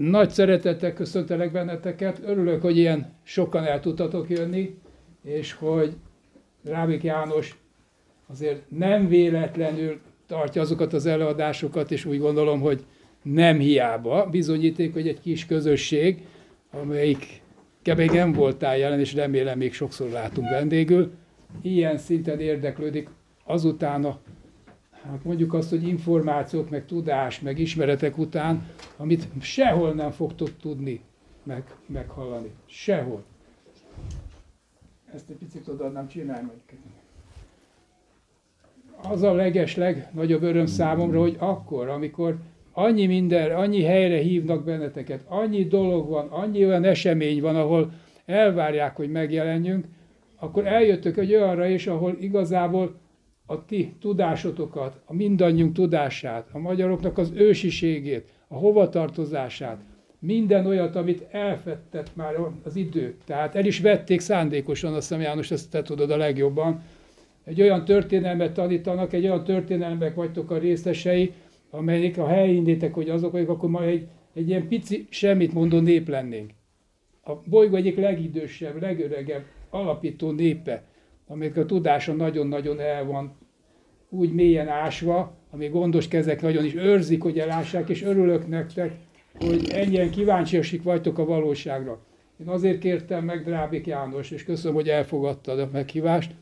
Nagy szeretettel köszöntelek benneteket, örülök, hogy ilyen sokan el tudtatok jönni, és hogy Rábik János azért nem véletlenül tartja azokat az előadásokat, és úgy gondolom, hogy nem hiába bizonyíték, hogy egy kis közösség, amelyik még nem voltál jelen, és remélem még sokszor látunk vendégül, ilyen szinten érdeklődik azután a hát mondjuk azt, hogy információk, meg tudás, meg ismeretek után, amit sehol nem fogtok tudni meg, meghallani. Sehol. Ezt egy picit odaadnám, nem majd. Az a leges, legnagyobb öröm számomra, hogy akkor, amikor annyi minden, annyi helyre hívnak benneteket, annyi dolog van, annyi olyan esemény van, ahol elvárják, hogy megjelenjünk, akkor eljöttök egy olyanra is, ahol igazából a ti tudásotokat, a mindannyiunk tudását, a magyaroknak az ősiségét, a hovatartozását, minden olyat, amit elfettett már az idő. Tehát el is vették szándékosan, azt hiszem János, ezt te tudod a legjobban. Egy olyan történelmet tanítanak, egy olyan történelmek vagytok a részesei, amelyik a helyindétek, hogy azok vagyok, akkor ma egy, egy ilyen pici, semmit mondó nép lennénk. A bolygó egyik legidősebb, legöregebb alapító népe, amelyik a tudása nagyon-nagyon el van úgy mélyen ásva, ami gondos kezek nagyon is őrzik, hogy elássák, és örülök nektek, hogy ennyien kíváncsiak vagytok a valóságra. Én azért kértem meg Drábik János, és köszönöm, hogy elfogadtad a meghívást,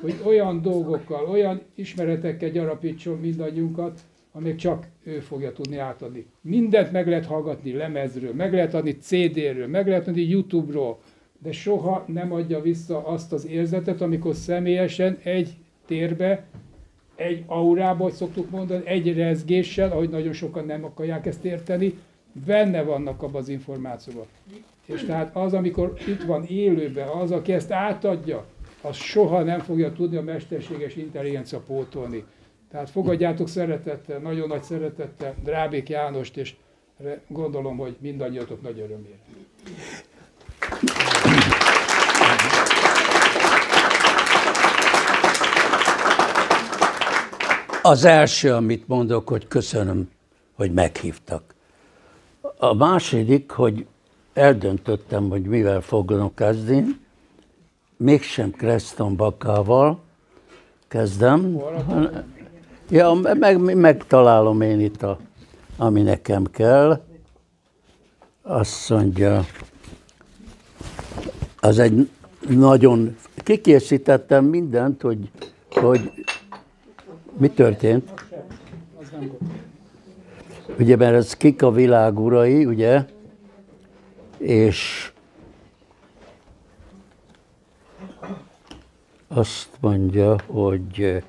hogy olyan dolgokkal, olyan ismeretekkel gyarapítson mindannyiunkat, amik csak ő fogja tudni átadni. Mindent meg lehet hallgatni lemezről, meg lehet adni CD-ről, meg lehet adni YouTube-ról, de soha nem adja vissza azt az érzetet, amikor személyesen egy térbe egy aurába, hogy szoktuk mondani, egy rezgéssel, ahogy nagyon sokan nem akarják ezt érteni, benne vannak abban az információban. És tehát az, amikor itt van élőben, az, aki ezt átadja, az soha nem fogja tudni a mesterséges intelligencia pótolni. Tehát fogadjátok szeretettel, nagyon nagy szeretettel Drábék Jánost, és gondolom, hogy mindannyiatok nagy örömére. Az első, amit mondok, hogy köszönöm, hogy meghívtak. A második, hogy eldöntöttem, hogy mivel fogok kezdeni, mégsem Creston Bakával kezdem. Ja, meg, megtalálom én itt, a, ami nekem kell. Azt mondja, az egy nagyon... Kikészítettem mindent, hogy, hogy mi történt? Ugye, mert ez kik a világ urai, ugye? És azt mondja, hogy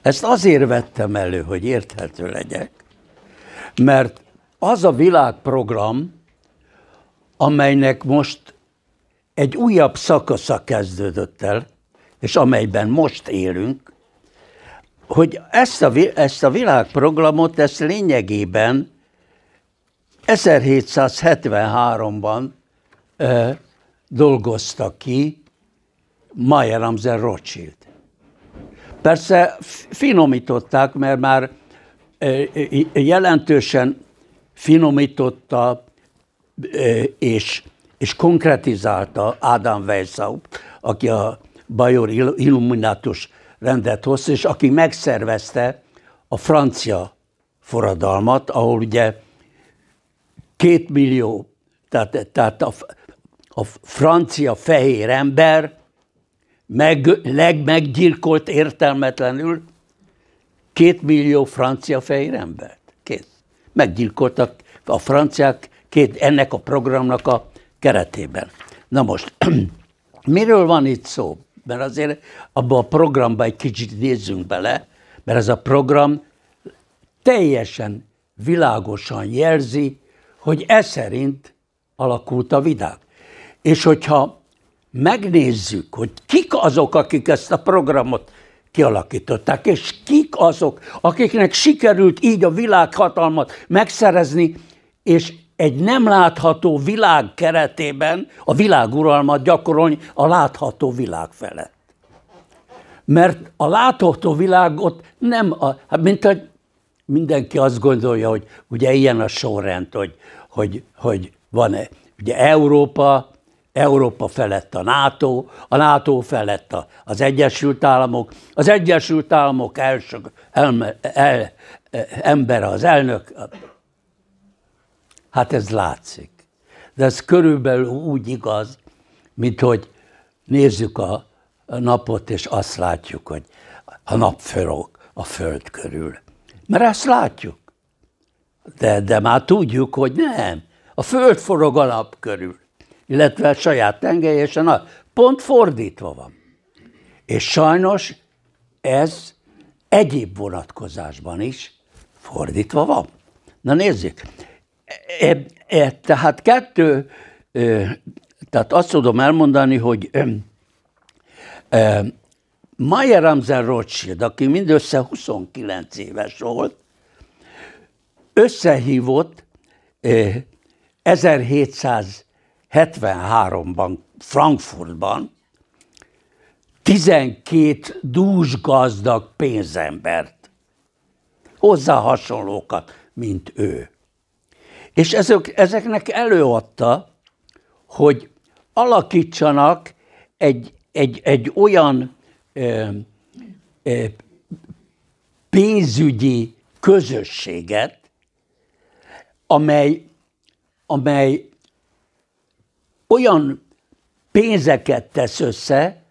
Ezt azért vettem elő, hogy érthető legyek, mert az a világprogram, amelynek most egy újabb szakasza kezdődött el, és amelyben most élünk, hogy ezt a, ezt a világprogramot, ezt lényegében 1773-ban e, dolgozta ki Mayer Amzer Rothschild. Persze finomították, mert már jelentősen finomította és, és konkretizálta Ádám Weishaupt, aki a Bajor Illuminátus rendet hozta, és aki megszervezte a francia forradalmat, ahol ugye két millió, tehát, tehát a, a francia fehér ember meg, legmeggyilkolt értelmetlenül két millió francia fehér embert. Két. Meggyilkoltak a franciák két, ennek a programnak a keretében. Na most, miről van itt szó? Mert azért abba a programba egy kicsit nézzünk bele, mert ez a program teljesen világosan jelzi, hogy e szerint alakult a vidák. És hogyha megnézzük, hogy kik azok, akik ezt a programot kialakították. És kik azok, akiknek sikerült így a világhatalmat megszerezni, és egy nem látható világ keretében a világuralmat gyakorolni a látható világ felett. Mert a látható világot nem, a, hát mint hogy mindenki azt gondolja, hogy ugye ilyen a sorrend, hogy, hogy, hogy van-e ugye Európa, Európa felett a NATO, a NATO felett a, az Egyesült Államok, az Egyesült Államok első el, el, e, embere az elnök. Hát ez látszik. De ez körülbelül úgy igaz, mint hogy nézzük a, napot, és azt látjuk, hogy a nap fölog a föld körül. Mert ezt látjuk. De, de már tudjuk, hogy nem. A föld forog a nap körül illetve a saját tengelyesen a Pont fordítva van. És sajnos ez egyéb vonatkozásban is fordítva van. Na nézzük. E, e, tehát kettő, e, tehát azt tudom elmondani, hogy e, Mayer Ramsey Rothschild, aki mindössze 29 éves volt, összehívott e, 1700 73-ban Frankfurtban 12 dúsgazdag pénzembert, hozzá hasonlókat, mint ő. És ezek, ezeknek előadta, hogy alakítsanak egy, egy, egy olyan ö, ö, pénzügyi közösséget, amely, amely olyan pénzeket tesz össze,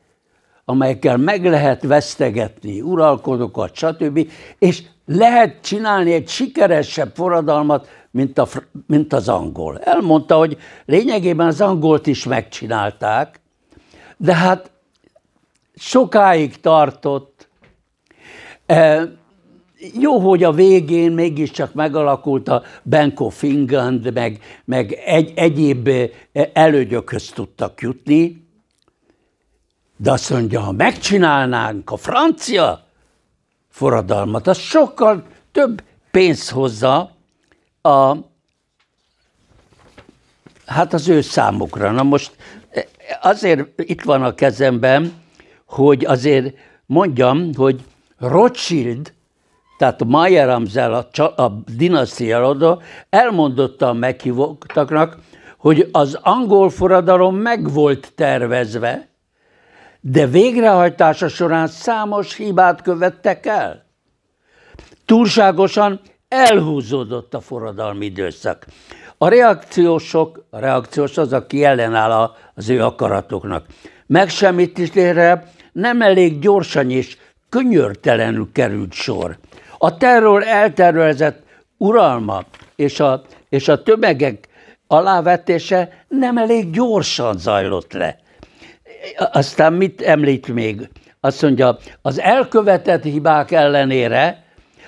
amelyekkel meg lehet vesztegetni uralkodókat, stb., és lehet csinálni egy sikeresebb forradalmat, mint, a, mint az angol. Elmondta, hogy lényegében az angolt is megcsinálták, de hát sokáig tartott. E, jó, hogy a végén mégiscsak megalakult a benko Fingand, meg, meg egy, egyéb eh, elődjökhöz tudtak jutni, de azt mondja, ha megcsinálnánk a francia forradalmat, az sokkal több pénz hozza a, hát az ő számukra. Na most eh, azért itt van a kezemben, hogy azért mondjam, hogy Rothschild tehát a Mayer a, a dinasztia eladó, elmondotta a meghívottaknak, hogy az angol forradalom meg volt tervezve, de végrehajtása során számos hibát követtek el. Túlságosan elhúzódott a forradalmi időszak. A reakciósok, a reakciós az, aki ellenáll az ő akaratoknak. is nem elég gyorsan és könyörtelenül került sor. A terror eltervezett uralma és a, és a tömegek alávetése nem elég gyorsan zajlott le. Aztán mit említ még? Azt mondja, az elkövetett hibák ellenére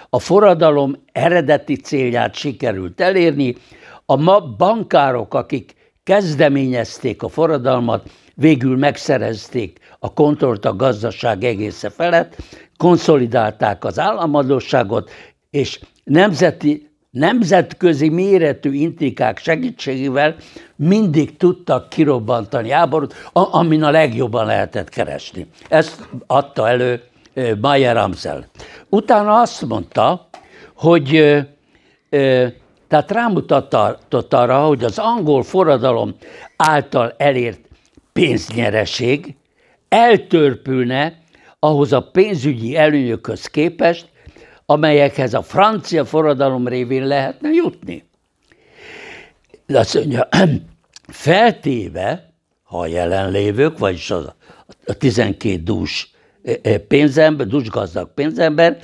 a forradalom eredeti célját sikerült elérni, a ma bankárok, akik kezdeményezték a forradalmat, végül megszerezték a kontrollt a gazdaság egésze felett, konszolidálták az államadóságot, és nemzeti, nemzetközi méretű intrikák segítségével mindig tudtak kirobbantani háborút, amin a legjobban lehetett keresni. Ezt adta elő Mayer Amsel. Utána azt mondta, hogy ö, ö, tehát rámutatott arra, hogy az angol forradalom által elért pénznyereség eltörpülne ahhoz a pénzügyi előnyökhöz képest, amelyekhez a francia forradalom révén lehetne jutni. De azt mondja, feltéve, ha a jelenlévők, vagyis a, a 12 dús e, e, pénzember, dús gazdag pénzember,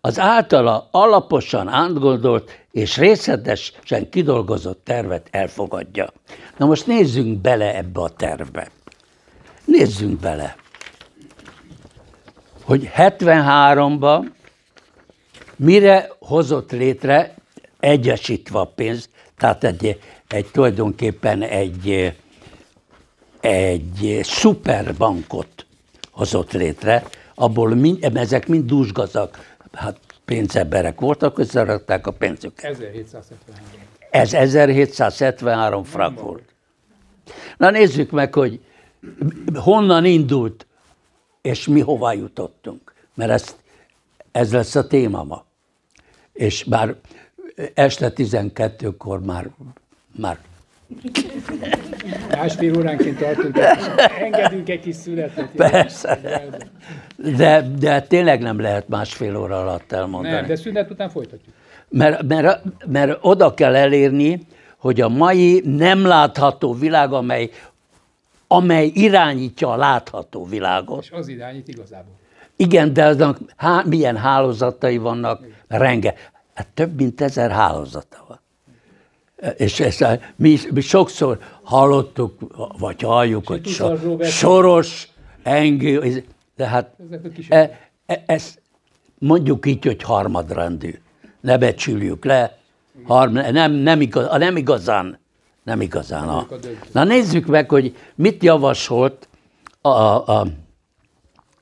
az általa alaposan átgondolt és részletesen kidolgozott tervet elfogadja. Na most nézzünk bele ebbe a tervbe. Nézzünk bele, hogy 73-ban mire hozott létre egyesítve a pénzt, tehát egy, egy tulajdonképpen egy, egy szuperbankot hozott létre, abból mind, ezek mind dúsgazak, hát pénzeberek voltak, összerakták a pénzüket. 1773. Ez 1773 frank volt. Na nézzük meg, hogy honnan indult, és mi hova jutottunk. Mert ez ez lesz a téma ma. És bár este 12-kor már, már Másfél óránként tartunk, engedünk egy kis szünetet. Persze. De, de tényleg nem lehet másfél óra alatt elmondani. Nem, de szünet után folytatjuk. Mert, mert, mert oda kell elérni, hogy a mai nem látható világ, amely amely irányítja a látható világot. És az irányít igazából. Igen, de aznak há, milyen hálózatai vannak? Renge. Hát több mint ezer hálózata van. És ezt, mi, mi sokszor hallottuk, vagy halljuk, hogy so, soros, engő, de hát e, e, ezt mondjuk így, hogy harmadrendű. Ne becsüljük le, harm, nem, nem, igaz, nem igazán nem igazán. A... Na nézzük meg, hogy mit javasolt a, a,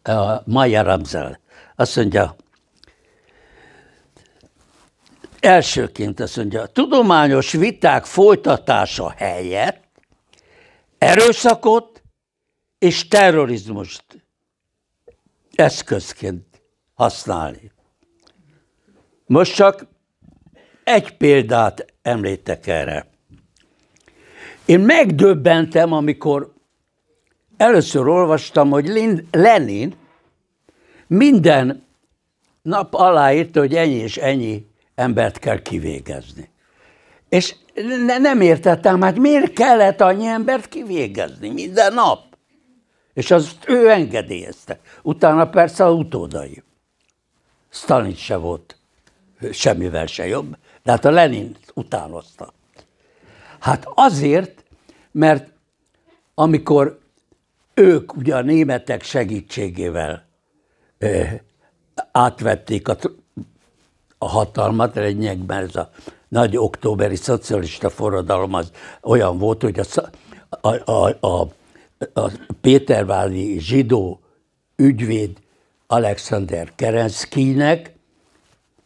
a, a Maya Ramzel. Azt mondja, elsőként azt mondja, a tudományos viták folytatása helyett erőszakot és terrorizmust eszközként használni. Most csak egy példát említek erre. Én megdöbbentem, amikor először olvastam, hogy Lenin minden nap aláírta, hogy ennyi és ennyi embert kell kivégezni. És ne, nem értettem, hát miért kellett annyi embert kivégezni minden nap? És az ő engedélyezte. Utána persze a utódai. Stalin se volt semmivel se jobb, de hát a Lenin utánozta. Hát azért, mert amikor ők ugye a németek segítségével átvették a, a hatalmat, lényeg, mert ez a nagy októberi szocialista forradalom az olyan volt, hogy a, a, a, a, a Pétervári zsidó ügyvéd Alexander Kerenszkinek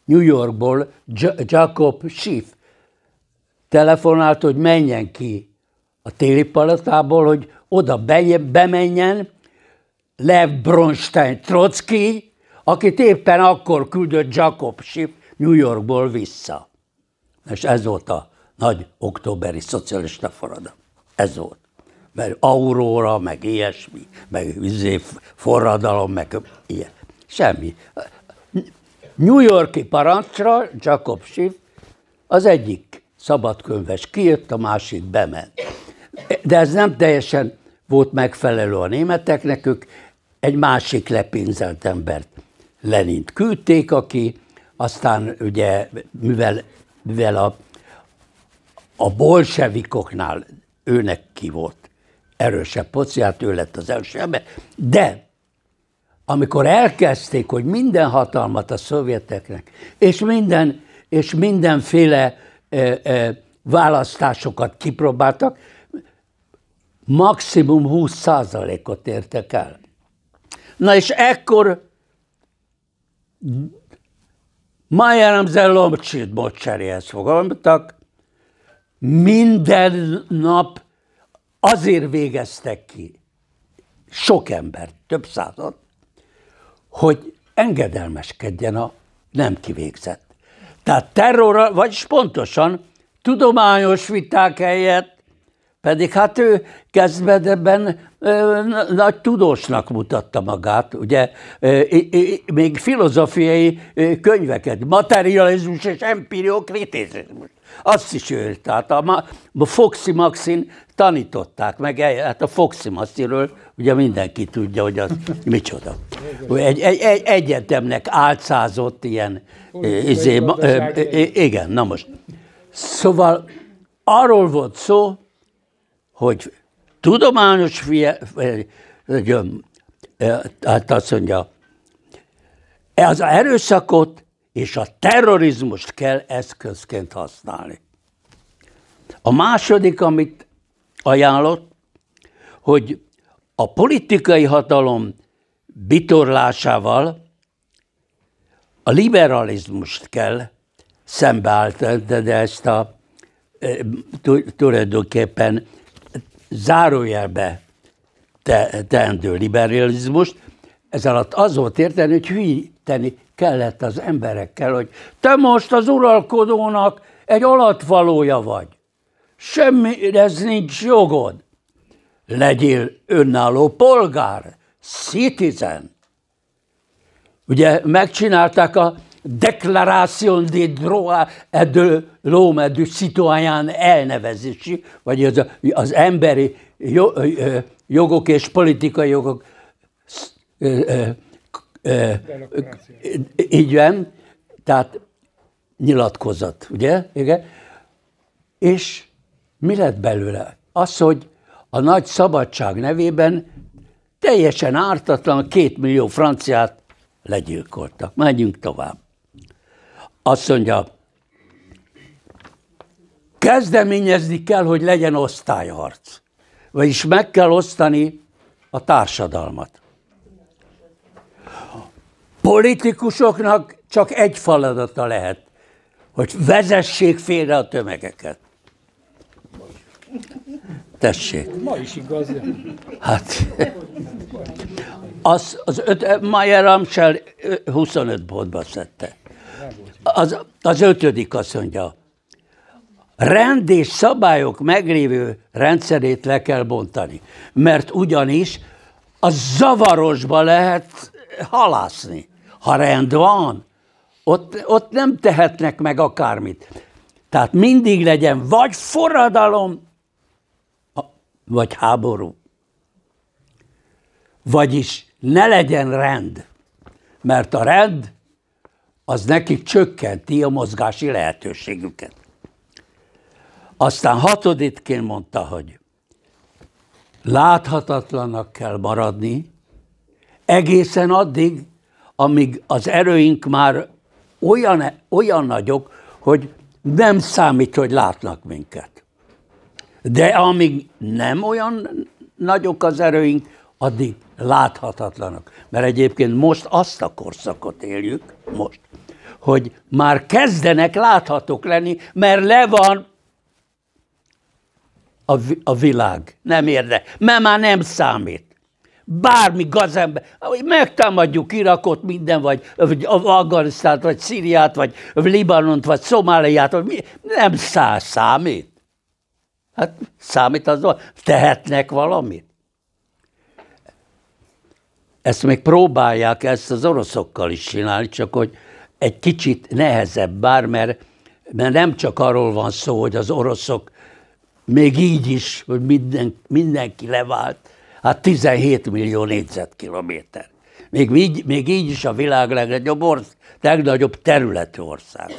New Yorkból Jacob Schiff telefonált, hogy menjen ki a téli palatából, hogy oda bejebb, bemenjen Lev Bronstein Trotsky, akit éppen akkor küldött Jacob Schiff New Yorkból vissza. És ez volt a nagy októberi szocialista forradalom. Ez volt. Mert Aurora, meg ilyesmi, meg izé, forradalom, meg ilyen. Semmi. New Yorki parancsra Jacob Schiff az egyik szabadkönyves kijött, a másik bement. De ez nem teljesen volt megfelelő a németeknek, ők egy másik lepénzelt embert, Lenint küldték, aki aztán ugye, mivel, mivel a, a bolsevikoknál őnek ki volt erősebb pociát, ő lett az első ember, de amikor elkezdték, hogy minden hatalmat a szovjeteknek, és minden és mindenféle e, e, választásokat kipróbáltak, maximum 20%-ot értek el. Na és ekkor Mayer Amzer Lomcsit Bocseréhez fogalmaztak, minden nap azért végeztek ki sok embert, több százat, hogy engedelmeskedjen a nem kivégzett. Tehát terrorra, vagyis pontosan tudományos viták helyett pedig hát ő kezdetben nagy tudósnak mutatta magát, ugye még filozófiai könyveket, materializmus és empiriokritizmus. Azt is ő, tehát a, Foxy Maxin tanították meg, e, hát a Foxy Maxiről ugye mindenki tudja, hogy az micsoda. Egy, egy, egy egyetemnek álcázott ilyen, izé, igen, na most. Szóval arról volt szó, hogy tudományos fia, eh, eh, hát azt mondja, az erőszakot és a terrorizmust kell eszközként használni. A második, amit ajánlott, hogy a politikai hatalom bitorlásával a liberalizmust kell szembeállítani, de ezt a eh, tulajdonképpen zárójelbe te, teendő liberalizmust, ez alatt az volt érteni, hogy hülyíteni kellett az emberekkel, hogy te most az uralkodónak egy alatvalója vagy. Semmi, ez nincs jogod. Legyél önálló polgár, citizen. Ugye megcsinálták a Declaration des droits de e l'homme du citoyen elnevezési, vagy az, az emberi jogok és politikai jogok így van, tehát nyilatkozat, ugye? Igen. És mi lett belőle? Az, hogy a nagy szabadság nevében teljesen ártatlan két millió franciát legyilkoltak. Menjünk tovább. Azt mondja, kezdeményezni kell, hogy legyen osztályharc. Vagyis meg kell osztani a társadalmat. Politikusoknak csak egy feladata lehet, hogy vezessék félre a tömegeket. Tessék. Ma is igaz. Hát, az, az öt, Mayer Ramsel 25 boltba szedte. Az, az ötödik azt mondja, rend és szabályok meglévő rendszerét le kell bontani, mert ugyanis a zavarosba lehet halászni. Ha rend van, ott, ott nem tehetnek meg akármit. Tehát mindig legyen vagy forradalom, vagy háború. Vagyis ne legyen rend, mert a rend az nekik csökkenti a mozgási lehetőségüket. Aztán hatoditként mondta, hogy láthatatlanak kell maradni, egészen addig, amíg az erőink már olyan, olyan nagyok, hogy nem számít, hogy látnak minket. De amíg nem olyan nagyok az erőink, addig láthatatlanak. Mert egyébként most azt a korszakot éljük, most, hogy már kezdenek láthatók lenni, mert le van a, vi- a világ. Nem érde. Mert már nem számít. Bármi gazember, megtámadjuk Irakot, minden, vagy, vagy Afganisztánt, vagy Szíriát, vagy Libanont, vagy Szomáliát, vagy mi, nem száz számít. Hát számít az, tehetnek valamit. Ezt még próbálják ezt az oroszokkal is csinálni, csak hogy egy kicsit nehezebb bár, mert, mert nem csak arról van szó, hogy az oroszok még így is, hogy minden, mindenki levált, hát 17 millió négyzetkilométer. Még így, még így is a világ legnagyobb, orsz, legnagyobb területű ország.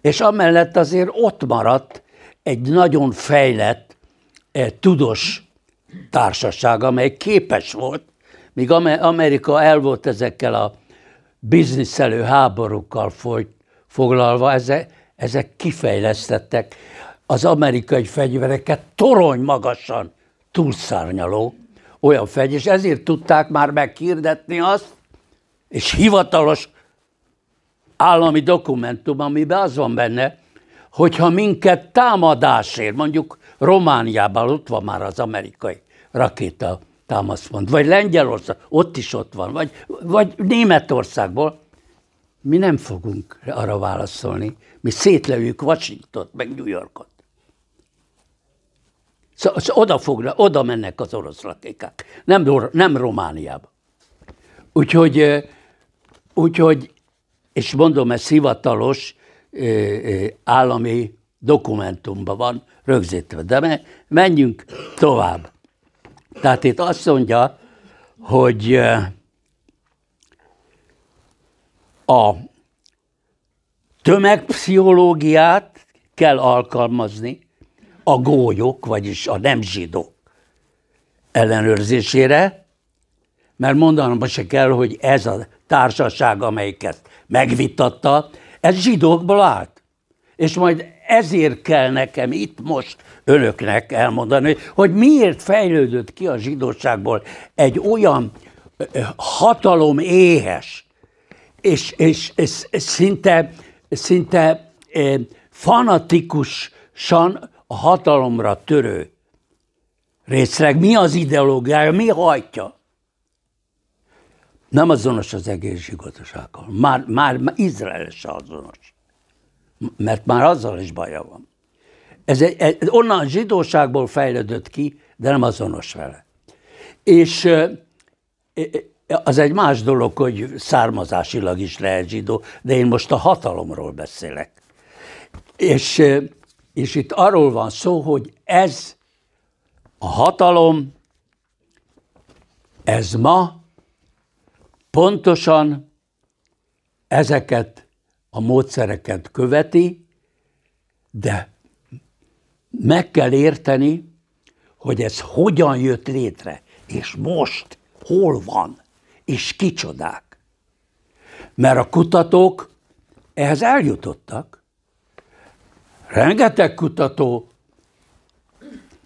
És amellett azért ott maradt egy nagyon fejlett, eh, tudós társaság, amely képes volt, míg Amerika el volt ezekkel a bizniszelő háborúkkal foglalva, ezek, ezek kifejlesztettek az amerikai fegyvereket torony magasan túlszárnyaló olyan fegy, és ezért tudták már meghirdetni azt, és hivatalos állami dokumentum, amiben az van benne, hogyha minket támadásért, mondjuk Romániában ott van már az amerikai rakéta támaszpont, vagy Lengyelország, ott is ott van, vagy, vagy Németországból, mi nem fogunk arra válaszolni. Mi szétlevjük Washingtont, meg New Yorkot. Szóval, szóval oda, fognak, oda mennek az orosz lakékák, nem, nem Romániába. Úgyhogy, úgyhogy, és mondom, ez hivatalos állami dokumentumban van rögzítve. De menjünk tovább. Tehát itt azt mondja, hogy a tömegpszichológiát kell alkalmazni a gólyok, vagyis a nem zsidók ellenőrzésére, mert mondanom se kell, hogy ez a társaság, amelyiket megvitatta, ez zsidókból állt. És majd ezért kell nekem itt most önöknek elmondani, hogy miért fejlődött ki a zsidóságból egy olyan hatalom éhes, és, és, és, szinte, szinte fanatikusan a hatalomra törő részleg. Mi az ideológiája, mi hajtja? Nem azonos az egész zsigotosággal. Már, már, már Izrael se azonos mert már azzal is baja van. Ez egy, egy, onnan zsidóságból fejlődött ki, de nem azonos vele. És az egy más dolog, hogy származásilag is lehet zsidó, de én most a hatalomról beszélek. És, és itt arról van szó, hogy ez a hatalom, ez ma pontosan ezeket a módszereket követi, de meg kell érteni, hogy ez hogyan jött létre, és most hol van, és kicsodák. Mert a kutatók ehhez eljutottak. Rengeteg kutató,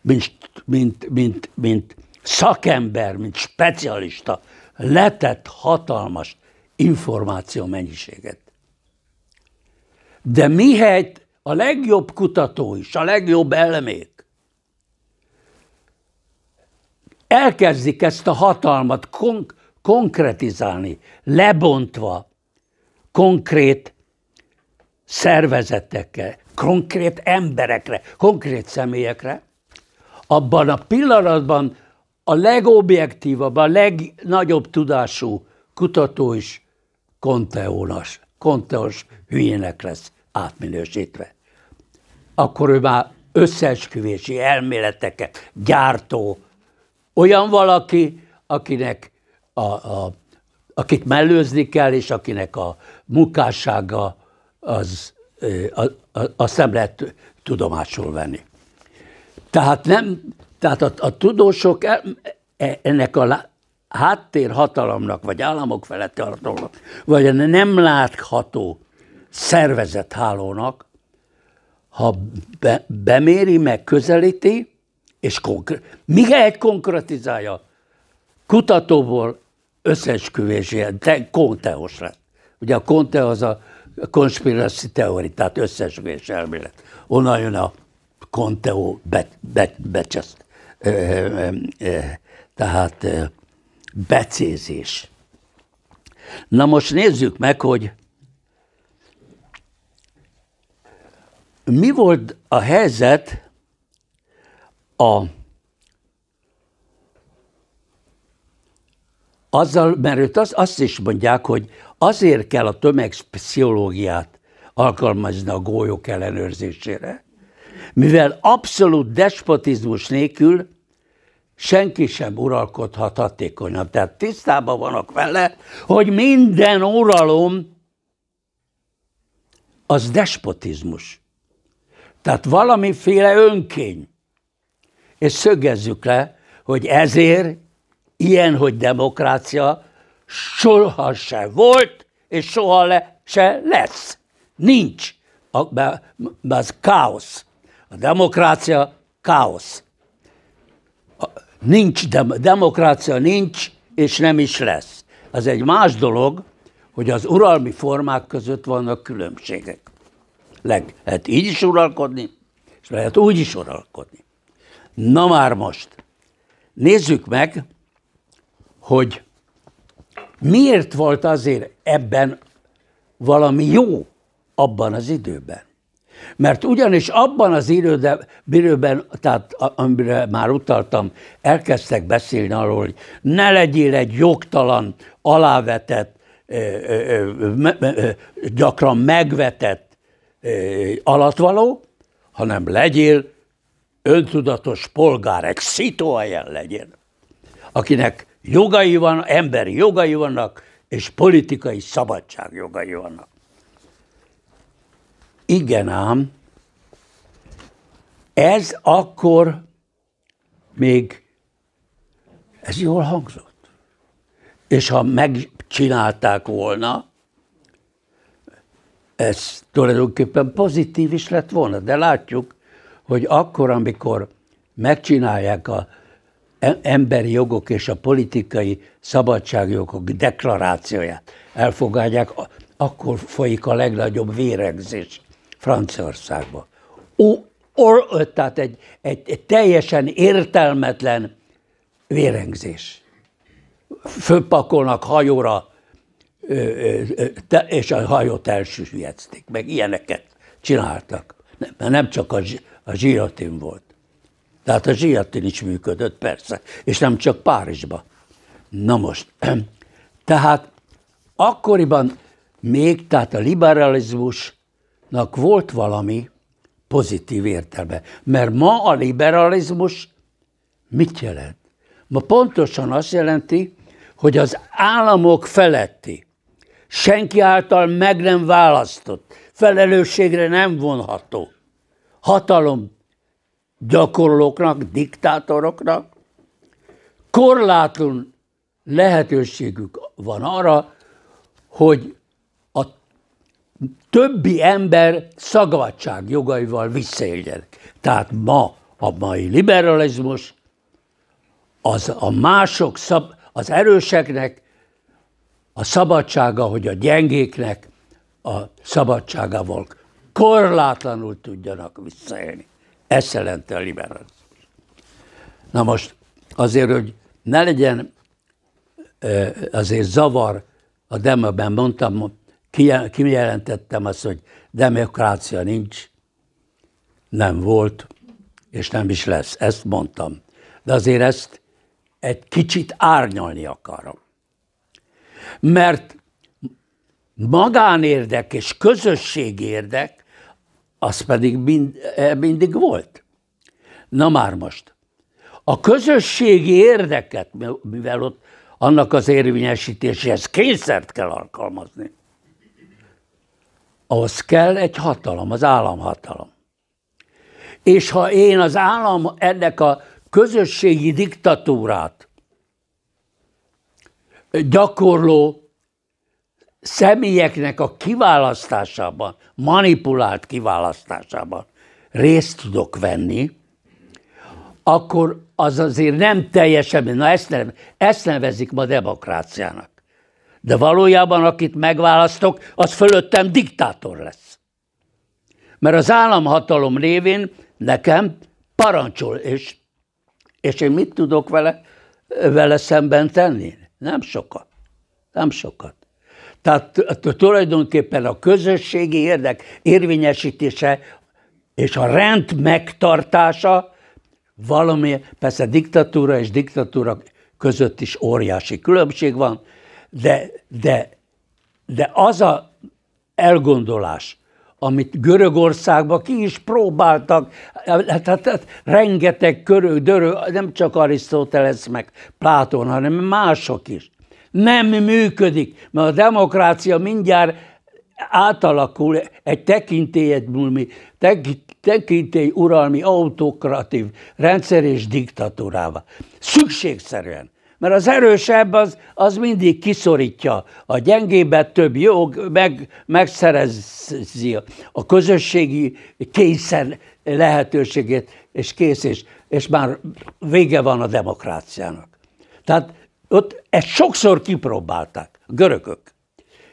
mint, mint, mint, mint szakember, mint specialista letett hatalmas információ mennyiséget. De mihelyt a legjobb kutató is, a legjobb elmék elkezdik ezt a hatalmat kon- konkretizálni, lebontva konkrét szervezetekkel, konkrét emberekre, konkrét személyekre, abban a pillanatban a legobjektívabb, a legnagyobb tudású kutató is konteónas, konteos hülyének lesz átminősítve. Akkor ő már összeesküvési elméleteket gyártó, olyan valaki, akinek a, a, akit mellőzni kell, és akinek a munkássága az, az, a, azt nem lehet tudomásul venni. Tehát, nem, tehát a, a tudósok el, e, ennek a háttérhatalomnak, vagy államok felett hatalomnak, vagy a nem látható szervezett hálónak, ha be, beméri, megközelíti, és konkrét, egy konkretizálja, kutatóból összeesküvési, de konteos lett. Ugye a konte az a konspiráció teori, tehát összeesküvés elmélet. Onnan jön a konteó bet, bet, becseszt, tehát e, becézés. Na most nézzük meg, hogy mi volt a helyzet a azzal, mert őt az, azt is mondják, hogy azért kell a tömegpszichológiát alkalmazni a gólyok ellenőrzésére, mivel abszolút despotizmus nélkül senki sem uralkodhat hatékonyan. Tehát tisztában vannak vele, hogy minden uralom az despotizmus. Tehát valamiféle önkény. És szögezzük le, hogy ezért ilyen, hogy demokrácia soha se volt, és soha le, se lesz. Nincs. A, be, be az káosz. A demokrácia káosz. A, nincs, de, demokrácia nincs, és nem is lesz. Ez egy más dolog, hogy az uralmi formák között vannak különbségek lehet így is uralkodni, és lehet úgy is uralkodni. Na már most, nézzük meg, hogy miért volt azért ebben valami jó abban az időben. Mert ugyanis abban az időben, tehát amire már utaltam, elkezdtek beszélni arról, hogy ne legyél egy jogtalan, alávetett, gyakran megvetett, alatvaló, hanem legyél öntudatos polgár, egy szituáján legyen, akinek jogai van, emberi jogai vannak, és politikai szabadság jogai vannak. Igen ám, ez akkor még, ez jól hangzott. És ha megcsinálták volna, ez tulajdonképpen pozitív is lett volna, de látjuk, hogy akkor, amikor megcsinálják a emberi jogok és a politikai szabadságjogok deklarációját, elfogadják, akkor folyik a legnagyobb véregzés Franciaországban. Ó, or, tehát egy, egy, egy teljesen értelmetlen vérengzés. Fölpakolnak hajóra és a hajót elsüllyedték, meg ilyeneket csináltak. Mert nem csak a, a zsiratin volt. Tehát a zsiratin is működött, persze, és nem csak párizsban. Na most, tehát akkoriban még, tehát a liberalizmusnak volt valami pozitív értelme. Mert ma a liberalizmus mit jelent? Ma pontosan azt jelenti, hogy az államok feletti senki által meg nem választott, felelősségre nem vonható. Hatalom gyakorlóknak, diktátoroknak korlátlan lehetőségük van arra, hogy a többi ember szagadság jogaival visszaéljenek. Tehát ma a mai liberalizmus az a mások szab, az erőseknek a szabadsága, hogy a gyengéknek a szabadságával korlátlanul tudjanak visszaélni. Ez jelenti a liberalizmus. Na most azért, hogy ne legyen azért zavar a demokben, mondtam, kijelentettem azt, hogy demokrácia nincs, nem volt, és nem is lesz. Ezt mondtam. De azért ezt egy kicsit árnyalni akarom. Mert magánérdek és érdek, az pedig mind, eh, mindig volt. Na már most. A közösségi érdeket, mivel ott annak az érvényesítéséhez kényszert kell alkalmazni, ahhoz kell egy hatalom, az államhatalom. És ha én az állam ennek a közösségi diktatúrát gyakorló személyeknek a kiválasztásában, manipulált kiválasztásában részt tudok venni, akkor az azért nem teljesen, na ezt, nem, ezt nevezik ma demokráciának. De valójában, akit megválasztok, az fölöttem diktátor lesz. Mert az államhatalom révén nekem parancsol, és, és én mit tudok vele, vele szemben tenni? Nem sokat. Nem sokat. Tehát tulajdonképpen a közösségi érdek érvényesítése és a rend megtartása valami, persze diktatúra és diktatúra között is óriási különbség van, de, de, de az a elgondolás, amit Görögországban ki is próbáltak, hát, hát, hát rengeteg körül dörö, nem csak Arisztotelesz meg Pláton, hanem mások is. Nem működik, mert a demokrácia mindjárt átalakul egy tekintélyet múlni, tekintély uralmi autokratív rendszer és diktatúrába. Szükségszerűen. Mert az erősebb az, az mindig kiszorítja. A gyengébbet több jog meg, megszerezzi a közösségi kényszer lehetőségét, és kész, és, és már vége van a demokráciának. Tehát ott ezt sokszor kipróbálták, a görögök,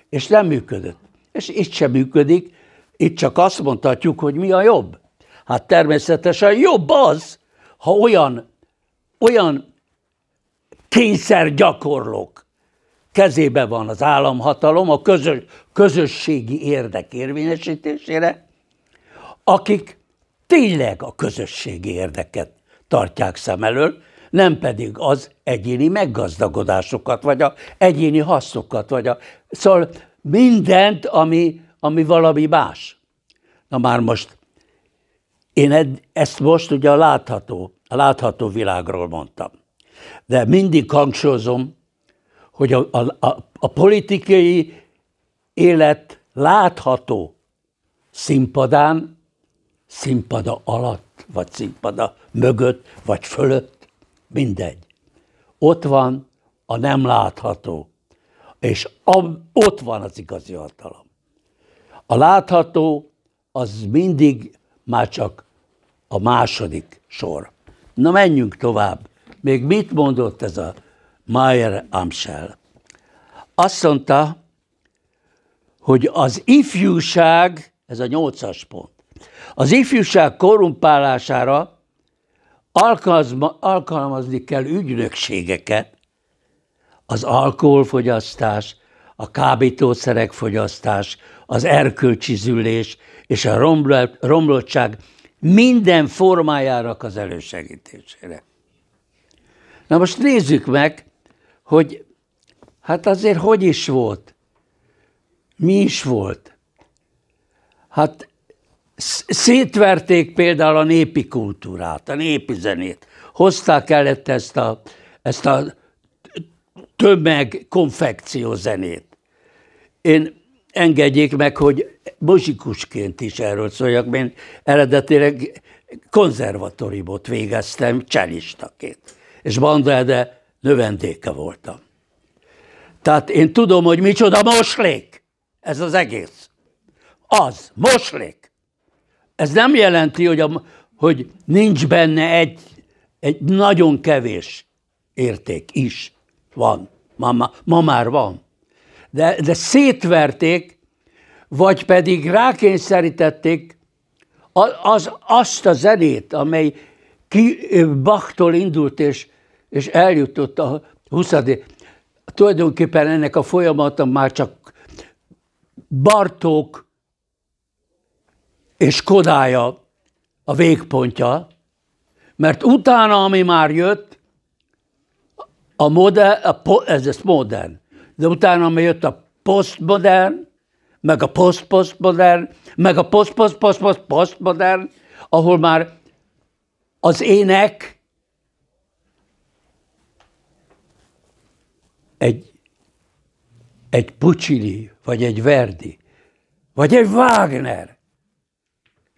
és nem működött. És itt sem működik, itt csak azt mondhatjuk, hogy mi a jobb. Hát természetesen jobb az, ha olyan, olyan kényszer gyakorlók kezébe van az államhatalom a közö, közösségi érdek érvényesítésére, akik tényleg a közösségi érdeket tartják szem elől, nem pedig az egyéni meggazdagodásokat, vagy a egyéni hasznokat, vagy a... Szóval mindent, ami, ami valami más. Na már most, én ezt most ugye a látható, a látható világról mondtam. De mindig hangsúlyozom, hogy a, a, a, a politikai élet látható színpadán, színpada alatt, vagy színpada mögött, vagy fölött, mindegy. Ott van a nem látható, és a, ott van az igazi hatalom. A látható az mindig már csak a második sor. Na menjünk tovább. Még mit mondott ez a Mayer Amsel? Azt mondta, hogy az ifjúság, ez a nyolcas pont, az ifjúság korrumpálására alkalma, alkalmazni kell ügynökségeket, az alkoholfogyasztás, a kábítószerek fogyasztás, az erkölcsi zülés és a romlottság minden formájának az elősegítésére. Na most nézzük meg, hogy hát azért hogy is volt? Mi is volt? Hát szétverték például a népi kultúrát, a népi zenét. Hozták el ezt a, ezt a tömeg konfekció zenét. Én engedjék meg, hogy muzsikusként is erről szóljak, mert eredetileg konzervatóriumot végeztem cselistaként és Bandrede növendéke voltam. Tehát én tudom, hogy micsoda moslék ez az egész. Az, moslék. Ez nem jelenti, hogy, a, hogy nincs benne egy, egy nagyon kevés érték is. Van, ma, ma, ma már van. De, de szétverték, vagy pedig rákényszerítették az, azt a zenét, amely ki, Bachtól indult és és eljutott a 20 tulajdonképpen ennek a folyamata már csak Bartók és Kodája a végpontja, mert utána, ami már jött, a modern, a, po, ez ez modern, de utána, ami jött a postmodern, meg a post-postmodern, meg a post-post-post-post-postmodern, ahol már az ének egy, egy Puccini, vagy egy Verdi, vagy egy Wagner.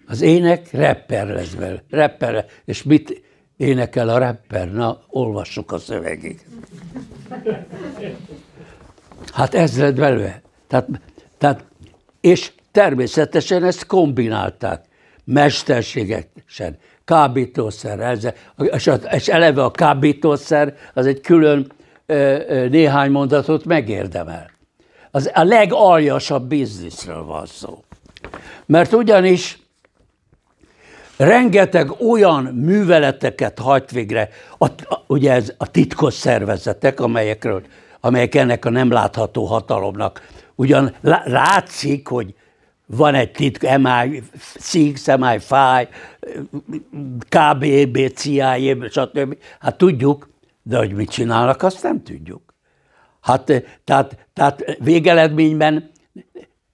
Az ének rapper lesz vele, rapper, és mit énekel a rapper? Na, olvassuk a szövegig. Hát ez lett belőle. Tehát, tehát, és természetesen ezt kombinálták mesterségesen, kábítószerrel, ez, és, és eleve a kábítószer az egy külön néhány mondatot megérdemel. Az a legaljasabb bizniszről van szó. Mert ugyanis rengeteg olyan műveleteket hajt végre, a, a, ugye ez a titkos szervezetek, amelyekről, amelyek ennek a nem látható hatalomnak ugyan látszik, hogy van egy titk, MI6, MI5, KBB, CIA, e, stb. Hát tudjuk, de hogy mit csinálnak, azt nem tudjuk. Hát, eh, tehát, tehát végeledményben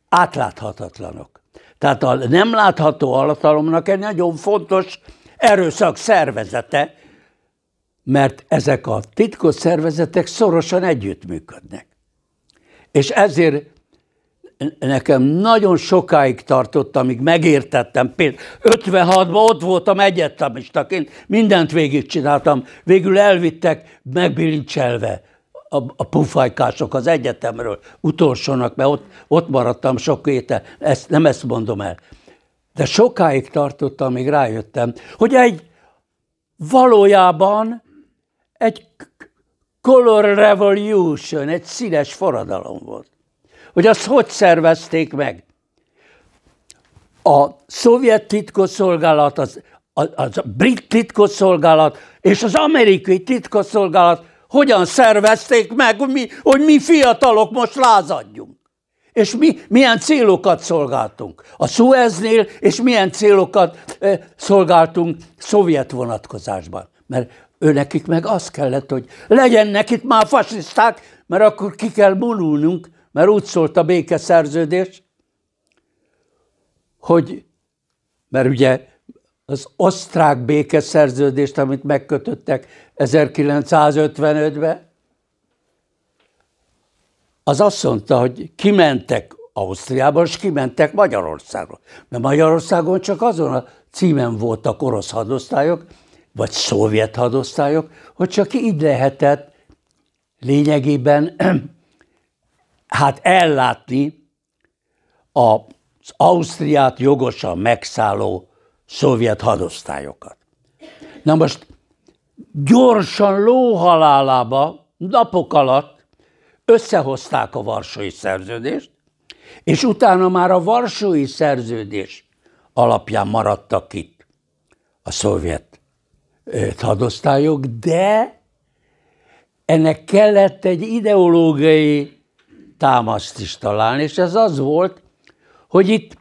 átláthatatlanok. Tehát a nem látható alatalomnak egy nagyon fontos erőszak szervezete, mert ezek a titkos szervezetek szorosan együttműködnek. És ezért nekem nagyon sokáig tartott, amíg megértettem. Például 56-ban ott voltam egyetemistaként, mindent végigcsináltam, végül elvittek megbilincselve a, a pufajkások az egyetemről, utolsónak, mert ott, ott maradtam sok éte, ezt, nem ezt mondom el. De sokáig tartott, amíg rájöttem, hogy egy valójában egy color revolution, egy színes forradalom volt hogy azt hogy szervezték meg. A szovjet titkosszolgálat, az, az, az brit titkosszolgálat és az amerikai titkosszolgálat hogyan szervezték meg, hogy mi, hogy mi fiatalok most lázadjunk. És mi milyen célokat szolgáltunk a Sueznél, és milyen célokat e, szolgáltunk szovjet vonatkozásban. Mert ő nekik meg az kellett, hogy legyen nekik már fasiszták, mert akkor ki kell bonulnunk, mert úgy szólt a békeszerződés, hogy, mert ugye az osztrák békeszerződést, amit megkötöttek 1955-ben, az azt mondta, hogy kimentek Ausztriában, és kimentek Magyarországra. Mert Magyarországon csak azon a címen voltak orosz hadosztályok, vagy szovjet hadosztályok, hogy csak így lehetett lényegében hát ellátni az Ausztriát jogosan megszálló szovjet hadosztályokat. Na most gyorsan lóhalálába, napok alatt összehozták a Varsói Szerződést, és utána már a Varsói Szerződés alapján maradtak itt a szovjet hadosztályok, de ennek kellett egy ideológiai támaszt is találni, és ez az volt, hogy itt,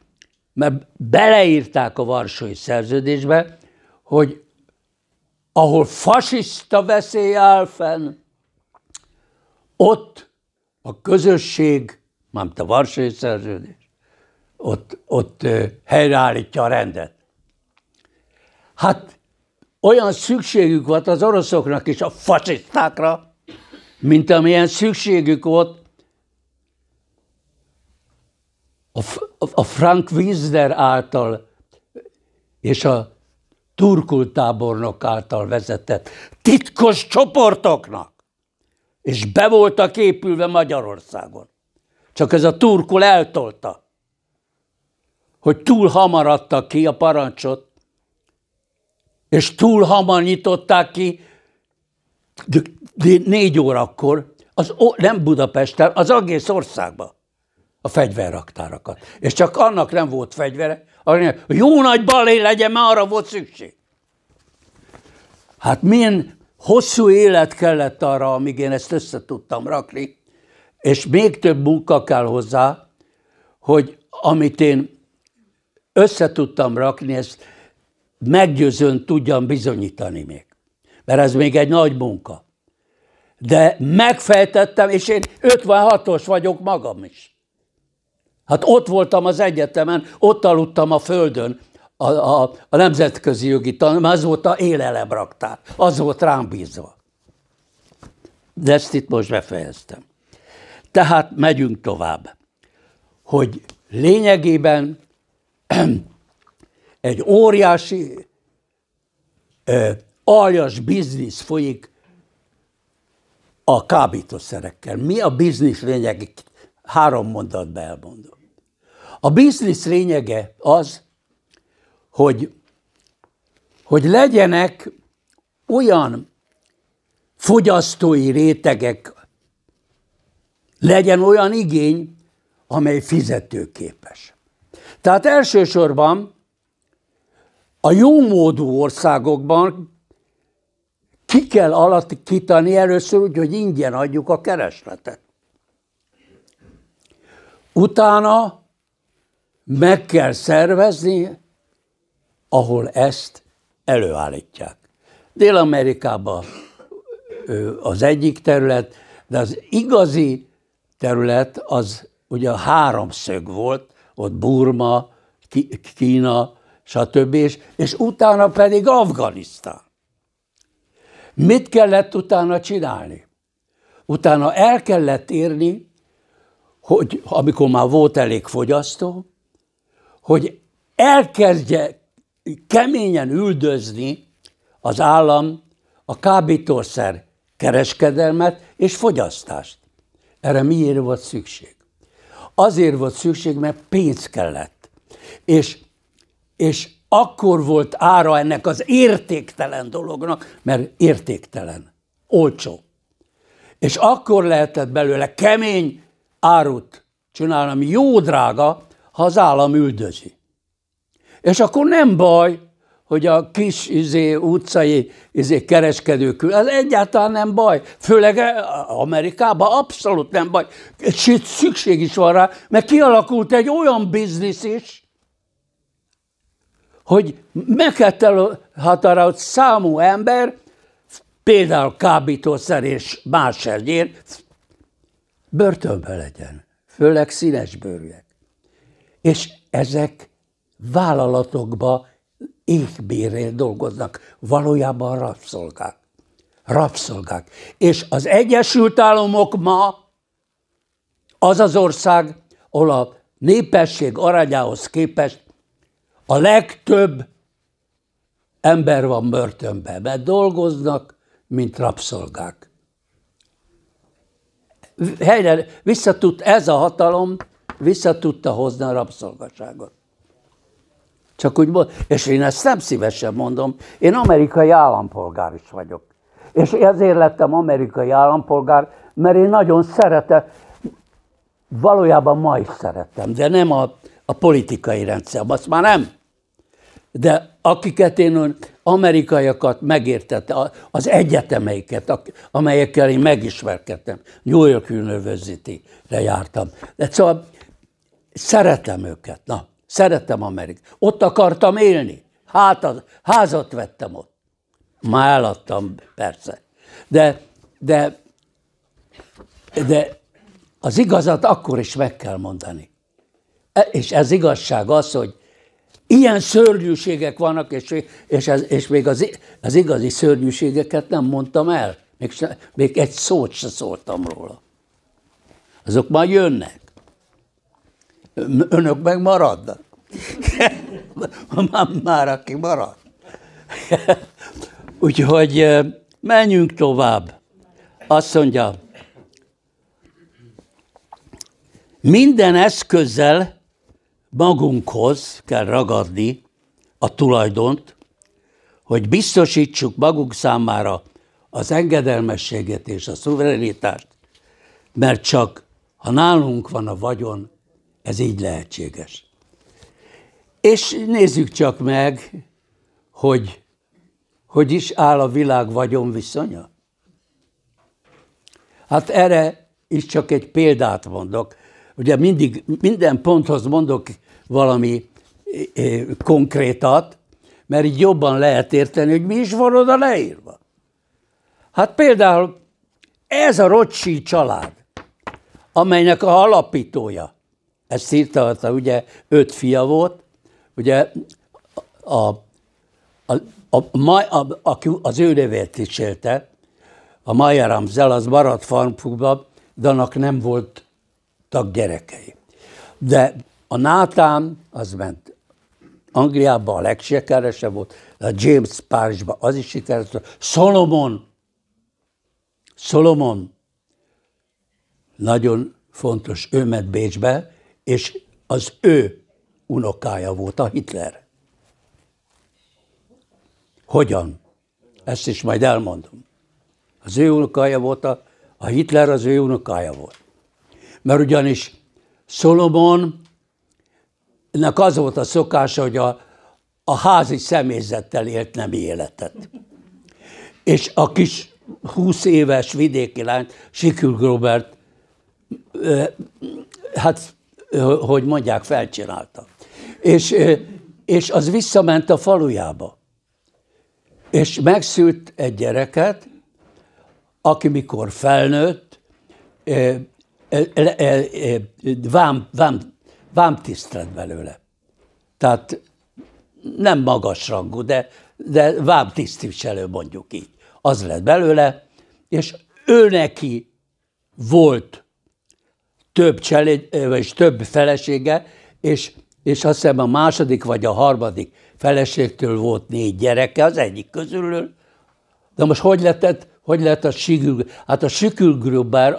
mert beleírták a Varsói Szerződésbe, hogy ahol fasiszta veszély áll fenn, ott a közösség, mármint a Varsói Szerződés, ott, ott helyreállítja a rendet. Hát olyan szükségük volt az oroszoknak is a fasisztákra, mint amilyen szükségük volt a, a Frank Wiesner által és a Turkul tábornok által vezetett titkos csoportoknak, és be voltak épülve Magyarországon. Csak ez a Turkul eltolta, hogy túl hamar adta ki a parancsot, és túl hamar nyitották ki négy órakor, az, nem Budapesten, az egész országban a fegyverraktárakat. És csak annak nem volt fegyvere, hogy jó nagy balé legyen, mert arra volt szükség. Hát milyen hosszú élet kellett arra, amíg én ezt össze tudtam rakni, és még több munka kell hozzá, hogy amit én össze tudtam rakni, ezt meggyőzőn tudjam bizonyítani még. Mert ez még egy nagy munka. De megfejtettem, és én 56-os vagyok magam is. Hát ott voltam az egyetemen, ott aludtam a földön, a, a, a nemzetközi jogi tanulmány, az volt a raktár, az volt rám bízva. De ezt itt most befejeztem. Tehát megyünk tovább, hogy lényegében egy óriási ö, aljas biznisz folyik a kábítószerekkel. Mi a biznisz lényegét? Három mondatban elmondom. A biznisz lényege az, hogy, hogy legyenek olyan fogyasztói rétegek, legyen olyan igény, amely fizetőképes. Tehát elsősorban a jómódú országokban ki kell alakítani először úgy, hogy ingyen adjuk a keresletet. Utána meg kell szervezni, ahol ezt előállítják. Dél-Amerikában az egyik terület, de az igazi terület az ugye a háromszög volt, ott Burma, Kína, stb. És, és utána pedig Afganisztán. Mit kellett utána csinálni? Utána el kellett érni, hogy amikor már volt elég fogyasztó, hogy elkezdje keményen üldözni az állam a kábítószer kereskedelmet és fogyasztást. Erre miért volt szükség? Azért volt szükség, mert pénz kellett. És, és akkor volt ára ennek az értéktelen dolognak, mert értéktelen, olcsó. És akkor lehetett belőle kemény árut csinálni, ami jó drága, ha az állam üldözi. És akkor nem baj, hogy a kis izé, utcai izé, kereskedők, ez egyáltalán nem baj. Főleg eh, Amerikában abszolút nem baj. Sőt, szükség is van rá, mert kialakult egy olyan biznisz is, hogy meghatározott számú ember, például kábítószer és más egyén, börtönbe legyen, főleg színes bőrűek és ezek vállalatokba égbérrel dolgoznak, valójában rabszolgák. Rabszolgák. És az Egyesült Államok ma az az ország, ahol a népesség arányához képest a legtöbb ember van börtönben, mert dolgoznak, mint rabszolgák. Helyre visszatudt ez a hatalom vissza tudta hozni a rabszolgaságot. Csak úgy, és én ezt nem szívesen mondom, én amerikai állampolgár is vagyok. És ezért lettem amerikai állampolgár, mert én nagyon szeretem, valójában ma is szeretem, de nem a, a politikai rendszer, azt már nem. De akiket én amerikaiakat megértette, az egyetemeiket, amelyekkel én megismerkedtem, New York University-re jártam. De szóval Szeretem őket. Na, szeretem Amerikát. Ott akartam élni. Hát az, házat vettem ott. Már eladtam, persze. De, de, de az igazat akkor is meg kell mondani. E, és ez igazság az, hogy ilyen szörnyűségek vannak, és, és, ez, és még az, az igazi szörnyűségeket nem mondtam el. Még, még egy szót se szóltam róla. Azok már jönnek önök meg maradnak. már, már aki marad. Úgyhogy menjünk tovább. Azt mondja, minden eszközzel magunkhoz kell ragadni a tulajdont, hogy biztosítsuk magunk számára az engedelmességet és a szuverenitást, mert csak ha nálunk van a vagyon, ez így lehetséges. És nézzük csak meg, hogy hogy is áll a világ vagyon viszonya. Hát erre is csak egy példát mondok. Ugye mindig minden ponthoz mondok valami eh, eh, konkrétat, mert így jobban lehet érteni, hogy mi is van oda leírva. Hát például ez a Rocsi család, amelynek a alapítója ezt írta, ugye öt fia volt, ugye a, a, a, a, a, aki az ő nevét viselte, a Maja Ramzel, az maradt farmfugba, de annak nem volt tag gyerekei. De a Nátán, az ment Angliába, a legsikeresebb volt, a James Párizsba, az is sikeres volt. Solomon, Solomon, nagyon fontos, ő ment Bécsbe, és az ő unokája volt a Hitler. Hogyan? Ezt is majd elmondom. Az ő unokája volt, a, a Hitler az ő unokája volt. Mert ugyanis Szolomonnak az volt a szokása, hogy a, a házi személyzettel élt nem életet. És a kis 20 éves vidéki lányt, Sikül Robert, hát hogy mondják, felcsinálta. És, és az visszament a falujába. És megszült egy gyereket, aki mikor felnőtt, vám, vám, vám tisztelt belőle. Tehát nem magas rangú, de, de vám tisztviselő mondjuk így. Az lett belőle, és ő neki volt több, cseléd, vagy több felesége, és, és azt hiszem a második vagy a harmadik feleségtől volt négy gyereke, az egyik közülről. De most hogy lett, hogy lett a Sigül? Hát a Sigül Gruber,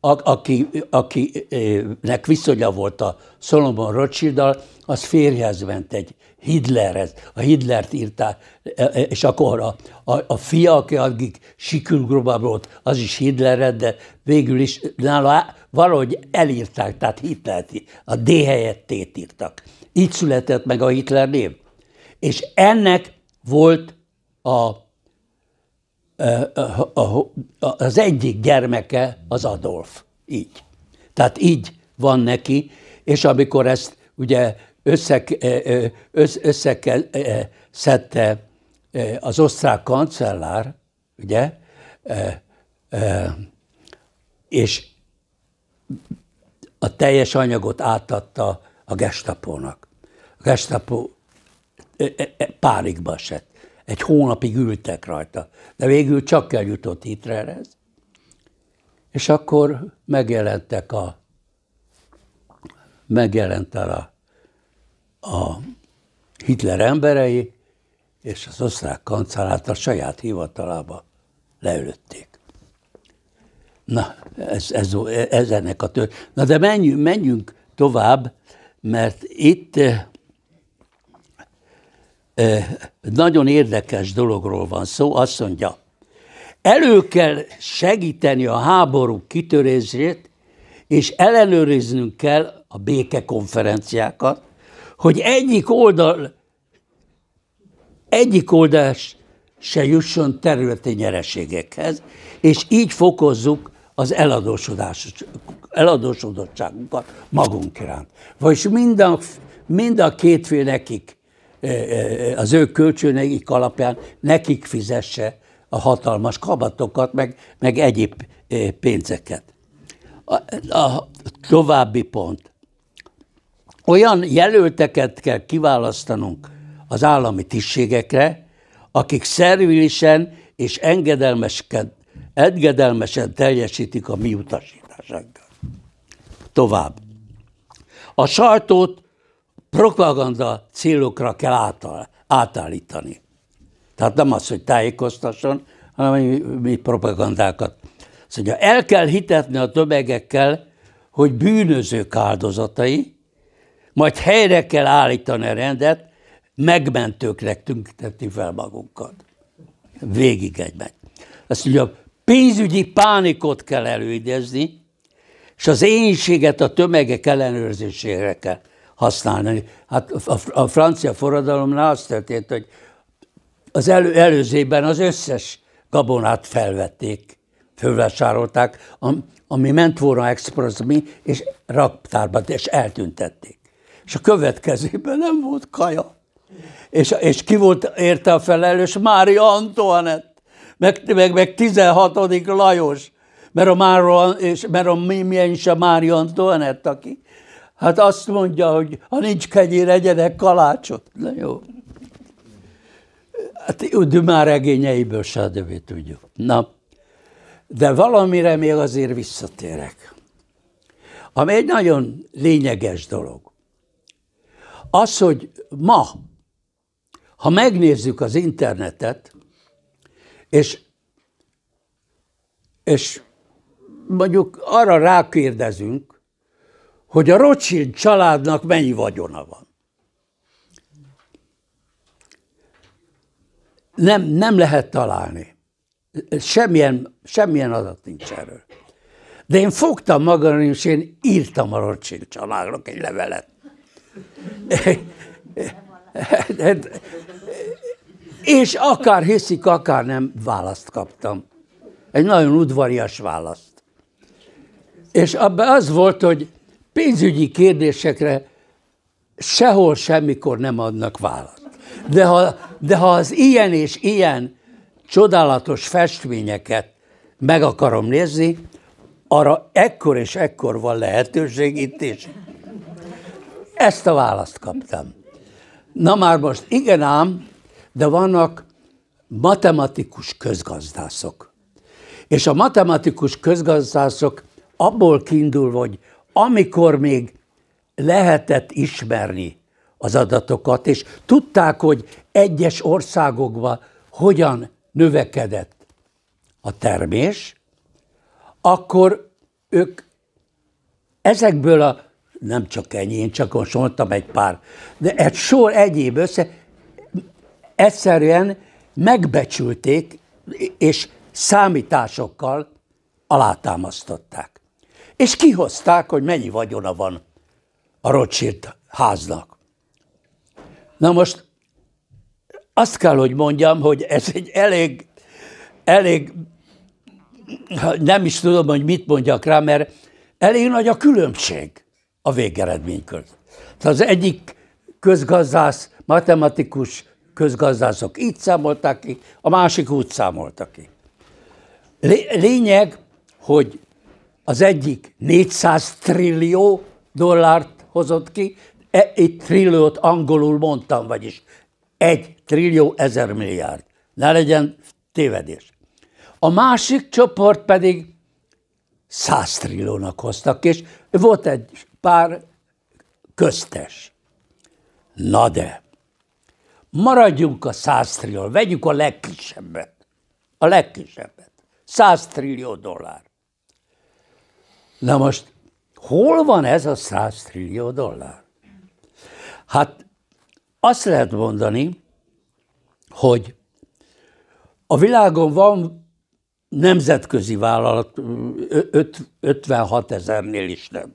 aki, akinek viszonya volt a Szolomon rothschild az férjhez ment egy Hitlerhez. A Hitlert írták, és akkor a, a, a fia, aki addig Sikülgrubab volt, az is Hitlerhez, de végül is nála valahogy elírták, tehát Hitlert, a D helyett T-t írtak. Így született meg a Hitler név. És ennek volt a, a, a, az egyik gyermeke az Adolf. Így. Tehát így van neki, és amikor ezt ugye összeszedte az osztrák kancellár, ugye, és a teljes anyagot átadta a gestapónak. A gestapo e, e, e, párikba esett. Egy hónapig ültek rajta, de végül csak eljutott Hitlerhez. És akkor megjelentek a megjelent el a, a Hitler emberei, és az osztrák kancellát a saját hivatalába leülötték. Na, ez, ez, ez ennek a tör. Na, de menjünk, menjünk tovább, mert itt eh, eh, nagyon érdekes dologról van szó, azt mondja, elő kell segíteni a háború kitörését, és ellenőriznünk kell a békekonferenciákat, hogy egyik oldal, egyik oldal se jusson területi nyereségekhez, és így fokozzuk az eladósodás, eladósodottságunkat magunk iránt. Vagyis mind a, mind a két fél nekik, e, e, az ő kölcsöneik alapján nekik fizesse a hatalmas kabatokat, meg, meg egyéb e, pénzeket. A, a további pont. Olyan jelölteket kell kiválasztanunk az állami tisztségekre, akik szervilisen és engedelmeskednek Edgedelmesen teljesítik a mi utasításánkat. Tovább. A sajtót propaganda célokra kell átáll, átállítani. Tehát nem az, hogy tájékoztasson, hanem mi propagandákat. Szóval el kell hitetni a tömegekkel, hogy bűnözők áldozatai, majd helyre kell állítani a rendet, megmentőknek tüntetni fel magunkat. Végig egy megy. Ezt ugye a Pénzügyi pánikot kell előidézni, és az énséget a tömegek ellenőrzésére kell használni. Hát a, a francia forradalomnál azt történt, hogy az elő, előzőben az összes gabonát felvették, fölvásárolták, ami ment volna exportzni, és raktárba, és eltüntették. És a következőben nem volt kaja. És, és ki volt érte a felelős? Mária Antoinette meg, meg, meg 16. Lajos, mert a, Máro, és, mert a Mimien és a Mária Antoinette, aki hát azt mondja, hogy ha nincs kenyér, egyenek kalácsot. Na jó. Hát már regényeiből se többé tudjuk. Na, de valamire még azért visszatérek. Ami egy nagyon lényeges dolog. Az, hogy ma, ha megnézzük az internetet, és, és mondjuk arra rákérdezünk, hogy a Rothschild családnak mennyi vagyona van. Nem, nem lehet találni. Semmilyen, semmilyen adat nincs erről. De én fogtam magam, és én írtam a Rothschild családnak egy levelet. És akár hiszik, akár nem, választ kaptam. Egy nagyon udvarias választ. És abban az volt, hogy pénzügyi kérdésekre sehol semmikor nem adnak választ. De ha, de ha az ilyen és ilyen csodálatos festményeket meg akarom nézni, arra ekkor és ekkor van lehetőség itt is. Ezt a választ kaptam. Na már most, igen ám, de vannak matematikus közgazdászok. És a matematikus közgazdászok abból kiindul, hogy amikor még lehetett ismerni az adatokat, és tudták, hogy egyes országokban hogyan növekedett a termés, akkor ők ezekből a, nem csak ennyi, én csak most mondtam egy pár, de egy sor egyéb össze, egyszerűen megbecsülték, és számításokkal alátámasztották. És kihozták, hogy mennyi vagyona van a Rothschild háznak. Na most azt kell, hogy mondjam, hogy ez egy elég, elég, nem is tudom, hogy mit mondjak rá, mert elég nagy a különbség a végeredmény között. Tehát az egyik közgazdász, matematikus közgazdászok így számolták ki, a másik úgy számolta ki. Lényeg, hogy az egyik 400 trillió dollárt hozott ki, e, egy trilliót angolul mondtam, vagyis egy trillió ezer milliárd. Ne legyen tévedés. A másik csoport pedig 100 trilliónak hoztak, és volt egy pár köztes. Na de, Maradjunk a 100 trillió, vegyük a legkisebbet. A legkisebbet. 100 trillió dollár. Na most, hol van ez a 100 trillió dollár? Hát azt lehet mondani, hogy a világon van nemzetközi vállalat 56 ezernél is nem.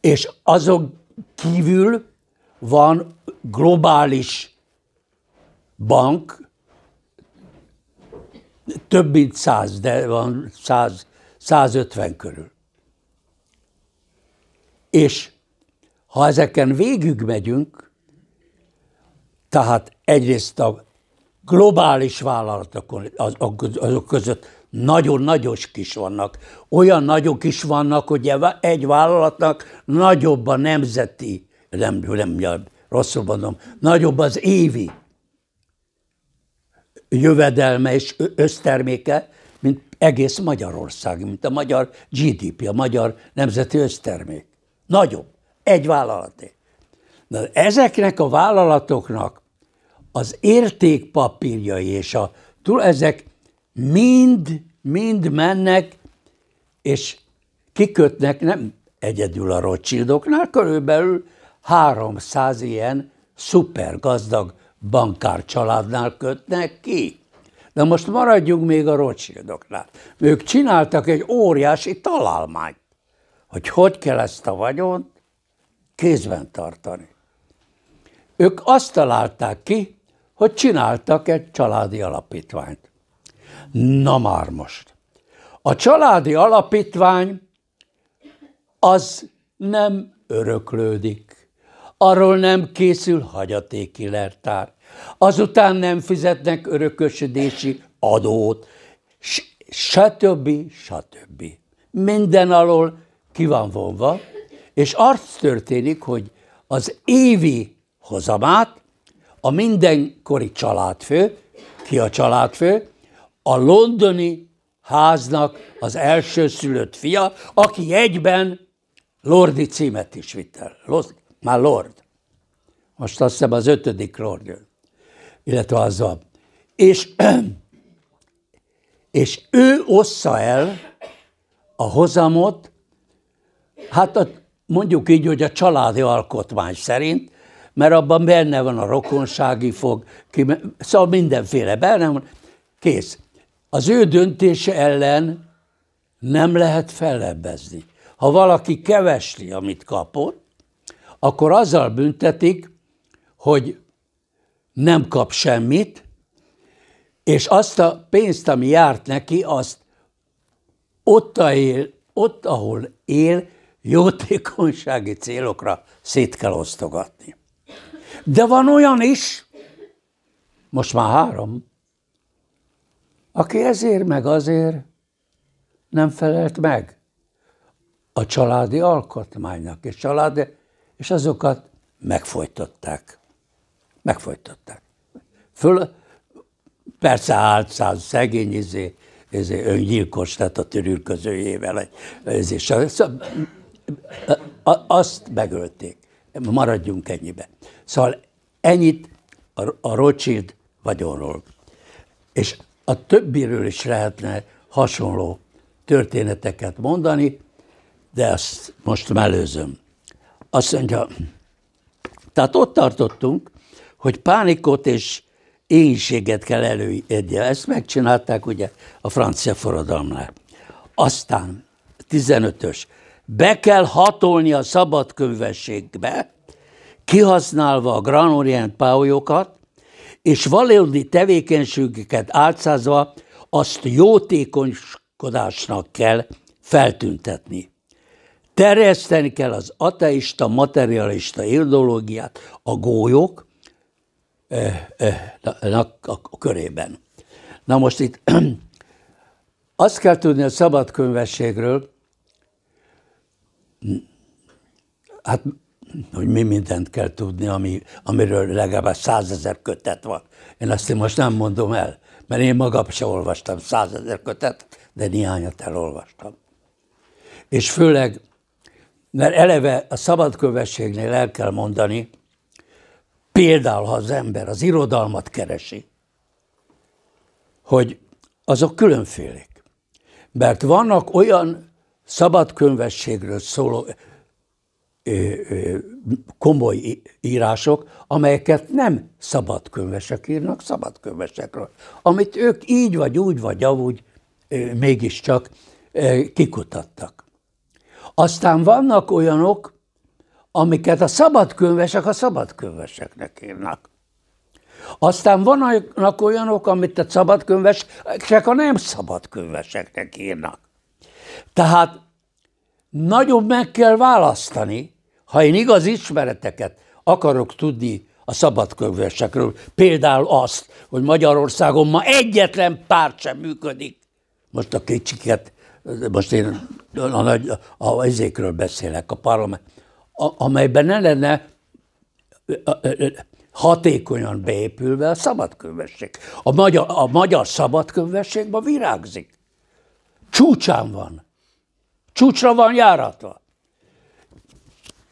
És azon kívül van globális bank, több mint száz, de van száz, 150 körül. És ha ezeken végig megyünk, tehát egyrészt a globális vállalatokon, azok között nagyon nagyon kis vannak. Olyan nagyok is vannak, hogy egy vállalatnak nagyobb a nemzeti, nem, nem, rosszul mondom, nagyobb az évi jövedelme és összterméke, mint egész Magyarország, mint a magyar GDP, a magyar nemzeti össztermék. Nagyobb. Egy vállalaté. Na, ezeknek a vállalatoknak az értékpapírjai és a túl ezek mind, mind mennek, és kikötnek nem egyedül a Rothschildoknál, körülbelül 300 ilyen szupergazdag bankár családnál kötnek ki. De most maradjunk még a Rothschildoknál. Ők csináltak egy óriási találmányt, hogy hogy kell ezt a vagyont kézben tartani. Ők azt találták ki, hogy csináltak egy családi alapítványt. Na már most. A családi alapítvány az nem öröklődik arról nem készül hagyatéki lertár. Azután nem fizetnek örökösödési adót, stb. stb. Minden alól ki van vonva, és azt történik, hogy az évi hozamát a mindenkori családfő, ki a családfő, a londoni háznak az elsőszülött fia, aki egyben lordi címet is vitt el már lord. Most azt hiszem az ötödik lord jön. Illetve az a. És, és ő ossza el a hozamot, hát a, mondjuk így, hogy a családi alkotmány szerint, mert abban benne van a rokonsági fog, ki, szóval mindenféle benne van, kész. Az ő döntése ellen nem lehet fellebbezni. Ha valaki kevesli, amit kapott, akkor azzal büntetik, hogy nem kap semmit, és azt a pénzt, ami járt neki, azt ott, a él, ott ahol él, jótékonysági célokra szét kell osztogatni. De van olyan is, most már három, aki ezért meg azért nem felelt meg a családi alkotmánynak és családi és azokat megfojtották. Megfojtották. Föl, persze állt száz szegény, izé, izé, öngyilkos, lett a törülközőjével. Izé, szóval, azt megölték. Maradjunk ennyibe. Szóval ennyit a, a Rothschild vagyonról. És a többiről is lehetne hasonló történeteket mondani, de azt most mellőzöm. Azt mondja, tehát ott tartottunk, hogy pánikot és éjséget kell előedje. Ezt megcsinálták ugye a francia forradalmnál. Aztán 15-ös. Be kell hatolni a szabadkövességbe, kihasználva a Grand Orient pályókat, és valódi tevékenységüket álcázva azt jótékonykodásnak kell feltüntetni. Terjeszteni kell az ateista, materialista ideológiát a gólyok eh, eh, a körében. Na most itt azt kell tudni a szabadkönyvességről, hát, hogy mi mindent kell tudni, ami, amiről legalább százezer kötet van. Én azt én most nem mondom el, mert én magam sem olvastam százezer kötet, de néhányat elolvastam. És főleg mert eleve a szabadkövességnél el kell mondani, például ha az ember az irodalmat keresi, hogy azok különfélék. Mert vannak olyan szabadkönyvességről szóló ö, ö, komoly írások, amelyeket nem szabadkönyvesek írnak szabadkönyvesekről, amit ők így vagy úgy vagy ahogy mégiscsak ö, kikutattak. Aztán vannak olyanok, amiket a szabadkönyvesek a szabadkönyveseknek írnak. Aztán vannak olyanok, amit a szabadkönyvesek a nem szabadkönyveseknek írnak. Tehát nagyon meg kell választani, ha én igaz ismereteket akarok tudni a szabadkönyvesekről, például azt, hogy Magyarországon ma egyetlen párt sem működik, most a kicsiket most én a, nagy, a izékről beszélek, a parlament, a, amelyben ne lenne hatékonyan beépülve a szabadkövesség. A magyar, a magyar szabadkövesség ma virágzik. Csúcsán van. Csúcsra van járatva.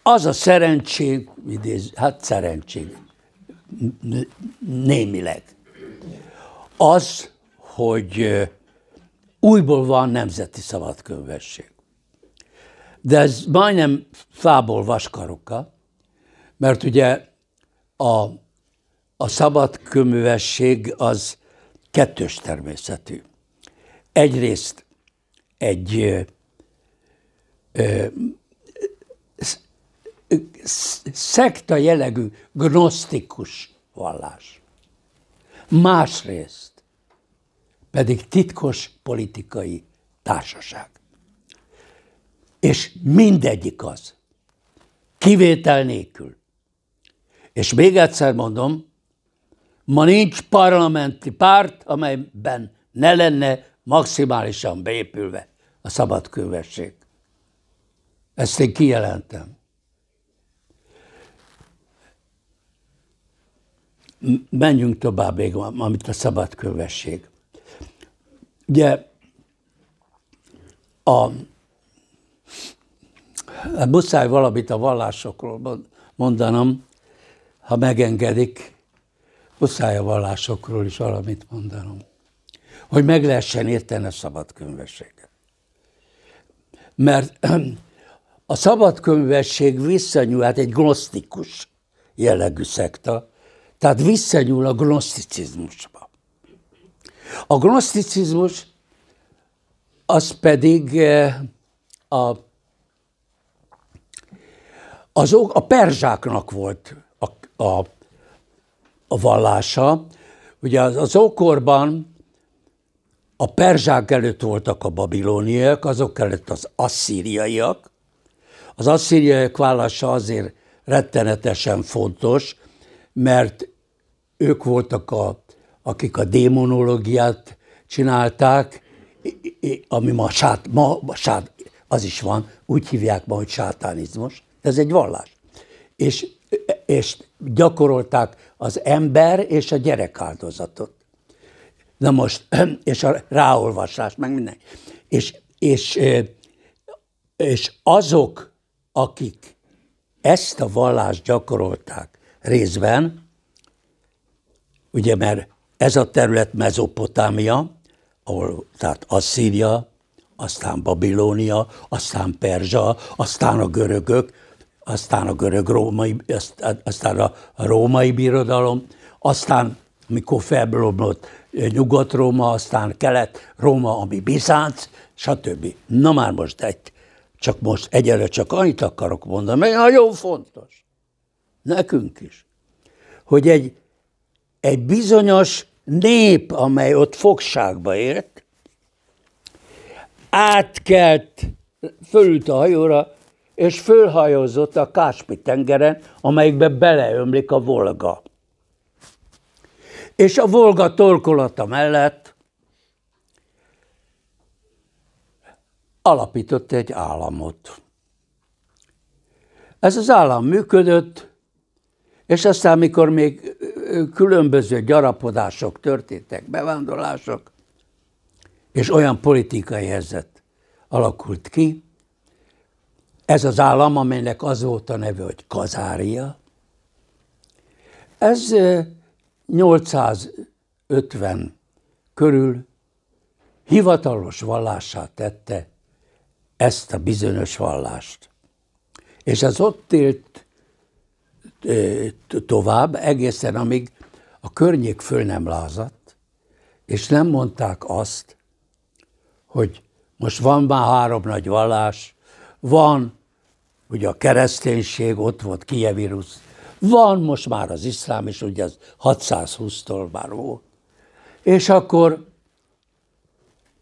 Az a szerencsénk, idéz, hát szerencsénk, némileg, az, hogy újból van nemzeti szabadkönyvesség. De ez majdnem fából vaskaroka, mert ugye a, a szabadkönyvesség az kettős természetű. Egyrészt egy ö, ö, szekta jellegű gnosztikus vallás. Másrészt pedig titkos politikai társaság. És mindegyik az, kivétel nélkül. És még egyszer mondom, ma nincs parlamenti párt, amelyben ne lenne maximálisan beépülve a szabadkövesség. Ezt én kijelentem. Menjünk tovább még, amit a szabadkövesség. Ugye a, a hát muszáj valamit a vallásokról mondanom, ha megengedik, muszáj a vallásokról is valamit mondanom, hogy meg lehessen érteni a szabadkönyvességet. Mert a szabadkönyvesség visszanyúl, hát egy gnosztikus jellegű szekta, tehát visszanyúl a gnoszticizmus. A gnoszticizmus az pedig eh, a, az, a perzsáknak volt a, a, a vallása. Ugye az, az ókorban a perzsák előtt voltak a babilóniak, azok előtt az asszíriaiak. Az asszíriaiak vállása azért rettenetesen fontos, mert ők voltak a akik a démonológiát csinálták, ami ma, sát, ma sát, az is van, úgy hívják ma, hogy sátánizmus, ez egy vallás. És, és gyakorolták az ember és a gyerek áldozatot. Na most, és a ráolvasás, meg minden. És, és, és azok, akik ezt a vallást gyakorolták részben, ugye mert ez a terület Mezopotámia, ahol, tehát Asszíria, aztán Babilónia, aztán Perzsa, aztán a görögök, aztán a görög-római, aztán a római birodalom, aztán, mikor felblomlott eh, Nyugat-Róma, aztán Kelet-Róma, ami Bizánc, stb. Na már most egy, csak most egyelőre csak annyit akarok mondani, mert nagyon fontos, nekünk is, hogy egy, egy bizonyos nép, amely ott fogságba ért, átkelt, fölült a hajóra, és fölhajózott a Káspi tengeren, amelyikbe beleömlik a Volga. És a Volga torkolata mellett alapított egy államot. Ez az állam működött, és aztán, mikor még különböző gyarapodások történtek, bevándorlások, és olyan politikai helyzet alakult ki, ez az állam, amelynek az volt a neve, hogy Kazária, ez 850 körül hivatalos vallássá tette ezt a bizonyos vallást. És az ott élt tovább, egészen amíg a környék föl nem lázadt, és nem mondták azt, hogy most van már három nagy vallás, van ugye a kereszténység, ott volt Kievirus, van most már az iszlám is, ugye az 620-tól már volt. És akkor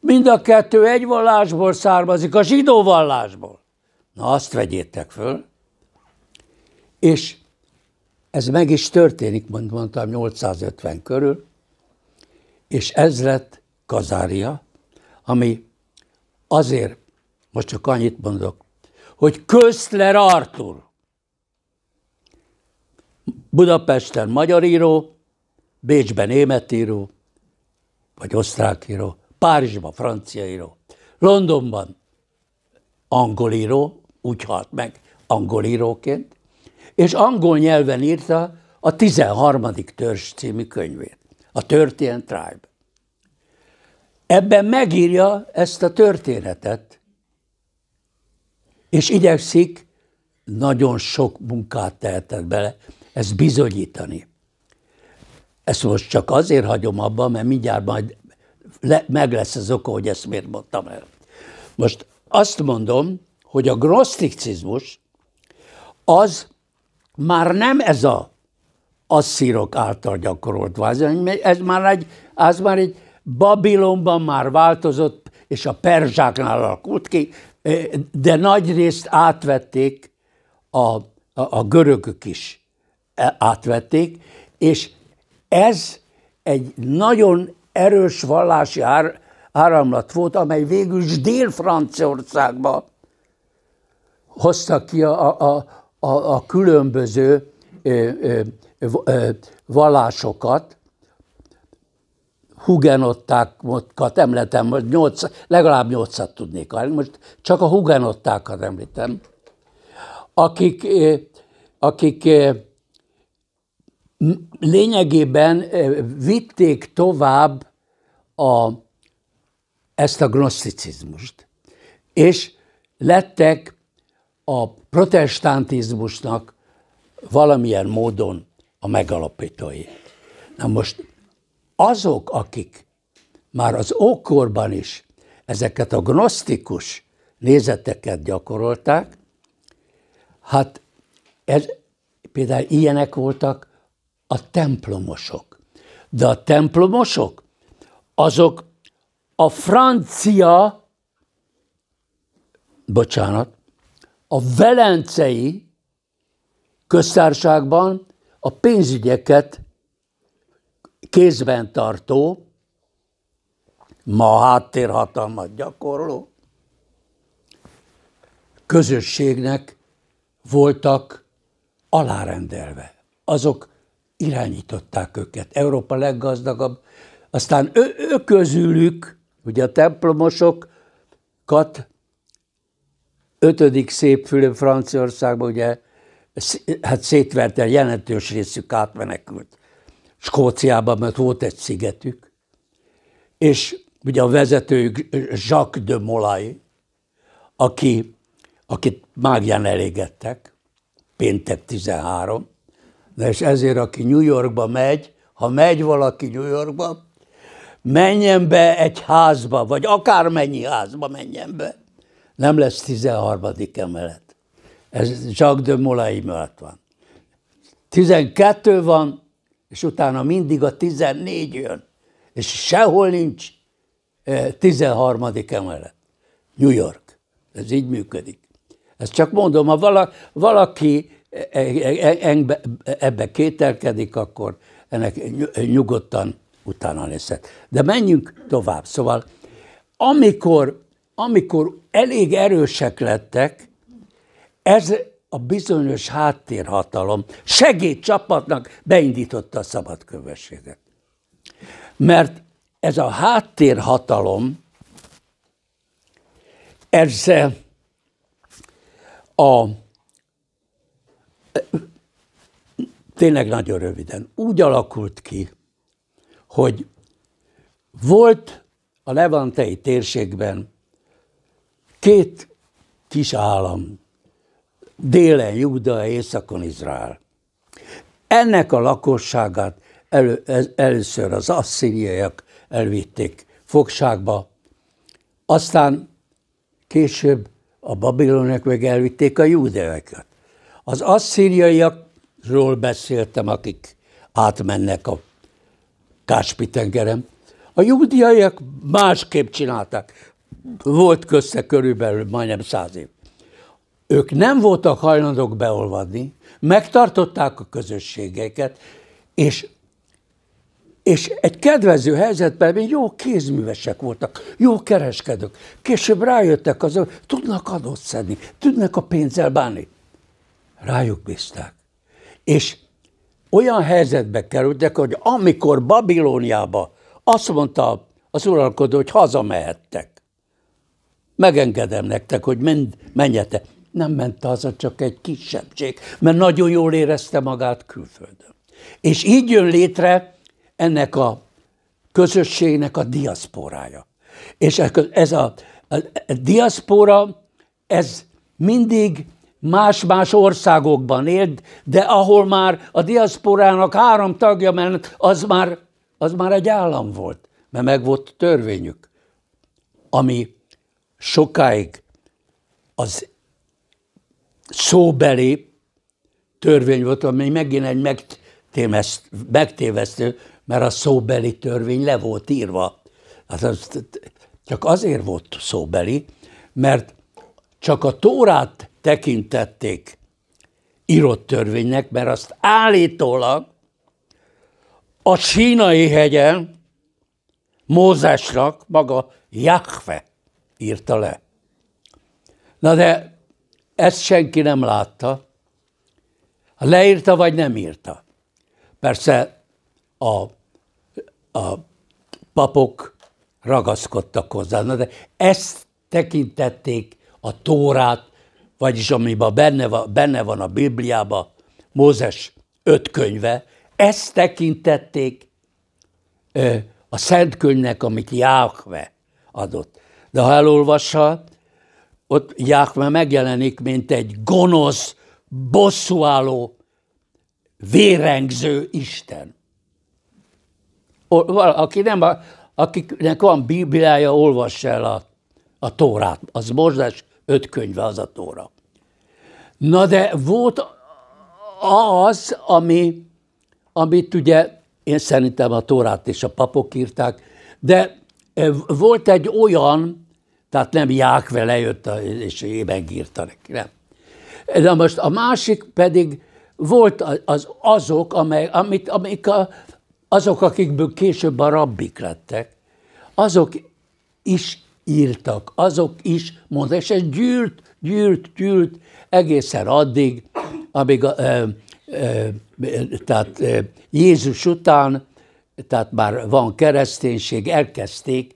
mind a kettő egy vallásból származik, a zsidó vallásból. Na azt vegyétek föl. És ez meg is történik, mondtam, 850 körül, és ez lett Kazária, ami azért, most csak annyit mondok, hogy Köszler Artur, Budapesten magyar író, Bécsben német író, vagy osztrák író, Párizsban francia író, Londonban angol író, úgy halt meg angol íróként, és angol nyelven írta a 13. törzs című könyvét, a Történet Tribe. Ebben megírja ezt a történetet, és igyekszik, nagyon sok munkát tehetett bele, ezt bizonyítani. Ezt most csak azért hagyom abba, mert mindjárt majd le, meg lesz az oka, hogy ezt miért mondtam el. Most azt mondom, hogy a gnoszticizmus az már nem ez a asszírok által gyakorolt vázony, ez már egy, az már egy Babilonban már változott, és a perzsáknál alakult ki, eh, de nagy részt átvették a, a, a görögök is e, átvették, és ez egy nagyon erős vallási ár, áramlat volt, amely végül is Dél-Franciaországba hozta ki a, a, a, a különböző ö, ö, ö, vallásokat, hugenottákat említem, most 8, legalább nyolcat tudnék, most csak a hugenottákat említem, akik, akik lényegében vitték tovább a, ezt a gnoszticizmust, és lettek a protestantizmusnak valamilyen módon a megalapítói. Na most azok, akik már az ókorban is ezeket a gnosztikus nézeteket gyakorolták, hát ez, például ilyenek voltak a templomosok. De a templomosok, azok a francia, bocsánat, a Velencei köztársaságban a pénzügyeket kézben tartó, ma háttérhatalmat gyakorló közösségnek voltak alárendelve. Azok irányították őket. Európa leggazdagabb. Aztán ő, ő közülük, ugye a templomosokat ötödik szép Fülöp Franciaországban ugye hát szétverte, jelentős részük átmenekült. Skóciában, mert volt egy szigetük, és ugye a vezetőjük Jacques de Molay, aki, akit mágján elégettek, péntek 13, de és ezért aki New Yorkba megy, ha megy valaki New Yorkba, menjen be egy házba, vagy akármennyi házba menjen be, nem lesz 13. emelet. Ez Jacques de Molay mellett van. 12 van, és utána mindig a 14 jön. És sehol nincs 13. Eh, emelet. New York. Ez így működik. Ezt csak mondom, ha valaki, ebbe, eh, eh, ebbe kételkedik, akkor ennek nyugodtan utána nézhet. De menjünk tovább. Szóval, amikor amikor elég erősek lettek, ez a bizonyos háttérhatalom segédcsapatnak beindította a szabadkövességet. Mert ez a háttérhatalom, ez eh, a eh, tényleg nagyon röviden úgy alakult ki, hogy volt a levantei térségben Két kis állam, délen Júda, északon Izrael. Ennek a lakosságát elő, először az asszíriaiak elvitték fogságba, aztán később a babilonok meg elvitték a júdeveket. Az asszíriaiakról beszéltem, akik átmennek a káspi tengerem A júdiaiak másképp csinálták volt közte körülbelül majdnem száz év. Ők nem voltak hajlandók beolvadni, megtartották a közösségeket, és, és egy kedvező helyzetben még jó kézművesek voltak, jó kereskedők. Később rájöttek azok, tudnak adót szedni, tudnak a pénzzel bánni. Rájuk bízták. És olyan helyzetbe kerültek, hogy amikor Babilóniába azt mondta az uralkodó, hogy hazamehettek, megengedem nektek, hogy menj, menjetek. Nem ment a csak egy kisebbség, mert nagyon jól érezte magát külföldön. És így jön létre ennek a közösségnek a diaszporája. És ez a, a, diaszpora, ez mindig más-más országokban élt, de ahol már a diaszporának három tagja ment, az már, az már egy állam volt, mert meg volt a törvényük, ami sokáig az szóbeli törvény volt, ami megint egy megtévesztő, mert a szóbeli törvény le volt írva. Hát az, csak azért volt szóbeli, mert csak a Tórát tekintették írott törvénynek, mert azt állítólag a sínai hegyen Mózesnak maga Jahve írta le. Na de ezt senki nem látta. Leírta vagy nem írta. Persze a, a papok ragaszkodtak hozzá. Na de ezt tekintették a Tórát, vagyis amiben benne van, benne van a Bibliában, Mózes öt könyve, ezt tekintették ö, a Szent Könyvnek, amit Jákve adott de ha elolvassa, ott Jákme megjelenik, mint egy gonosz, bosszúálló, vérengző Isten. Aki nem, akinek van Bibliája, olvassa el a, a Tórát. Az Mózes öt könyve az a Tóra. Na de volt az, ami, amit ugye én szerintem a Tórát és a papok írták, de volt egy olyan, tehát nem Jákve lejött, és megírta neki, nem. De most a másik pedig volt az azok, amely, amit, amik a, azok, akikből később a rabbik lettek, azok is írtak, azok is mondták, és ez gyűlt, gyűlt, gyűlt egészen addig, amíg a, a, a, tehát Jézus után tehát már van kereszténység, elkezdték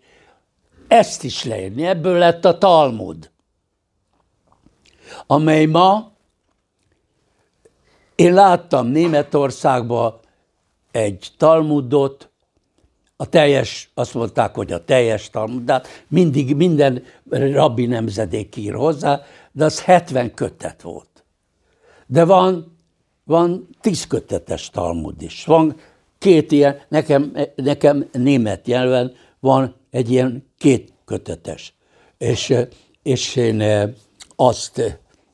ezt is leírni. Ebből lett a Talmud, amely ma, én láttam Németországban egy Talmudot, a teljes, azt mondták, hogy a teljes Talmud, de hát mindig minden rabbi nemzedék ír hozzá, de az 70 kötet volt. De van, van 10 kötetes Talmud is, van két ilyen, nekem, nekem német nyelven van egy ilyen két kötetes. És, és én eh, azt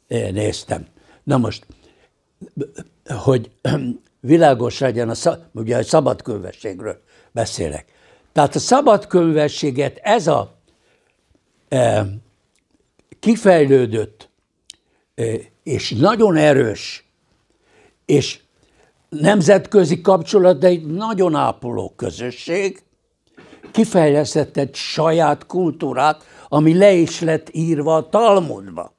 eh, néztem. Na most, hogy világos legyen, a szab, ugye a szabadkönyvességről beszélek. Tehát a szabadkönyvességet ez a e, kifejlődött e, és nagyon erős és nemzetközi kapcsolat, de egy nagyon ápoló közösség, kifejlesztett egy saját kultúrát, ami le is lett írva a Talmudba.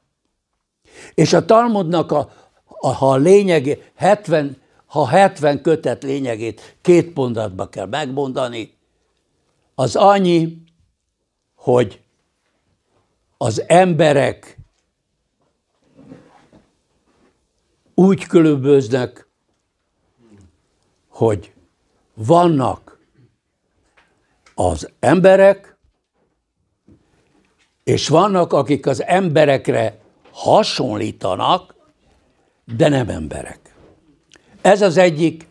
És a Talmudnak a, a, ha a lényeg, 70, ha 70 kötet lényegét két pontatba kell megmondani, az annyi, hogy az emberek úgy különböznek, hogy vannak az emberek, és vannak, akik az emberekre hasonlítanak, de nem emberek. Ez az egyik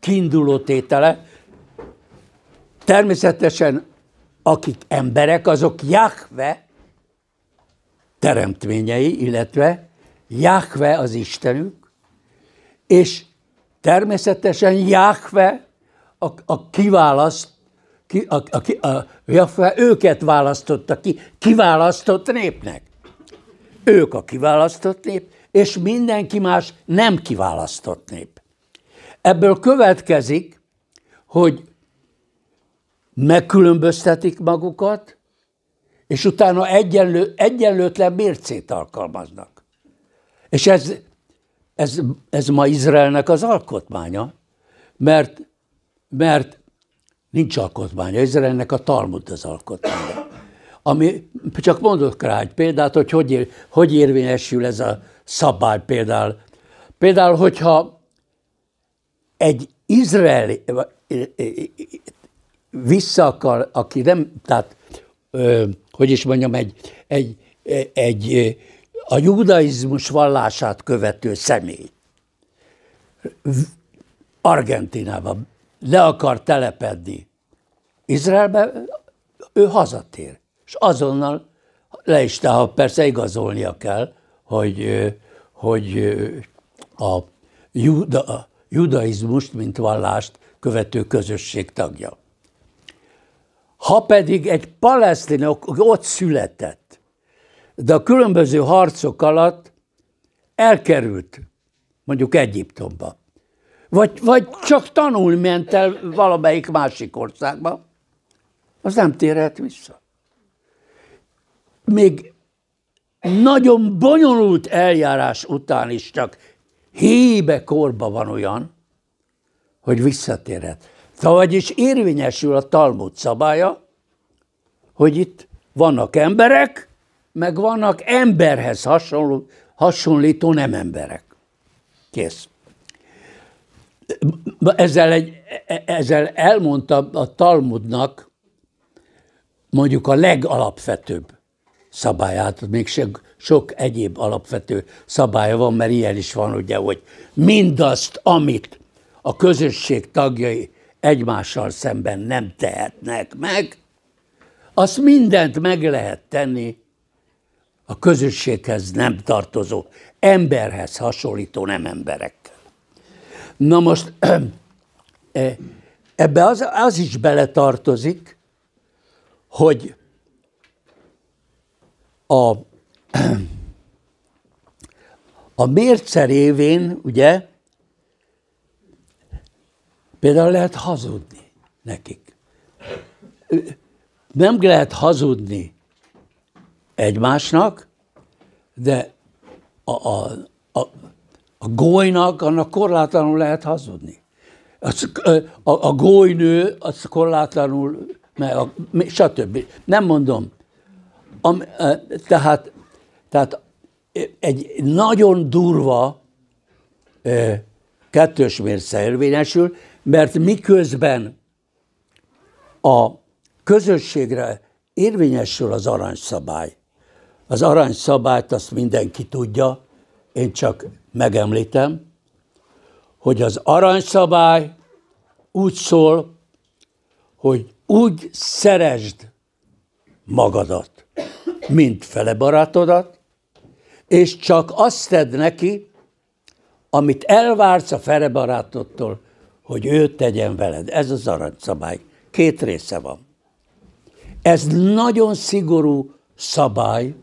kiinduló tétele. Természetesen, akik emberek, azok Jahve teremtményei, illetve Jahve az Istenük, és Természetesen Jákve a, a kiválaszt, ki, a, a, a, Jákve őket választotta ki, kiválasztott népnek. Ők a kiválasztott nép, és mindenki más nem kiválasztott nép. Ebből következik, hogy megkülönböztetik magukat, és utána egyenlő, egyenlőtlen mércét alkalmaznak. És ez ez, ez ma Izraelnek az alkotmánya, mert, mert nincs alkotmánya, Izraelnek a Talmud az alkotmánya. Ami, csak mondok rá egy példát, hogy hogy, ér, hogy érvényesül ez a szabály például. Például, hogyha egy izraeli vissza akar, aki nem, tehát, ö, hogy is mondjam, egy, egy, egy, egy a judaizmus vallását követő személy Argentinában le akar telepedni Izraelbe, ő hazatér. És azonnal le is, ha persze igazolnia kell, hogy, hogy a juda, judaizmust, mint vallást követő közösség tagja. Ha pedig egy palesztin ott született, de a különböző harcok alatt elkerült mondjuk Egyiptomba, vagy, vagy csak tanul ment el valamelyik másik országba, az nem térhet vissza. Még nagyon bonyolult eljárás után is csak hébe korba van olyan, hogy visszatérhet. Szóval vagyis érvényesül a Talmud szabálya, hogy itt vannak emberek, meg vannak emberhez hasonló, hasonlító nem emberek. Kész. Ezzel, egy, e-, e-, ezzel elmondta a Talmudnak mondjuk a legalapvetőbb szabályát, még sok egyéb alapvető szabálya van, mert ilyen is van ugye, hogy mindazt, amit a közösség tagjai egymással szemben nem tehetnek meg, azt mindent meg lehet tenni a közösséghez nem tartozó, emberhez hasonlító nem emberek. Na most eh, ebbe az, az is beletartozik, hogy a, a mérce révén, ugye, például lehet hazudni nekik. Nem lehet hazudni egymásnak, de a, a, a, a gólynak annak korlátlanul lehet hazudni. A, a, a gólynő az korlátlanul, mert a, stb. Nem mondom. Am, tehát, tehát egy nagyon durva kettős mérce érvényesül, mert miközben a közösségre érvényesül az aranyszabály, az arany szabályt azt mindenki tudja, én csak megemlítem, hogy az arany szabály úgy szól, hogy úgy szeresd magadat, mint fele barátodat, és csak azt tedd neki, amit elvársz a fele barátodtól, hogy ő tegyen veled. Ez az arany szabály. Két része van. Ez nagyon szigorú szabály,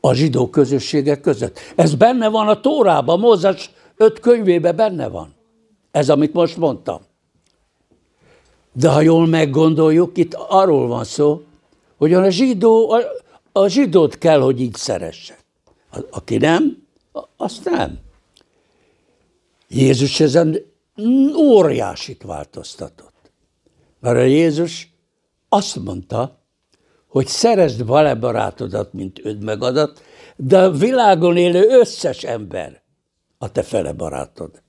a zsidó közösségek között. Ez benne van a Tórában, Mózes öt könyvébe benne van. Ez, amit most mondtam. De ha jól meggondoljuk, itt arról van szó, hogy a, zsidó, a, a zsidót kell, hogy így szeresse. A, aki nem, azt nem. Jézus ezen óriásit változtatott. Mert a Jézus azt mondta, hogy szerezd vale barátodat, mint megadat, de a világon élő összes ember a te fele barátod.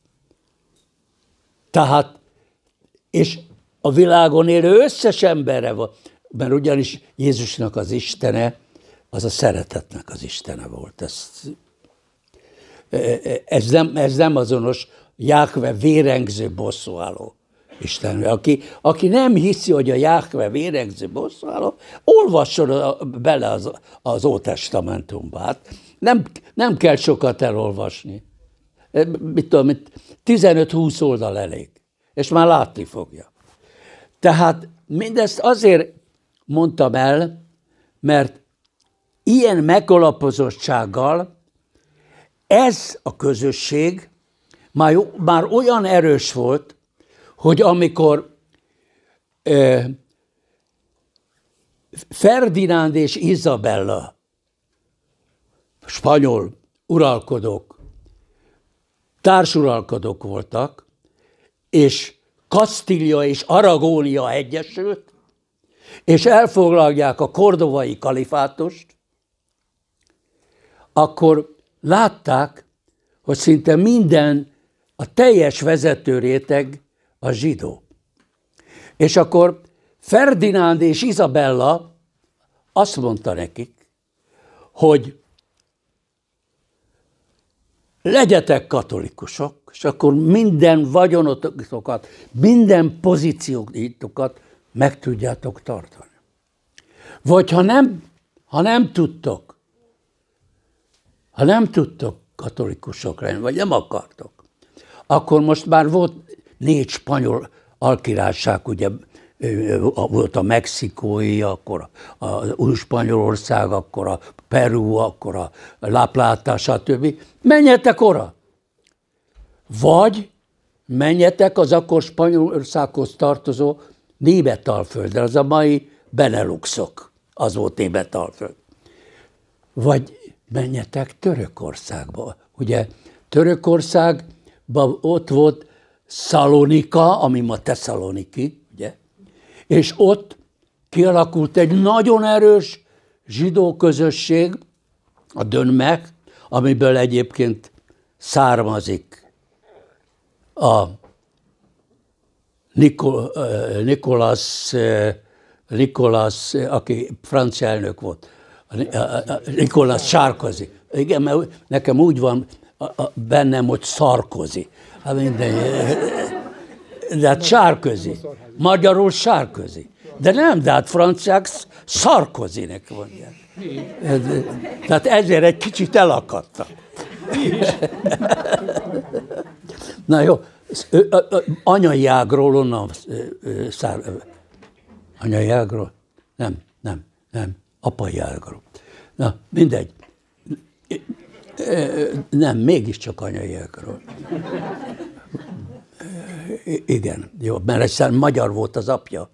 Tehát, és a világon élő összes emberre van, mert ugyanis Jézusnak az Istene, az a szeretetnek az Istene volt. Ez, ez, nem, ez nem azonos Jákve vérengző bosszúálló Isten, aki, aki nem hiszi, hogy a Jákve véregző bosszáló, olvasson a, bele az, az Ótestamentumba. Hát nem, nem kell sokat elolvasni. E, mit tudom, 15-20 oldal elég. És már látni fogja. Tehát mindezt azért mondtam el, mert ilyen megalapozottsággal ez a közösség már, már olyan erős volt, hogy amikor eh, Ferdinánd és Izabella, spanyol uralkodók, társuralkodók voltak, és Kasztília és Aragónia egyesült, és elfoglalják a kordovai kalifátust, akkor látták, hogy szinte minden, a teljes vezetőréteg a zsidó. És akkor Ferdinánd és Izabella azt mondta nekik, hogy legyetek katolikusok, és akkor minden vagyonotokat, minden pozíciókat meg tudjátok tartani. Vagy ha nem, ha nem tudtok, ha nem tudtok katolikusok lenni, vagy nem akartok, akkor most már volt négy spanyol alkirályság, ugye volt a mexikói, akkor a új Spanyolország, akkor a Peru, akkor a La Plata, stb. Menjetek oda! Vagy menjetek az akkor Spanyolországhoz tartozó Németalföldre, az a mai Beneluxok, az volt Németalföld. Vagy menjetek Törökországba. Ugye Törökországban ott volt Szalonika, ami ma Tesszaloniki, ugye? És ott kialakult egy nagyon erős zsidó közösség, a dönmek, amiből egyébként származik a Nikol, Nikolas, Nikolas, aki francia elnök volt, Nikolas Sárkozi. Igen, mert nekem úgy van bennem, hogy szarkozi. Hát mindegy. De hát sárközi. Magyarul sárközi. De nem, de hát franciák szarkozinek mondják. Tehát ezért egy kicsit elakadta. Na jó, anyai ágról onnan szár... Anyai ágról? Nem, nem, nem, apai ágról. Na, mindegy. Nem, mégiscsak anyaiakról. Igen, jó, mert egyszer magyar volt az apja.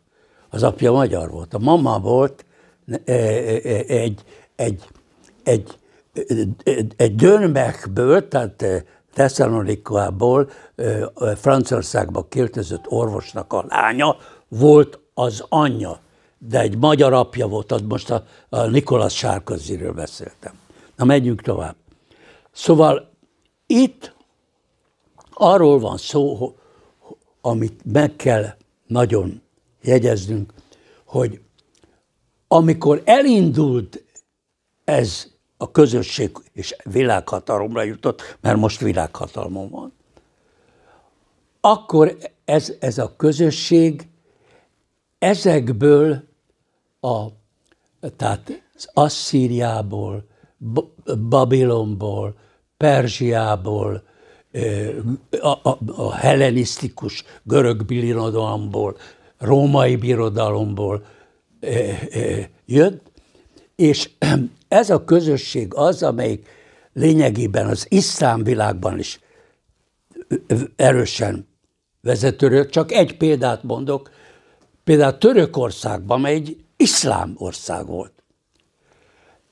Az apja magyar volt. A mama volt egy, egy, egy, egy Dönbekből, tehát Tesszalonikából Franciaországba költözött orvosnak a lánya volt az anyja, de egy magyar apja volt, az most a, a Nikolas Sárkoziről beszéltem. Na, megyünk tovább. Szóval itt arról van szó, amit meg kell nagyon jegyeznünk, hogy amikor elindult ez a közösség, és világhatalomra jutott, mert most világhatalmon van, akkor ez, ez a közösség ezekből a, tehát az Asszíriából, Babilonból, Perzsiából, a, a, a hellenisztikus görög birodalomból, római birodalomból jött, és ez a közösség az, amelyik lényegében az iszlám világban is erősen vezetőrő. Csak egy példát mondok, például Törökországban, amely egy iszlám ország volt.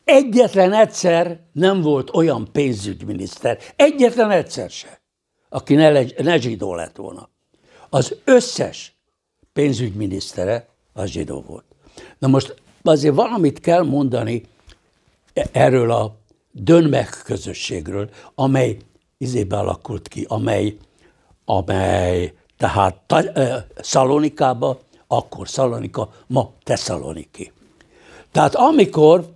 Egyetlen egyszer nem volt olyan pénzügyminiszter, egyetlen egyszer se, aki ne, legy, ne zsidó lett volna. Az összes pénzügyminisztere az zsidó volt. Na most azért valamit kell mondani e-, erről a dönmek közösségről, amely izébe alakult ki, amely, amely tehát ta, e-, Szalonikába, akkor Szalonika, ma Tesszaloniki. Tehát amikor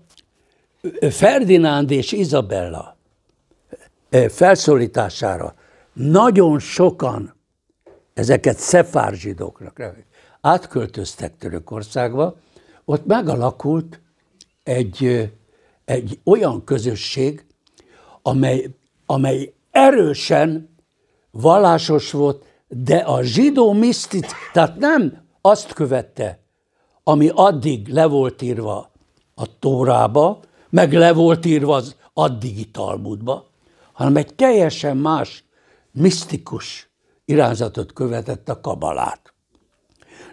Ferdinánd és Izabella felszólítására nagyon sokan ezeket szefár zsidóknak átköltöztek Törökországba, ott megalakult egy, egy olyan közösség, amely, amely erősen vallásos volt, de a zsidó misztit, tehát nem azt követte, ami addig le volt írva a Tórába, meg le volt írva az addigi Talmudba, hanem egy teljesen más, misztikus irányzatot követett a kabalát.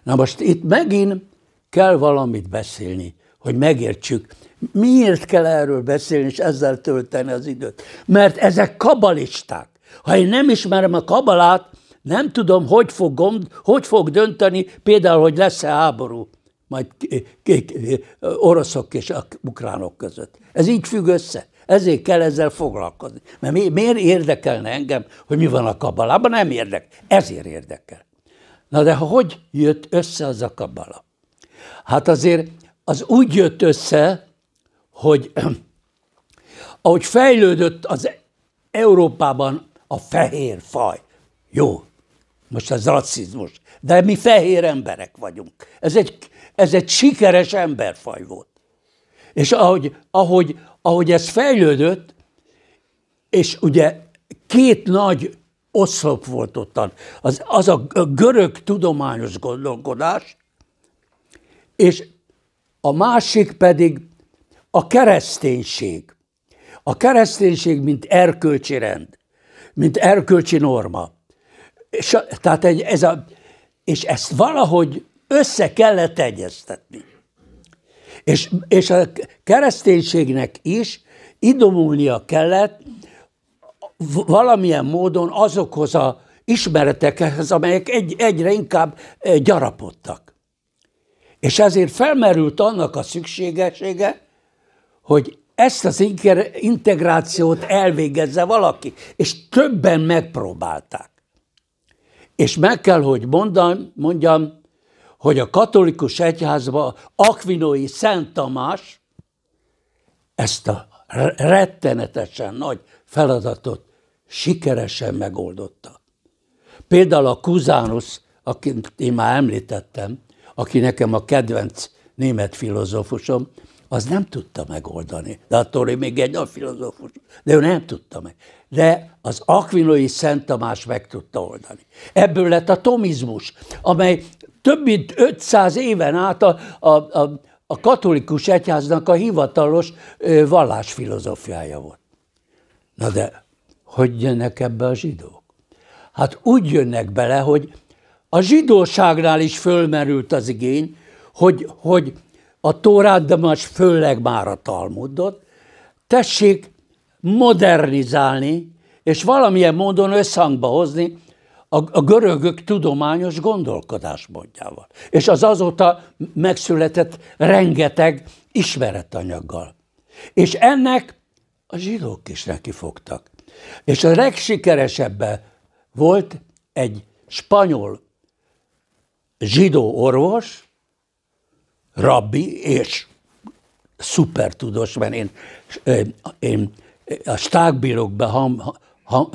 Na most itt megint kell valamit beszélni, hogy megértsük, miért kell erről beszélni, és ezzel tölteni az időt. Mert ezek kabalisták. Ha én nem ismerem a kabalát, nem tudom, hogy fog, gond, hogy fog dönteni, például, hogy lesz-e háború majd oroszok és a ukránok között. Ez így függ össze. Ezért kell ezzel foglalkozni. Mert mi, miért érdekelne engem, hogy mi van a kabalában? Nem érdekel. Ezért érdekel. Na de hogy jött össze az a kabala? Hát azért az úgy jött össze, hogy ahogy fejlődött az Európában a fehér faj. Jó, most ez rasszizmus. De mi fehér emberek vagyunk. Ez egy ez egy sikeres emberfaj volt. És ahogy, ahogy, ahogy ez fejlődött, és ugye két nagy oszlop volt ottan. Az, az a görög tudományos gondolkodás, és a másik pedig a kereszténység. A kereszténység, mint erkölcsi rend, mint erkölcsi norma. És, tehát egy, ez a, és ezt valahogy össze kellett egyeztetni. És, és a kereszténységnek is idomulnia kellett valamilyen módon azokhoz a ismeretekhez, amelyek egy, egyre inkább gyarapodtak. És ezért felmerült annak a szükségessége, hogy ezt az integrációt elvégezze valaki, és többen megpróbálták. És meg kell, hogy mondjam, mondjam hogy a katolikus egyházban Akvinói Szent Tamás ezt a rettenetesen nagy feladatot sikeresen megoldotta. Például a Kuzánus, akit én már említettem, aki nekem a kedvenc német filozófusom, az nem tudta megoldani. De attól én még egy nagy filozófus, de ő nem tudta meg. De az akvinói Szent Tamás meg tudta oldani. Ebből lett a tomizmus, amely több mint 500 éven át a, a, a, a katolikus egyháznak a hivatalos vallásfilozófiája volt. Na de, hogy jönnek ebbe a zsidók? Hát úgy jönnek bele, hogy a zsidóságnál is fölmerült az igény, hogy, hogy a Tórát, de most főleg már a Talmudot, tessék modernizálni, és valamilyen módon összhangba hozni a, a görögök tudományos gondolkodásmódjával. És az azóta megszületett rengeteg ismeretanyaggal. És ennek a zsidók is neki fogtak És a legsikeresebb volt egy spanyol zsidó orvos, rabbi és szupertudós, mert én, én a stágbírokban ha,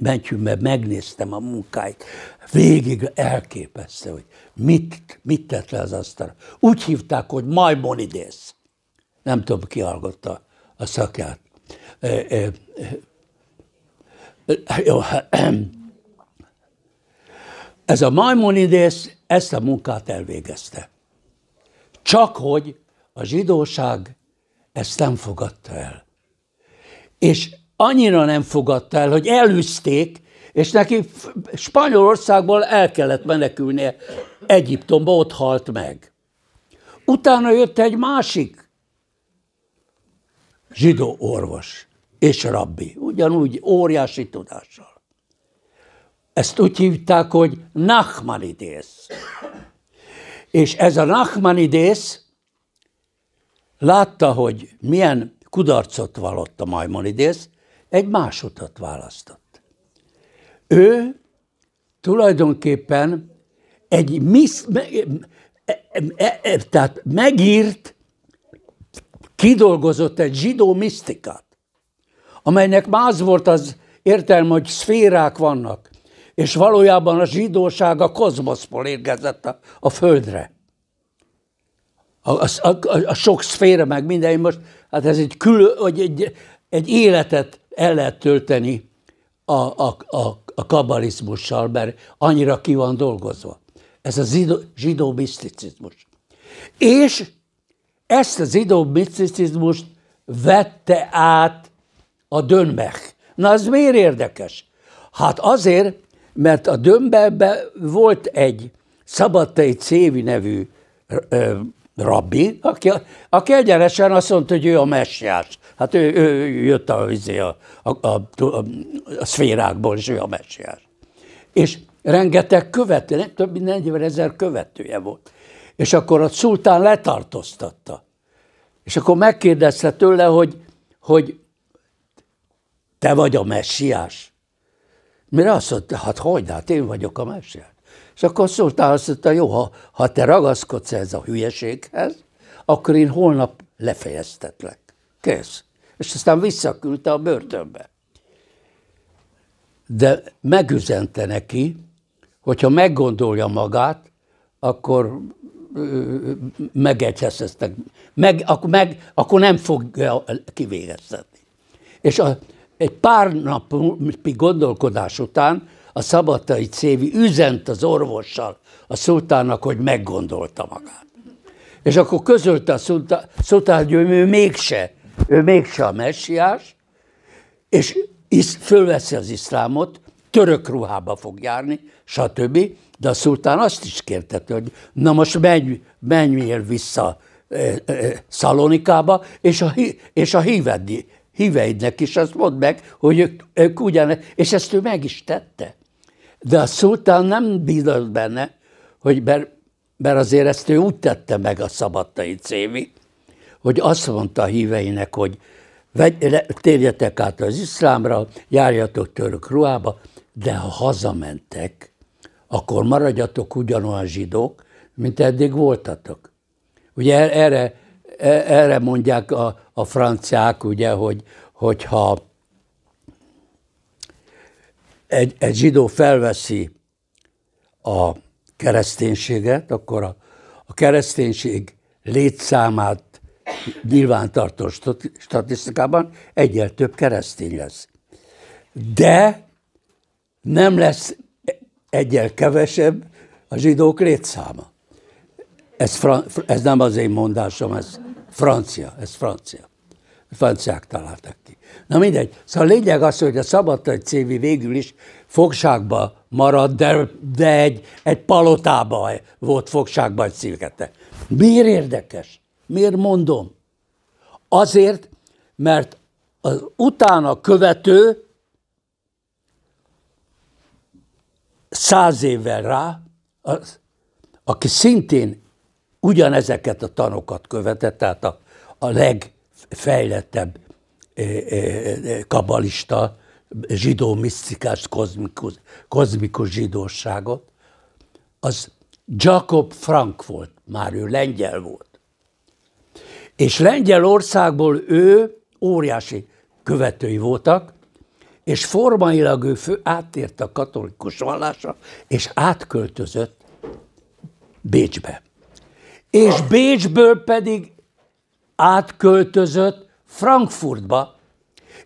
mentyűmbe megnéztem a munkáit, végig elképesztő, hogy mit, mit tett le az asztalra. Úgy hívták, hogy majmonidész. Nem tudom, ki hallgatta a szakját. ez a majmonidész ezt a munkát elvégezte. Csak hogy a zsidóság ezt nem fogadta el. És annyira nem fogadta el, hogy elűzték, és neki Spanyolországból el kellett menekülnie Egyiptomba, ott halt meg. Utána jött egy másik zsidó orvos és rabbi, ugyanúgy óriási tudással. Ezt úgy hívták, hogy Nachmanidész. És ez a Nachmanidész látta, hogy milyen kudarcot vallott a Majmonidész, egy más utat választott. Ő tulajdonképpen egy misz, e, e, e, tehát megírt, kidolgozott egy zsidó misztikát, amelynek más volt az értelme, hogy szférák vannak, és valójában a zsidóság a kozmoszból érkezett a, a földre. A, a, a, a sok szféra, meg minden, most, hát ez egy, külön, egy, egy, egy életet el lehet tölteni a, a, a, a kabalizmussal, mert annyira ki van dolgozva. Ez a zidó, zsidó miszticizmus. És ezt a zsidó miszticizmust vette át a dönmech. Na, ez miért érdekes? Hát azért, mert a dömbelben volt egy Szabadtai Cévi nevű rabbi, aki, aki egyenesen azt mondta, hogy ő a messiás. Hát ő, ő jött a, a, a, a, a szférákból, és ő a messiás. És rengeteg követő, nem több mint 40 ezer követője volt. És akkor a szultán letartóztatta. És akkor megkérdezte tőle, hogy, hogy te vagy a messiás? Mire azt mondta, hát hogy, hát én vagyok a messiás. És akkor szóltál, azt mondta, jó, ha, ha te ragaszkodsz ez a hülyeséghez, akkor én holnap lefejeztetlek. Kész. És aztán visszaküldte a börtönbe. De megüzente neki, hogyha meggondolja magát, akkor megegyezhetnek, meg, akkor, meg, akkor nem fogja kivégeztetni. És a, egy pár napig gondolkodás után a Szabatai Cévi üzent az orvossal, a szultának, hogy meggondolta magát. És akkor közölte a szultán, hogy ő mégse, ő mégse a messiás, és is, fölveszi az iszlámot, török ruhába fog járni, stb. De a szultán azt is kérte, hogy na most menj, menjél vissza Szalonikába, és a, és a hívedi, híveidnek is azt mondd meg, hogy ők, ők ugyan, és ezt ő meg is tette. De a szultán nem bízott benne, hogy mert, mert azért ezt ő úgy tette meg a szabadtai cévi, hogy azt mondta a híveinek, hogy vegy, térjetek át az iszlámra, járjatok török ruhába, de ha hazamentek, akkor maradjatok ugyanolyan zsidók, mint eddig voltatok. Ugye erre, erre mondják a, a franciák, ugye, hogy, hogyha egy, egy zsidó felveszi a kereszténységet, akkor a, a kereszténység létszámát nyilvántartó statisztikában egyel több keresztény lesz. De nem lesz egyel kevesebb a zsidók létszáma. Ez, fran- ez nem az én mondásom, ez francia, ez francia. A franciák találtak ki. Na mindegy. Szóval a lényeg az, hogy a Szabadtai CV végül is fogságba maradt, de, de egy, egy palotába volt fogságban egy szilkete. Miért érdekes? Miért mondom? Azért, mert az utána követő száz évvel rá, az, aki szintén ugyanezeket a tanokat követett, tehát a, a legfejlettebb kabalista, zsidó misztikás, kozmikus, kozmikus zsidóságot, az Jakob Frank volt, már ő lengyel volt. És Lengyelországból ő óriási követői voltak, és formailag ő fő, áttért a katolikus vallásra, és átköltözött Bécsbe. És ah. Bécsből pedig átköltözött Frankfurtba,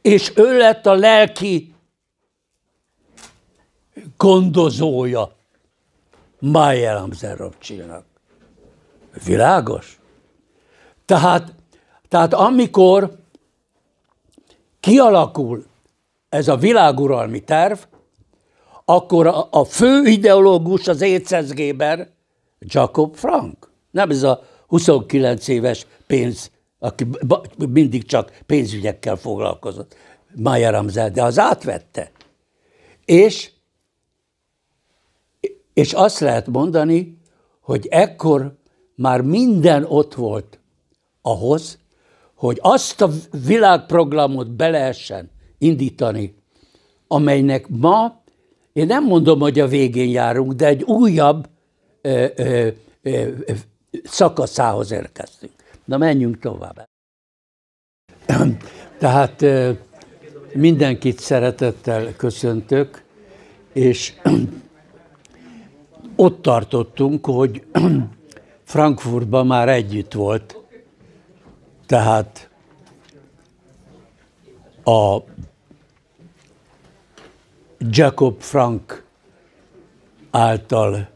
és ő lett a lelki gondozója Májel Amzerovcsinak. Világos? Tehát, tehát amikor kialakul ez a világuralmi terv, akkor a, a fő ideológus az écezgében Jacob Frank. Nem ez a 29 éves pénz aki mindig csak pénzügyekkel foglalkozott, Maya Ramzel, de az átvette. És, és azt lehet mondani, hogy ekkor már minden ott volt ahhoz, hogy azt a világprogramot be lehessen indítani, amelynek ma, én nem mondom, hogy a végén járunk, de egy újabb ö, ö, ö, szakaszához érkeztünk. Na menjünk tovább. Tehát mindenkit szeretettel köszöntök, és ott tartottunk, hogy Frankfurtban már együtt volt, tehát a Jacob Frank által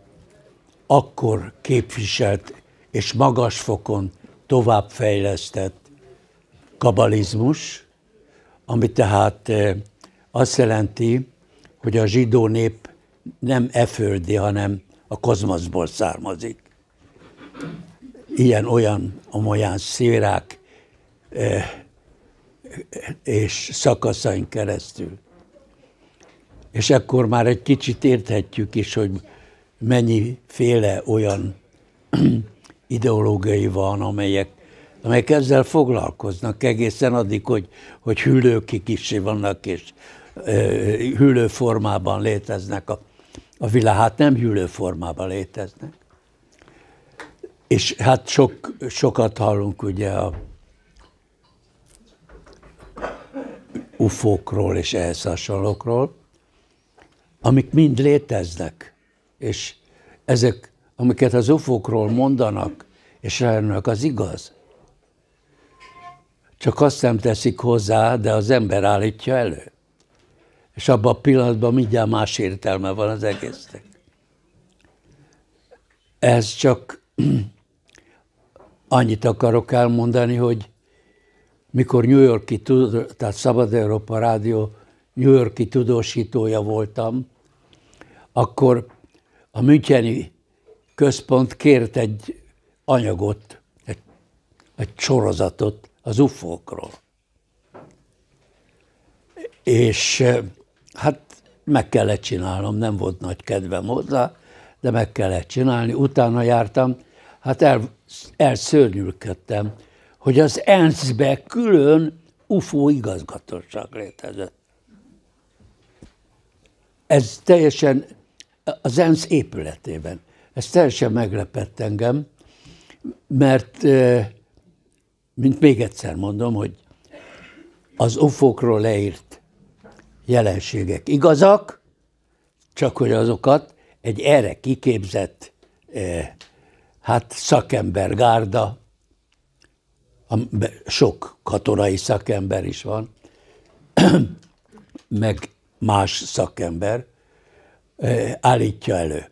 akkor képviselt és magas fokon továbbfejlesztett kabalizmus, ami tehát eh, azt jelenti, hogy a zsidó nép nem e földi, hanem a kozmoszból származik. Ilyen-olyan, amolyan szérák eh, eh, és szakaszain keresztül. És akkor már egy kicsit érthetjük is, hogy mennyiféle olyan ideológiai van, amelyek, amelyek ezzel foglalkoznak egészen addig, hogy, hogy hüllőkig is vannak, és ö, formában léteznek a, a világ. Hát nem hüllő formában léteznek. És hát sok, sokat hallunk ugye a ufókról és ehhez hasonlókról, amik mind léteznek, és ezek amiket az ufokról mondanak, és rájönnek, az igaz. Csak azt nem teszik hozzá, de az ember állítja elő. És abban a pillanatban mindjárt más értelme van az egésznek. Ez csak annyit akarok elmondani, hogy mikor New Yorki, tehát Szabad Európa Rádió New Yorki tudósítója voltam, akkor a Müncheni Központ kért egy anyagot, egy, egy sorozatot az UFO-król. És eh, hát meg kellett csinálnom, nem volt nagy kedvem hozzá, de meg kellett csinálni. Utána jártam, hát el, elszörnyülködtem, hogy az ENSZ-be külön UFO igazgatóság létezett. Ez teljesen az ENSZ épületében. Ez teljesen meglepett engem, mert, mint még egyszer mondom, hogy az ufókról leírt jelenségek igazak, csak hogy azokat egy erre kiképzett hát szakembergárda, sok katonai szakember is van, meg más szakember állítja elő.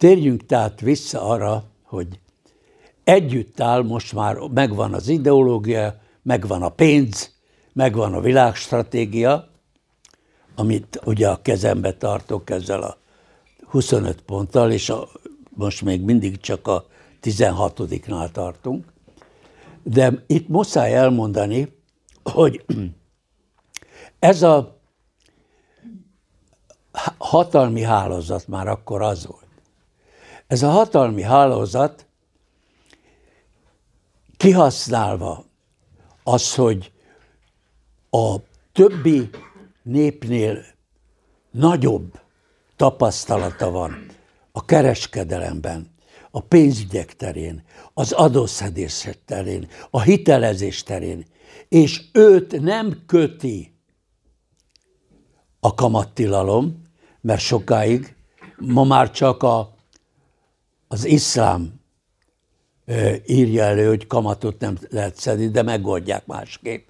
Térjünk tehát vissza arra, hogy együtt áll, most már megvan az ideológia, megvan a pénz, megvan a világstratégia, amit ugye a kezembe tartok ezzel a 25 ponttal, és a, most még mindig csak a 16-nál tartunk. De itt muszáj elmondani, hogy ez a hatalmi hálózat már akkor az volt, ez a hatalmi hálózat kihasználva az, hogy a többi népnél nagyobb tapasztalata van a kereskedelemben, a pénzügyek terén, az adószedés terén, a hitelezés terén, és őt nem köti a kamattilalom, mert sokáig ma már csak a az iszlám írja elő, hogy kamatot nem lehet szedni, de megoldják másképp,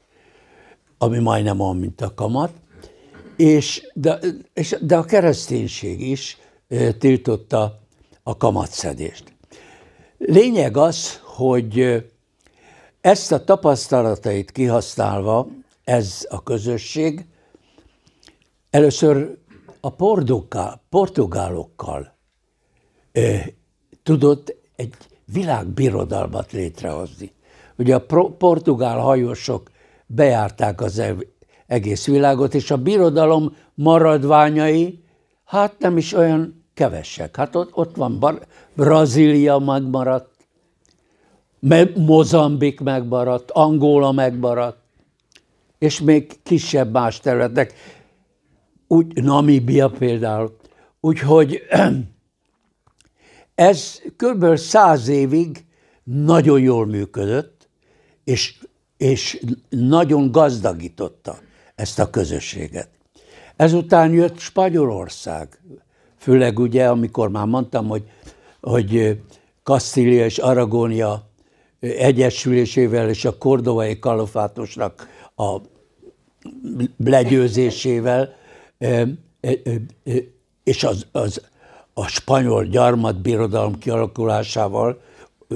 ami majdnem olyan, mint a kamat. És, de, és, de a kereszténység is tiltotta a kamatszedést. Lényeg az, hogy ezt a tapasztalatait kihasználva ez a közösség először a portugálokkal tudott egy világbirodalmat létrehozni. Ugye a portugál hajósok bejárták az egész világot, és a birodalom maradványai, hát nem is olyan kevesek. Hát ott, ott van Bar- Brazília megmaradt, Me- Mozambik megmaradt, Angola megmaradt, és még kisebb más területek, úgy Namíbia például. Úgyhogy Ez kb. száz évig nagyon jól működött, és, és nagyon gazdagította ezt a közösséget. Ezután jött Spanyolország, főleg ugye, amikor már mondtam, hogy, hogy Kasztília és Aragónia egyesülésével és a kordovai kalofátosnak a legyőzésével, és az, az a spanyol gyarmatbirodalom kialakulásával,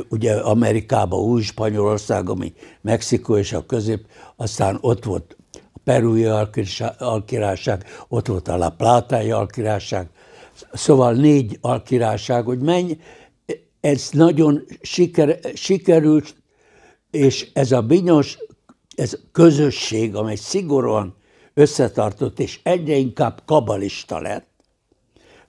ugye Amerikában új Spanyolország, ami Mexikó és a közép, aztán ott volt a Perui alkirályság, ott volt a La Plátái alkirályság, szóval négy alkirályság, hogy menj, ez nagyon siker, sikerült, és ez a bizonyos ez közösség, amely szigorúan összetartott, és egyre inkább kabalista lett,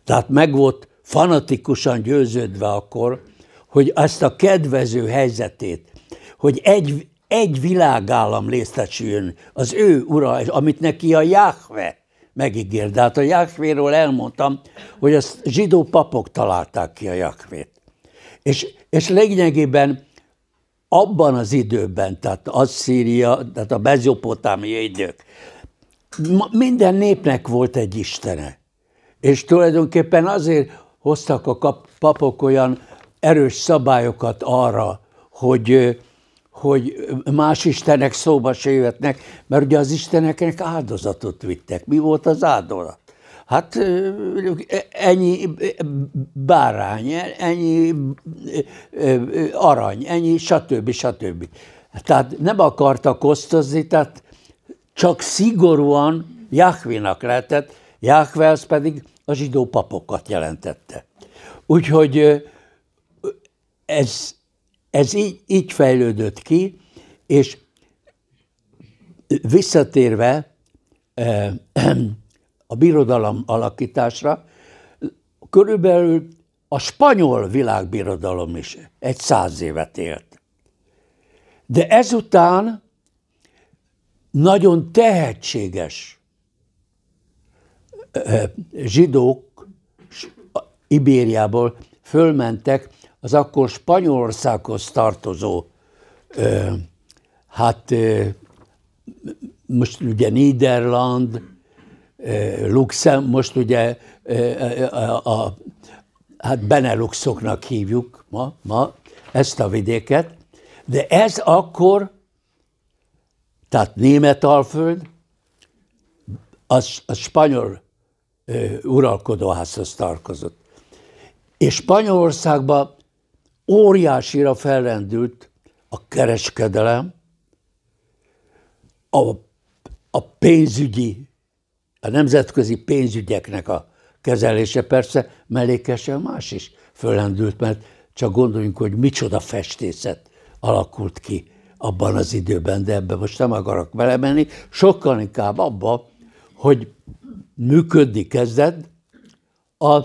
tehát meg volt fanatikusan győződve akkor, hogy ezt a kedvező helyzetét, hogy egy, egy világállam létesüljön, az ő ura, amit neki a Jáhve megígér. De hát a Jáhvéről elmondtam, hogy azt zsidó papok találták ki a Jáhvét. És, és lényegében abban az időben, tehát az Szíria, tehát a mezopotámiai idők, minden népnek volt egy istene. És tulajdonképpen azért hoztak a papok olyan erős szabályokat arra, hogy, hogy más istenek szóba se jöhetnek, mert ugye az isteneknek áldozatot vittek. Mi volt az áldozat? Hát e, ennyi bárány, ennyi arany, ennyi stb. stb. Tehát nem akartak osztozni, tehát csak szigorúan Jahvinak lehetett, Jahve az pedig a zsidó papokat jelentette. Úgyhogy ez, ez így, így fejlődött ki, és visszatérve a birodalom alakításra, körülbelül a spanyol világbirodalom is egy száz évet élt. De ezután nagyon tehetséges zsidók Ibériából fölmentek az akkor Spanyolországhoz tartozó, hát most ugye Néderland, Luxem, most ugye a, a, hát Beneluxoknak hívjuk ma, ma ezt a vidéket, de ez akkor, tehát Németalföld, az, az spanyol uralkodóházhoz tartozott. És Spanyolországban óriásira felrendült a kereskedelem, a, a pénzügyi, a nemzetközi pénzügyeknek a kezelése persze mellékesen más is fölrendült, mert csak gondoljunk, hogy micsoda festészet alakult ki abban az időben, de ebbe most nem akarok belemenni, sokkal inkább abba, hogy működni kezdett, a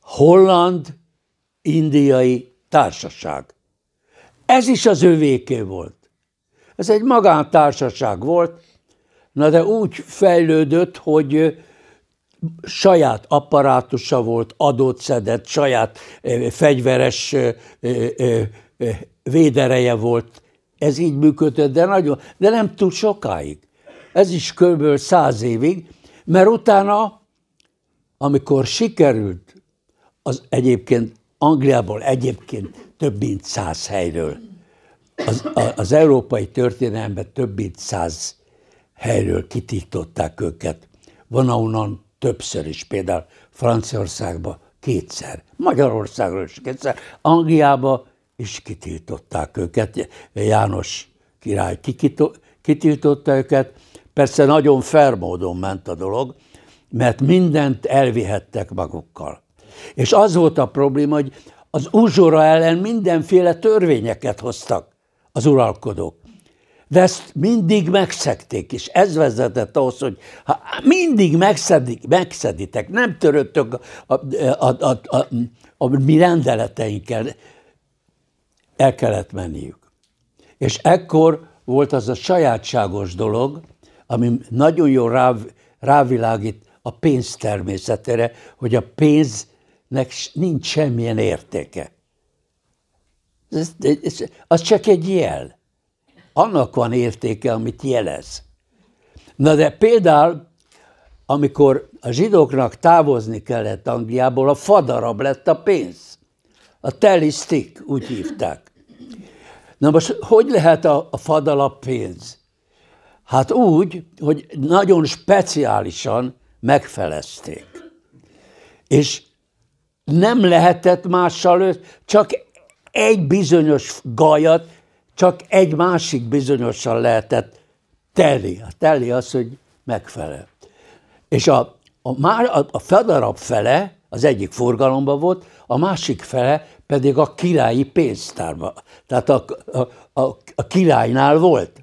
holland-indiai társaság. Ez is az övéké volt. Ez egy magántársaság volt, na de úgy fejlődött, hogy saját apparátusa volt, adót szedett, saját fegyveres védereje volt. Ez így működött, de nagyon, de nem túl sokáig. Ez is kb. száz évig, mert utána, amikor sikerült, az egyébként Angliából egyébként több mint száz helyről, az, az európai történelemben több mint száz helyről kitították őket. Van onnan többször is, például Franciaországba kétszer, Magyarországról is kétszer, Angliába is kitiltották őket. János király kitiltotta őket, Persze nagyon fair ment a dolog, mert mindent elvihettek magukkal. És az volt a probléma, hogy az uzsora ellen mindenféle törvényeket hoztak az uralkodók. De ezt mindig megszekték, és ez vezetett ahhoz, hogy ha mindig megszedik, megszeditek, nem töröttök a, a, a, a, a, a mi rendeleteinkkel, el kellett menniük. És ekkor volt az a sajátságos dolog, ami nagyon jól rá, rávilágít a pénz természetére, hogy a pénznek nincs semmilyen értéke. Ez, ez, az csak egy jel. Annak van értéke, amit jelez. Na de például, amikor a zsidóknak távozni kellett Angliából, a fadarab lett a pénz. A telisztik, úgy hívták. Na most, hogy lehet a, a fadalap pénz? Hát úgy, hogy nagyon speciálisan megfelezték. És nem lehetett mással, csak egy bizonyos gajat, csak egy másik bizonyosan lehetett teli. A teli az, hogy megfelel. És a, a, már a, a fedarab fele az egyik forgalomban volt, a másik fele pedig a királyi pénztárban. Tehát a, a, a, a királynál volt.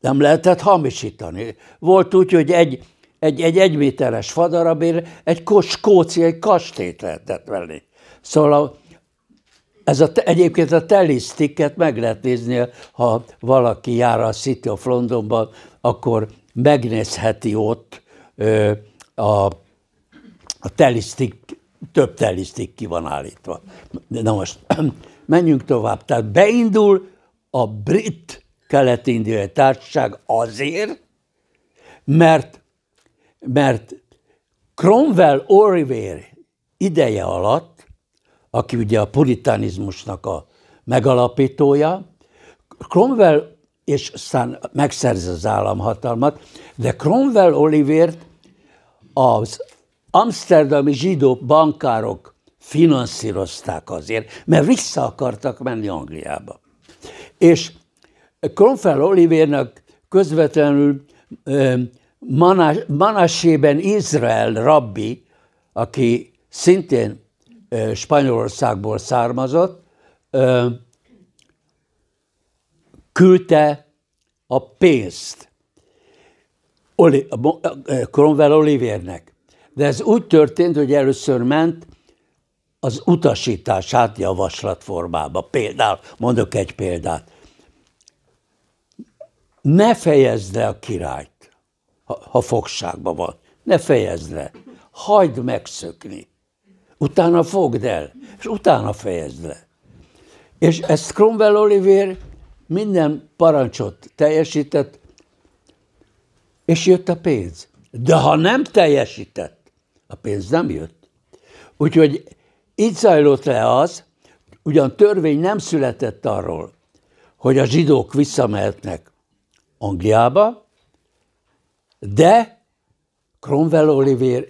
Nem lehetett hamisítani. Volt úgy, hogy egy, egy, egy egyméteres fadarabért egy skóci, egy kastélyt lehetett venni. Szóval ez a, egyébként a telisztiket meg lehet nézni, ha valaki jár a City of Londonban, akkor megnézheti ott ö, a, a telisztik, több telisztik ki van állítva. Na most menjünk tovább. Tehát beindul a brit kelet-indiai társaság azért, mert, mert Cromwell Oliver ideje alatt, aki ugye a puritánizmusnak a megalapítója, Cromwell és aztán megszerzi az államhatalmat, de Cromwell Olivért az amsterdami zsidó bankárok finanszírozták azért, mert vissza akartak menni Angliába. És Kronfell Olivérnek közvetlenül Manás, Manassében Izrael rabbi, aki szintén Spanyolországból származott, küldte a pénzt Cromwell Olivérnek. De ez úgy történt, hogy először ment az utasítását javaslatformába. Például, mondok egy példát ne fejezd le a királyt, ha, ha fogságban van. Ne fejezd le. Hagyd megszökni. Utána fogd el, és utána fejezd le. És ezt Cromwell Oliver minden parancsot teljesített, és jött a pénz. De ha nem teljesített, a pénz nem jött. Úgyhogy így zajlott le az, ugyan törvény nem született arról, hogy a zsidók visszamehetnek Angliába, de Cromwell Oliver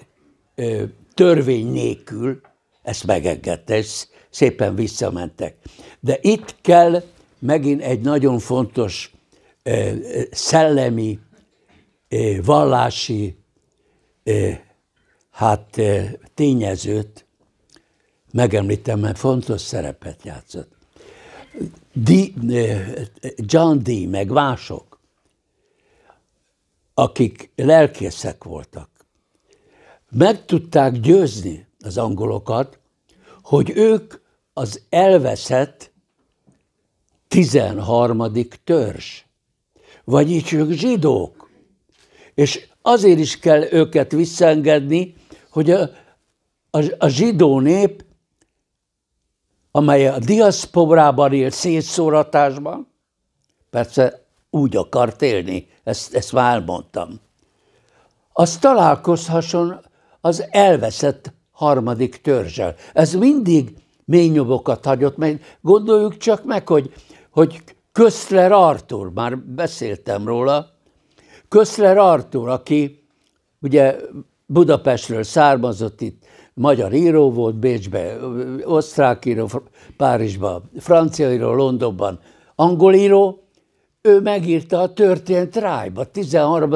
törvény nélkül ezt megengedte, és szépen visszamentek. De itt kell megint egy nagyon fontos szellemi, vallási hát tényezőt megemlítem, mert fontos szerepet játszott. D, John Dee, meg mások akik lelkészek voltak, meg tudták győzni az angolokat, hogy ők az elveszett 13. törzs. Vagyis ők zsidók. És azért is kell őket visszaengedni, hogy a, a, a zsidó nép, amely a diaszporában él szétszóratásban, persze úgy akart élni, ezt, ezt már mondtam. Az találkozhasson az elveszett harmadik törzsel. Ez mindig nyomokat hagyott, mert gondoljuk csak meg, hogy, hogy Köszler Artur, már beszéltem róla, Köszler Artur, aki ugye Budapestről származott, itt magyar író volt, Bécsbe osztrák író, Párizsban francia író, Londonban angol író, ő megírta a történt Rájba, a 13.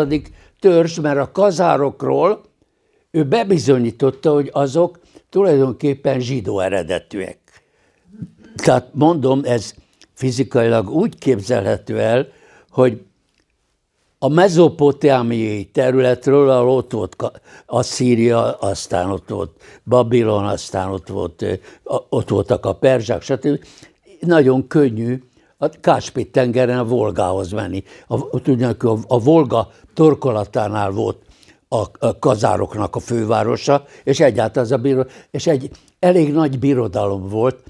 törzs, mert a kazárokról ő bebizonyította, hogy azok tulajdonképpen zsidó eredetűek. Tehát mondom, ez fizikailag úgy képzelhető el, hogy a mezopotámiai területről, ahol ott volt a Szíria, aztán ott volt Babilon, aztán ott, volt, ott voltak a perzsák, stb. Nagyon könnyű a Káspét tengeren a Volgához menni. A, a, a Volga torkolatánál volt a, a kazároknak a fővárosa, és egyáltalán az a bíró, és egy elég nagy birodalom volt,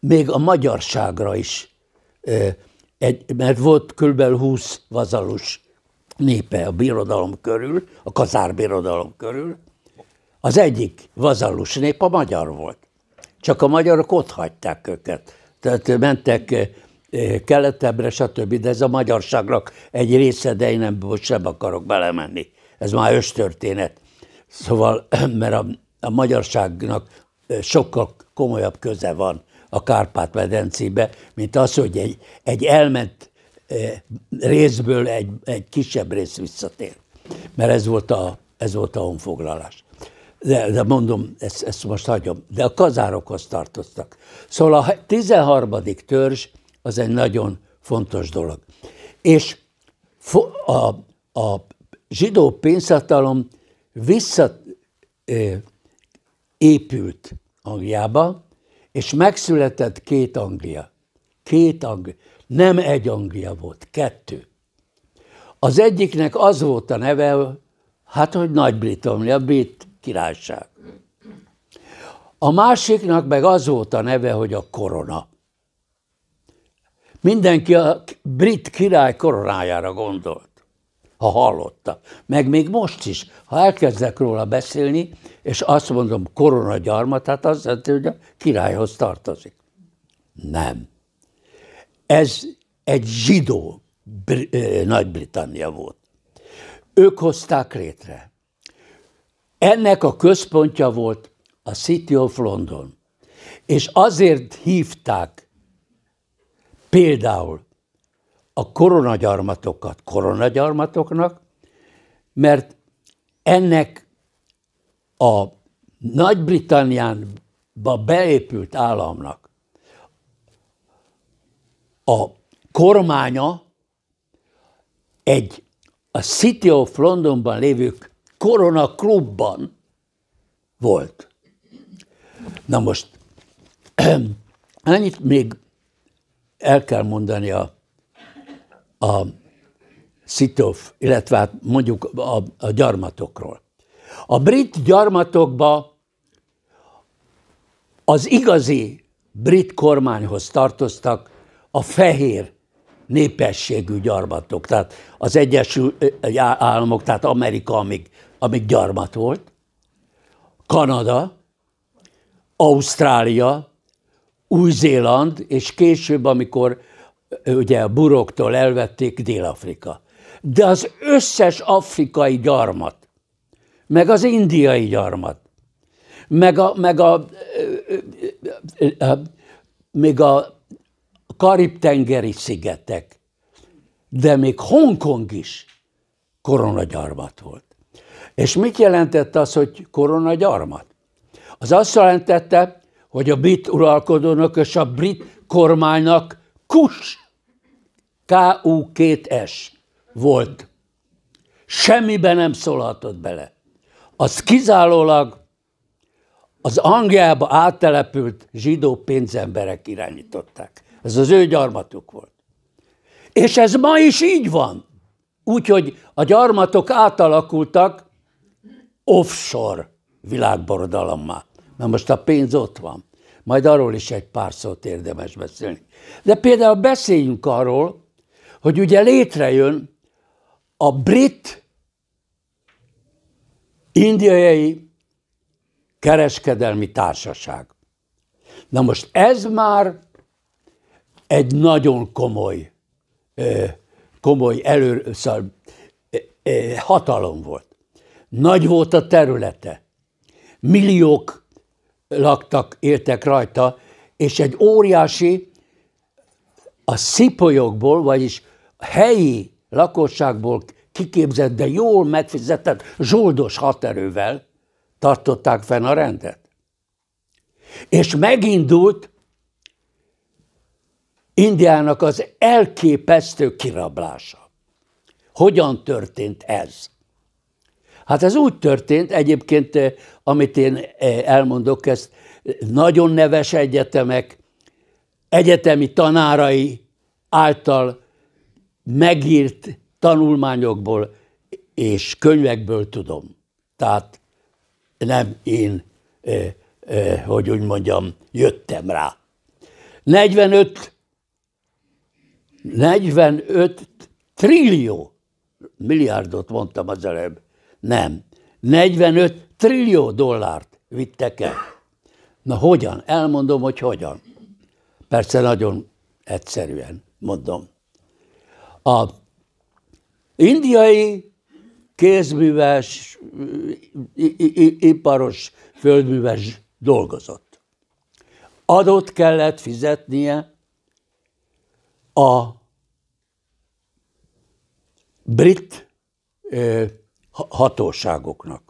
még a magyarságra is, egy, mert volt kb. 20 vazalus népe a birodalom körül, a kazár birodalom körül. Az egyik vazalus nép a magyar volt. Csak a magyarok ott hagyták őket. Tehát mentek keletebbre, stb. De ez a magyarságnak egy része, de én nem, most sem akarok belemenni. Ez már őstörténet. Szóval, mert a, a magyarságnak sokkal komolyabb köze van a Kárpát-medencébe, mint az, hogy egy, egy elment részből egy, egy kisebb rész visszatér. Mert ez volt a, ez volt a honfoglalás. De, de mondom, ezt, ezt most hagyom. De a kazárokhoz tartoztak. Szóval a 13. törzs az egy nagyon fontos dolog. És a, a zsidó pénzhatalom visszaépült Angliába, és megszületett két Anglia. Két Anglia. Nem egy Anglia volt, kettő. Az egyiknek az volt a neve, hát hogy Nagy-Britannia, Brit királyság. A másiknak meg az volt a neve, hogy a korona. Mindenki a brit király koronájára gondolt, ha hallotta. Meg még most is, ha elkezdek róla beszélni, és azt mondom korona gyarmat, hát azt jelenti, hogy a királyhoz tartozik. Nem. Ez egy zsidó Nagy-Britannia volt. Ők hozták létre. Ennek a központja volt a City of London. És azért hívták Például a koronagyarmatokat koronagyarmatoknak, mert ennek a Nagy-Britanniánba beépült államnak a kormánya egy a City of Londonban lévő Korona Klubban volt. Na most, ennyit még el kell mondani a, a Szitov, illetve hát mondjuk a, a gyarmatokról. A brit gyarmatokba az igazi brit kormányhoz tartoztak a fehér népességű gyarmatok, tehát az Egyesült Államok, tehát Amerika, amíg, amíg gyarmat volt, Kanada, Ausztrália, új-Zéland, és később, amikor ugye a buroktól elvették Dél-Afrika. De az összes afrikai gyarmat, meg az indiai gyarmat, meg a, meg a, még a Karib-tengeri szigetek, de még Hongkong is koronagyarmat volt. És mit jelentett az, hogy koronagyarmat? Az azt jelentette, hogy a brit uralkodónak és a brit kormánynak kus, KU2S volt. Semmiben nem szólhatott bele. Az kizárólag az Angliába áttelepült zsidó pénzemberek irányították. Ez az ő gyarmatuk volt. És ez ma is így van. Úgyhogy a gyarmatok átalakultak offshore világborodalommal. Na most a pénz ott van. Majd arról is egy pár szót érdemes beszélni. De például beszéljünk arról, hogy ugye létrejön a brit indiai kereskedelmi társaság. Na most ez már egy nagyon komoly, komoly elő, szóval, hatalom volt. Nagy volt a területe. Milliók laktak, éltek rajta, és egy óriási a szipolyokból, vagyis helyi lakosságból kiképzett, de jól megfizetett zsoldos haterővel tartották fenn a rendet. És megindult Indiának az elképesztő kirablása. Hogyan történt ez? Hát ez úgy történt, egyébként, eh, amit én eh, elmondok, ezt eh, nagyon neves egyetemek, egyetemi tanárai által megírt tanulmányokból és könyvekből tudom. Tehát nem én, hogy úgy mondjam, jöttem rá. 45, 45 trillió milliárdot mondtam az előbb nem. 45 trillió dollárt vittek el. Na hogyan? Elmondom, hogy hogyan. Persze nagyon egyszerűen mondom. A indiai kézműves, iparos, földműves dolgozott. Adót kellett fizetnie a brit hatóságoknak.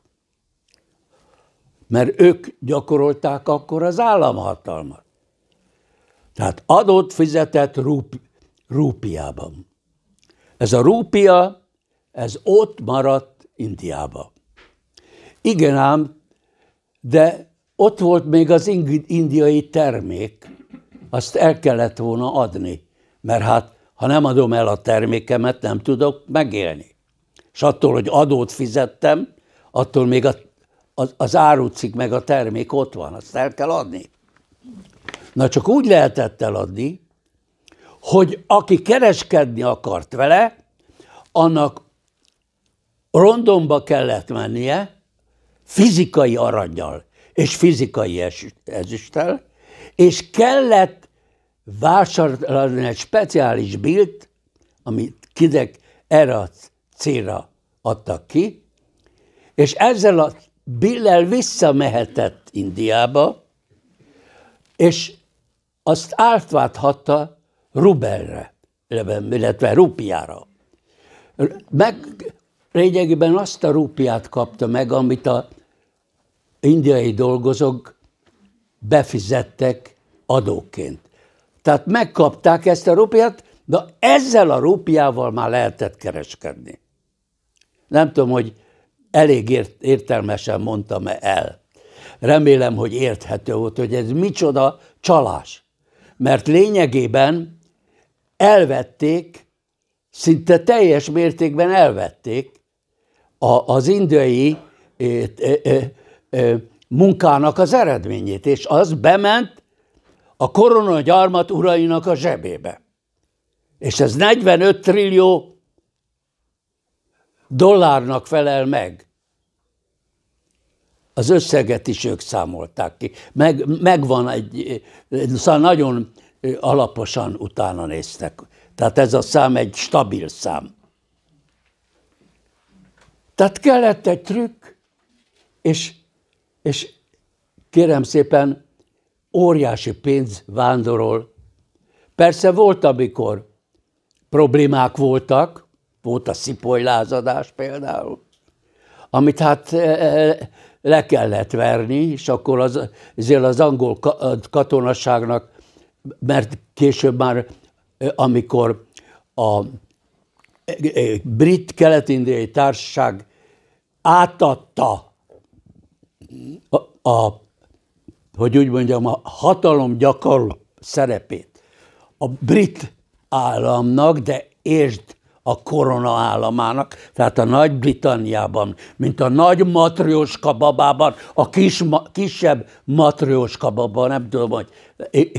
Mert ők gyakorolták akkor az államhatalmat. Tehát adót fizetett rúp, rúpiában. Ez a rúpia, ez ott maradt Indiában. Igen ám, de ott volt még az indiai termék, azt el kellett volna adni, mert hát ha nem adom el a termékemet, nem tudok megélni. És attól, hogy adót fizettem, attól még a, az, az árucik meg a termék ott van, azt el kell adni. Na csak úgy lehetett eladni, hogy aki kereskedni akart vele, annak rondomba kellett mennie fizikai aranyjal és fizikai ezüsttel, és kellett vásárolni egy speciális bilt, amit kidek erre a célra adtak ki, és ezzel a billel visszamehetett Indiába, és azt átválthatta Rubelre, illetve rupiára. Meg lényegében azt a rupiát kapta meg, amit a indiai dolgozók befizettek adóként. Tehát megkapták ezt a rupiát, de ezzel a rupiával már lehetett kereskedni. Nem tudom, hogy elég ért, értelmesen mondtam-e el. Remélem, hogy érthető volt, hogy ez micsoda csalás. Mert lényegében elvették, szinte teljes mértékben elvették a, az indiai é, é, é, munkának az eredményét, és az bement a koronagyarmat urainak a zsebébe. És ez 45 trillió dollárnak felel meg. Az összeget is ők számolták ki. Meg, megvan egy, szóval nagyon alaposan utána néztek. Tehát ez a szám egy stabil szám. Tehát kellett egy trükk, és, és kérem szépen, óriási pénz vándorol. Persze volt, amikor problémák voltak, volt a szipolylázadás például, amit hát e, e, le kellett verni, és akkor az, ezért az angol katonaságnak, mert később már, e, amikor a brit kelet-indiai társaság átadta a, a, hogy úgy mondjam, a hatalom gyakorló szerepét a brit államnak, de értsd, a korona államának, tehát a Nagy-Britanniában, mint a nagy matrioska babában, a kis, ma, kisebb matrioska babában, nem tudom, hogy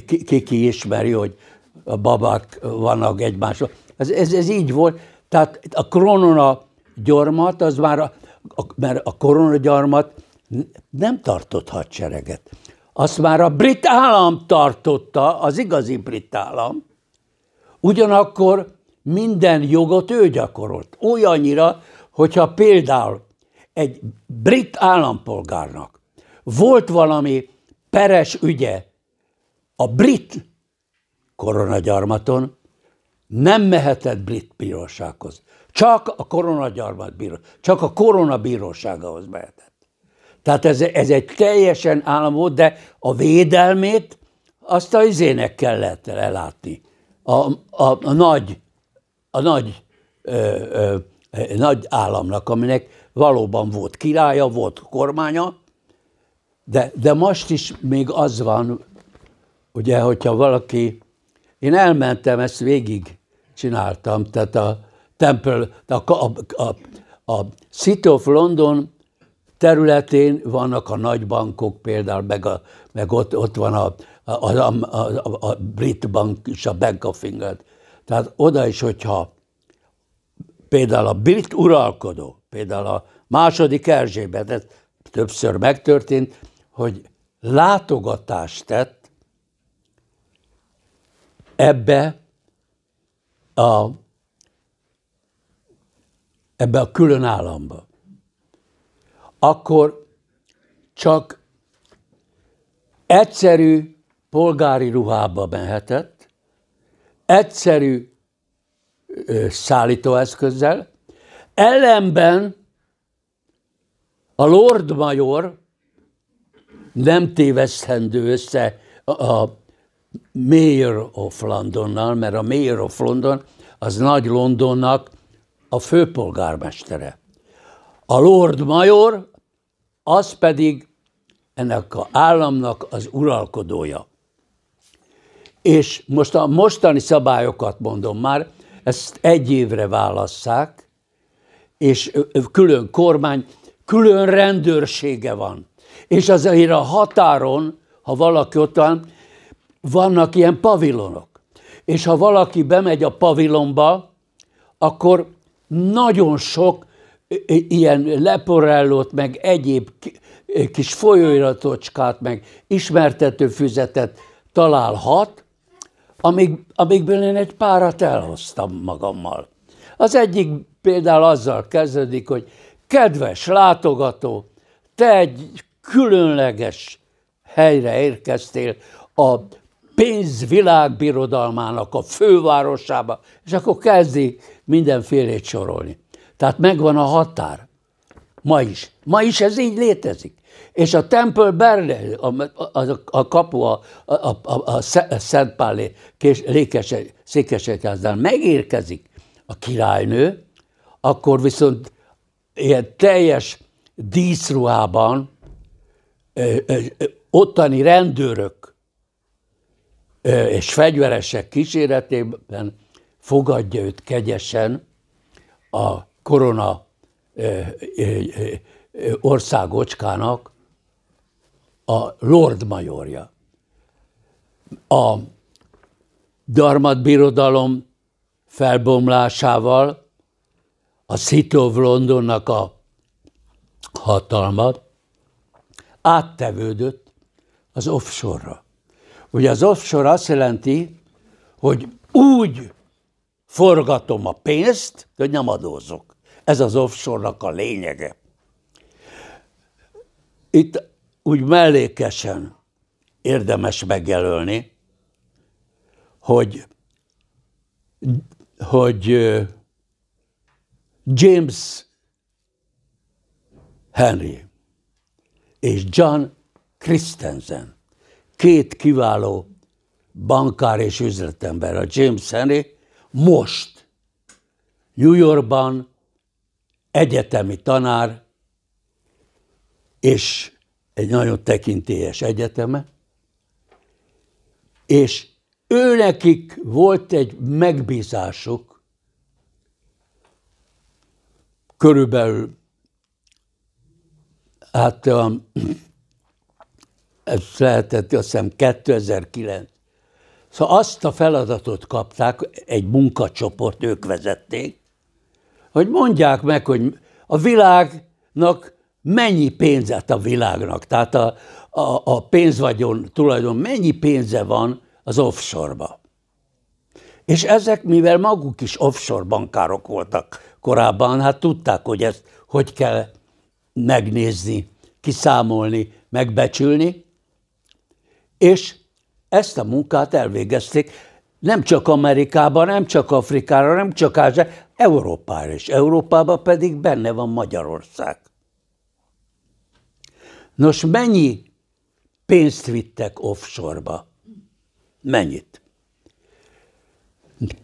ki, ki, ki ismeri, hogy a babák vannak egymásra. Ez, ez, ez így volt, tehát a korona gyarmat, az már a, a, mert a korona gyarmat nem tartott hadsereget. Azt már a brit állam tartotta, az igazi brit állam. Ugyanakkor minden jogot ő gyakorolt. Olyannyira, hogyha például egy brit állampolgárnak volt valami peres ügye a brit koronagyarmaton, nem mehetett brit bírósághoz. Csak a koronagyarmat bíró, csak a koronabírósághoz mehetett. Tehát ez, ez egy teljesen állam volt, de a védelmét azt a izének kellett ellátni. A, a, a nagy a nagy, ö, ö, nagy államnak, aminek valóban volt királya, volt kormánya, de, de most is még az van, ugye, hogyha valaki, én elmentem, ezt végig csináltam, tehát a Temple, a, a, a, a City of London területén vannak a nagy bankok, például meg, a, meg ott, ott van a, a, a, a, a, a brit bank és a Bank of England. Tehát oda is, hogyha például a brit uralkodó, például a második Erzsébet, ez többször megtörtént, hogy látogatást tett ebbe a, ebbe a külön államba, akkor csak egyszerű polgári ruhába mehetett, egyszerű szállítóeszközzel, ellenben a Lord Major nem téveszthendő össze a Mayor of Londonnal, mert a Mayor of London az nagy Londonnak a főpolgármestere. A Lord Major az pedig ennek a államnak az uralkodója. És most a mostani szabályokat mondom már, ezt egy évre válasszák, és külön kormány, külön rendőrsége van. És azért a határon, ha valaki ott van, vannak ilyen pavilonok. És ha valaki bemegy a pavilonba, akkor nagyon sok ilyen leporellót, meg egyéb kis folyóiratocskát, meg ismertető füzetet találhat, amíg, amikből én egy párat elhoztam magammal. Az egyik például azzal kezdődik, hogy kedves látogató, te egy különleges helyre érkeztél a pénzvilágbirodalmának a fővárosába, és akkor kezdi mindenfélét sorolni. Tehát megvan a határ. Ma is. Ma is ez így létezik. És a Temple Berlin, a, a, a kapu a, a, a, a Szent Pálé székesegyháznál megérkezik a királynő, akkor viszont ilyen teljes díszruhában ö, ö, ottani rendőrök ö, és fegyveresek kíséretében fogadja őt kegyesen a korona országocskának a Lord Majorja. A Darmat Birodalom felbomlásával a City of Londonnak a hatalma áttevődött az offshore-ra. Ugye az offshore azt jelenti, hogy úgy forgatom a pénzt, hogy nem adózok. Ez az offshore-nak a lényege. Itt úgy mellékesen érdemes megjelölni, hogy, hogy James Henry és John Christensen, két kiváló bankár és üzletember, a James Henry, most New Yorkban egyetemi tanár, és egy nagyon tekintélyes egyeteme, és őnekik volt egy megbízásuk, körülbelül, hát um, ez lehetett, azt hiszem, 2009. Szóval azt a feladatot kapták, egy munkacsoport ők vezették, hogy mondják meg, hogy a világnak mennyi pénzet hát a világnak, tehát a, a, a pénzvagyon tulajdon, mennyi pénze van az offshore-ba. És ezek, mivel maguk is offshore bankárok voltak korábban, hát tudták, hogy ezt hogy kell megnézni, kiszámolni, megbecsülni, és ezt a munkát elvégezték nem csak Amerikában, nem csak Afrikára, nem csak Ázsiára, Európára is. Európában pedig benne van Magyarország. Nos, mennyi pénzt vittek offshore-ba? Mennyit?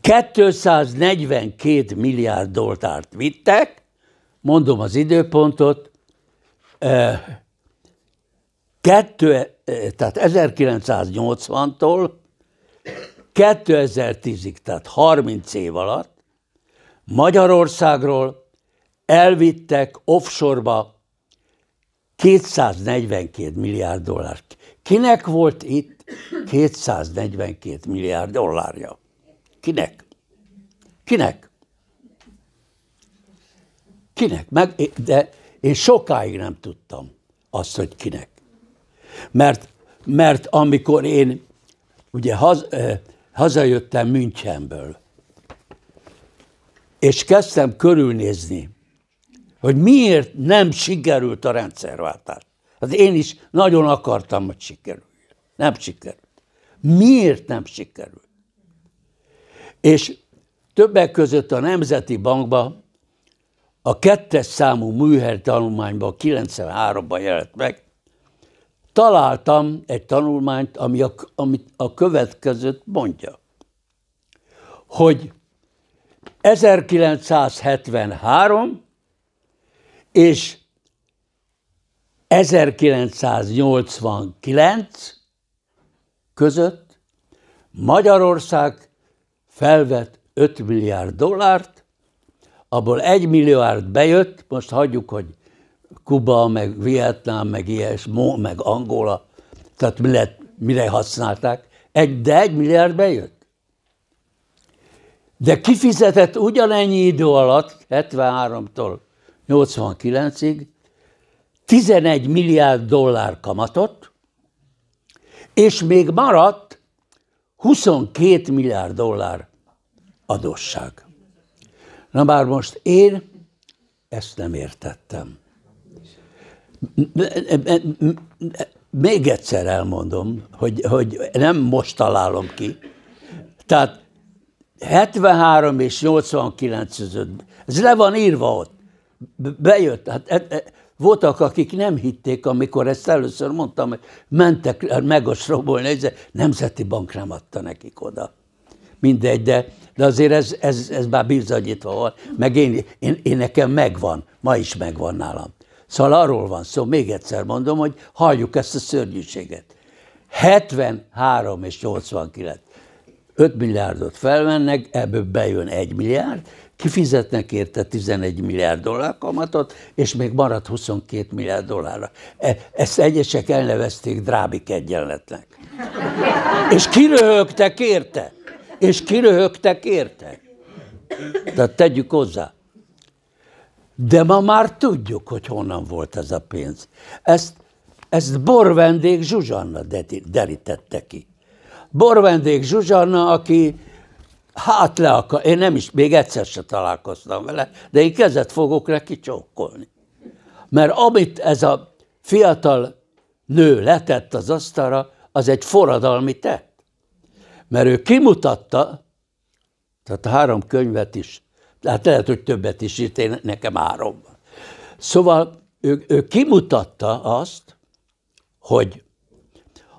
242 milliárd dollárt vittek, mondom az időpontot, kettő, tehát 1980-tól 2010-ig, tehát 30 év alatt Magyarországról elvittek offshore-ba 242 milliárd dollár. Kinek volt itt 242 milliárd dollárja? Kinek? Kinek? Kinek? Meg, de én sokáig nem tudtam azt, hogy kinek. Mert, mert amikor én ugye haz, eh, hazajöttem Münchenből, és kezdtem körülnézni hogy miért nem sikerült a rendszerváltás. Hát én is nagyon akartam, hogy sikerül. Nem sikerült. Miért nem sikerült? És többek között a Nemzeti Bankban a kettes számú műhely tanulmányban 93-ban jelent meg, találtam egy tanulmányt, ami a, amit a következőt mondja, hogy 1973 és 1989 között Magyarország felvett 5 milliárd dollárt, abból 1 milliárd bejött, most hagyjuk, hogy Kuba, meg Vietnám, meg ilyesmi, meg Angola, tehát mire, mire használták, egy, de egy milliárd bejött. De kifizetett ugyanennyi idő alatt, 73-tól 89-ig 11 milliárd dollár kamatot, és még maradt 22 milliárd dollár adósság. Na bár most én ezt nem értettem. Még egyszer elmondom, hogy, hogy nem most találom ki. Tehát 73 és 89 között, ez le van írva ott bejött. Hát, e, e, voltak, akik nem hitték, amikor ezt először mondtam, hogy mentek megostromolni, hogy Nemzeti Bank nem adta nekik oda. Mindegy, de, de azért ez, ez, ez bár bizonyítva van, meg én, én, én nekem megvan, ma is megvan nálam. Szóval arról van szó, még egyszer mondom, hogy halljuk ezt a szörnyűséget. 73 és 89. 5 milliárdot felvennek, ebből bejön 1 milliárd, kifizetnek érte 11 milliárd dollár kamatot, és még maradt 22 milliárd dollárra. E, ezt egyesek elnevezték drábik egyenletnek. És kiröhögtek érte. És kiröhögtek érte. Tehát tegyük hozzá. De ma már tudjuk, hogy honnan volt ez a pénz. Ezt, ezt borvendék Zsuzsanna derítette ki. Borvendék Zsuzsanna, aki Hát le akar, én nem is, még egyszer se találkoztam vele, de én kezet fogok neki csókolni. Mert amit ez a fiatal nő letett az asztalra, az egy forradalmi tett. Mert ő kimutatta, tehát a három könyvet is, hát lehet, hogy többet is írt, én, nekem három. Szóval ő, ő kimutatta azt, hogy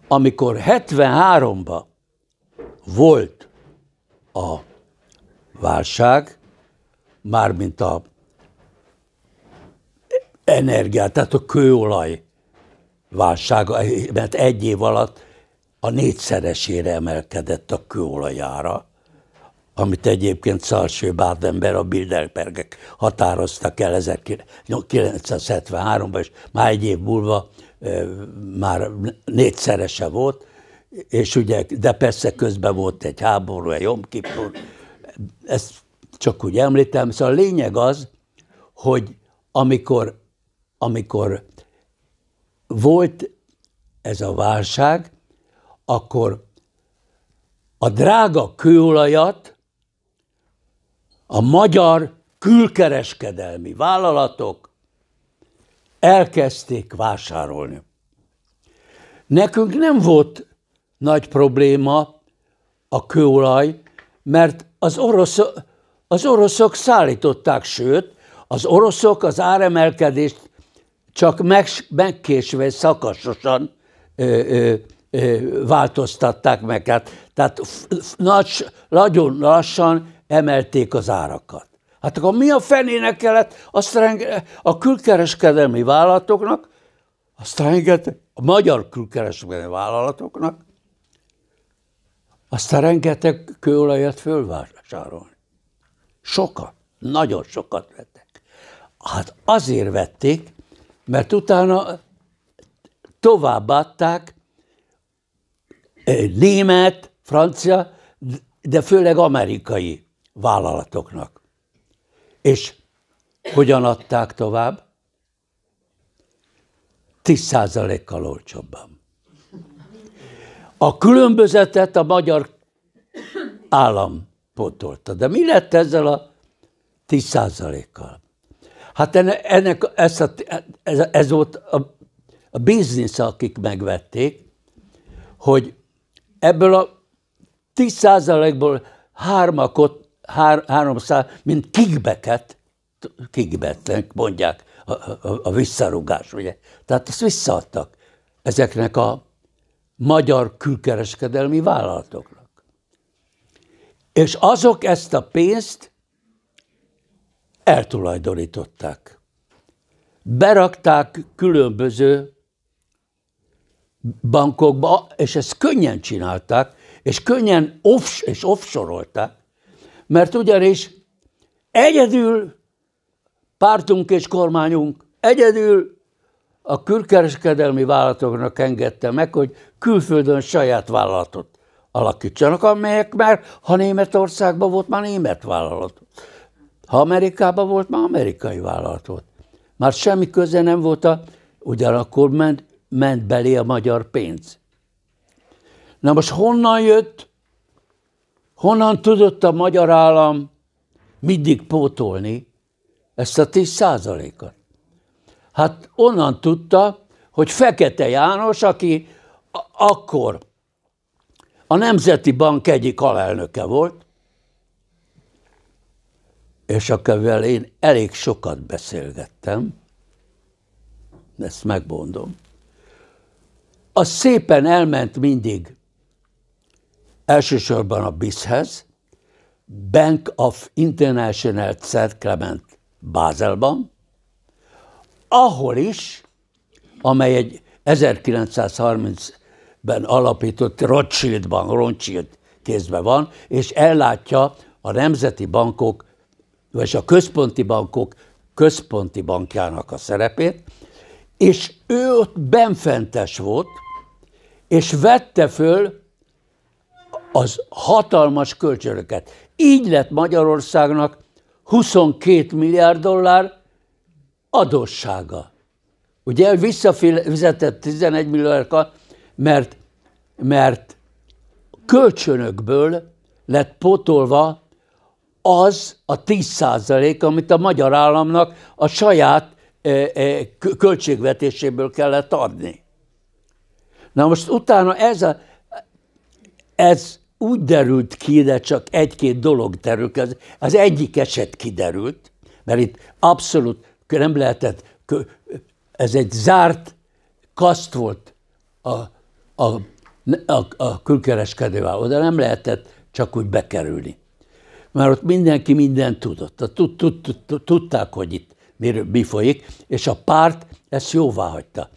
amikor 73-ban volt a válság, mármint a energiát, tehát a kőolaj válsága, mert egy év alatt a négyszeresére emelkedett a kőolajára, amit egyébként Szalső Bádember a Bilderbergek határoztak el 1973-ban, és már egy év múlva már négyszerese volt, és ugye, de persze közben volt egy háború, egy omkipor, ezt csak úgy említem. Szóval a lényeg az, hogy amikor, amikor volt ez a válság, akkor a drága kőolajat a magyar külkereskedelmi vállalatok elkezdték vásárolni. Nekünk nem volt nagy probléma a kőolaj, mert az, orosz, az oroszok szállították, sőt, az oroszok az áremelkedést csak meg, megkésve szakasosan ö, ö, ö, változtatták meg. Hát, tehát nagy, nagyon lassan emelték az árakat. Hát akkor mi a fenének kellett azt renge, a külkereskedelmi vállalatoknak, azt rengeteg, a magyar külkereskedelmi vállalatoknak aztán rengeteg kőolajat fölvásárolni. Sokat, nagyon sokat vettek. Hát azért vették, mert utána továbbadták német, francia, de főleg amerikai vállalatoknak. És hogyan adták tovább? 10%-kal olcsóbban. A különbözetet a magyar állam pontolta. De mi lett ezzel a 10%-kal? Hát ennek, ennek ez, a, ez, ez volt a, a biznisz, akik megvették, hogy ebből a 10%-ból hármakot, hár, 300, mint kigbeket, kikbetnek mondják a, a, a visszarugás, ugye? Tehát ezt visszaadtak ezeknek a magyar külkereskedelmi vállalatoknak. És azok ezt a pénzt eltulajdonították. Berakták különböző bankokba, és ezt könnyen csinálták, és könnyen off- és offsorolták, mert ugyanis egyedül pártunk és kormányunk, egyedül a külkereskedelmi vállalatoknak engedte meg, hogy külföldön saját vállalatot alakítsanak, amelyek már, ha Németországban volt, már német vállalat. Ha Amerikában volt, már amerikai vállalat volt. Már semmi köze nem volt, a, ugyanakkor ment, ment belé a magyar pénz. Na most honnan jött, honnan tudott a magyar állam mindig pótolni ezt a 10 százalékot? Hát onnan tudta, hogy Fekete János, aki akkor a Nemzeti Bank egyik alelnöke volt, és akivel én elég sokat beszélgettem, ezt megmondom, az szépen elment mindig elsősorban a BISZ-hez, Bank of International Clement Bázelban, ahol is, amely egy 1930-ben alapított bank, Rothschild kézben van, és ellátja a nemzeti bankok, vagy a központi bankok központi bankjának a szerepét, és ő ott benfentes volt, és vette föl az hatalmas kölcsönöket. Így lett Magyarországnak 22 milliárd dollár adóssága. Ugye visszafizetett 11 milliárdokat, mert, mert kölcsönökből lett pótolva az a 10% amit a magyar államnak a saját e, e, költségvetéséből kellett adni. Na most utána ez, a, ez úgy derült ki, de csak egy-két dolog derült, az, az egyik eset kiderült, mert itt abszolút nem lehetett, ez egy zárt kaszt volt a, a, a, a külkereskedővel, oda nem lehetett csak úgy bekerülni. Mert ott mindenki mindent tudott. Tud, tud, tud, tudták, hogy itt mi folyik, és a párt ezt jóvá hagyta.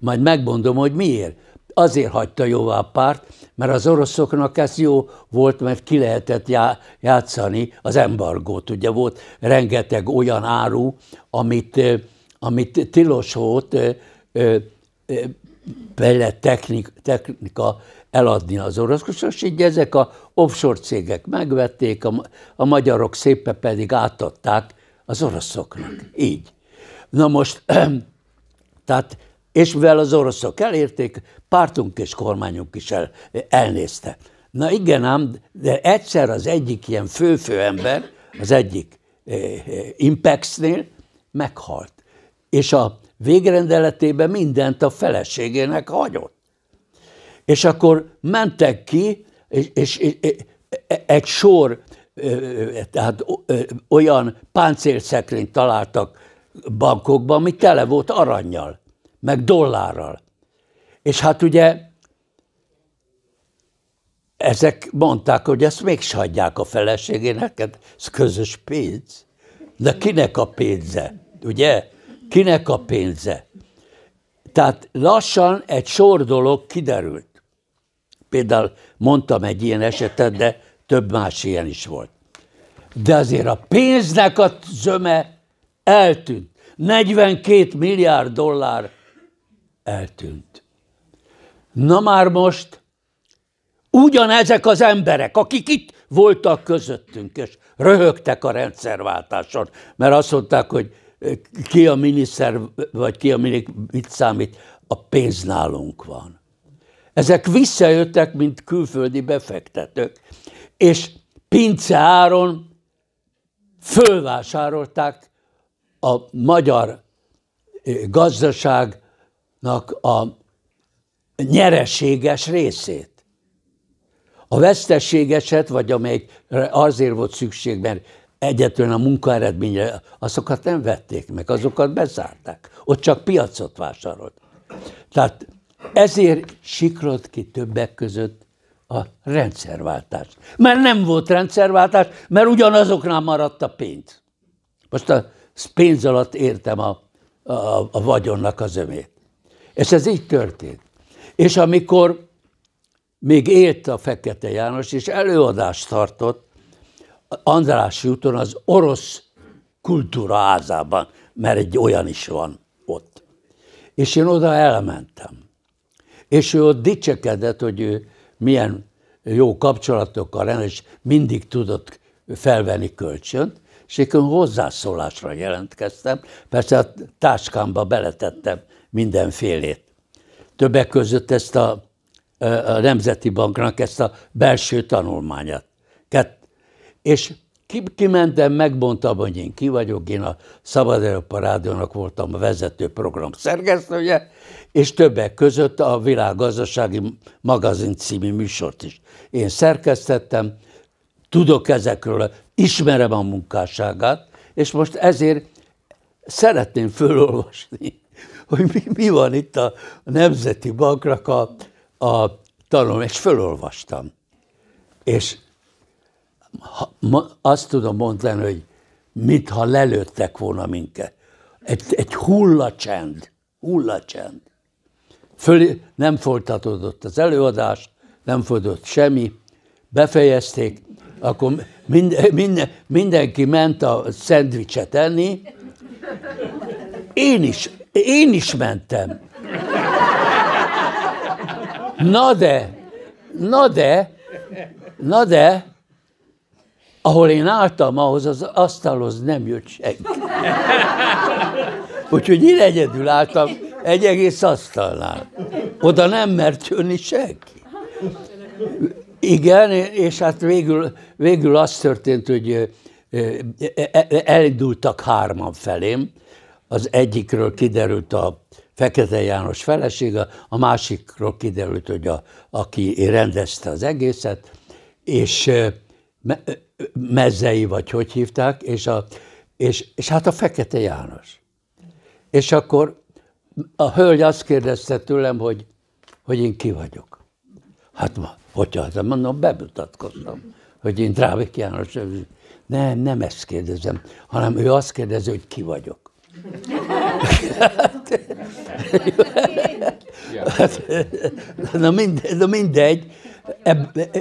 Majd megmondom, hogy miért azért hagyta jóvá a párt, mert az oroszoknak ez jó volt, mert ki lehetett já, játszani az embargót. Ugye volt rengeteg olyan áru, amit, amit tilos volt bele technik, technika eladni az oroszoknak, és így ezek a offshore cégek megvették, a, a magyarok szépen pedig átadták az oroszoknak. Így. Na most, tehát és mivel az oroszok elérték, pártunk és kormányunk is el, elnézte. Na igen ám, de egyszer az egyik ilyen fő-fő ember, az egyik eh, eh Impexnél meghalt. És a végrendeletében mindent a feleségének hagyott. És akkor mentek ki, és, és, és eh, eh, egy sor, tehát olyan páncélszekrényt találtak bankokban, ami tele volt arannyal meg dollárral. És hát ugye ezek mondták, hogy ezt még hagyják a feleségének, hát ez közös pénz. De kinek a pénze? Ugye? Kinek a pénze? Tehát lassan egy sor dolog kiderült. Például mondtam egy ilyen esetet, de több más ilyen is volt. De azért a pénznek a zöme eltűnt. 42 milliárd dollár eltűnt. Na már most ugyanezek az emberek, akik itt voltak közöttünk, és röhögtek a rendszerváltáson, mert azt mondták, hogy eh, ki a miniszter, vagy ki a minik, mit számít, a pénz nálunk van. Ezek visszajöttek, mint külföldi befektetők, és pince áron fölvásárolták a magyar eh, gazdaság a nyereséges részét. A veszteségeset, vagy amelyikre azért volt szükség, mert egyetlen a munkaeredményre, azokat nem vették meg, azokat bezárták. Ott csak piacot vásárolt. Tehát ezért siklott ki többek között a rendszerváltás. Mert nem volt rendszerváltás, mert ugyanazoknál maradt a pénz. Most a pénz alatt értem a, a, a vagyonnak az ömét. És ez így történt. És amikor még élt a Fekete János, és előadást tartott András úton az orosz kultúra házában, mert egy olyan is van ott. És én oda elmentem. És ő ott dicsekedett, hogy ő milyen jó kapcsolatokkal rendelkezik, és mindig tudott felvenni kölcsönt, és én hozzászólásra jelentkeztem, persze a táskámba beletettem mindenfélét. Többek között ezt a, a Nemzeti Banknak ezt a belső tanulmányát. Kett, és kimentem, megmondtam, hogy én ki vagyok, én a Szabad Európa Rádiónak voltam a vezető program szerkesztője, és többek között a Világgazdasági Magazin című műsort is. Én szerkesztettem, tudok ezekről, ismerem a munkásságát, és most ezért szeretném fölolvasni hogy mi, mi van itt a Nemzeti Banknak a, a tanulom, és felolvastam. És ha, ma, azt tudom mondani, hogy mintha lelőttek volna minket. Egy, egy hullacsend, hullacsend. Föl, nem folytatódott az előadás, nem folytatódott semmi, befejezték, akkor mind, mind, mindenki ment a szendvicset enni. Én is én is mentem. Na de, na de, na de, ahol én álltam, ahhoz az asztalhoz nem jött senki. Úgyhogy én egyedül álltam egy egész asztalnál. Oda nem mert jönni senki. Igen, és hát végül, végül az történt, hogy elindultak hárman felém, az egyikről kiderült a Fekete János felesége, a másikról kiderült, hogy a, aki rendezte az egészet, és me, mezei, vagy hogy hívták, és, a, és, és hát a Fekete János. És akkor a hölgy azt kérdezte tőlem, hogy, hogy én ki vagyok. Hát ma, hogyha, hát mondom, bemutatkoztam, hogy én Drávik János. Nem, nem ezt kérdezem, hanem ő azt kérdezi, hogy ki vagyok. na, mindegy, na mindegy,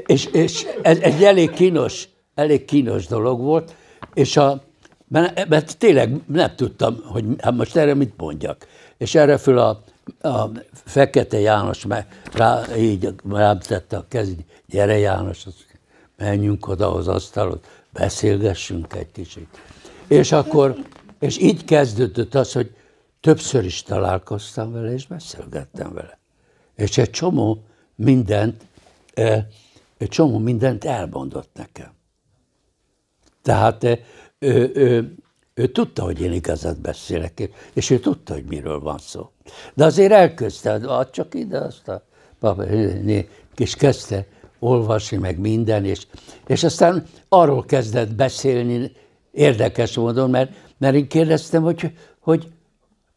és, és ez egy elég kínos, elég kínos dolog volt, és a, mert, tényleg nem tudtam, hogy hát most erre mit mondjak. És erre föl a, a Fekete János meg rá, így rám tette a kezét, gyere János, menjünk oda az asztalot, beszélgessünk egy kicsit. És akkor és így kezdődött az, hogy többször is találkoztam vele, és beszélgettem vele. És egy csomó mindent, e, egy csomó mindent elmondott nekem. Tehát ő, e, ő, ő, ő tudta, hogy én igazat beszélek, és ő tudta, hogy miről van szó. De azért elkezdte, ad csak ide azt a és kezdte olvasni, meg minden, és, és aztán arról kezdett beszélni, érdekes módon, mert mert én kérdeztem, hogy hogy,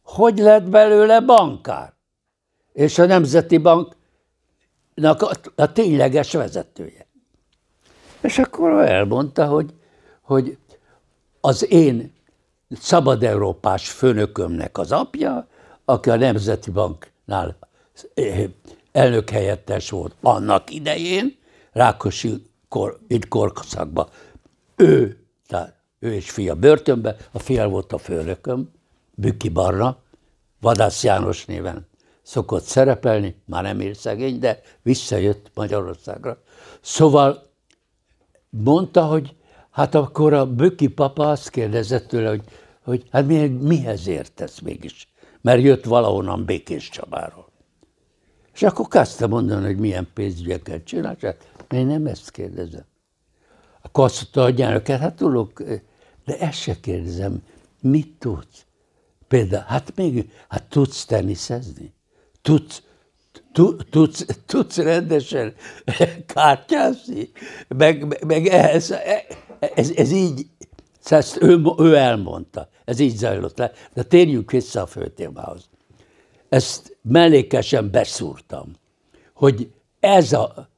hogy lett belőle bankár? És a Nemzeti Banknak a, a tényleges vezetője. És akkor elmondta, hogy, hogy az én szabad európás főnökömnek az apja, aki a Nemzeti Banknál eh, elnök helyettes volt annak idején, Rákosi kor, itt korszakban. Ő ő és fia börtönbe, a fia volt a főnököm, Bükki Barna, Vadász János néven szokott szerepelni, már nem él szegény, de visszajött Magyarországra. Szóval mondta, hogy hát akkor a Böki papa azt kérdezett tőle, hogy, hogy hát mi, mihez értesz mégis? Mert jött valahonnan Békés Csabáról. És akkor kezdte mondani, hogy milyen pénzügyeket csinálsz, hát én nem ezt kérdezem kacata a el, hát tudok, de ezt se kérdezem, mit tudsz? Például, hát még, hát tudsz teniszezni? Tudsz, tudsz, tudsz rendesen kártyázni? Meg, meg meg ez, ez így, ezt ő, ő elmondta, ez így zajlott le. De térjünk vissza a főtémához. Ezt mellékesen beszúrtam, hogy ez a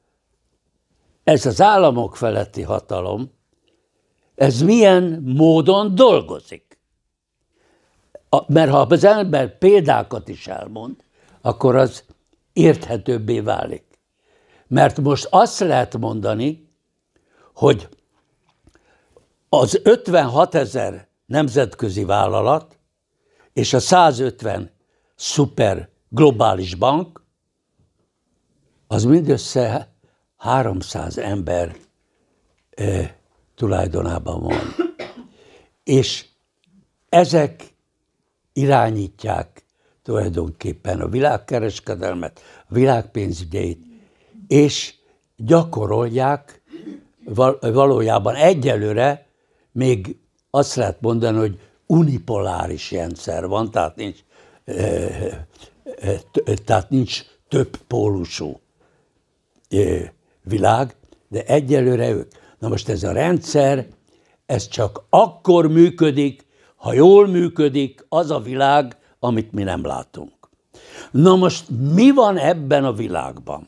ez az államok feletti hatalom, ez milyen módon dolgozik. A, mert ha az ember példákat is elmond, akkor az érthetőbbé válik. Mert most azt lehet mondani, hogy az 56 ezer nemzetközi vállalat és a 150 szuper globális bank az mindössze 300 ember e, tulajdonában van. És ezek irányítják tulajdonképpen a világkereskedelmet, a világpénzügyeit, és gyakorolják valójában egyelőre még azt lehet mondani, hogy unipoláris rendszer van, tehát nincs, e, e, tehát nincs több pólusú e, világ, de egyelőre ők. Na most ez a rendszer, ez csak akkor működik, ha jól működik az a világ, amit mi nem látunk. Na most mi van ebben a világban?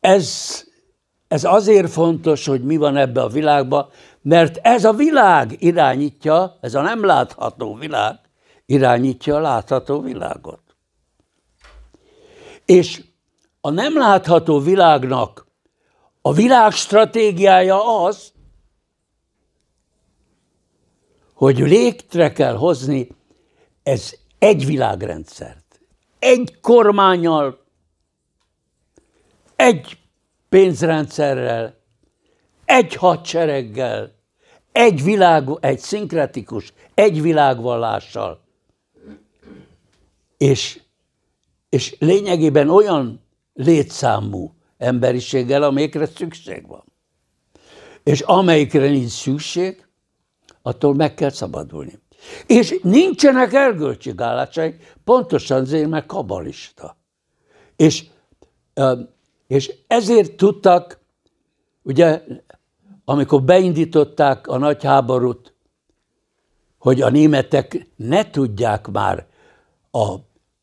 Ez, ez azért fontos, hogy mi van ebben a világban, mert ez a világ irányítja, ez a nem látható világ irányítja a látható világot. És a nem látható világnak a világ stratégiája az, hogy létre kell hozni ez egy világrendszert, egy kormányal, egy pénzrendszerrel, egy hadsereggel, egy világ, egy szinkretikus, egy világvallással. És, és lényegében olyan létszámú emberiséggel, amelyikre szükség van. És amelyikre nincs szükség, attól meg kell szabadulni. És nincsenek erkölcsi gálásaik, pontosan azért, mert kabalista. És, és ezért tudtak, ugye, amikor beindították a nagy háborút, hogy a németek ne tudják már a,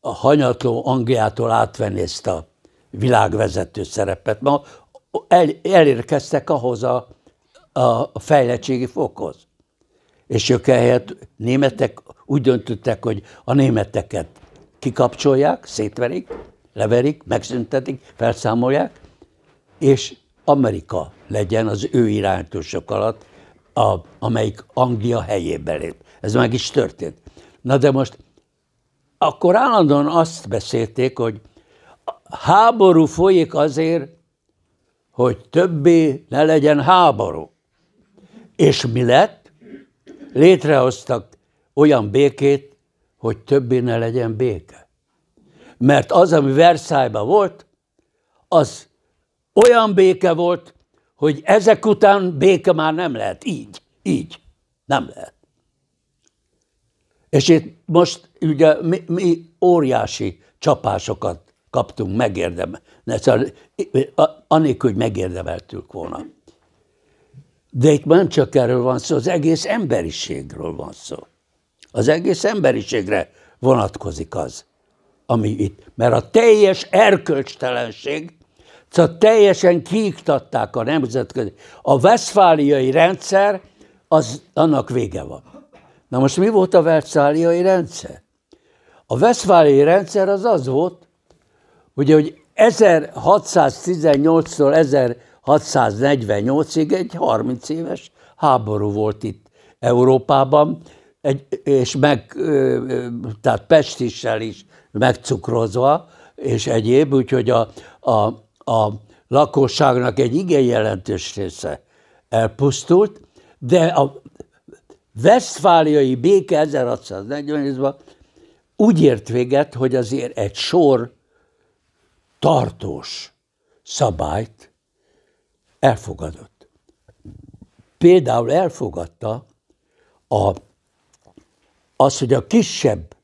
a hanyatló Angliától átvenni ezt a világvezető szerepet. Ma el, elérkeztek ahhoz a, a fejlettségi fokhoz. És ők ehelyett németek úgy döntöttek, hogy a németeket kikapcsolják, szétverik, leverik, megszüntetik, felszámolják, és Amerika legyen az ő irányítósok alatt, a, amelyik Anglia helyébe lép. Ez meg is történt. Na de most akkor állandóan azt beszélték, hogy háború folyik azért, hogy többé ne legyen háború. És mi lett? Létrehoztak olyan békét, hogy többé ne legyen béke. Mert az, ami Versailles-ban volt, az olyan béke volt, hogy ezek után béke már nem lehet. Így, így, nem lehet. És itt most ugye mi, mi óriási csapásokat kaptunk, megérdem. Szóval, anélkül, hogy megérdemeltük volna. De itt nem csak erről van szó, az egész emberiségről van szó. Az egész emberiségre vonatkozik az, ami itt. Mert a teljes erkölcstelenség, szóval teljesen kiiktatták a nemzetközi. A veszfáliai rendszer, az, annak vége van. Na most mi volt a veszfáliai rendszer? A veszfáliai rendszer az az volt, Ugye, hogy 1618-tól 1648-ig egy 30 éves háború volt itt Európában, egy, és meg, tehát Pestissel is megcukrozva, és egyéb, úgyhogy a, a, a lakosságnak egy igen jelentős része elpusztult, de a vesztfáliai béke 1648-ban úgy ért véget, hogy azért egy sor tartós szabályt elfogadott. Például elfogadta a, az, hogy a kisebb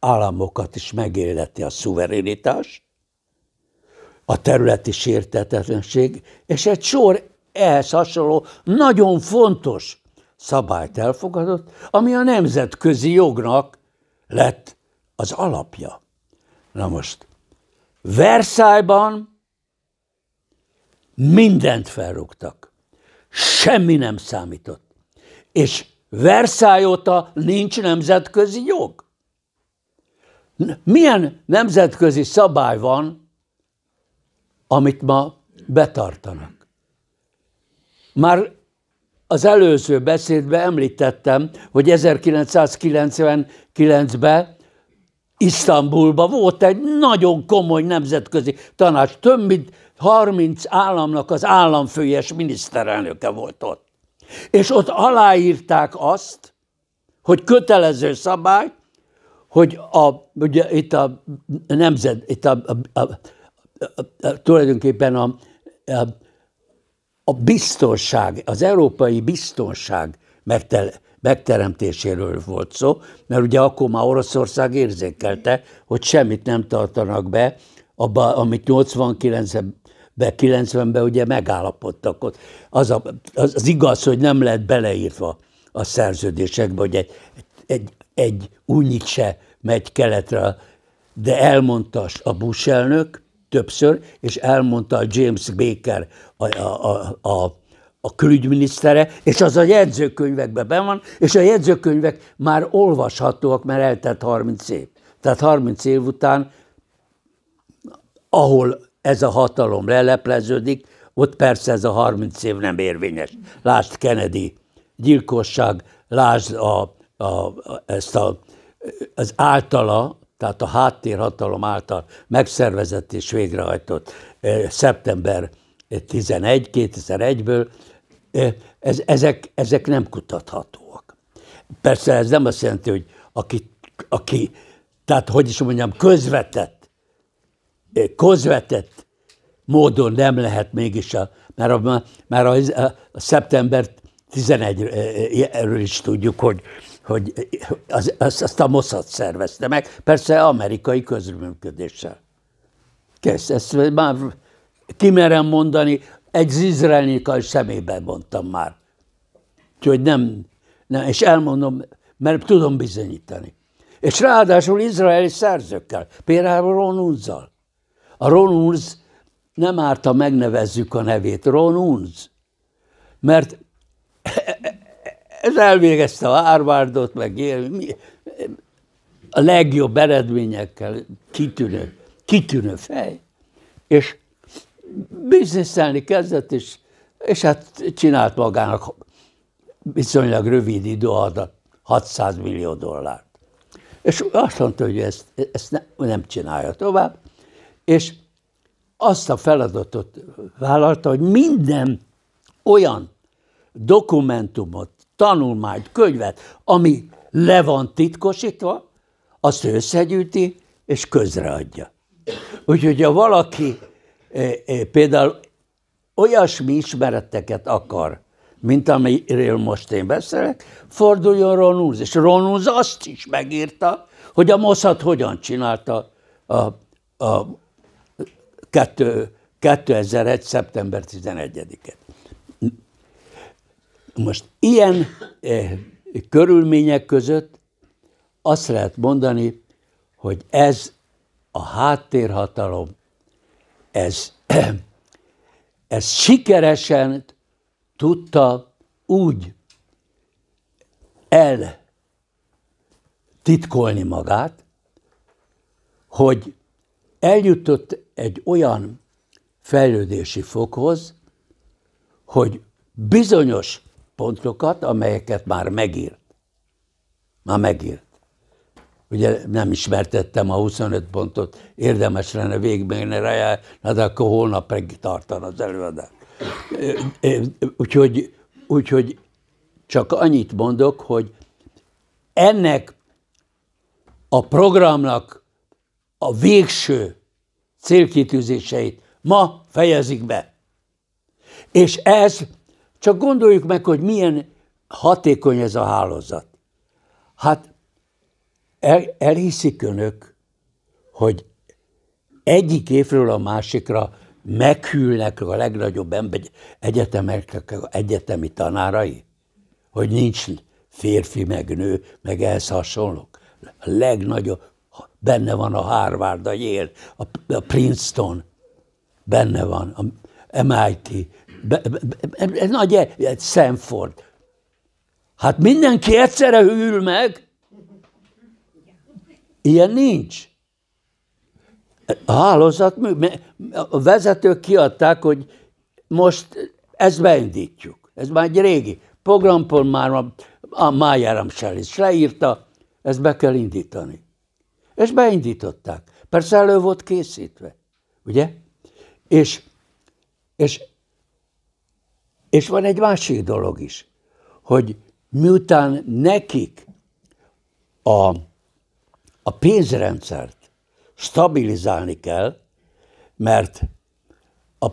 államokat is megéleti a szuverenitás, a területi sértetetlenség, és egy sor ehhez hasonló nagyon fontos szabályt elfogadott, ami a nemzetközi jognak lett az alapja. Na most, Versailles-ban mindent felrúgtak. Semmi nem számított. És Versailles óta nincs nemzetközi jog. Milyen nemzetközi szabály van, amit ma betartanak? Már az előző beszédben említettem, hogy 1999-ben Isztambulban volt egy nagyon komoly nemzetközi tanács, több mint 30 államnak az államfőjes miniszterelnöke volt ott. És ott aláírták azt, hogy kötelező szabály, hogy a, ugye itt a nemzet, itt a, a, a, a, a tulajdonképpen a, a, a biztonság, az európai biztonság megtele, megteremtéséről volt szó, mert ugye akkor már Oroszország érzékelte, hogy semmit nem tartanak be, abba, amit 89-ben, 90-ben ugye megállapodtak ott. Az, a, az, az igaz, hogy nem lett beleírva a szerződésekbe, hogy egy, egy, egy únyit se megy keletre, de elmondta a Bush elnök többször, és elmondta a James Baker, a, a, a, a a külügyminisztere, és az a jegyzőkönyvekben ben van, és a jegyzőkönyvek már olvashatóak, mert eltelt 30 év. Tehát 30 év után, ahol ez a hatalom lelepleződik, ott persze ez a 30 év nem érvényes. Lásd Kennedy gyilkosság, lásd a, a, a, ezt a, az általa, tehát a háttérhatalom által megszervezett és végrehajtott eh, szeptember 11, 2001-ből ez, ezek, ezek nem kutathatóak. Persze ez nem azt jelenti, hogy aki, aki tehát hogy is mondjam, közvetett, közvetett módon nem lehet mégis a, mert a, mert a, a, a szeptember 11-ről is tudjuk, hogy, hogy az, az, azt a Mossad szervezte meg, persze amerikai közműködéssel. Kész, ezt már kimerem mondani, egy izraelnikai szemébe mondtam már. Úgyhogy nem, nem, és elmondom, mert tudom bizonyítani. És ráadásul izraeli szerzőkkel, például Ron Unzzal. A Ron Unz nem árt, ha megnevezzük a nevét, Ron Unz. Mert ez elvégezte a Harvardot, meg a legjobb eredményekkel, kitűnő, kitűnő fej, és bizniszelni kezdett, és, és hát csinált magának viszonylag rövid idő alatt 600 millió dollárt. És azt mondta, hogy ezt, ezt ne, nem csinálja tovább, és azt a feladatot vállalta, hogy minden olyan dokumentumot, tanulmányt, könyvet, ami le van titkosítva, azt összegyűjti és közreadja. Úgyhogy ha valaki Eh, eh, például olyasmi ismereteket akar, mint amiről most én beszélek, forduljon Ronúz. És Ronúz azt is megírta, hogy a Mossad hogyan csinálta a, a 2001. szeptember 11-et. Most ilyen eh, körülmények között azt lehet mondani, hogy ez a háttérhatalom ez, ez sikeresen tudta úgy eltitkolni magát, hogy eljutott egy olyan fejlődési fokhoz, hogy bizonyos pontokat, amelyeket már megírt, már megírt, ugye nem ismertettem a 25 pontot, érdemes lenne végigmérni rá, na de akkor holnap tartan az előadás. Úgyhogy, úgyhogy csak annyit mondok, hogy ennek a programnak a végső célkitűzéseit ma fejezik be. És ez, csak gondoljuk meg, hogy milyen hatékony ez a hálózat. Hát el, elhiszik önök, hogy egyik évről a másikra meghűlnek a legnagyobb ember, egyetemek, egyetemi tanárai, hogy nincs férfi meg nő, meg ehhez hasonlók. A legnagyobb, benne van a Harvard, a Yale, a, a Princeton, benne van, a MIT, be, be, be, nagy, Stanford. Hát mindenki egyszerre hűl meg, Ilyen nincs. A hálózat, a vezetők kiadták, hogy most ezt beindítjuk. Ez már egy régi programpont, már a Májáram is leírta, ezt be kell indítani. És beindították. Persze elő volt készítve, ugye? És, és, és van egy másik dolog is, hogy miután nekik a a pénzrendszert stabilizálni kell, mert a,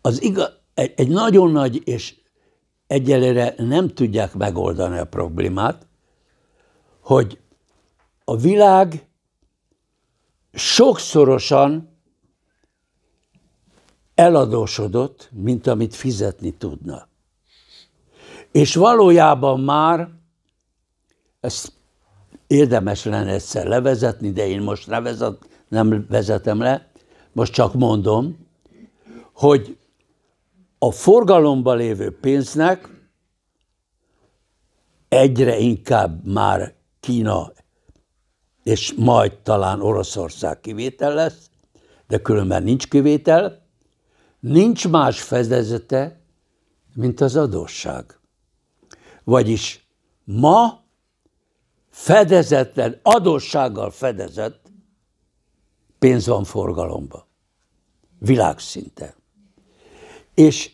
az igaz, egy, egy nagyon nagy, és egyelőre nem tudják megoldani a problémát, hogy a világ sokszorosan eladósodott, mint amit fizetni tudna. És valójában már ezt érdemes lenne egyszer levezetni, de én most ne vezet, nem vezetem le, most csak mondom, hogy a forgalomban lévő pénznek egyre inkább már Kína és majd talán Oroszország kivétel lesz, de különben nincs kivétel, nincs más fedezete, mint az adósság. Vagyis ma fedezetlen, adóssággal fedezett pénz van forgalomba. Világszinten. És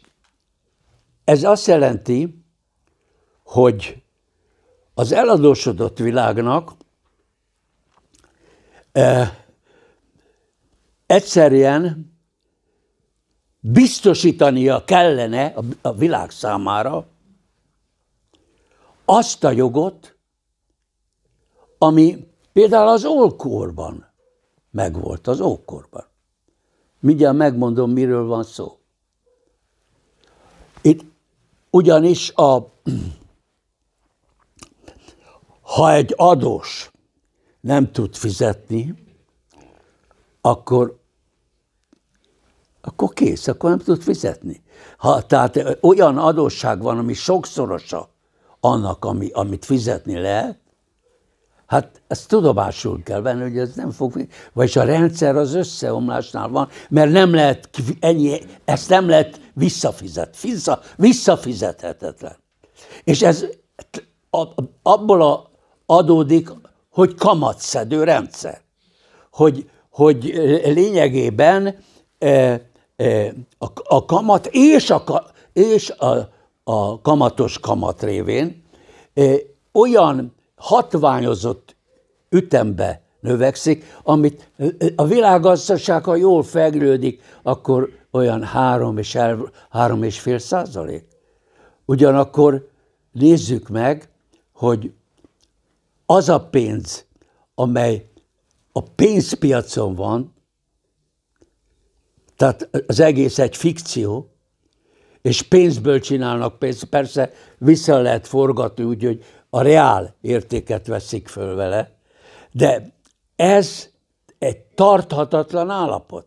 ez azt jelenti, hogy az eladósodott világnak eh, egyszerűen biztosítania kellene a világ számára azt a jogot, ami például az ókorban megvolt, az ókorban. Mindjárt megmondom, miről van szó. Itt ugyanis a, ha egy adós nem tud fizetni, akkor akkor kész, akkor nem tud fizetni. Ha, tehát olyan adósság van, ami sokszorosa annak, ami, amit fizetni lehet, Hát ezt tudomásul kell venni, hogy ez nem fog, vagyis a rendszer az összeomlásnál van, mert nem lehet ennyi, ezt nem lehet visszafizet, vissza, visszafizethetetlen. És ez abból a, adódik, hogy kamatszedő rendszer. Hogy, hogy eh, lényegében eh, eh, a, a kamat és a, és a, a kamatos kamat révén olyan hatványozott ütembe növekszik, amit a világgazdaság, ha jól fejlődik, akkor olyan három és, el, három és fél százalék. Ugyanakkor nézzük meg, hogy az a pénz, amely a pénzpiacon van, tehát az egész egy fikció, és pénzből csinálnak pénzt, persze vissza lehet forgatni úgyhogy a reál értéket veszik föl vele, de ez egy tarthatatlan állapot.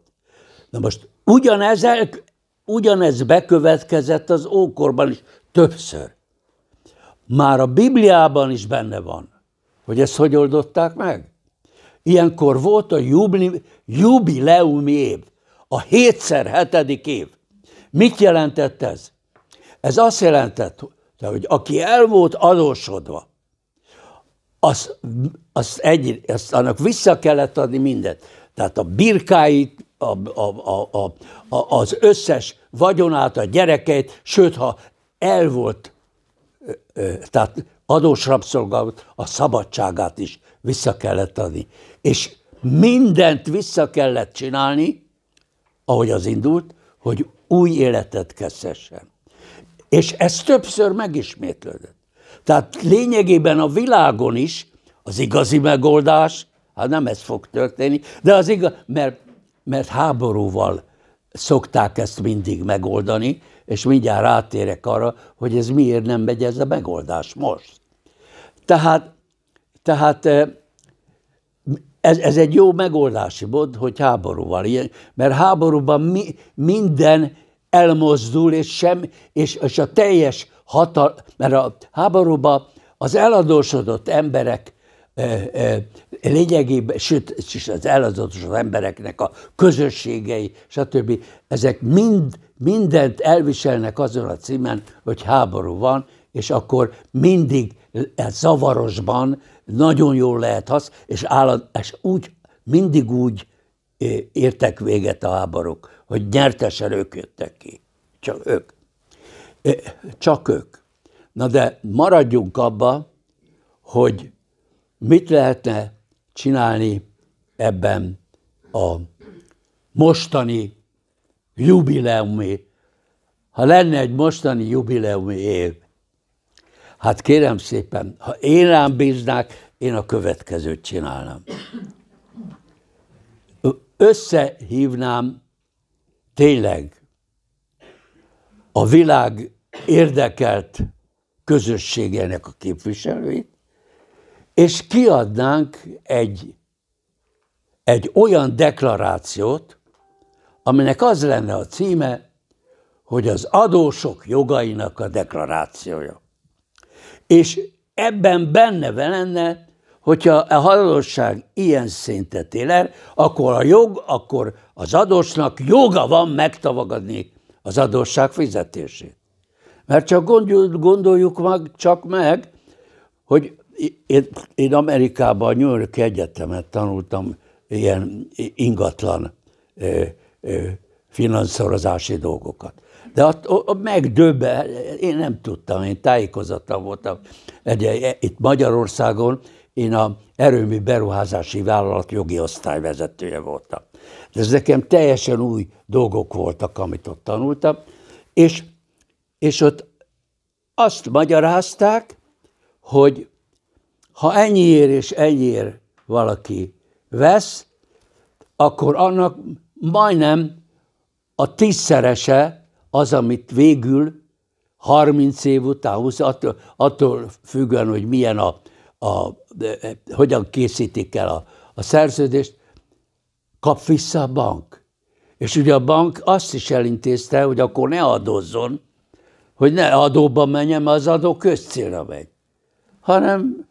Na most ugyanez, el, ugyanez bekövetkezett az ókorban is többször. Már a Bibliában is benne van, hogy ezt hogy oldották meg. Ilyenkor volt a jubli, jubileumi év, a 7 hetedik év. Mit jelentett ez? Ez azt jelentett, tehát, hogy aki el volt adósodva, az, az egy, az, annak vissza kellett adni mindent. Tehát a birkáit, a, a, a, a, az összes vagyonát, a gyerekeit, sőt, ha el volt, tehát adós rabszolgálat, a szabadságát is vissza kellett adni. És mindent vissza kellett csinálni, ahogy az indult, hogy új életet kezdhessen. És ez többször megismétlődött. Tehát lényegében a világon is az igazi megoldás, hát nem ez fog történni, de az igaz, mert, mert háborúval szokták ezt mindig megoldani, és mindjárt rátérek arra, hogy ez miért nem megy ez a megoldás most. Tehát, tehát eh, ez, ez egy jó megoldási mód, hogy háborúval, mert háborúban mi, minden elmozdul, és, sem, és, és a teljes hatal, mert a háborúban az eladósodott emberek lényegében, sőt, és az eladósodott embereknek a közösségei, stb. ezek mind, mindent elviselnek azon a címen, hogy háború van, és akkor mindig e zavarosban nagyon jól lehet használni, és, állat, és úgy, mindig úgy értek véget a háborúk hogy nyertesen ők jöttek ki. Csak ők. Csak ők. Na de maradjunk abba, hogy mit lehetne csinálni ebben a mostani jubileumi, ha lenne egy mostani jubileumi év, hát kérem szépen, ha én rám bíznák, én a következőt csinálnám. Összehívnám tényleg a világ érdekelt közösségének a képviselőit, és kiadnánk egy, egy olyan deklarációt, aminek az lenne a címe, hogy az adósok jogainak a deklarációja. És ebben benne lenne, hogyha a hallóság ilyen szintet él el, akkor a jog, akkor az adósnak joga van megtavagadni az adósság fizetését. Mert csak gondoljuk meg, csak meg, hogy én, én Amerikában a New York Egyetemet tanultam ilyen ingatlan ö, ö, finanszorozási dolgokat. De a, a megdöbbe, én nem tudtam, én tájékozatlan voltam. Egy, itt Magyarországon én a erőmű beruházási vállalat jogi osztályvezetője voltam. De ez nekem teljesen új dolgok voltak, amit ott tanultam. És, és ott azt magyarázták, hogy ha ennyiért és ennyiért valaki vesz, akkor annak majdnem a tízszerese az, amit végül 30 év után, 20, attól, attól függően, hogy milyen a, a, e, hogyan készítik el a, a szerződést, kap vissza a bank. És ugye a bank azt is elintézte, hogy akkor ne adózzon, hogy ne adóba menjen, mert az adó közcélra megy, hanem,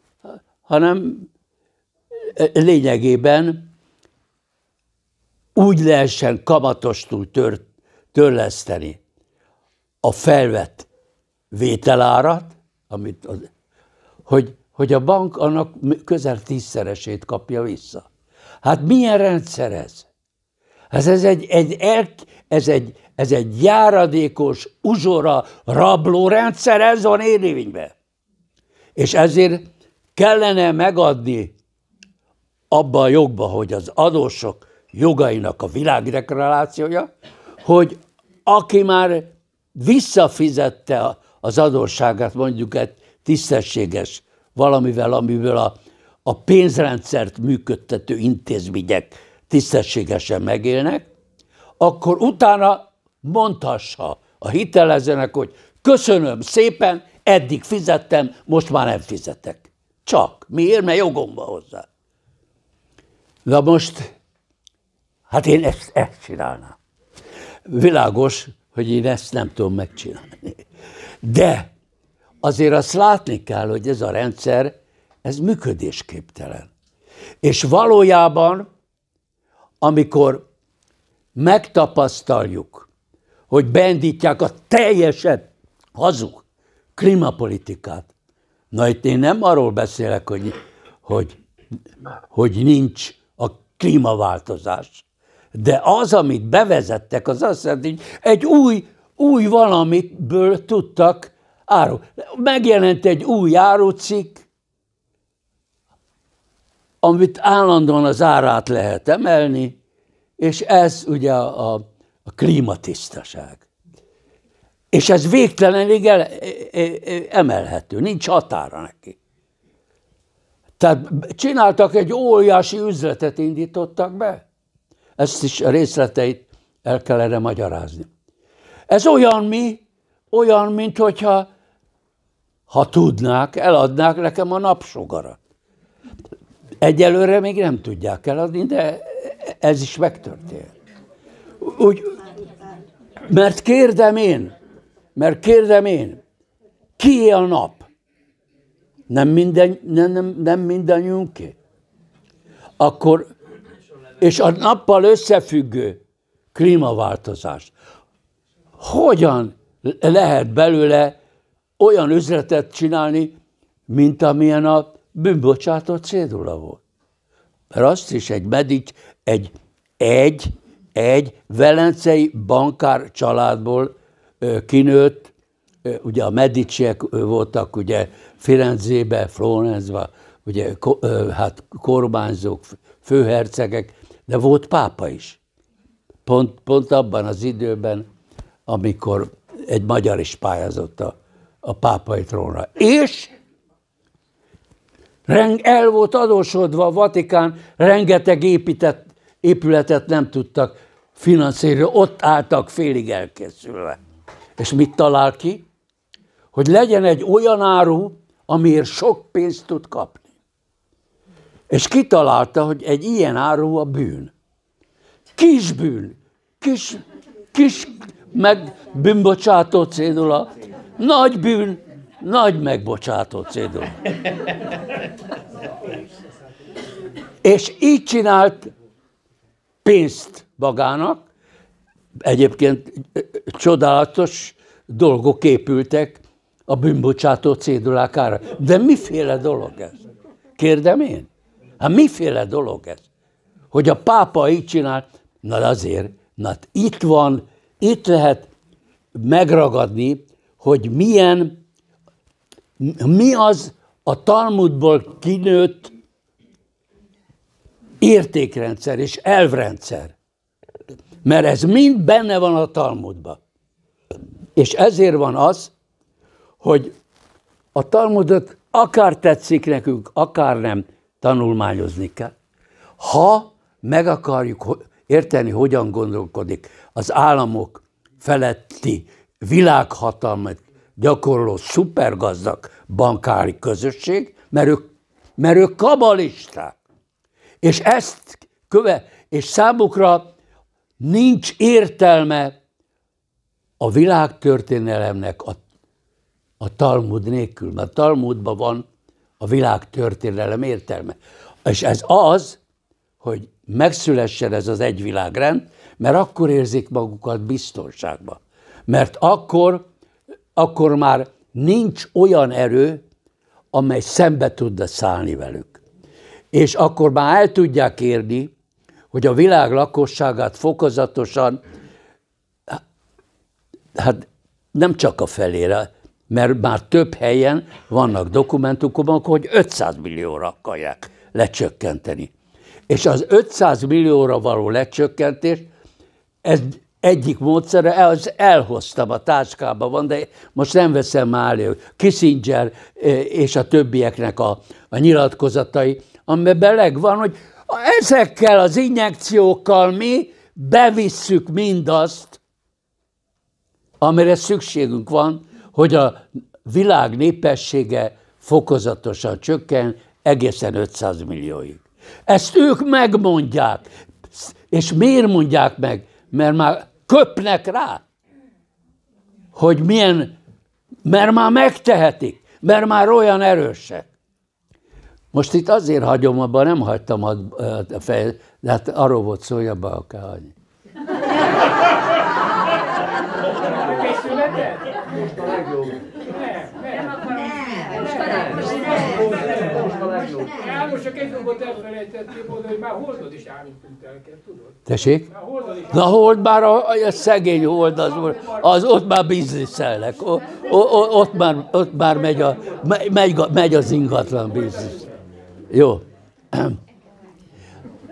hanem e, lényegében úgy lehessen kamatostul tör, törleszteni a felvett vételárat, amit az, hogy, hogy a bank annak közel tízszeresét kapja vissza. Hát milyen rendszer ez? Hát ez egy, egy, elk ez egy, ez egy járadékos, uzsora, rabló rendszer, ez van érvényben. És ezért kellene megadni abba a jogba, hogy az adósok jogainak a világdeklarációja, hogy aki már visszafizette az adósságát mondjuk egy tisztességes valamivel, amiből a a pénzrendszert működtető intézmények tisztességesen megélnek, akkor utána mondhassa a hitelezőnek, hogy köszönöm szépen, eddig fizettem, most már nem fizetek. Csak. Miért? Mert jogom van hozzá. Na most, hát én ezt, ezt csinálnám. Világos, hogy én ezt nem tudom megcsinálni. De azért azt látni kell, hogy ez a rendszer ez működésképtelen. És valójában, amikor megtapasztaljuk, hogy bendítják a teljesen hazug klímapolitikát, na itt én nem arról beszélek, hogy, hogy, hogy nincs a klímaváltozás, de az, amit bevezettek, az azt jelenti, hogy egy új, új valamitből tudtak áru. Megjelent egy új árucikk, amit állandóan az árát lehet emelni, és ez ugye a, a klímatisztaság. És ez végtelenig el, e, e, e, emelhető, nincs határa neki. Tehát csináltak egy óriási üzletet, indítottak be. Ezt is a részleteit el kell erre magyarázni. Ez olyan mi, olyan, mint hogyha ha tudnák, eladnák nekem a napsugarat. Egyelőre még nem tudják eladni, de ez is megtörtént. Úgy, mert kérdem én, mert kérdem én, ki a nap? Nem, minden, nem, nem, nem ki. Akkor, és a nappal összefüggő klímaváltozás. Hogyan lehet belőle olyan üzletet csinálni, mint amilyen a bűnbocsátó cédula volt. Mert azt is egy medic, egy, egy, egy velencei bankár családból ö, kinőtt, ö, ugye a mediciek voltak ugye Firenzébe, Florenzba, ugye ö, hát kormányzók, főhercegek, de volt pápa is. Pont, pont abban az időben, amikor egy magyar is pályázott a, a pápai trónra. És el volt adósodva a Vatikán, rengeteg épített, épületet nem tudtak finanszírozni, ott álltak félig elkészülve. És mit talál ki? Hogy legyen egy olyan áru, amiért sok pénzt tud kapni. És kitalálta, hogy egy ilyen áru a bűn. Kis bűn, kis, kis meg bűnbocsátó cédula, nagy bűn, nagy megbocsátó Cédó. És így csinált pénzt magának, egyébként csodálatos dolgok épültek a bűnbocsátó cédulákára. De miféle dolog ez? Kérdem én. Hát miféle dolog ez? Hogy a pápa így csinál, na azért, na hát itt van, itt lehet megragadni, hogy milyen mi az a Talmudból kinőtt értékrendszer és elvrendszer. Mert ez mind benne van a Talmudban. És ezért van az, hogy a Talmudot akár tetszik nekünk, akár nem, tanulmányozni kell. Ha meg akarjuk érteni, hogyan gondolkodik az államok feletti világhatalmat gyakorló szupergazdag bankári közösség, mert ők, mert ők kabalisták. És ezt köve, és számukra nincs értelme a világtörténelemnek a, a Talmud nélkül, mert Talmudban van a világtörténelem értelme. És ez az, hogy megszülessen ez az egyvilágrend, mert akkor érzik magukat biztonságban. Mert akkor akkor már nincs olyan erő, amely szembe tudna szállni velük. És akkor már el tudják érni, hogy a világ lakosságát fokozatosan, hát nem csak a felére, mert már több helyen vannak dokumentumok, hogy 500 millióra akarják lecsökkenteni. És az 500 millióra való lecsökkentés, ez egyik módszere, eh, az elhoztam a táskába van, de most nem veszem már elő. Kissinger eh, és a többieknek a, a nyilatkozatai, amiben beleg van, hogy ezekkel az injekciókkal mi bevisszük mindazt, amire szükségünk van, hogy a világ népessége fokozatosan csökken egészen 500 millióig. Ezt ők megmondják. És miért mondják meg? mert már köpnek rá, hogy milyen, mert már megtehetik, mert már olyan erősek. Most itt azért hagyom abba, nem hagytam a, fejet, de hát arról volt szó, hogy abba kell hagyni. dolgot elfelejtettél mondani, hogy már holdod is állítunk elket, tudod? Tessék? Na hold már a, a szegény hold, az, az ott már bizniszelnek, o, o, o, ott, már, ott már megy, a, megy, megy az ingatlan biznisz. Jó.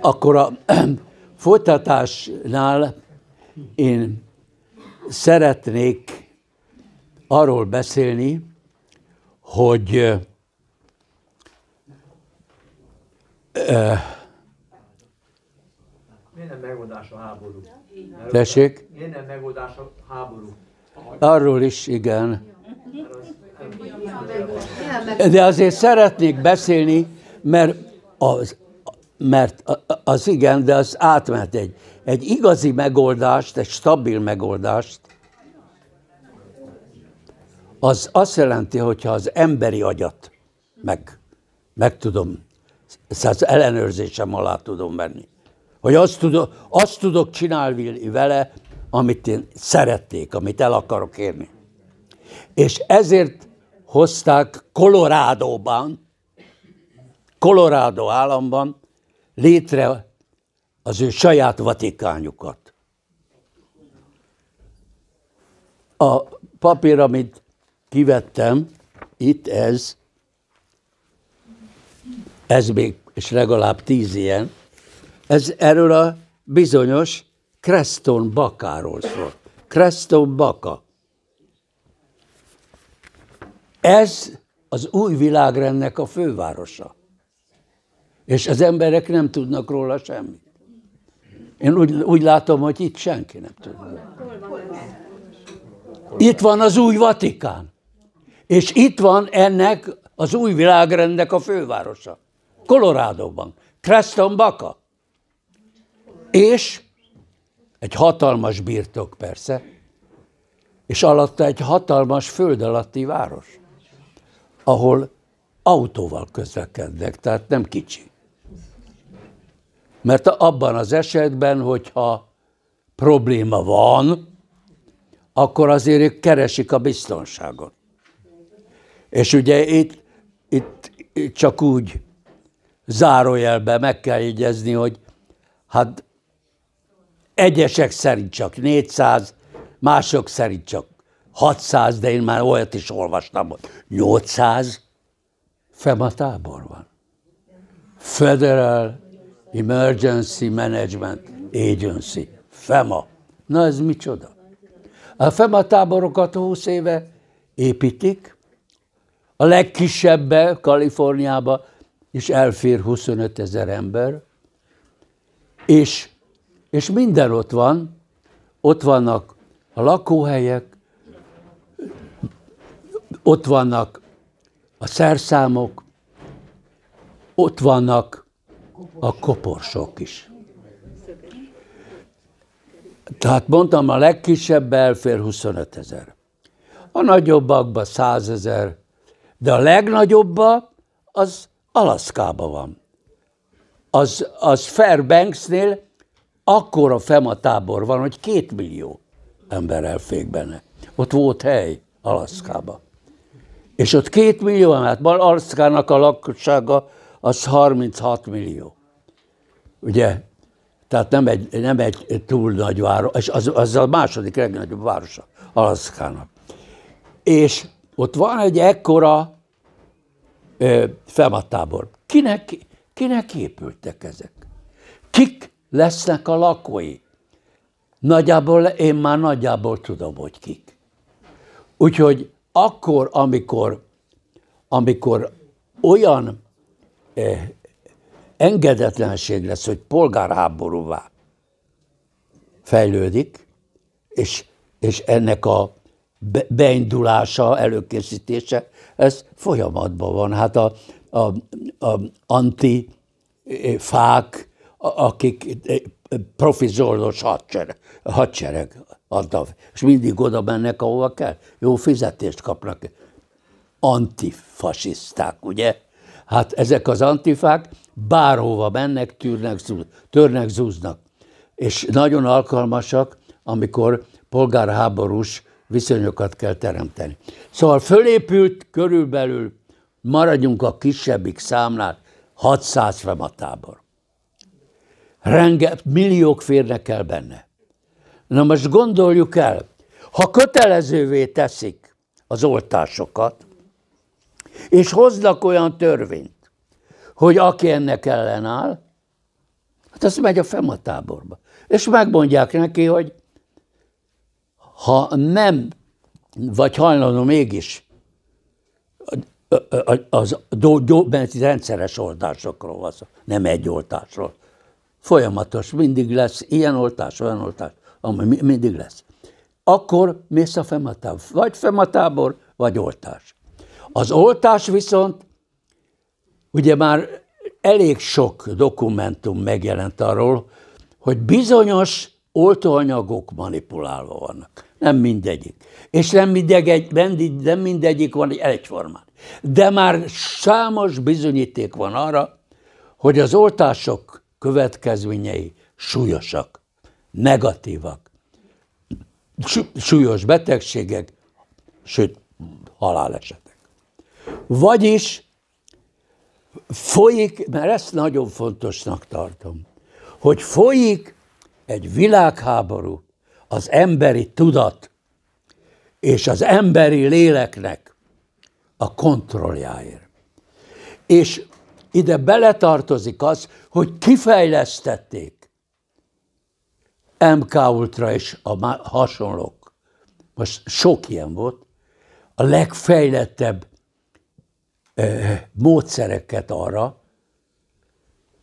Akkor a folytatásnál én szeretnék arról beszélni, hogy Miért nem megoldás a háború? Tessék? Miért nem megoldás a háború? Arról is, igen. De azért szeretnék beszélni, mert az, mert az igen, de az átment egy, egy igazi megoldást, egy stabil megoldást, az azt jelenti, hogyha az emberi agyat meg, meg tudom ezt ellenőrzésem alá tudom venni. Hogy azt tudok, azt tudok csinálni vele, amit én szeretnék, amit el akarok érni. És ezért hozták Kolorádóban, Kolorádó államban létre az ő saját vatikányukat. A papír, amit kivettem, itt ez ez még, és legalább tíz ilyen, ez erről a bizonyos Creston Bakáról szól. Creston Baka. Ez az új világrendnek a fővárosa. És az emberek nem tudnak róla semmit. Én úgy, úgy látom, hogy itt senki nem tud. Itt van az új Vatikán. És itt van ennek az új világrendnek a fővárosa. Kolorádóban, Creston Baka. És egy hatalmas birtok persze, és alatta egy hatalmas föld alatti város, ahol autóval közlekednek, tehát nem kicsi. Mert abban az esetben, hogyha probléma van, akkor azért ők keresik a biztonságot. És ugye itt, itt csak úgy zárójelbe meg kell jegyezni, hogy hát egyesek szerint csak 400, mások szerint csak 600, de én már olyat is olvastam, hogy 800 tábor van. Federal Emergency Management Agency, FEMA. Na ez micsoda? A FEMA táborokat 20 éve építik, a legkisebbbe Kaliforniába és elfér 25 ezer ember, és, és minden ott van, ott vannak a lakóhelyek, ott vannak a szerszámok, ott vannak a koporsok is. Tehát mondtam, a legkisebb elfér 25 ezer. A nagyobbakba 100 ezer, de a legnagyobba az Alaszkában van. Az, az Fairbanksnél akkora tábor van, hogy két millió ember elfék benne. Ott volt hely Alaszkába. És ott két millió ember, hát Alaszkának a lakossága az 36 millió. Ugye? Tehát nem egy, nem egy túl nagy város, és az, az a második legnagyobb városa Alaszkának. És ott van egy ekkora felmadtábor. Kinek, kinek épültek ezek? Kik lesznek a lakói? Nagyjából én már nagyjából tudom, hogy kik. Úgyhogy akkor, amikor, amikor olyan eh, engedetlenség lesz, hogy polgárháborúvá fejlődik, és, és ennek a beindulása, előkészítése, ez folyamatban van. Hát a, a, a antifák, eh, akik eh, profizordos hadsereg, hadsereg adnak, és mindig oda mennek, ahova kell. Jó fizetést kapnak. Antifasiszták, ugye? Hát ezek az antifák bárhova mennek, tűrnek, zúz, törnek, zúznak. És nagyon alkalmasak, amikor polgárháborús viszonyokat kell teremteni. Szóval fölépült körülbelül, maradjunk a kisebbik számlát, 600 tábor. Renge, milliók férnek el benne. Na most gondoljuk el, ha kötelezővé teszik az oltásokat, és hoznak olyan törvényt, hogy aki ennek ellenáll, hát az megy a fematáborba. És megmondják neki, hogy ha nem vagy hajlandó mégis az gyógybeneti rendszeres oltásokról van szó, nem egy oltásról. Folyamatos, mindig lesz ilyen oltás, olyan oltás, ami mindig lesz. Akkor mész a fematábor, vagy fematábor, vagy oltás. Az oltás viszont, ugye már elég sok dokumentum megjelent arról, hogy bizonyos oltóanyagok manipulálva vannak. Nem mindegyik. És nem, mindegy, nem mindegyik van egyformán. De már számos bizonyíték van arra, hogy az oltások következményei súlyosak, negatívak, súlyos betegségek, sőt, halálesetek. Vagyis folyik, mert ezt nagyon fontosnak tartom, hogy folyik egy világháború, az emberi tudat és az emberi léleknek a kontrolljáért. És ide beletartozik az, hogy kifejlesztették MK Ultra és a hasonlók. Most sok ilyen volt. A legfejlettebb módszereket arra,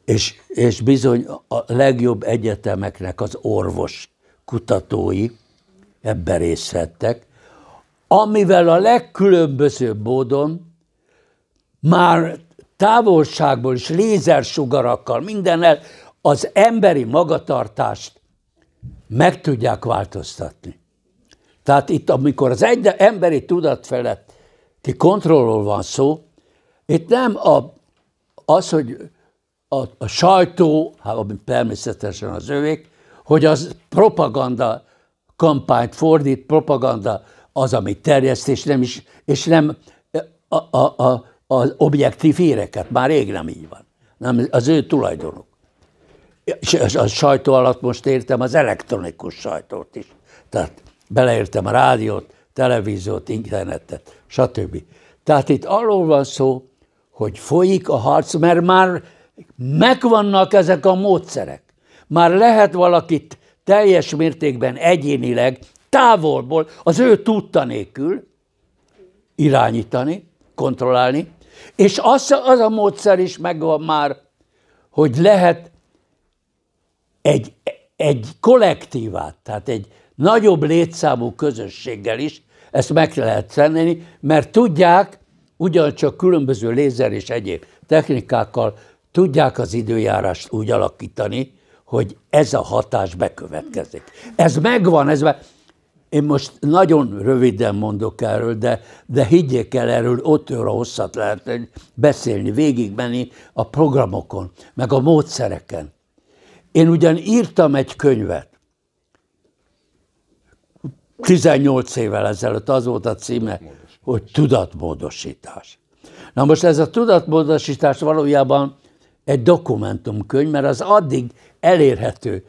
és, és bizony a legjobb egyetemeknek az orvos kutatói ebben részt vettek, amivel a legkülönbözőbb módon már távolságból és lézersugarakkal, mindennel az emberi magatartást meg tudják változtatni. Tehát itt, amikor az egy emberi tudat ki kontrollról van szó, itt nem a, az, hogy a, a sajtó, hát, ami természetesen az övék, hogy az propaganda kampányt fordít, propaganda az, amit terjeszt, és nem, is, és nem a, a, a, az objektív éreket, Már rég nem így van. Nem, az ő tulajdonuk. És a sajtó alatt most értem az elektronikus sajtót is. Tehát beleértem a rádiót, televíziót, internetet, stb. Tehát itt arról van szó, hogy folyik a harc, mert már megvannak ezek a módszerek már lehet valakit teljes mértékben egyénileg, távolból, az ő tudta nélkül irányítani, kontrollálni, és az, az a módszer is megvan már, hogy lehet egy, egy kollektívát, tehát egy nagyobb létszámú közösséggel is ezt meg lehet szenni, mert tudják, ugyancsak különböző lézer és egyéb technikákkal tudják az időjárást úgy alakítani, hogy ez a hatás bekövetkezik. Ez megvan, ez meg... Én most nagyon röviden mondok erről, de, de higgyék el, erről ott óra hosszat lehet beszélni, végigmenni a programokon, meg a módszereken. Én ugyan írtam egy könyvet, 18 évvel ezelőtt az volt a címe, hogy tudatmódosítás. Na most ez a tudatmódosítás valójában egy dokumentumkönyv, mert az addig elérhető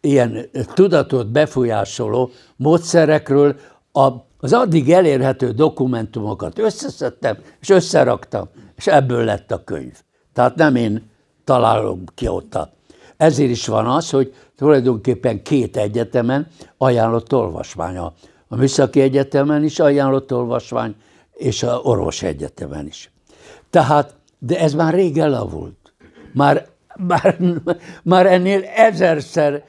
ilyen tudatot befolyásoló módszerekről a, az addig elérhető dokumentumokat összeszedtem, és összeraktam, és ebből lett a könyv. Tehát nem én találom ki ott. Ezért is van az, hogy tulajdonképpen két egyetemen ajánlott olvasmány. A Műszaki Egyetemen is ajánlott olvasmány, és a Orvos Egyetemen is. Tehát, de ez már rég elavult. Már már, már ennél ezerszer,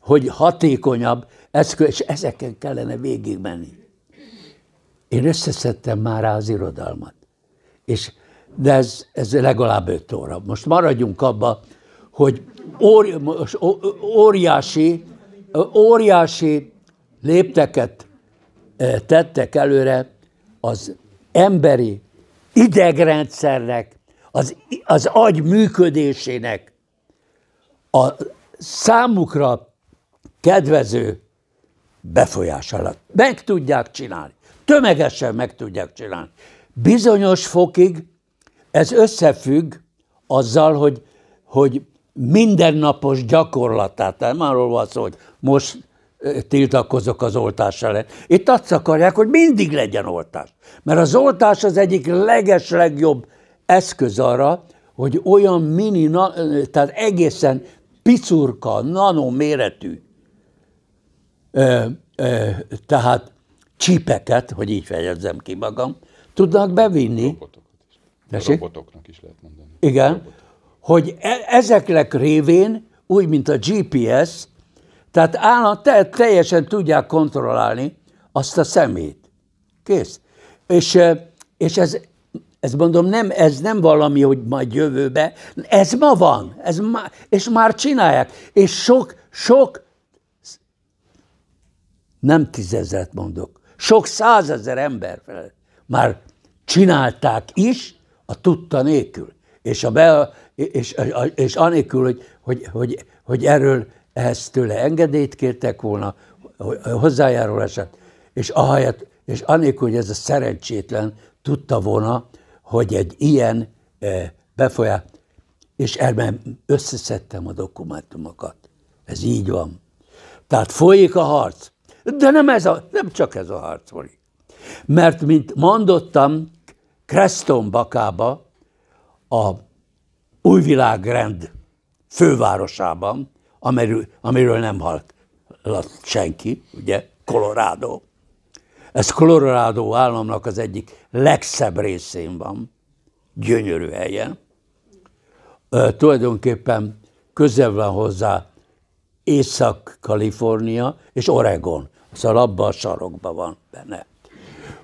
hogy hatékonyabb eszköz, és ezeken kellene végigmenni. Én összeszedtem már az irodalmat. És, de ez, ez legalább öt óra. Most maradjunk abba, hogy óri, óriási, óriási lépteket tettek előre az emberi idegrendszernek az, az agy működésének a számukra kedvező befolyás alatt. Meg tudják csinálni. Tömegesen meg tudják csinálni. Bizonyos fokig ez összefügg azzal, hogy, hogy mindennapos gyakorlatát, nem arról van szó, hogy most tiltakozok az oltás ellen. Itt azt akarják, hogy mindig legyen oltás. Mert az oltás az egyik leges legjobb eszköz arra, hogy olyan mini, na, tehát egészen picurka, nanoméretű, ö, ö, tehát csípeket, hogy így fejezzem ki magam, tudnak bevinni. Robotokat is. A Robotoknak is lehet mondani. Igen, hogy e- ezeknek révén, úgy, mint a GPS, tehát állam, te- teljesen tudják kontrollálni azt a szemét. Kész. És, és ez ez mondom, nem, ez nem valami, hogy majd jövőbe. Ez ma van, ez ma, és már csinálják. És sok, sok, nem tízezeret mondok, sok százezer ember már csinálták is a tudta nélkül. És, a be, és, és anélkül, hogy, hogy, hogy, hogy erről ehhez tőle engedélyt kértek volna, hozzájárulását, és ahelyett, és anélkül, hogy ez a szerencsétlen tudta volna, hogy egy ilyen befolyás, és elmen összeszedtem a dokumentumokat. Ez így van. Tehát folyik a harc. De nem, ez a, nem csak ez a harc folyik. Mert, mint mondottam, Creston Bakába, a újvilágrend fővárosában, amiről, amiről nem halt senki, ugye, Colorado. Ez Colorado államnak az egyik legszebb részén van, gyönyörű helyen. Uh, tulajdonképpen közel van hozzá Észak-Kalifornia és Oregon, szóval abban a sarokban van benne.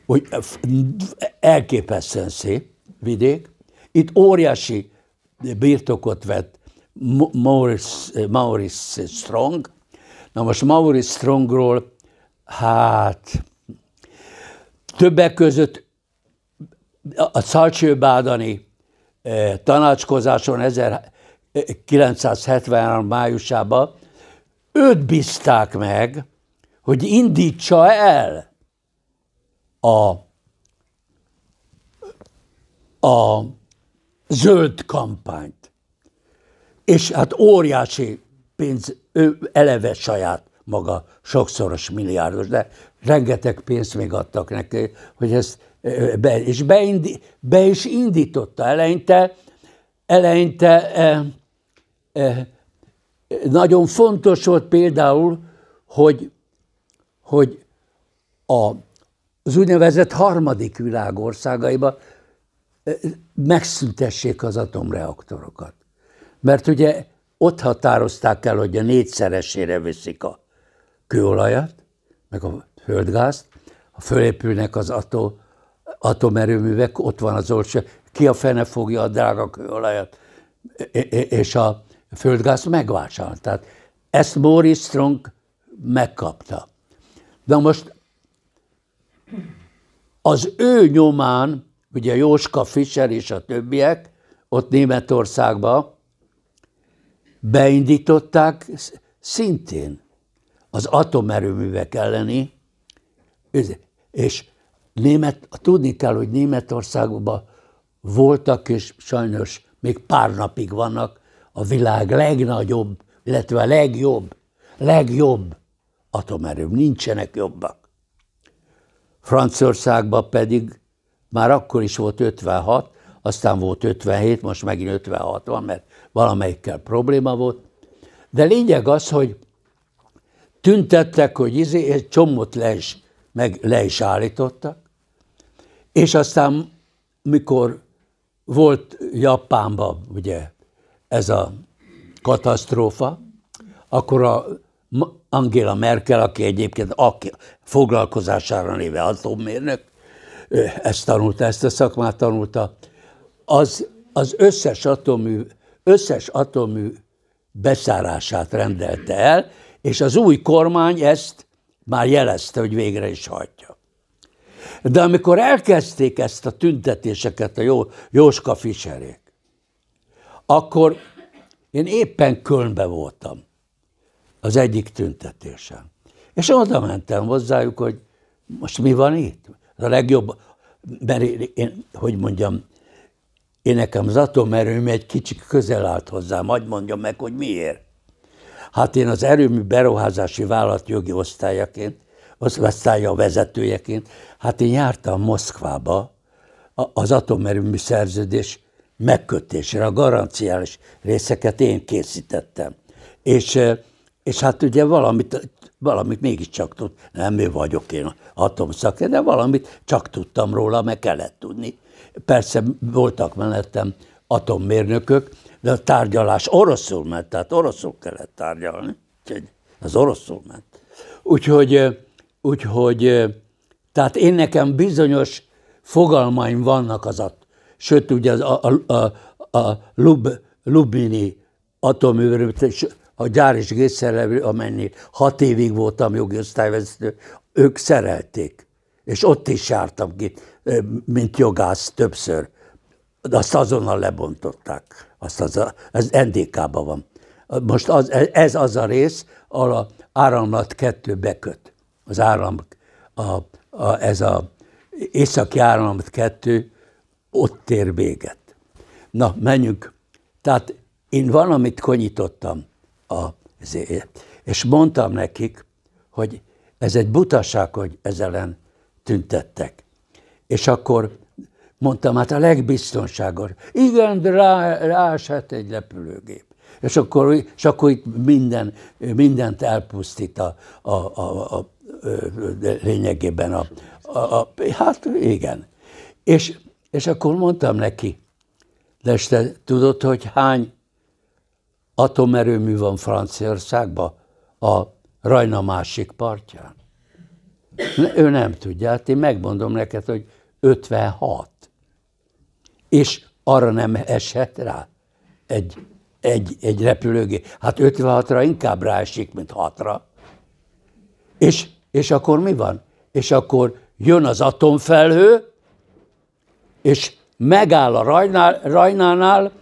Úgy elképesztően szép vidék. Itt óriási birtokot vett Maurice, Maurice Strong. Na most Maurice Strongról, hát többek között a Calcsőbádani eh, tanácskozáson 1973. Eh, májusában őt bízták meg, hogy indítsa el a, a zöld kampányt. És hát óriási pénz, ő eleve saját maga sokszoros milliárdos, de rengeteg pénzt még adtak neki, hogy ezt be, és beindi, be is indította eleinte, eleinte e, e, nagyon fontos volt például, hogy, hogy a, az úgynevezett harmadik világ országaiba e, megszüntessék az atomreaktorokat. Mert ugye ott határozták el, hogy a négyszeresére viszik a kőolajat, meg a földgázt, ha fölépülnek az atomreaktorok, atomerőművek, ott van az olcsó, ki a fene fogja a drága kőolajat, és a földgáz megvásárolt. Tehát ezt Boris Strong megkapta. Na most az ő nyomán, ugye Jóska Fischer és a többiek, ott Németországban beindították szintén az atomerőművek elleni, és Német, tudni kell, hogy Németországban voltak, és sajnos még pár napig vannak a világ legnagyobb, illetve a legjobb, legjobb atomerőm. Nincsenek jobbak. Franciaországban pedig már akkor is volt 56, aztán volt 57, most megint 56 van, mert valamelyikkel probléma volt. De lényeg az, hogy tüntettek, hogy izé, egy csomót le is, meg le is állítottak, és aztán, mikor volt Japánban ugye ez a katasztrófa, akkor a Angela Merkel, aki egyébként aki foglalkozására néve atommérnök, ezt tanulta, ezt a szakmát tanulta, az, az összes atomű, összes atomű beszárását rendelte el, és az új kormány ezt már jelezte, hogy végre is hagy. De amikor elkezdték ezt a tüntetéseket a Jó, Jóska Fischerék, akkor én éppen Kölnbe voltam az egyik tüntetésen. És oda mentem hozzájuk, hogy most mi van itt? A legjobb, mert én, hogy mondjam, én nekem az atomerőm egy kicsit közel állt hozzám, hagyd mondjam meg, hogy miért. Hát én az erőmű beruházási vállalat jogi osztályaként osztály vezetőjeként. Hát én jártam Moszkvába az atomerőmű szerződés megkötésre, a garanciális részeket én készítettem. És, és hát ugye valamit, valamit mégiscsak tudtam, nem mi vagyok én atomszak, de valamit csak tudtam róla, meg kellett tudni. Persze voltak mellettem atommérnökök, de a tárgyalás oroszul ment, tehát oroszul kellett tárgyalni. Úgyhogy az oroszul ment. Úgyhogy Úgyhogy, tehát én nekem bizonyos fogalmaim vannak az a, sőt ugye az a, a, a, a Lub, Lubini atoművő, a gyár is gészszerelő, amennyi hat évig voltam jogi osztályvezető, ők szerelték. És ott is jártam ki, mint jogász többször. Azt azonnal lebontották. Azt az a, ez NDK-ban van. Most az, ez az a rész, ahol a áramlat kettő beköt az állam, a, a, ez a északi áramlat kettő ott tér véget. Na, menjünk. Tehát én valamit konyítottam a és mondtam nekik, hogy ez egy butaság, hogy ez ellen tüntettek. És akkor mondtam, hát a legbiztonságos. Igen, de rá, ráesett egy repülőgép. És akkor, és akkor itt minden, mindent elpusztít a, a, a, a lényegében a, a, a, hát igen. És, és akkor mondtam neki, de te tudod, hogy hány atomerőmű van Franciaországban a Rajna másik partján? Ő nem tudja, hát én megmondom neked, hogy 56. És arra nem eshet rá egy, egy, egy repülőgép. Hát 56-ra inkább ráesik, mint 6-ra. És és akkor mi van? És akkor jön az atomfelhő, és megáll a Rajnál, Rajnánál,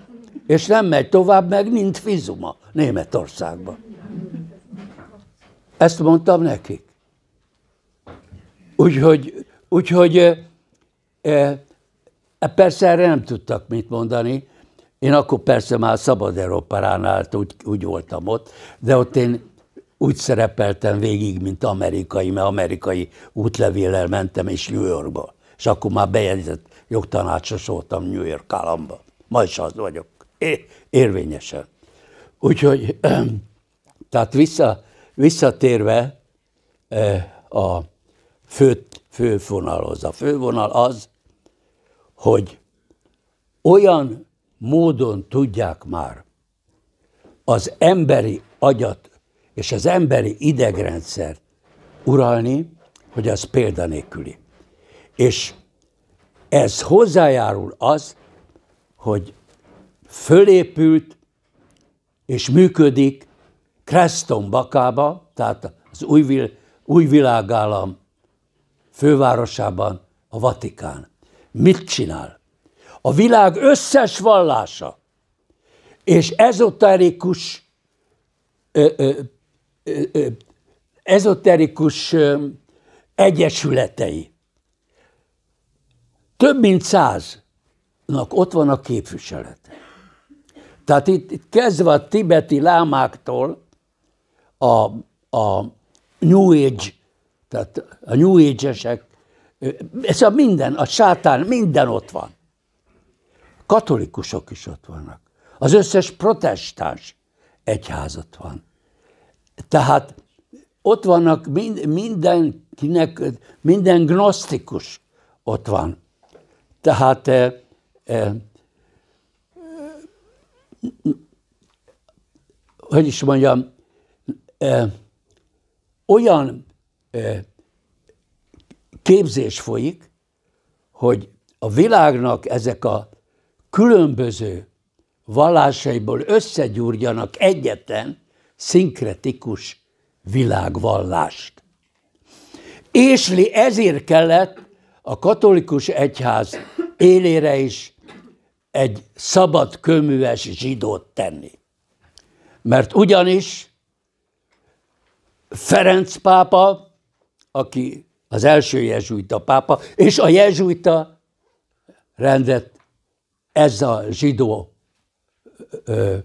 és nem megy tovább, meg nincs vizuma Németországban. Ezt mondtam nekik. Úgyhogy, úgyhogy e, e, persze erre nem tudtak mit mondani. Én akkor persze már Szabad Európarán állt, úgy, úgy voltam ott, de ott én úgy szerepeltem végig, mint amerikai, mert amerikai útlevéllel mentem és New Yorkba. És akkor már bejegyzett jogtanácsos voltam New York államba. Ma is az vagyok. É, érvényesen. Úgyhogy, tehát vissza, visszatérve e, a fő, fővonalhoz. A fővonal az, hogy olyan módon tudják már az emberi agyat és az emberi idegrendszer uralni, hogy az példanéküli. És ez hozzájárul az, hogy fölépült és működik Creston Bakába, tehát az új, vil, új világállam fővárosában a Vatikán. Mit csinál? A világ összes vallása és ezoterikus ö, ö, ezoterikus egyesületei. Több mint száznak ott van a képviselete. Tehát itt, itt kezdve a tibeti lámáktól a, a New Age, tehát a New Age-esek, ez szóval a minden, a sátán, minden ott van. Katolikusok is ott vannak. Az összes protestáns egyházat van. Tehát ott vannak mind, mindenkinek, minden gnosztikus ott van. Tehát e, e, hogy is mondjam, e, olyan e, képzés folyik, hogy a világnak ezek a különböző vallásaiból összegyúrjanak egyetlen, szinkretikus világvallást. És ezért kellett a katolikus egyház élére is egy szabad köműves zsidót tenni. Mert ugyanis Ferenc pápa, aki az első jezsuita pápa, és a jezsuita rendet ez a zsidó ö,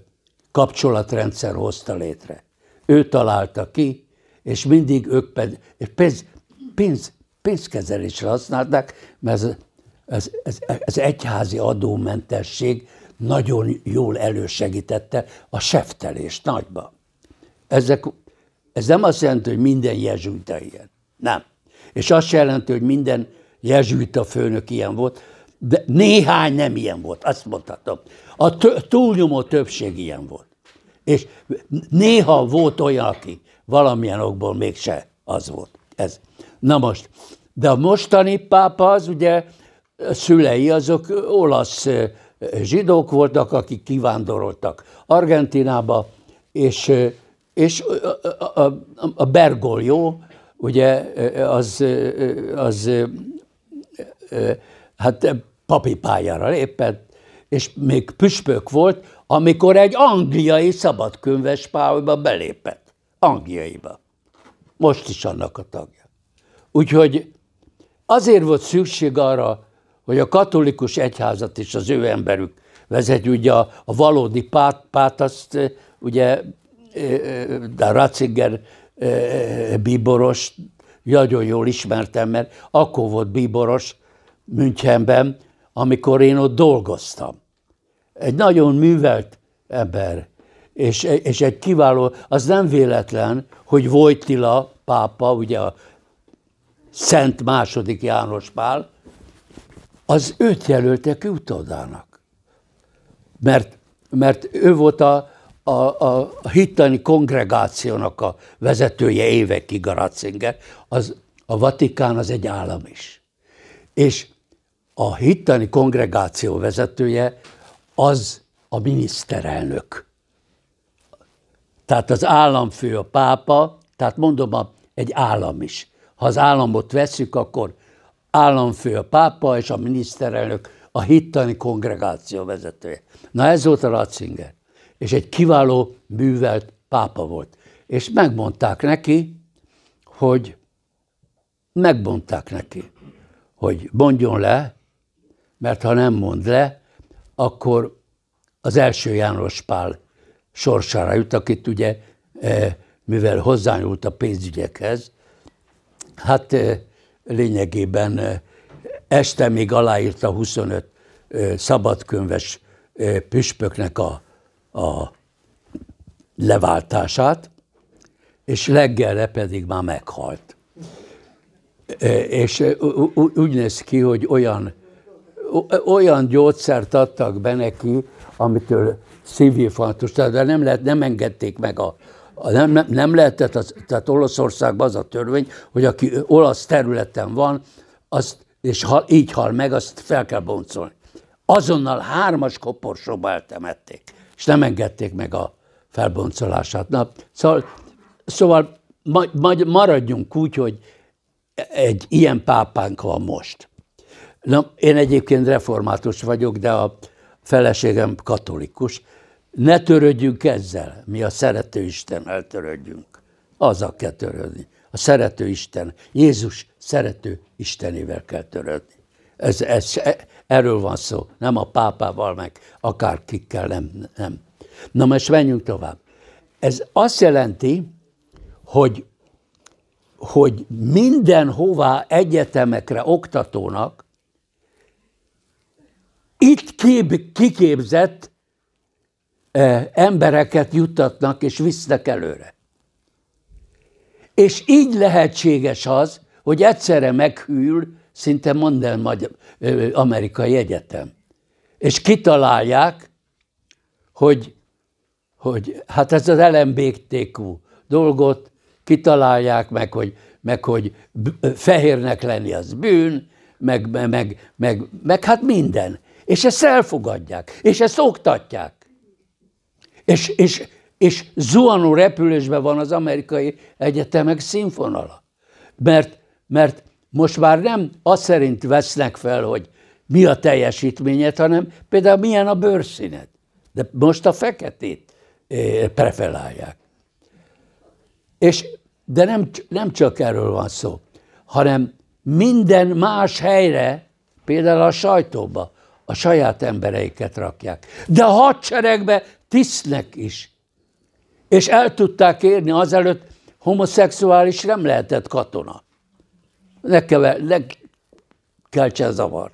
kapcsolatrendszer hozta létre. Ő találta ki, és mindig ők pedig, és pénz, pénz, pénzkezelésre használták, mert ez, ez, ez, ez egyházi adómentesség nagyon jól elősegítette a seftelést nagyba. Ezek, ez nem azt jelenti, hogy minden jezsuita ilyen. Nem. És azt jelenti, hogy minden jezsuita főnök ilyen volt, de néhány nem ilyen volt, azt mondhatom. A túlnyomó többség ilyen volt. És néha volt olyan, aki valamilyen okból mégse az volt. Ez. Na most, de a mostani pápa az ugye a szülei azok olasz zsidók voltak, akik kivándoroltak Argentinába, és, és a, a, a Bergoglio, ugye az, az hát papi pályára lépett, és még püspök volt, amikor egy angliai szabadkönyves pályába belépett. Angliaiba. Most is annak a tagja. Úgyhogy azért volt szükség arra, hogy a katolikus egyházat és az ő emberük vezet, ugye a, a valódi pát, pátaszt, ugye de Ratzinger bíboros, nagyon jól ismertem, mert akkor volt bíboros Münchenben, amikor én ott dolgoztam egy nagyon művelt ember, és, és egy kiváló, az nem véletlen, hogy Vojtila pápa, ugye a Szent második János Pál, az őt jelölte ki utódának. Mert, mert ő volt a, a, a, hittani kongregációnak a vezetője évekig a Ratzinger, az, a Vatikán az egy állam is. És a hittani kongregáció vezetője az a miniszterelnök. Tehát az államfő a pápa, tehát mondom, egy állam is. Ha az államot veszük, akkor államfő a pápa és a miniszterelnök a hittani kongregáció vezetője. Na ez volt a Ratzinger. És egy kiváló, művelt pápa volt. És megmondták neki, hogy megmondták neki, hogy mondjon le, mert ha nem mond le, akkor az első János Pál sorsára jut, akit ugye, eh, mivel hozzányúlt a pénzügyekhez, hát eh, lényegében eh, este még aláírta 25 szabadkönyves püspöknek a, a leváltását, és reggelre pedig már meghalt. És úgy néz ki, hogy olyan olyan gyógyszert adtak be neki, amitől szívinfarktus, de nem, lehet, nem engedték meg a, a nem, nem, lehetett, az, tehát Olaszországban az a törvény, hogy aki olasz területen van, azt, és ha, így hal meg, azt fel kell boncolni. Azonnal hármas koporsóba eltemették, és nem engedték meg a felboncolását. Na, szóval, szóval majd maradjunk úgy, hogy egy ilyen pápánk van most. Na, én egyébként református vagyok, de a feleségem katolikus. Ne törődjünk ezzel, mi a szerető Istennel törődjünk. a kell törődni. A szerető Isten, Jézus szerető Istenével kell törődni. Ez, ez, e, erről van szó, nem a pápával, meg akárkikkel, nem, nem. Na most menjünk tovább. Ez azt jelenti, hogy, hogy mindenhová egyetemekre oktatónak itt kép, kiképzett eh, embereket juttatnak és visznek előre. És így lehetséges az, hogy egyszerre meghűl szinte minden magyar, amerikai egyetem. És kitalálják, hogy, hogy hát ez az LMBTQ dolgot kitalálják meg, hogy, meg, hogy fehérnek lenni az bűn, meg, meg, meg, meg hát minden. És ezt elfogadják, és ezt oktatják. És, és, és zuhanó repülésben van az amerikai egyetemek színvonala. Mert, mert most már nem azt szerint vesznek fel, hogy mi a teljesítményed, hanem például milyen a bőrszíned. De most a feketét eh, preferálják. És, de nem, nem csak erről van szó, hanem minden más helyre, például a sajtóba, a saját embereiket rakják. De a hadseregbe tisznek is. És el tudták érni azelőtt, homoszexuális nem lehetett katona. Ne, kever, ne keltse zavart.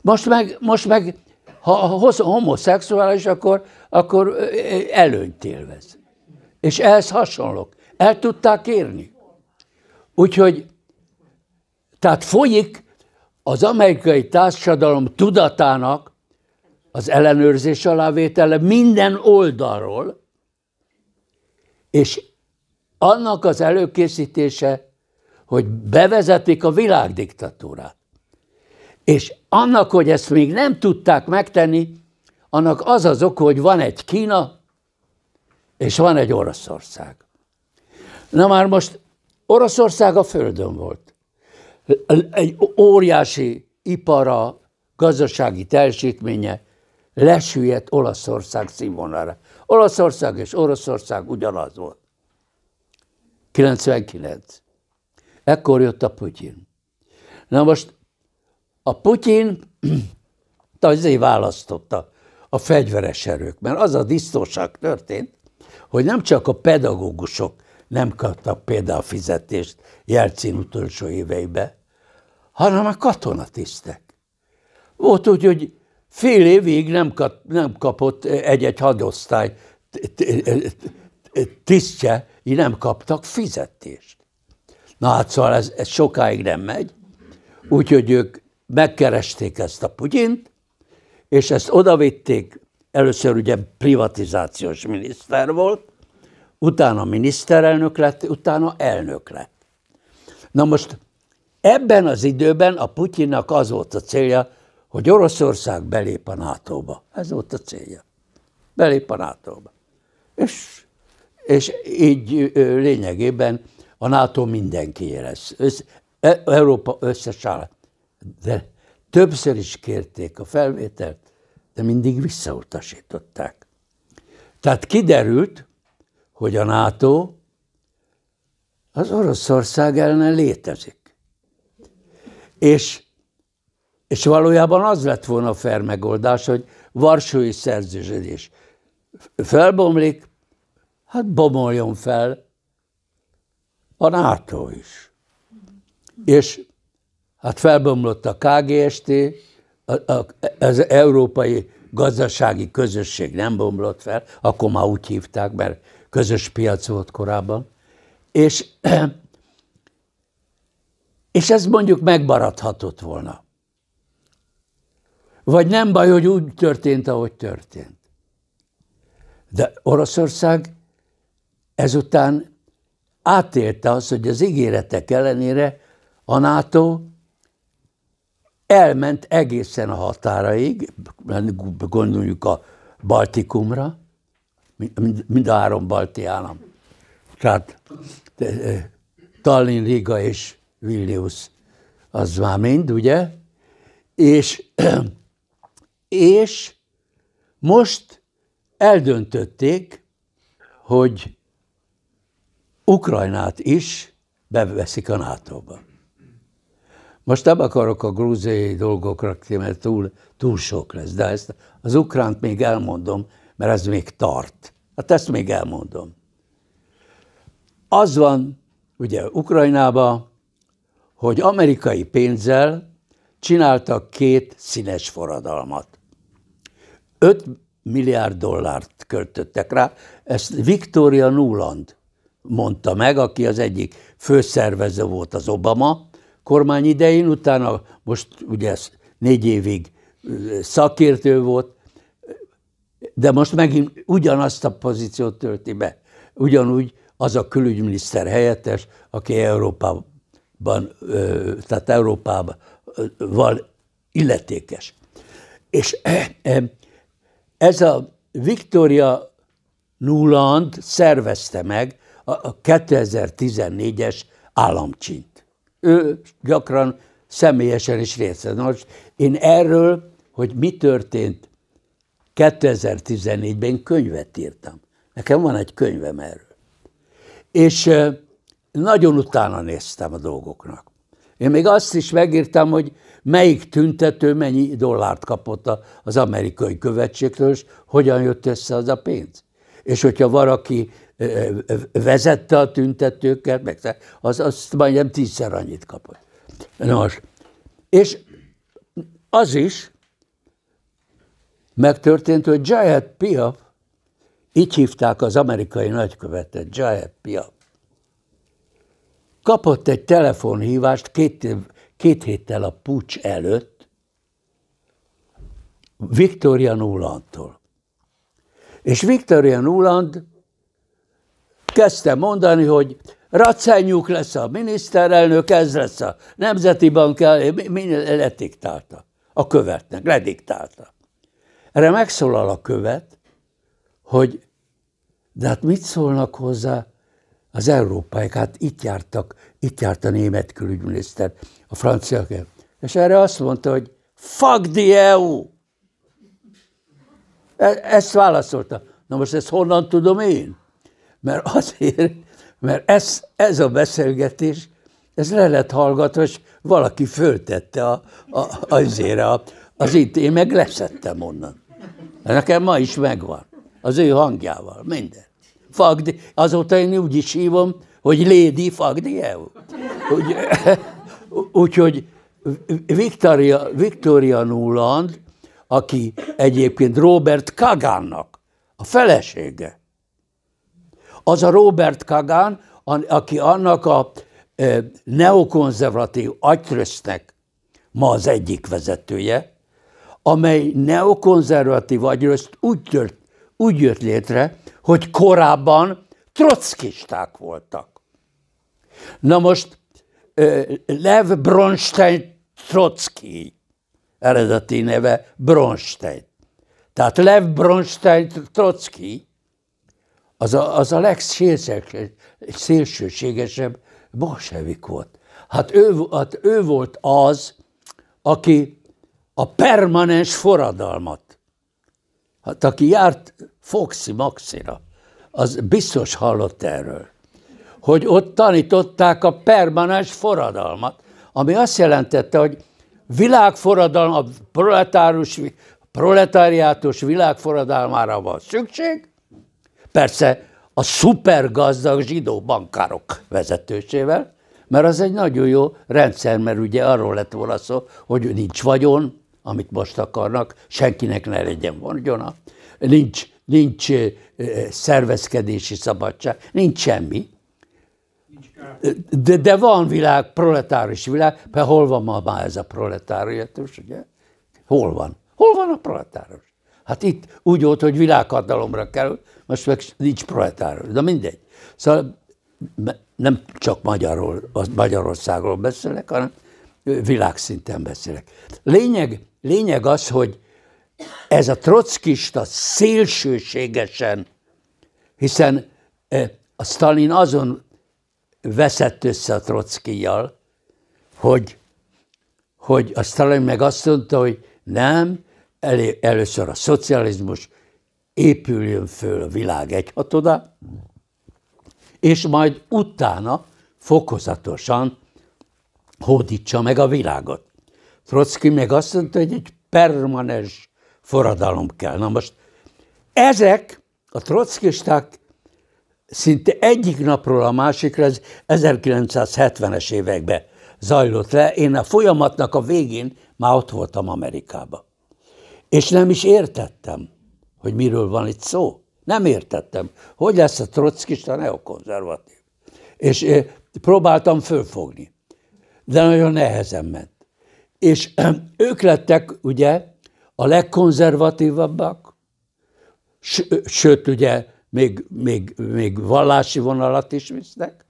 Most meg, most meg ha homoszexuális, akkor, akkor előnyt élvez. És ehhez hasonlok. El tudták érni. Úgyhogy, tehát folyik az amerikai társadalom tudatának az ellenőrzés alávétele minden oldalról, és annak az előkészítése, hogy bevezetik a világdiktatúrát. És annak, hogy ezt még nem tudták megtenni, annak az az oka, hogy van egy Kína, és van egy Oroszország. Na már most Oroszország a földön volt egy óriási ipara, gazdasági teljesítménye lesüllyedt Olaszország színvonalára. Olaszország és Oroszország ugyanaz volt. 99. Ekkor jött a Putyin. Na most a Putyin azért választotta a fegyveres erők, mert az a disztóság történt, hogy nem csak a pedagógusok nem kaptak például fizetést Jelcin utolsó éveibe, hanem a katonatisztek. Volt úgy, hogy fél évig nem, kap, nem kapott eh, egy-egy hadosztály eh, eh, tisztje, így nem kaptak fizetést. Na hát szóval ez, ez sokáig nem megy, úgyhogy ők megkeresték ezt a pugyint, és ezt odavitték, először ugye privatizációs miniszter volt, utána miniszterelnök lett, utána elnök lett. Na most Ebben az időben a Putyinnak az volt a célja, hogy Oroszország belép a NATO-ba. Ez volt a célja. Belép a NATO-ba. És, és így lényegében a NATO mindenki lesz. Össz, e, Európa összes áll. De többször is kérték a felvételt, de mindig visszautasították. Tehát kiderült, hogy a NATO az Oroszország ellen létezik. És, és valójában az lett volna a fair megoldás, hogy varsói szerződés felbomlik, hát bomoljon fel a NATO is. És hát felbomlott a KGST, a, a, az Európai Gazdasági Közösség nem bomlott fel, akkor már úgy hívták, mert közös piac volt korábban, és és ez mondjuk megmaradhatott volna. Vagy nem baj, hogy úgy történt, ahogy történt. De Oroszország ezután átélte azt, hogy az ígéretek ellenére a NATO elment egészen a határaig, gondoljuk a Baltikumra, mind, mind a három balti állam. Tehát eh, eh, Tallinn, Riga és Vilnius, az már mind, ugye? És, és most eldöntötték, hogy Ukrajnát is beveszik a NATO-ba. Most nem akarok a grúziai dolgokra, mert túl, túl sok lesz, de ezt az ukránt még elmondom, mert ez még tart. Hát ezt még elmondom. Az van, ugye Ukrajnában, hogy amerikai pénzzel csináltak két színes forradalmat. 5 milliárd dollárt költöttek rá, ezt Victoria Nuland mondta meg, aki az egyik főszervező volt az Obama kormány idején, utána most ugye ez négy évig szakértő volt, de most megint ugyanazt a pozíciót tölti be. Ugyanúgy az a külügyminiszter helyettes, aki Európa Európában, tehát Európában val illetékes. És ez a Victoria Nuland szervezte meg a 2014-es államcsint. Ő gyakran személyesen is része. Most én erről, hogy mi történt 2014-ben könyvet írtam. Nekem van egy könyvem erről. És nagyon utána néztem a dolgoknak. Én még azt is megírtam, hogy melyik tüntető mennyi dollárt kapott az amerikai követségtől, és hogyan jött össze az a pénz. És hogyha valaki vezette a tüntetőket, meg az, azt majdnem tízszer annyit kapott. Nos, és az is megtörtént, hogy Jayet Piaf, így hívták az amerikai nagykövetet, Jayet Piaf, kapott egy telefonhívást két, év, két héttel a pucs előtt Viktoria Nulandtól. És Viktoria Nuland kezdte mondani, hogy Racányuk lesz a miniszterelnök, ez lesz a Nemzeti Bank, lediktálta. A követnek, lediktálta. Erre megszólal a követ, hogy de hát mit szólnak hozzá az európaiak, hát itt jártak, itt járt a német külügyminiszter, a francia És erre azt mondta, hogy fuck the EU! E- ezt válaszolta. Na most ezt honnan tudom én? Mert azért, mert ez, ez a beszélgetés, ez le lett hallgatva, és valaki föltette a, a, azért a, az itt, én meg leszettem onnan. Nekem ma is megvan. Az ő hangjával, minden. Fagdi, azóta én úgy is hívom, hogy Lady Fagdiel. Úgyhogy úgy, hogy Victoria, Victoria Nuland, aki egyébként Robert Kagannak a felesége, az a Robert Kagan, aki annak a e, neokonzervatív agytrösznek ma az egyik vezetője, amely neokonzervatív agyröszt úgy tört úgy jött létre, hogy korábban trockisták voltak. Na most Lev Bronstein Trotsky eredeti neve Bronstein. Tehát Lev Bronstein Trotsky az a, az a legszélsőségesebb bolsevik volt. Hát ő, hát ő volt az, aki a permanens forradalmat. Hát aki járt Foxi Maxira, az biztos hallott erről, hogy ott tanították a permanens forradalmat, ami azt jelentette, hogy világforradalom, a proletárus, proletáriátus világforradalmára van szükség, persze a szupergazdag zsidó bankárok vezetősével, mert az egy nagyon jó rendszer, mert ugye arról lett volna szó, hogy nincs vagyon, amit most akarnak, senkinek ne legyen vagyona, nincs nincs szervezkedési szabadság, nincs semmi. De, de van világ, proletáris világ, mert hol van ma már ez a proletáriatus, ugye? Hol van? Hol van a proletáros? Hát itt úgy volt, hogy világhatalomra kell, most meg nincs proletáros, de mindegy. Szóval nem csak Magyarról, az Magyarországról beszélek, hanem világszinten beszélek. Lényeg, lényeg az, hogy ez a trockista szélsőségesen, hiszen e, a Stalin azon veszett össze a Trockijjal, hogy, hogy a Stalin meg azt mondta, hogy nem, elő, először a szocializmus épüljön föl a világ egyhatodá, és majd utána fokozatosan hódítsa meg a világot. Trotsky meg azt mondta, hogy egy permanens forradalom kell. Na most ezek a trockisták szinte egyik napról a másikra, ez 1970-es években zajlott le. Én a folyamatnak a végén már ott voltam Amerikában. És nem is értettem, hogy miről van itt szó. Nem értettem, hogy lesz a trockista neokonzervatív. És eh, próbáltam fölfogni, de nagyon nehezen ment. És eh, ők lettek, ugye, a legkonzervatívabbak, sőt, ugye még, még, még vallási vonalat is visznek,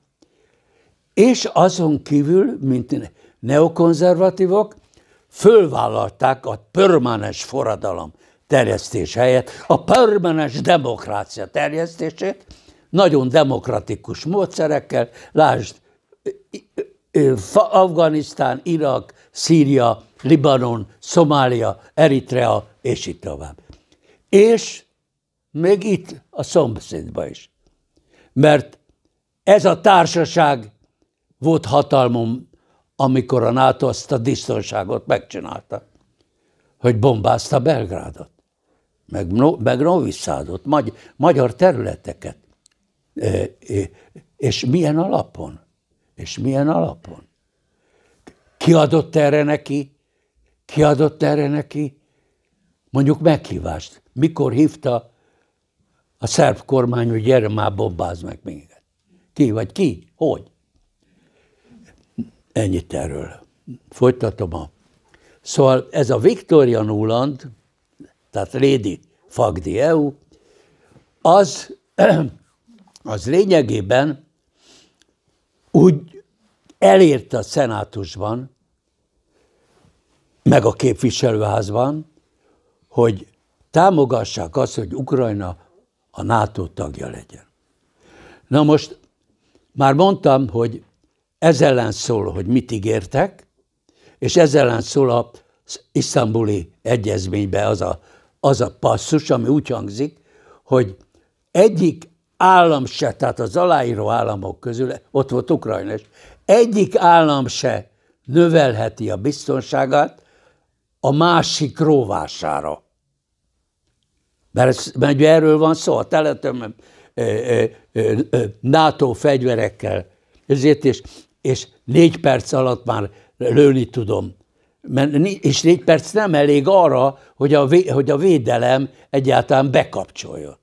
és azon kívül, mint neokonzervatívok, fölvállalták a permanens forradalom terjesztés helyett, a permanens demokrácia terjesztését, nagyon demokratikus módszerekkel, lásd, Afganisztán, Irak, Szíria, Libanon, Szomália, Eritrea, és így tovább. És még itt a szomszédban is. Mert ez a társaság volt hatalmom, amikor a NATO azt a biztonságot megcsinálta, hogy bombázta Belgrádot, meg, meg Novi magy, magyar területeket. E, és milyen alapon? És milyen alapon? Kiadott erre neki kiadott erre neki mondjuk meghívást. Mikor hívta a szerb kormány, hogy gyere már bombáz meg minket. Ki vagy ki? Hogy? Ennyit erről. Folytatom a... Szóval ez a Victoria Nuland, tehát Lady Fagdi EU, az, az lényegében úgy elérte a szenátusban, meg a képviselőházban, hogy támogassák azt, hogy Ukrajna a NATO tagja legyen. Na most már mondtam, hogy ez ellen szól, hogy mit ígértek, és ez ellen szól az isztambuli egyezménybe az a, az a passzus, ami úgy hangzik, hogy egyik állam se, tehát az aláíró államok közül, ott volt Ukrajna is, egyik állam se növelheti a biztonságát, a másik róvására. Mert, mert erről van szó, a teletem NATO fegyverekkel, ezért és, és négy perc alatt már lőni tudom. Mert, és négy perc nem elég arra, hogy a, hogy a védelem egyáltalán bekapcsoljon.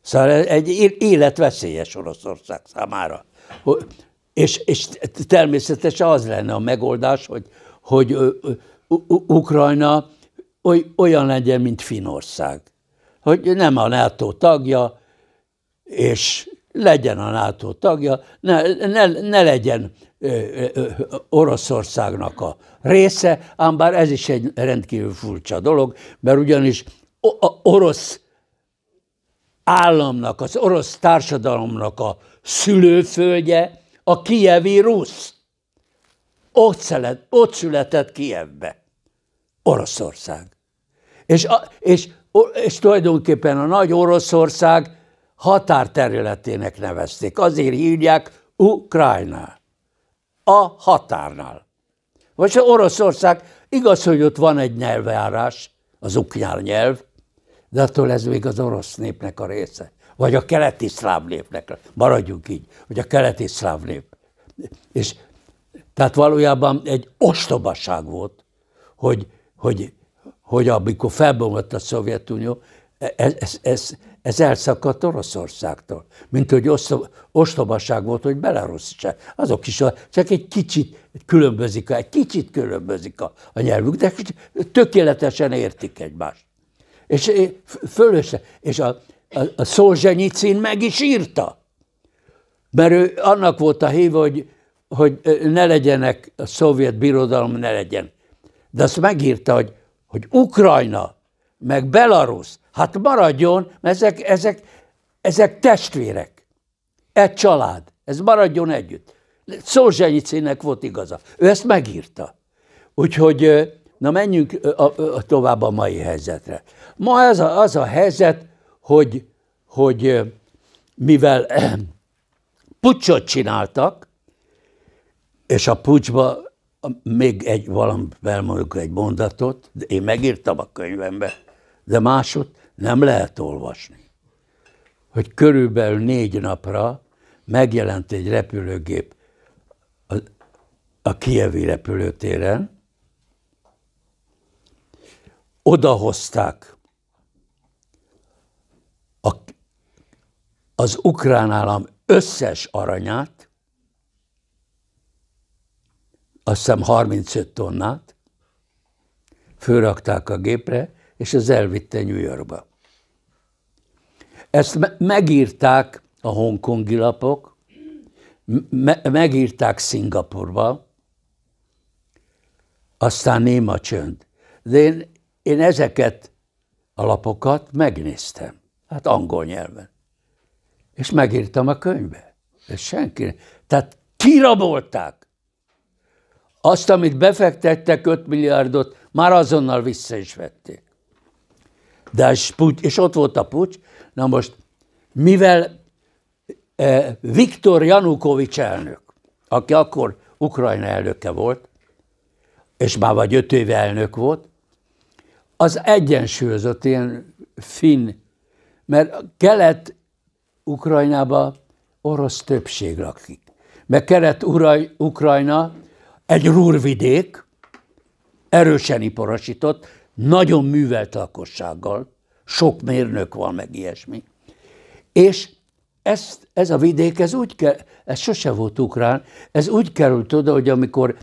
Szóval egy életveszélyes Oroszország számára. És, és természetesen az lenne a megoldás, hogy, hogy Ukrajna olyan legyen, mint Finország. Hogy nem a NATO tagja, és legyen a NATO tagja, ne, ne, ne legyen Oroszországnak a része, ám bár ez is egy rendkívül furcsa dolog, mert ugyanis a orosz államnak, az orosz társadalomnak a szülőföldje a Kijevi rusz. Ott, szület, ott született Kievbe. Oroszország. És, a, és, és tulajdonképpen a nagy Oroszország határterületének nevezték. Azért hívják Ukrajna A határnál. Vagy az Oroszország, igaz, hogy ott van egy nyelvjárás, az ukrán nyelv, de attól ez még az orosz népnek a része. Vagy a keleti szláv népnek, maradjunk így, hogy a keleti szláv nép. És tehát valójában egy ostobaság volt, hogy hogy, hogy amikor felbomlott a Szovjetunió, ez, e, ez, ez, ez elszakadt Oroszországtól. Mint hogy ostobaság volt, hogy Belarus Azok is, csak egy kicsit különbözik, egy kicsit különbözik a, a nyelvük, de tökéletesen értik egymást. És eh, fölösen, és a, a, a Szolzsenyicin meg is írta. Mert ő annak volt a hív, hogy, hogy eh, ne legyenek a szovjet birodalom, ne legyen de azt megírta, hogy, hogy Ukrajna, meg Belarus, hát maradjon, mert ezek, ezek, ezek testvérek, egy család, ez maradjon együtt. Szózsenyicének volt igaza, ő ezt megírta. Úgyhogy na menjünk a, a, tovább a mai helyzetre. Ma az a, az a helyzet, hogy, hogy mivel pucsot csináltak, és a pucsba még egy valam, mondjuk egy mondatot, de én megírtam a könyvembe, de másod nem lehet olvasni. Hogy körülbelül négy napra megjelent egy repülőgép a, a kievi repülőtéren, odahozták a, az ukrán állam összes aranyát, azt hiszem 35 tonnát, fölrakták a gépre, és ez elvitte New Yorkba. Ezt me- megírták a hongkongi lapok, me- megírták Szingapurba, aztán néma csönd. De én, én ezeket a lapokat megnéztem, hát angol nyelven. És megírtam a könyvbe. Ez senki. Tehát kirabolták. Azt, amit befektettek 5 milliárdot, már azonnal vissza is vették. De és ott volt a pucs. Na most, mivel e, Viktor Janukovics elnök, aki akkor Ukrajna elnöke volt, és már vagy öt éve elnök volt, az egyensúlyozott ilyen finn, mert kelet-ukrajnába orosz többség lakik. Mert kelet-ukrajna egy rúrvidék, erősen iparosított, nagyon művelt lakossággal, sok mérnök van, meg ilyesmi. És ez, ez a vidék, ez úgy kell, ez sose volt ukrán, ez úgy került oda, hogy amikor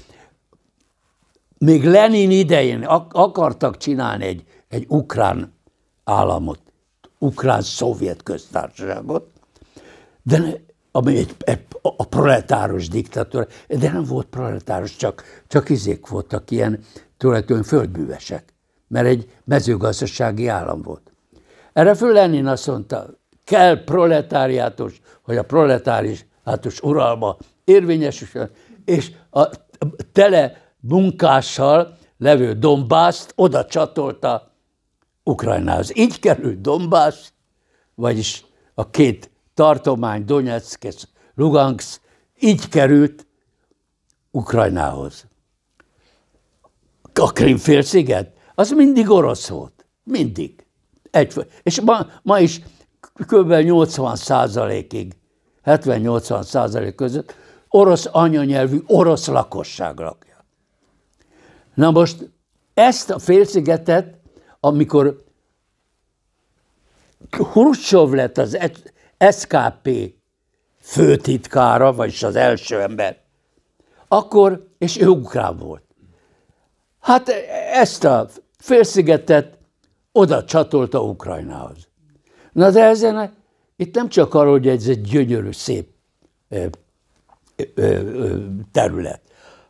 még Lenin idején akartak csinálni egy, egy ukrán államot, ukrán-szovjet köztársaságot, de ami egy, egy, a proletáros diktatúra, de nem volt proletáros, csak, csak izék voltak ilyen tulajdonképpen földbűvesek, mert egy mezőgazdasági állam volt. Erre föl Lenin azt mondta, kell proletáriátus, hogy a proletáriátus uralma érvényesüljön, és a tele munkással levő Dombászt oda csatolta Ukrajnához. Így került Dombász, vagyis a két tartomány, Donetsk és Lugansk így került Ukrajnához. A Krimfélsziget, az mindig orosz volt. Mindig. Egy, és ma, ma is kb. 80 százalékig, 70-80 százalék között orosz anyanyelvű orosz lakosság lakja. Na most ezt a félszigetet, amikor Khrushchev lett az SKP főtitkára, vagyis az első ember, akkor, és ő ukrán volt. Hát ezt a félszigetet oda csatolta Ukrajnához. Na de ezen, itt nem csak arról, hogy ez egy gyönyörű, szép ö, ö, ö, terület,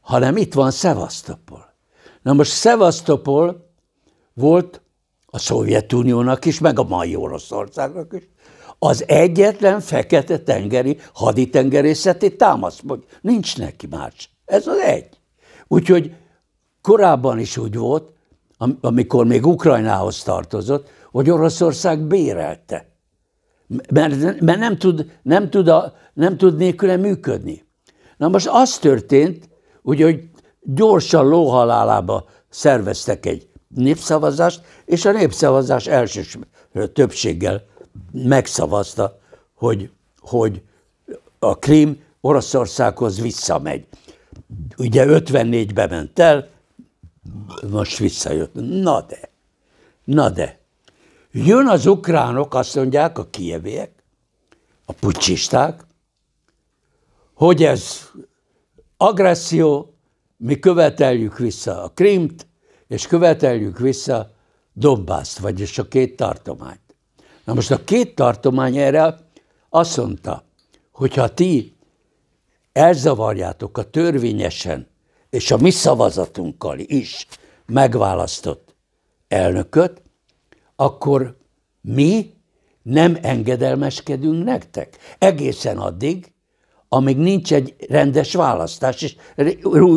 hanem itt van Szevasztopol. Na most Szevasztopol volt a Szovjetuniónak is, meg a mai Oroszországnak is az egyetlen fekete tengeri haditengerészeti támasz, vagy nincs neki más. Ez az egy. Úgyhogy korábban is úgy volt, amikor még Ukrajnához tartozott, hogy Oroszország bérelte. Mert, mert nem, tud, nem, tud a, nem tud nélküle működni. Na most az történt, ugye, hogy gyorsan lóhalálába szerveztek egy népszavazást, és a népszavazás első többséggel megszavazta, hogy, hogy a Krím Oroszországhoz visszamegy. Ugye 54-ben ment el, most visszajött. Na de, na de. Jön az ukránok, azt mondják, a kieviek, a pucsisták, hogy ez agresszió, mi követeljük vissza a Krimt, és követeljük vissza Dombászt, vagyis a két tartományt. Na most a két tartomány erre azt mondta, hogyha ti elzavarjátok a törvényesen és a mi szavazatunkkal is megválasztott elnököt, akkor mi nem engedelmeskedünk nektek. Egészen addig, amíg nincs egy rendes választás, és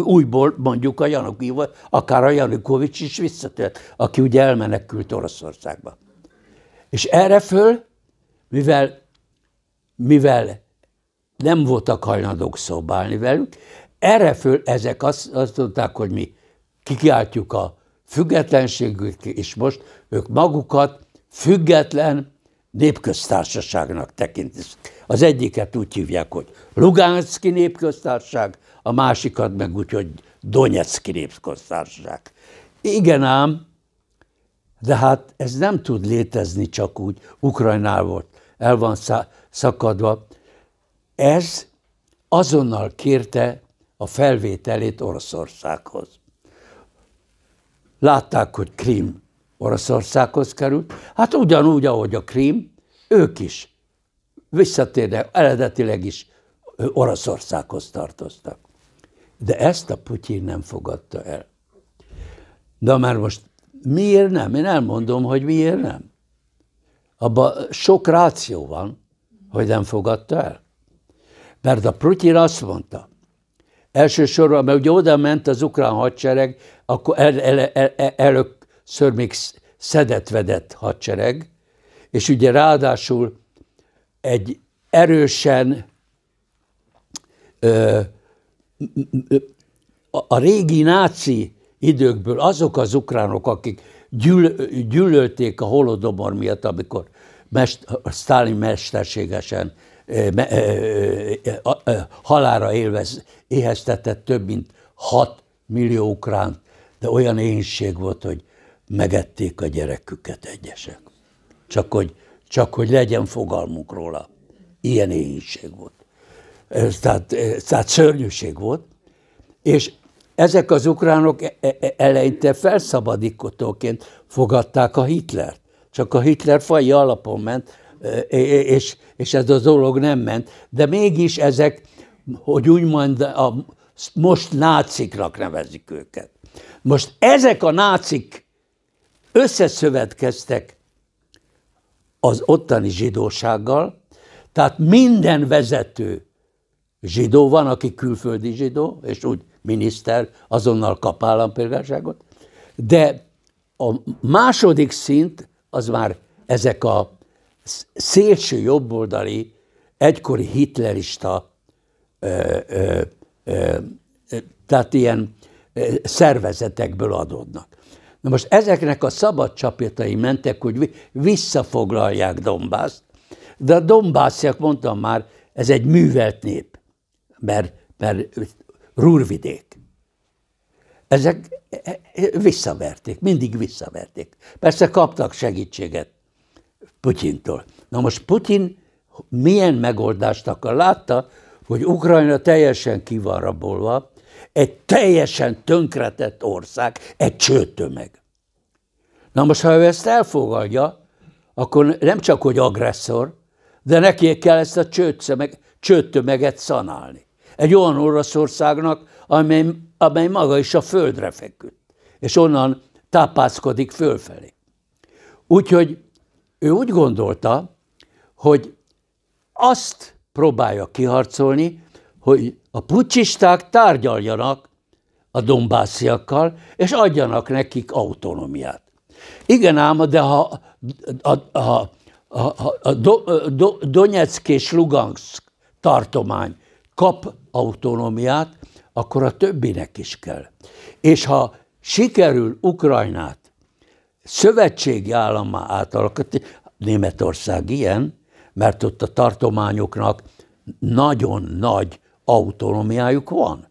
újból mondjuk a Janukovics, akár a Janukovics is visszatért, aki ugye elmenekült Oroszországba. És erre föl, mivel, mivel nem voltak hajlandók szobálni velük, erre föl ezek azt, azt mondták, hogy mi kikiáltjuk a függetlenségük, és most ők magukat független népköztársaságnak tekintik. Az egyiket úgy hívják, hogy Lugánszki népköztársaság, a másikat meg úgy, hogy Donetszki népköztársaság. Igen ám, de hát ez nem tud létezni csak úgy. Ukrajnál volt, el van szakadva. Ez azonnal kérte a felvételét Oroszországhoz. Látták, hogy Krím Oroszországhoz került. Hát ugyanúgy, ahogy a Krím, ők is visszatérnek, eredetileg is Oroszországhoz tartoztak. De ezt a Putyin nem fogadta el. De már most Miért nem? Én elmondom, hogy miért nem. Abban sok ráció van, hogy nem fogadta el. Mert a Prutyin azt mondta, elsősorban, mert ugye oda ment az ukrán hadsereg, akkor el, el, el, el, először még szedetvedett hadsereg, és ugye ráadásul egy erősen ö, a régi náci időkből azok az ukránok, akik gyűl, gyűlölték a holodomor miatt, amikor mest, Stalin mesterségesen eh, eh, eh, halára élvez, éheztetett több mint 6 millió ukránt, de olyan énség volt, hogy megették a gyereküket egyesek. Csak hogy, csak hogy legyen fogalmunk róla. Ilyen éhínség volt. Ez, tehát, tehát szörnyűség volt. És ezek az ukránok e- e- e- eleinte felszabadítóként fogadták a Hitlert. Csak a Hitler faji alapon ment, és, és ez a dolog nem ment. De mégis ezek, hogy úgymond a, most náciknak nevezik őket. Most ezek a nácik összeszövetkeztek az ottani zsidósággal, tehát minden vezető zsidó van, aki külföldi zsidó, és úgy miniszter azonnal kap állampolgárságot, de a második szint az már ezek a szélső jobboldali, egykori hitlerista, ö, ö, ö, tehát ilyen szervezetekből adódnak. Na most ezeknek a szabad csapjatai mentek, hogy visszafoglalják Dombászt, de a dombásziak, mondtam már, ez egy művelt nép, mert, mert Rúrvidék. Ezek eh, eh, visszaverték, mindig visszaverték. Persze kaptak segítséget Putyintól. Na most Putyin milyen megoldást akar? Látta, hogy Ukrajna teljesen ki van rabolva, egy teljesen tönkretett ország, egy csőtömeg. Na most, ha ő ezt elfogadja, akkor nem csak, hogy agresszor, de neki kell ezt a csőtömeget szanálni egy olyan Oroszországnak, amely, amely maga is a földre feküdt, és onnan tápászkodik fölfelé. Úgyhogy ő úgy gondolta, hogy azt próbálja kiharcolni, hogy a pucsisták tárgyaljanak a dombásziakkal, és adjanak nekik autonómiát. Igen ám, de ha a, a, a, a do, do, Donetsk és Lugansk tartomány kap autonómiát, akkor a többinek is kell. És ha sikerül Ukrajnát szövetségi állammá átalakítani, Németország ilyen, mert ott a tartományoknak nagyon nagy autonómiájuk van.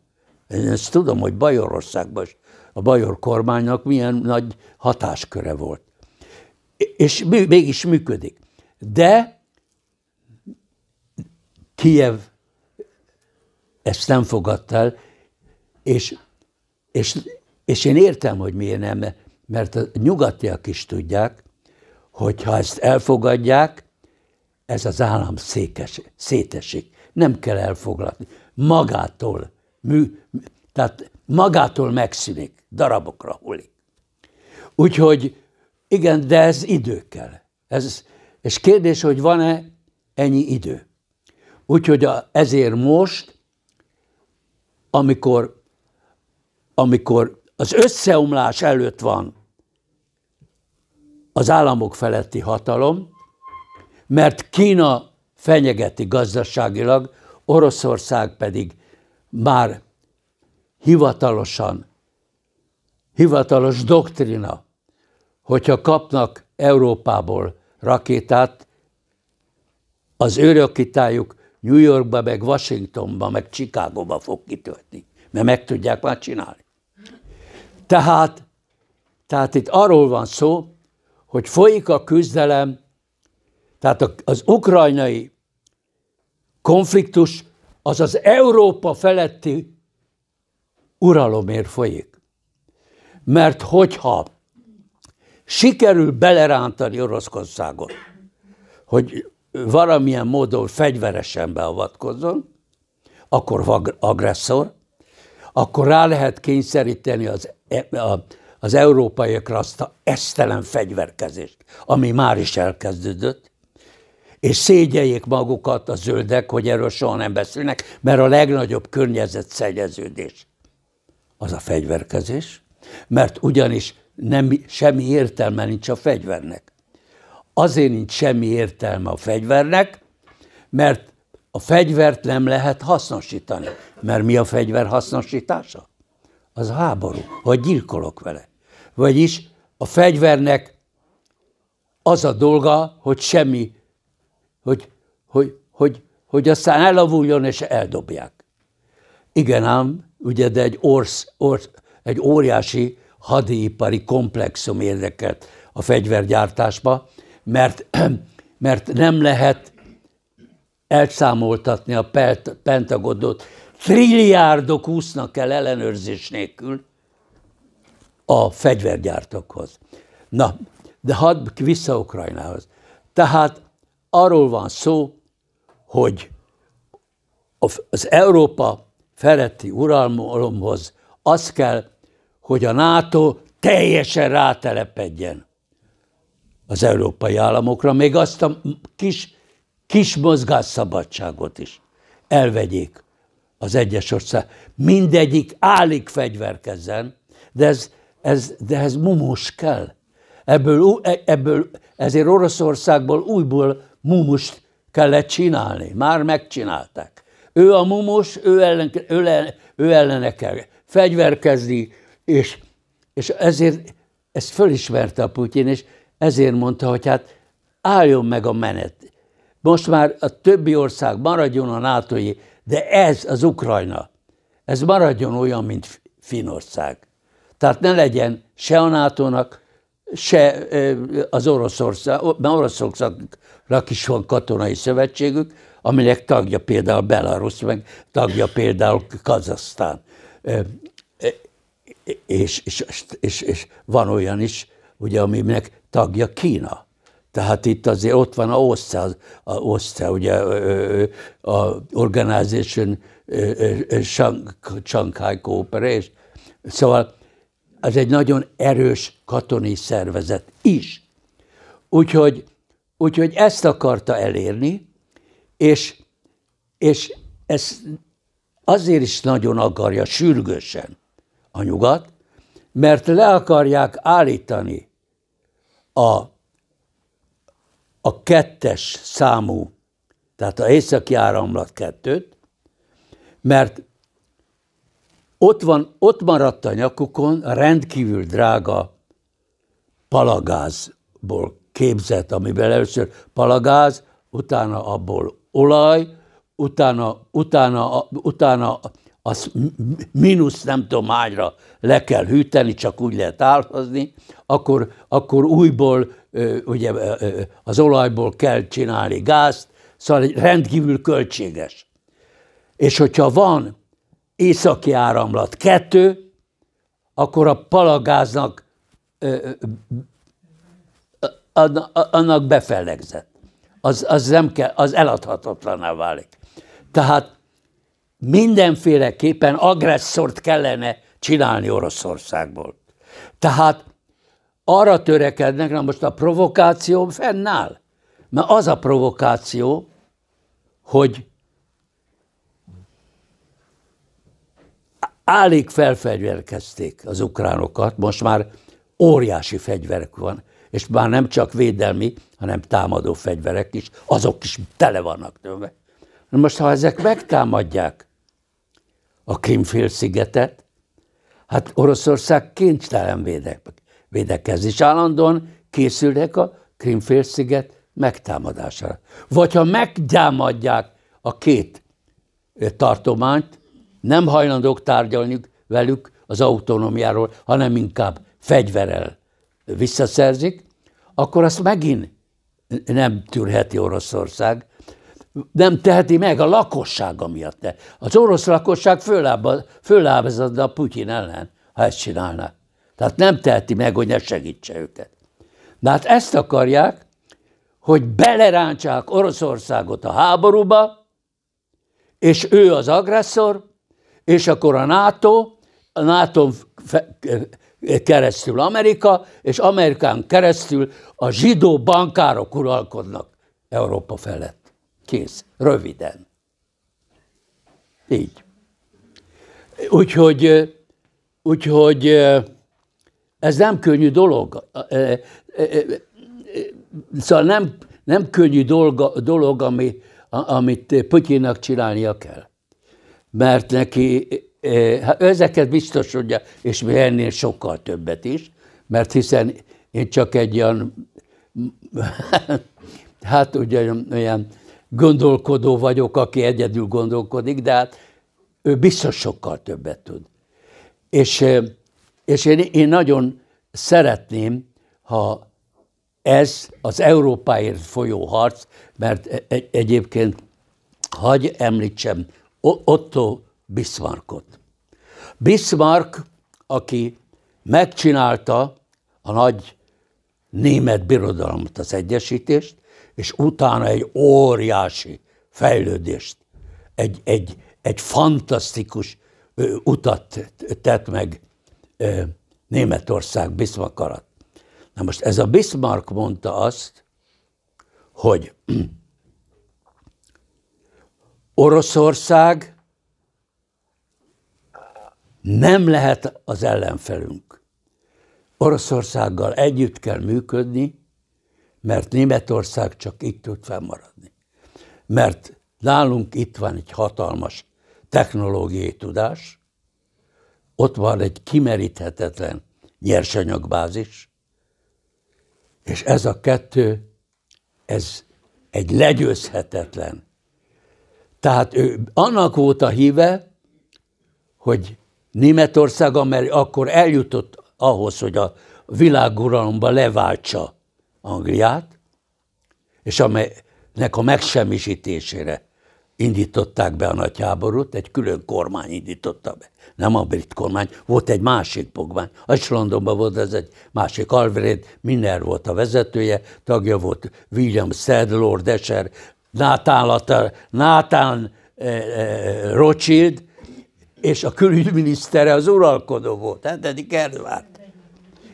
Én ezt tudom, hogy Bajorországban a bajor kormánynak milyen nagy hatásköre volt. És mégis működik. De Kiev ezt nem fogadtál, és, és, és én értem, hogy miért nem, mert a nyugatiak is tudják, hogy ha ezt elfogadják, ez az állam székes, szétesik. Nem kell elfoglalni. Magától, mű, tehát magától megszűnik, darabokra hullik. Úgyhogy igen, de ez idő kell. Ez, és kérdés, hogy van-e ennyi idő. Úgyhogy a, ezért most amikor, amikor az összeomlás előtt van az államok feletti hatalom, mert Kína fenyegeti gazdaságilag, Oroszország pedig már hivatalosan, hivatalos doktrina, hogyha kapnak Európából rakétát, az őrökitájuk New Yorkba, meg Washingtonba, meg Chicagóba fog kitörni, mert meg tudják már csinálni. Tehát, tehát itt arról van szó, hogy folyik a küzdelem, tehát az ukrajnai konfliktus az az Európa feletti uralomért folyik. Mert hogyha sikerül belerántani Oroszországot, hogy valamilyen módon fegyveresen beavatkozzon, akkor agresszor, akkor rá lehet kényszeríteni az, e- a, az európaiakra azt a esztelen fegyverkezést, ami már is elkezdődött, és szégyeljék magukat a zöldek, hogy erről soha nem beszélnek, mert a legnagyobb környezetszennyeződés az a fegyverkezés, mert ugyanis nem, semmi értelme nincs a fegyvernek azért nincs semmi értelme a fegyvernek, mert a fegyvert nem lehet hasznosítani. Mert mi a fegyver hasznosítása? Az a háború, vagy gyilkolok vele. Vagyis a fegyvernek az a dolga, hogy semmi, hogy, hogy, hogy, hogy aztán elavuljon és eldobják. Igen ám, ugye, de egy, orsz, orsz, egy óriási hadipari komplexum érdekelt a fegyvergyártásba, mert, mert nem lehet elszámoltatni a Pentagonot. Trilliárdok úsznak el ellenőrzés nélkül a fegyvergyártokhoz. Na, de hadd vissza Ukrajnához. Tehát arról van szó, hogy az Európa feletti uralomhoz az kell, hogy a NATO teljesen rátelepedjen az európai államokra, még azt a kis, kis mozgásszabadságot is elvegyék az egyes ország. Mindegyik állik fegyverkezzen, de ez, ez, de ez mumus kell. Ebből, e, ebből, ezért Oroszországból újból mumust kellett csinálni. Már megcsinálták. Ő a mumus, ő, ellen, ő, ellen, ő ellene kell fegyverkezni, és, és ezért ezt fölismerte a Putyin, és ezért mondta, hogy hát álljon meg a menet. Most már a többi ország maradjon a nato de ez az Ukrajna, ez maradjon olyan, mint Finország. Tehát ne legyen se a nato se az Oroszország, mert Oroszországnak is van katonai szövetségük, aminek tagja például Belarus, meg tagja például Kazasztán. És, és, és, és van olyan is, ugye, aminek tagja Kína. Tehát itt azért ott van a OSCE, a OSCE ugye a Organization Shanghai Cooperation. Szóval az egy nagyon erős katonai szervezet is. Úgyhogy, úgyhogy ezt akarta elérni, és, és ez azért is nagyon akarja sürgősen a nyugat, mert le akarják állítani a, a kettes számú, tehát a északi áramlat kettőt, mert ott, van, ott maradt a nyakukon a rendkívül drága palagázból képzett, amiben először palagáz, utána abból olaj, utána, utána, utána az mínusz nem tudom hányra le kell hűteni, csak úgy lehet áldozni, akkor, akkor újból ugye az olajból kell csinálni gázt, szóval rendkívül költséges. És hogyha van északi áramlat kettő, akkor a palagáznak annak befellegzett. Az, az, nem kell, az eladhatatlaná válik. Tehát mindenféleképpen agresszort kellene csinálni Oroszországból. Tehát arra törekednek, na most a provokáció fennáll. Mert az a provokáció, hogy állig felfegyverkezték az ukránokat, most már óriási fegyverek van, és már nem csak védelmi, hanem támadó fegyverek is, azok is tele vannak tőle. Na most, ha ezek megtámadják a Krimfél szigetet, hát Oroszország kénytelen védek védekezni, állandóan készülnek a Krimfélsziget megtámadására. Vagy ha megtámadják a két tartományt, nem hajlandók tárgyalni velük az autonómiáról, hanem inkább fegyverrel visszaszerzik, akkor azt megint nem tűrheti Oroszország, nem teheti meg a lakossága miatt. Az orosz lakosság fölább, a Putyin ellen, ha ezt csinálnák. Tehát nem teheti meg, hogy ne segítse őket. De hát ezt akarják, hogy belerántsák Oroszországot a háborúba, és ő az agresszor, és akkor a NATO, a NATO keresztül Amerika, és Amerikán keresztül a zsidó bankárok uralkodnak Európa felett. Kész. Röviden. Így. Úgyhogy, úgyhogy ez nem könnyű dolog. E, e, e, szóval nem, nem könnyű dolga, dolog, ami, amit Pötyinak csinálnia kell. Mert neki hát ezeket biztos tudja, és mi ennél sokkal többet is, mert hiszen én csak egy olyan, hát ugye olyan gondolkodó vagyok, aki egyedül gondolkodik, de hát ő biztos sokkal többet tud. És és én, én nagyon szeretném, ha ez az Európáért folyó harc, mert egy, e, egyébként hagy említsem Otto Bismarckot. Bismarck, aki megcsinálta a nagy német birodalmat, az egyesítést, és utána egy óriási fejlődést, egy, egy, egy fantasztikus utat tett meg Németország Bismarck alatt. Na most ez a Bismarck mondta azt, hogy Oroszország nem lehet az ellenfelünk. Oroszországgal együtt kell működni, mert Németország csak itt tud fennmaradni. Mert nálunk itt van egy hatalmas technológiai tudás, ott van egy kimeríthetetlen nyersanyagbázis, és ez a kettő, ez egy legyőzhetetlen. Tehát ő annak volt a híve, hogy Németország, amely akkor eljutott ahhoz, hogy a világuralomba leváltsa Angliát, és amelynek a megsemmisítésére indították be a nagyháborút, egy külön kormány indította be nem a brit kormány, volt egy másik pogmány. A Londonban volt ez egy másik Alvred, Miner volt a vezetője, tagja volt William Sadlord Esher, Nathan, Nathan eh, eh, Rothschild, és a külügyminisztere az uralkodó volt, Hentedik Gervárt.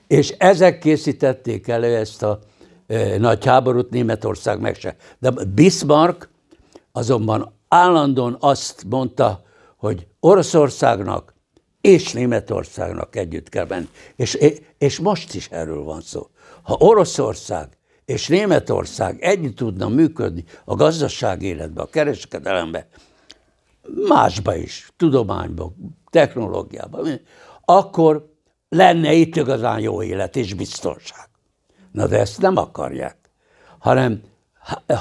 És ezek készítették elő ezt a eh, nagy háborút, Németország meg se. De Bismarck azonban állandóan azt mondta, hogy Oroszországnak és Németországnak együtt kell menni. És, és most is erről van szó. Ha Oroszország és Németország együtt tudna működni a gazdaság életbe, a kereskedelembe, másba is, tudományba, technológiába, akkor lenne itt igazán jó élet és biztonság. Na de ezt nem akarják, hanem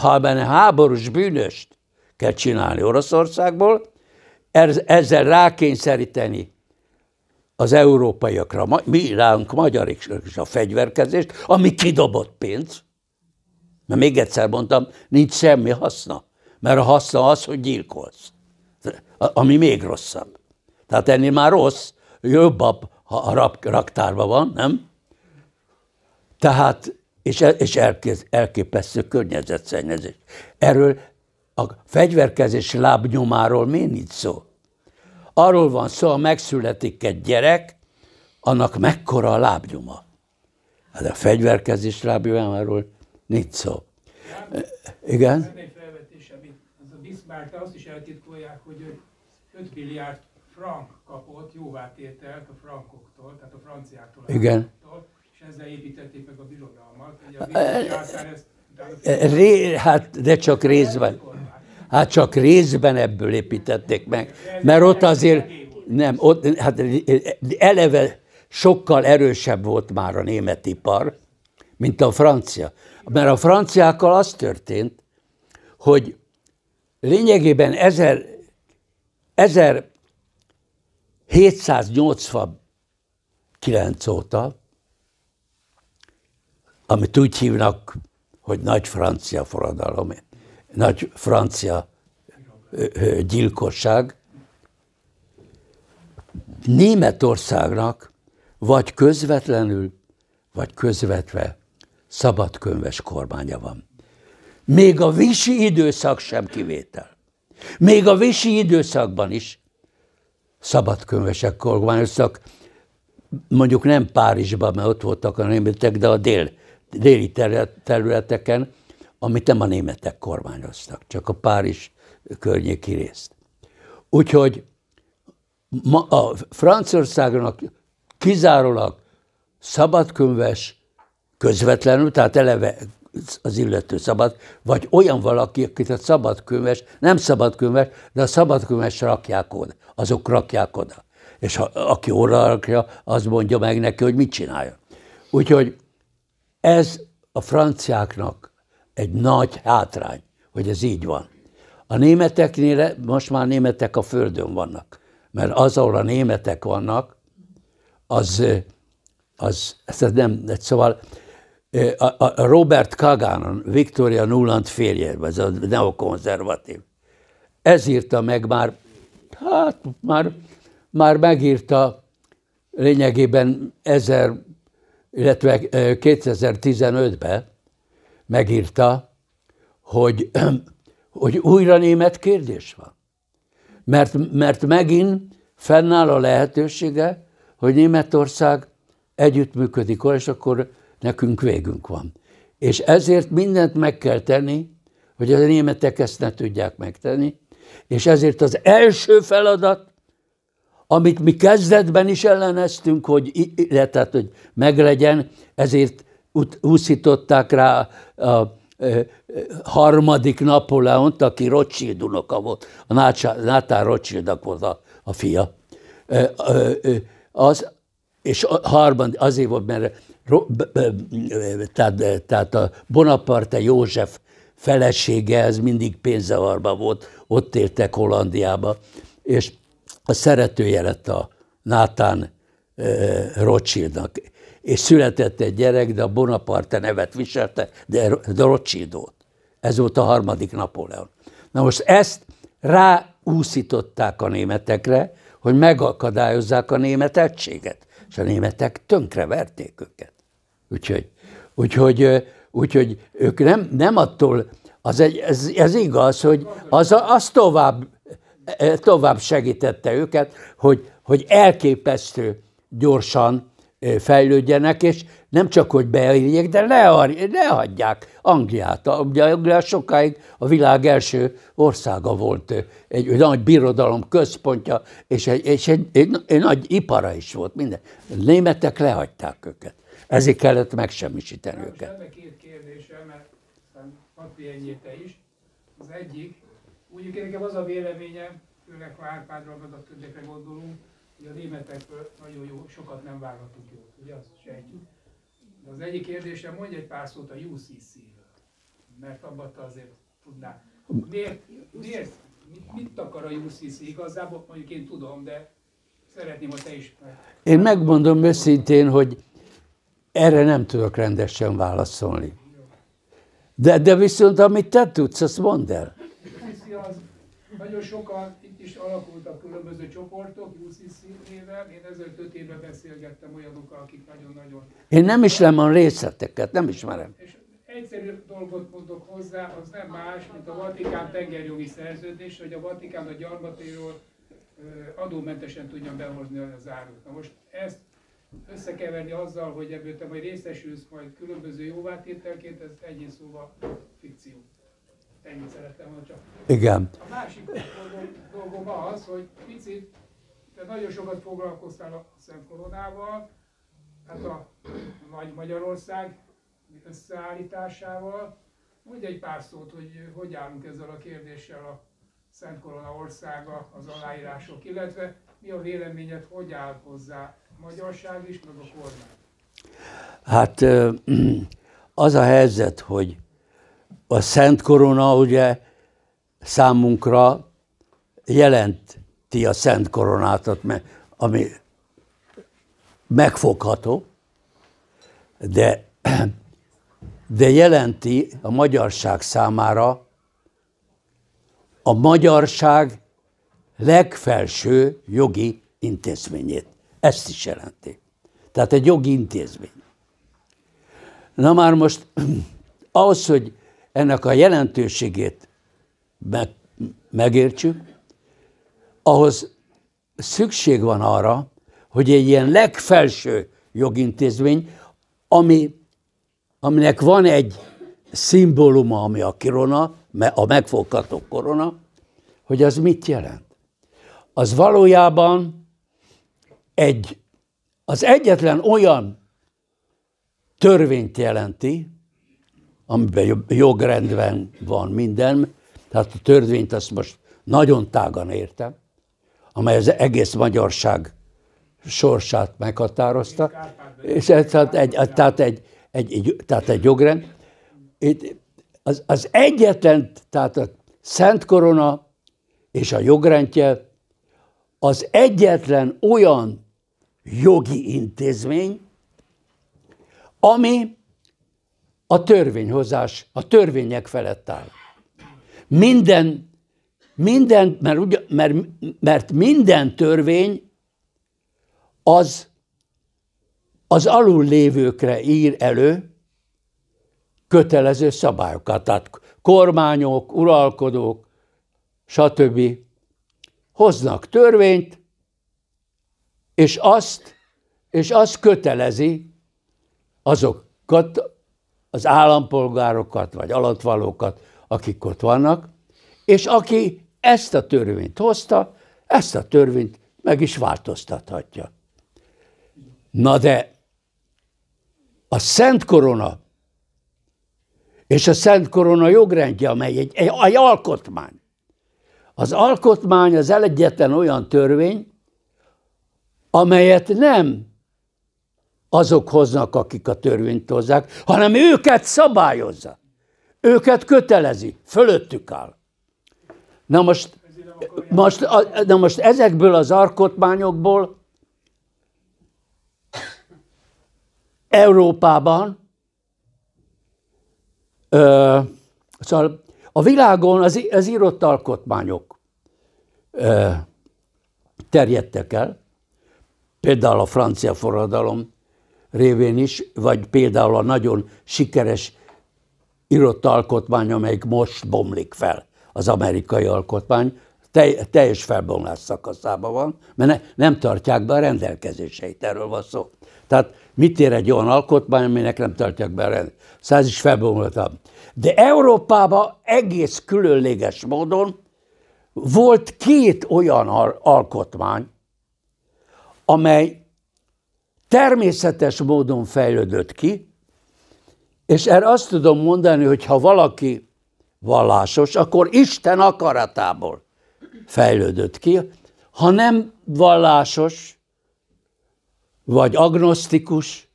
ha benne háborús bűnöst kell csinálni Oroszországból, ezzel rákényszeríteni az európaiakra, mi ránk magyarik is a fegyverkezést, ami kidobott pénz. Mert még egyszer mondtam, nincs semmi haszna. Mert a haszna az, hogy gyilkolsz. Ami még rosszabb. Tehát ennél már rossz, ha a, rab, raktárban van, nem? Tehát, és, és elképesztő környezetszennyezés. Erről a fegyverkezési lábnyomáról miért nincs szó? Arról van szó, ha megszületik egy gyerek, annak mekkora a lábnyoma. Hát a fegyverkezés lábnyomáról nincs szó. Igen? Ez egy felvetés, az a Bismarck, azt is eltitkolják, hogy 5 milliárd frank kapott jóvátételt a frankoktól, tehát a franciáktól. Igen. És ezzel építették meg a birodalmat. Ugye a Ré, hát, de csak részben. Hát csak részben ebből építették meg. Mert ott azért nem, ott, hát eleve sokkal erősebb volt már a német ipar, mint a francia. Mert a franciákkal az történt, hogy lényegében 1789 óta, amit úgy hívnak, hogy nagy francia forradalom, nagy francia gyilkosság, Németországnak vagy közvetlenül, vagy közvetve szabadkönyves kormánya van. Még a visi időszak sem kivétel. Még a visi időszakban is szabadkönyvesek kormányoztak, mondjuk nem Párizsban, mert ott voltak a németek, de a dél, déli területeken, amit nem a németek kormányoztak, csak a Párizs környéki részt. Úgyhogy ma a Franciaországnak kizárólag szabadkönyves közvetlenül, tehát eleve az illető szabad, vagy olyan valaki, akit a szabadkönyves, nem szabadkönyves, de a szabadkönyves rakják oda, azok rakják oda. És ha, aki óra rakja, az mondja meg neki, hogy mit csinálja. Úgyhogy ez a franciáknak egy nagy hátrány, hogy ez így van. A németeknél most már németek a földön vannak, mert az, ahol a németek vannak, az, az, ez nem, szóval a, a Robert Kagan, Victoria Nuland férje, ez a neokonzervatív, ez írta meg már, hát már, már megírta lényegében 1000, illetve 2015-ben, megírta, hogy, hogy újra német kérdés van. Mert, mert megint fennáll a lehetősége, hogy Németország együttműködik, és akkor nekünk végünk van. És ezért mindent meg kell tenni, hogy a németek ezt ne tudják megtenni, és ezért az első feladat, amit mi kezdetben is elleneztünk, hogy, tehát, hogy meglegyen, ezért úszították rá a harmadik Napóleont, aki Rothschild unoka volt, a Nátán rothschild volt a, a fia. Az, és a harmad, azért volt, mert tehát, tehát a Bonaparte József felesége, ez mindig pénzavarban volt, ott értek Hollandiába, és a szeretője lett a Nátán Rothschildnak és született egy gyerek, de a Bonaparte nevet viselte, de, de Rothschildót. Ez volt a harmadik Napóleon. Na most ezt ráúszították a németekre, hogy megakadályozzák a német egységet, és a németek verték őket. Úgyhogy, úgyhogy, úgyhogy ők nem, nem attól, az egy, ez, ez igaz, hogy az, az tovább, tovább segítette őket, hogy, hogy elképesztő gyorsan fejlődjenek, és nem csak, hogy beérjék, de lehagyják Angliát. Ugye Anglia sokáig a világ első országa volt, egy, nagy birodalom központja, és, egy, és egy, egy, egy nagy ipara is volt, minden. A németek lehagyták őket. Ezért kellett megsemmisíteni Na, őket. Lenne két kérdése, mert papírjegyéte is. Az egyik, úgy nekem az a véleményem, főleg ha a vezetődékre gondolunk, hogy a németekről nagyon jó, sokat nem várhatunk jót, ugye azt sejtjük. De az egyik kérdésem, mondj egy pár szót a UCC-ről, mert abban te azért tudná. Miért, miért, mit, mit akar a UCC igazából? Mondjuk én tudom, de szeretném, hogy te is. Én megmondom őszintén, hogy erre nem tudok rendesen válaszolni. De, de viszont amit te tudsz, azt mondd el. Nagyon sokan itt is alakultak különböző csoportok, UCC néven. Én ezelőtt öt éve beszélgettem olyanokkal, akik nagyon-nagyon... Én nem ismerem a részleteket, nem ismerem. És egyszerű dolgot mondok hozzá, az nem más, mint a Vatikán tengerjogi szerződés, hogy a Vatikán a gyarmatéről adómentesen tudjon behozni az árut. Na most ezt összekeverni azzal, hogy ebből te majd részesülsz majd különböző jóvátételként, ez egyén szóval fikció. Ennyit szerettem volna csak. Igen. A másik dolgom az, hogy picit, te nagyon sokat foglalkoztál a Szent Koronával, hát a Nagy Magyarország összeállításával. Mondj egy pár szót, hogy hogy állunk ezzel a kérdéssel a Szent Korona országa, az aláírások, illetve mi a véleményed, hogy áll hozzá a magyarság is, meg a kormány? Hát az a helyzet, hogy a Szent Korona ugye számunkra jelenti a Szent Koronát, ami megfogható, de, de jelenti a magyarság számára a magyarság legfelső jogi intézményét. Ezt is jelenti. Tehát egy jogi intézmény. Na már most ahhoz, hogy ennek a jelentőségét meg, megértsük, ahhoz szükség van arra, hogy egy ilyen legfelső jogintézmény, ami, aminek van egy szimbóluma, ami a korona, a megfogható korona, hogy az mit jelent. Az valójában egy, az egyetlen olyan törvényt jelenti, amiben jogrendben van minden, tehát a törvényt azt most nagyon tágan értem, amely az egész magyarság sorsát meghatározta, és tehát egy, tehát egy, egy, egy, tehát egy jogrend. Itt az, az egyetlen, tehát a Szent Korona és a jogrendje az egyetlen olyan jogi intézmény, ami a törvényhozás, a törvények felett áll. Minden, minden mert, ugye, mert, mert minden törvény az az alul lévőkre ír elő kötelező szabályokat. Tehát kormányok, uralkodók, stb. hoznak törvényt, és azt, és azt kötelezi azokat az állampolgárokat, vagy alattvalókat, akik ott vannak, és aki ezt a törvényt hozta, ezt a törvényt meg is változtathatja. Na de a Szent Korona és a Szent Korona jogrendje, amely egy, egy, egy alkotmány. Az alkotmány az egyetlen olyan törvény, amelyet nem azok hoznak, akik a törvényt hozzák, hanem őket szabályozza. Őket kötelezi, fölöttük áll. Na most, most, na most ezekből az alkotmányokból Európában, ö, szóval a világon az, az írott alkotmányok ö, terjedtek el, például a francia forradalom révén is, vagy például a nagyon sikeres írott alkotmány, amelyik most bomlik fel, az amerikai alkotmány, teljes felbomlás szakaszában van, mert ne, nem tartják be a rendelkezéseit, erről van szó. Tehát mit ér egy olyan alkotmány, aminek nem tartják be a rendelkezéseit? Száz szóval is felbomlottam. De Európában egész különleges módon volt két olyan al- alkotmány, amely természetes módon fejlődött ki, és erre azt tudom mondani, hogy ha valaki vallásos, akkor Isten akaratából fejlődött ki. Ha nem vallásos, vagy agnosztikus,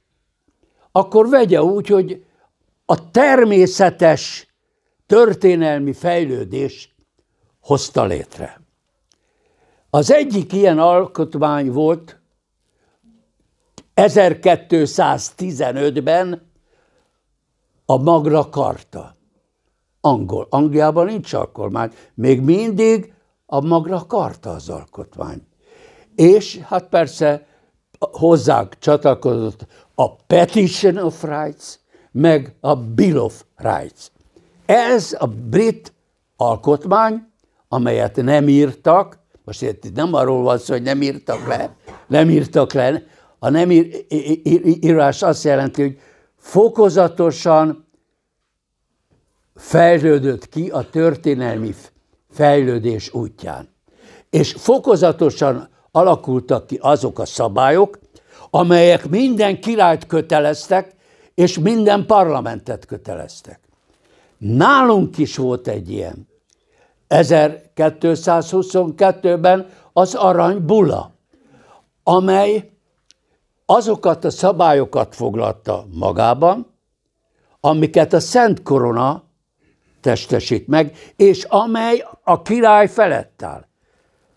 akkor vegye úgy, hogy a természetes történelmi fejlődés hozta létre. Az egyik ilyen alkotmány volt 1215-ben a Magra Karta. Angol. Angliában nincs alkotmány. Még mindig a Magra Karta az alkotmány. És hát persze hozzánk csatlakozott a Petition of Rights, meg a Bill of Rights. Ez a brit alkotmány, amelyet nem írtak, most itt nem arról van szó, hogy nem írtak le, nem írtak le, a nem ír, írás azt jelenti, hogy fokozatosan fejlődött ki a történelmi fejlődés útján. És fokozatosan alakultak ki azok a szabályok, amelyek minden királyt köteleztek, és minden parlamentet köteleztek. Nálunk is volt egy ilyen. 1222-ben az arany bula, amely azokat a szabályokat foglalta magában, amiket a Szent Korona testesít meg, és amely a király felett áll.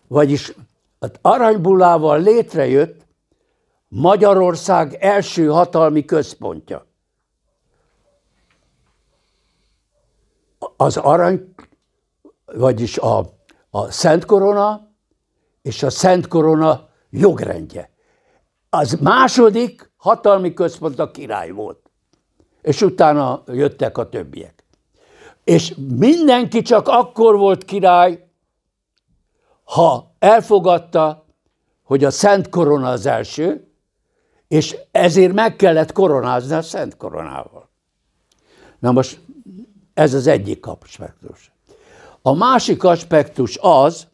Vagyis az aranybulával létrejött Magyarország első hatalmi központja. Az arany, vagyis a, a Szent Korona és a Szent Korona jogrendje az második hatalmi központ a király volt. És utána jöttek a többiek. És mindenki csak akkor volt király, ha elfogadta, hogy a Szent Korona az első, és ezért meg kellett koronázni a Szent Koronával. Na most ez az egyik aspektus. A másik aspektus az,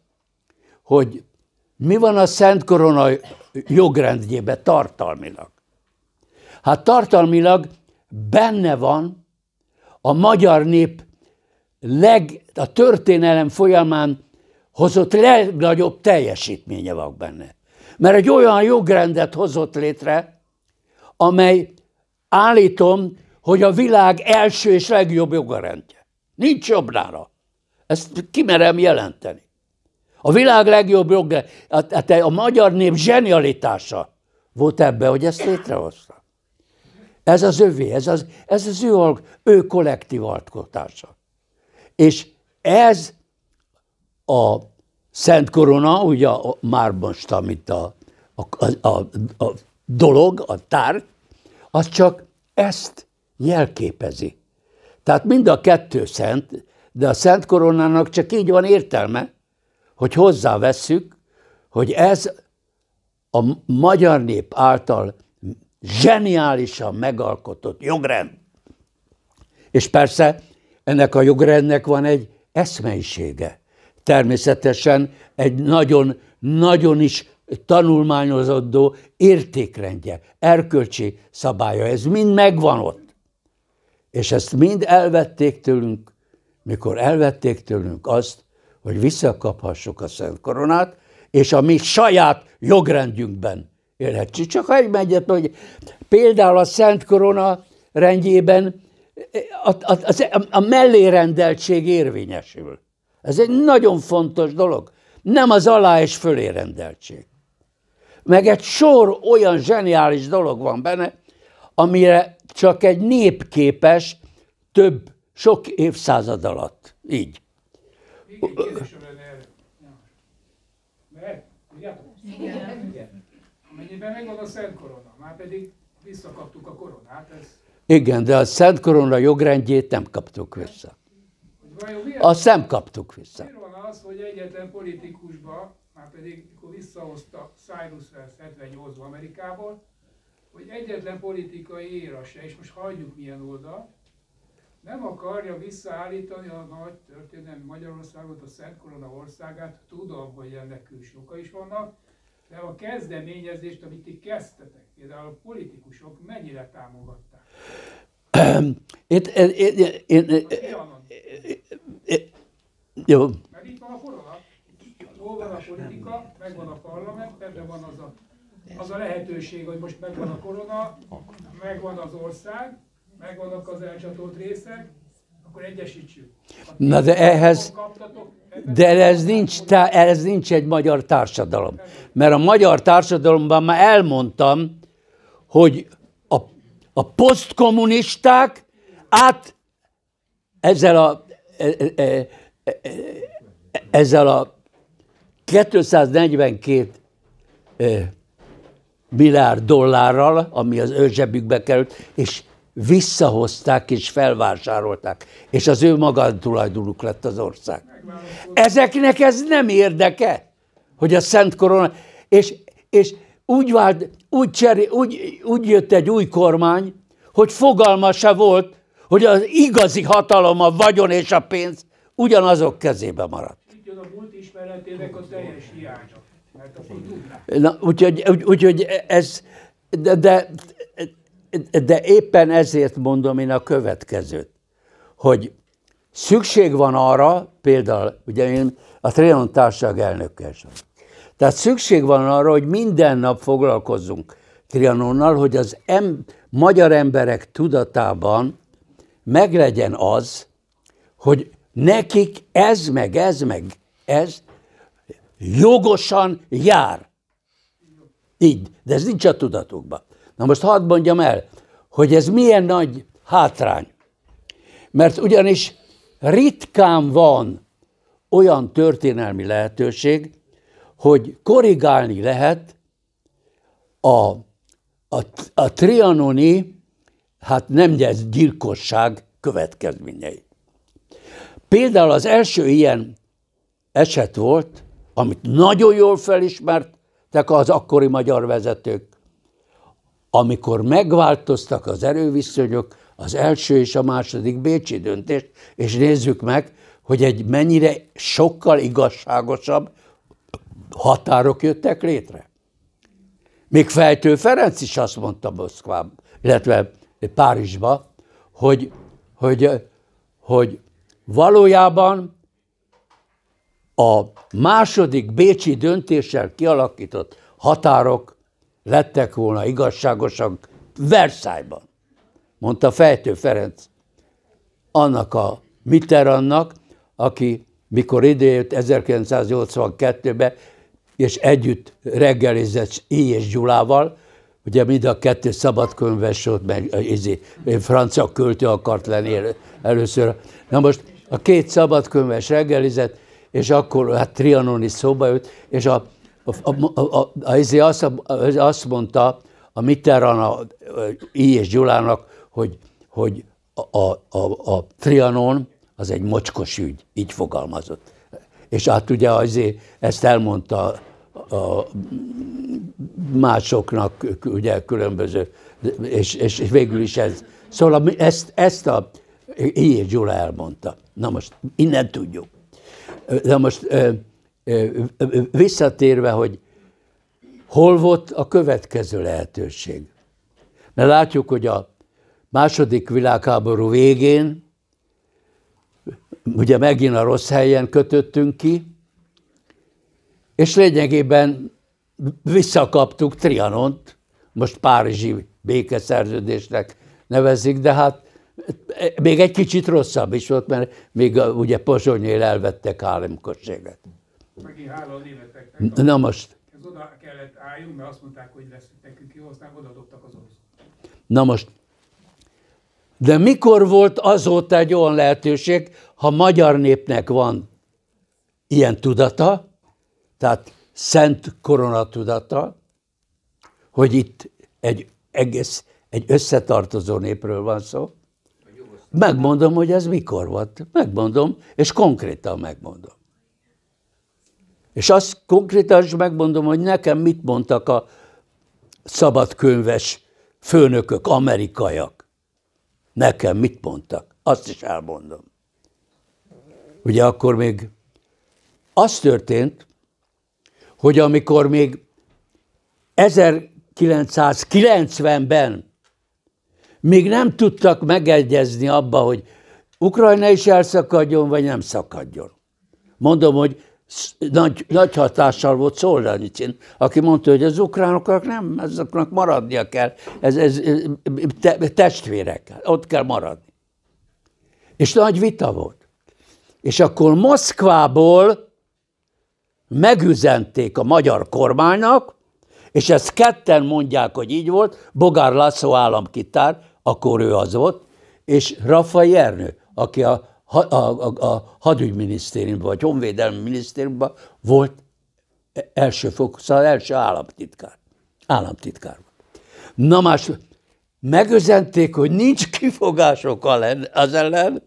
hogy mi van a Szent Korona jogrendjébe tartalmilag. Hát tartalmilag benne van a magyar nép leg, a történelem folyamán hozott legnagyobb teljesítménye van benne. Mert egy olyan jogrendet hozott létre, amely állítom, hogy a világ első és legjobb jogrendje. Nincs jobb nála. Ezt kimerem jelenteni. A világ legjobb jogge, a, a, a magyar nép zsenialitása volt ebbe, hogy ezt létrehozta. Ez az övé, ez az, ez az ő, ő kollektív alkotása. És ez a Szent Korona, ugye már most, amit a, a, a, a dolog, a tárgy, az csak ezt jelképezi. Tehát mind a kettő szent, de a Szent Koronának csak így van értelme, hogy hozzávesszük, hogy ez a magyar nép által zseniálisan megalkotott jogrend. És persze ennek a jogrendnek van egy eszmeisége. Természetesen egy nagyon-nagyon is tanulmányozódó értékrendje, erkölcsi szabálya, ez mind megvan ott. És ezt mind elvették tőlünk, mikor elvették tőlünk azt, hogy visszakaphassuk a Szent Koronát, és a mi saját jogrendjünkben élhetjük. Csak ha egyet, hogy például a Szent Korona rendjében eh, a, a, a, a mellérendeltség érvényesül. Ez egy nagyon fontos dolog. Nem az alá és fölé rendeltség. Meg egy sor olyan zseniális dolog van benne, amire csak egy nép képes több, sok évszázad alatt. Így. Igen, visszakaptuk a koronát, ez... Igen, de a Szent Korona jogrendjét nem kaptuk vissza. A nem kaptuk vissza. Miért van az, hogy egyetlen politikusba, már pedig mikor visszahozta Cyrus Vance 78 Amerikából, hogy egyetlen politikai éra se, és most hagyjuk milyen oldalt, nem akarja visszaállítani a nagy történelmi Magyarországot, a Szent Korona országát, tudom, hogy ennek külső oka is vannak, de a kezdeményezést, amit ti kezdtetek, például a politikusok mennyire támogatták? Itt, eh, eh, eh, én, én, hát, jó. Mert itt van a korona, hol van a politika, megvan a parlament, ebben van az a, az a lehetőség, hogy most megvan a korona, megvan az ország, megvannak az elcsatolt részek, akkor egyesítsük. A Na de ehhez, de ez nincs, ez nincs egy magyar társadalom. Mert a magyar társadalomban már elmondtam, hogy a, a posztkommunisták át ezzel a, e, e, e, ezzel a 242 milliárd dollárral, ami az ő zsebükbe került, és visszahozták és felvásárolták, és az ő magántulajdonuk lett az ország. Ezeknek ez nem érdeke, hogy a Szent Korona, és, és úgy, vált, úgy, cserél, úgy, úgy jött egy új kormány, hogy fogalma se volt, hogy az igazi hatalom, a vagyon és a pénz ugyanazok kezébe maradt. a múlt úgyhogy, úgy, úgy, ez, de, de de éppen ezért mondom én a következőt, hogy szükség van arra, például, ugye én a Trianon társaság sem. tehát szükség van arra, hogy minden nap foglalkozzunk Trianonnal, hogy az em, magyar emberek tudatában meglegyen az, hogy nekik ez meg ez meg ez jogosan jár. Így, de ez nincs a tudatukban. Na most hadd mondjam el, hogy ez milyen nagy hátrány. Mert ugyanis ritkán van olyan történelmi lehetőség, hogy korrigálni lehet a, a, a trianoni, hát nem ez gyilkosság következményei. Például az első ilyen eset volt, amit nagyon jól felismertek az akkori magyar vezetők, amikor megváltoztak az erőviszonyok, az első és a második Bécsi döntést, és nézzük meg, hogy egy mennyire sokkal igazságosabb határok jöttek létre. Még Fejtő Ferenc is azt mondta Moszkvában, illetve Párizsba, hogy, hogy, hogy valójában a második Bécsi döntéssel kialakított határok lettek volna igazságosak Versailles-ban, mondta Fejtő Ferenc annak a Mitterrandnak, aki mikor idejött 1982-ben, és együtt reggelizett és Gyulával, ugye mind a kettő szabadkönyves volt, meg izé, francia költő akart lenni először. Na most a két szabadkönyves reggelizett, és akkor hát trianoni szóba jött, és a a, a, a, a, azt, azt mondta a Mitterrand a, a I. és Gyulának, hogy, hogy a, a, a, a Trianon az egy mocskos ügy, így fogalmazott. És hát ugye azért ezt elmondta a másoknak, ugye különböző, és, és, végül is ez. Szóval ezt, ezt a I. és Gyula elmondta. Na most, innen tudjuk. Na most visszatérve, hogy hol volt a következő lehetőség. Mert látjuk, hogy a második világháború végén, ugye megint a rossz helyen kötöttünk ki, és lényegében visszakaptuk Trianont, most Párizsi békeszerződésnek nevezik, de hát e, még egy kicsit rosszabb is volt, mert még ugye Pozsonyél elvettek államkosséget. Megint hála Na most. Ez oda kellett álljunk, mert azt mondták, hogy lesz nekünk jó, aztán oda dobtak az orosz. Na most. De mikor volt azóta egy olyan lehetőség, ha magyar népnek van ilyen tudata, tehát szent koronatudata, hogy itt egy egész, egy összetartozó népről van szó. Megmondom, hogy ez mikor volt. Megmondom, és konkrétan megmondom. És azt konkrétan is megmondom, hogy nekem mit mondtak a szabadkönyves főnökök, amerikaiak. Nekem mit mondtak? Azt is elmondom. Ugye akkor még az történt, hogy amikor még 1990-ben még nem tudtak megegyezni abba, hogy Ukrajna is elszakadjon, vagy nem szakadjon. Mondom, hogy nagy, nagy hatással volt Szolzsányicin, aki mondta, hogy az ukránoknak nem, azoknak maradnia kell, ez, ez te, testvérek, ott kell maradni. És nagy vita volt. És akkor Moszkvából megüzenték a magyar kormánynak, és ezt ketten mondják, hogy így volt, Bogár László államkitár, akkor ő az volt, és Rafa Jernő, aki a a, a, a hadügyminisztériumban, vagy honvédelmi minisztériumban volt első fok, szóval első államtitkár. Államtitkár volt. Na más, megözenték, hogy nincs kifogások az ellen,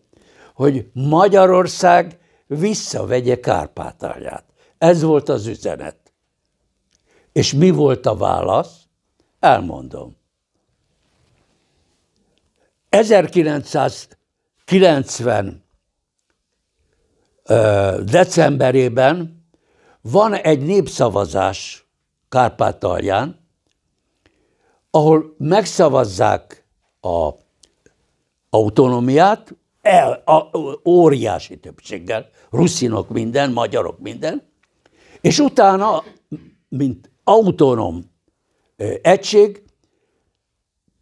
hogy Magyarország visszavegye Kárpátalját. Ez volt az üzenet. És mi volt a válasz? Elmondom. 1990 decemberében van egy népszavazás Kárpátalján, ahol megszavazzák a autonómiát, el, a, óriási többséggel, ruszinok minden, magyarok minden, és utána, mint autonóm egység,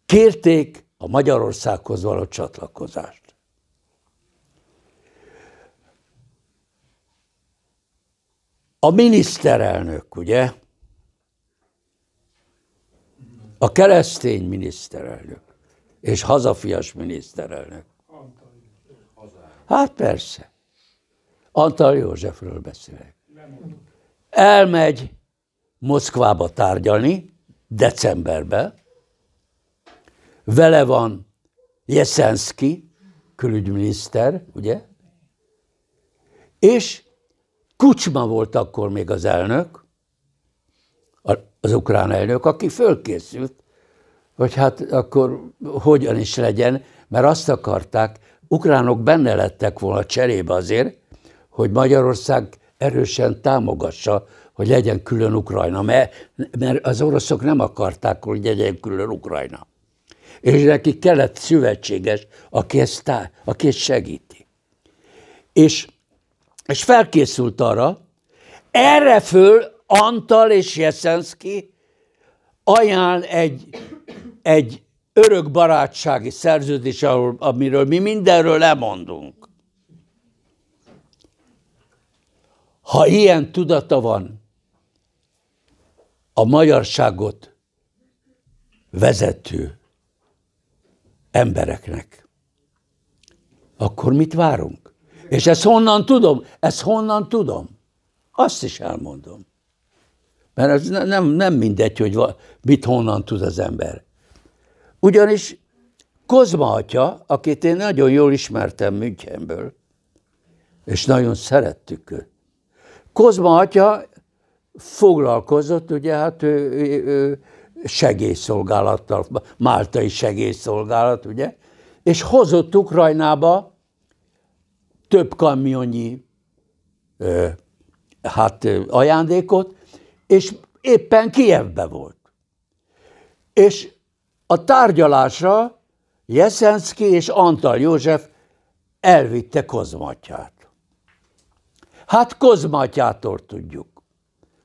kérték a Magyarországhoz való csatlakozást. A miniszterelnök, ugye? A keresztény miniszterelnök és hazafias miniszterelnök. Hát persze. Antal Józsefről beszélek. Elmegy Moszkvába tárgyalni, decemberben. Vele van Jeszenszki, külügyminiszter, ugye? És Kucsma volt akkor még az elnök, az ukrán elnök, aki fölkészült, hogy hát akkor hogyan is legyen, mert azt akarták, ukránok benne lettek volna cserébe azért, hogy Magyarország erősen támogassa, hogy legyen külön Ukrajna, mert, mert az oroszok nem akarták, hogy legyen külön Ukrajna. És neki kellett szövetséges, aki ezt, tá, aki ezt segíti. És és felkészült arra, erre föl Antal és Jeszenszki ajánl egy, egy örök barátsági szerződés, amiről mi mindenről lemondunk. Ha ilyen tudata van, a magyarságot vezető embereknek, akkor mit várunk? És ezt honnan tudom? Ezt honnan tudom? Azt is elmondom. Mert ez nem, nem mindegy, hogy mit honnan tud az ember. Ugyanis Kozma atya, akit én nagyon jól ismertem Münchenből, és nagyon szerettük őt. Kozma atya foglalkozott, ugye hát ő, ő, ő segélyszolgálattal, Máltai segélyszolgálat, ugye, és hozott Ukrajnába több kamionnyi hát, ajándékot, és éppen Kievbe volt. És a tárgyalásra Jeszenszki és Antal József elvitte kozmatyát. Hát Kozmatyától tudjuk,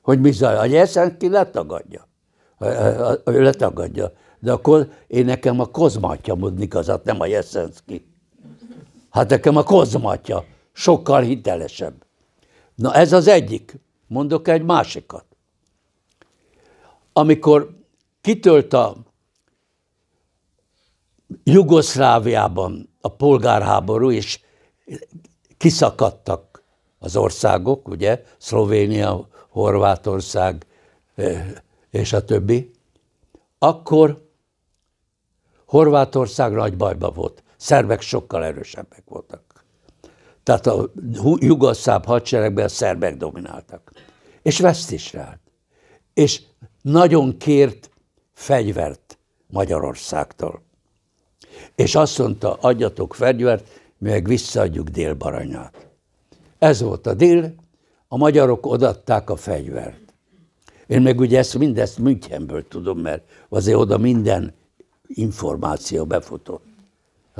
hogy mi zaj. A Jeszenszki letagadja. Ő letagadja. De akkor én nekem a Kozmatya mondni az, hát nem a Jeszenszki. Hát nekem a kozmatja sokkal hitelesebb. Na ez az egyik. Mondok egy másikat. Amikor kitölt a Jugoszláviában a polgárháború, és kiszakadtak az országok, ugye, Szlovénia, Horvátország és a többi, akkor Horvátország nagy bajba volt szerbek sokkal erősebbek voltak. Tehát a jugoszláv hadseregben a szerbek domináltak. És is rá. És nagyon kért fegyvert Magyarországtól. És azt mondta, adjatok fegyvert, mi meg visszaadjuk Dél-Baranyát. Ez volt a dél, a magyarok odatták a fegyvert. Én meg ugye ezt mindezt Münchenből tudom, mert azért oda minden információ befutott.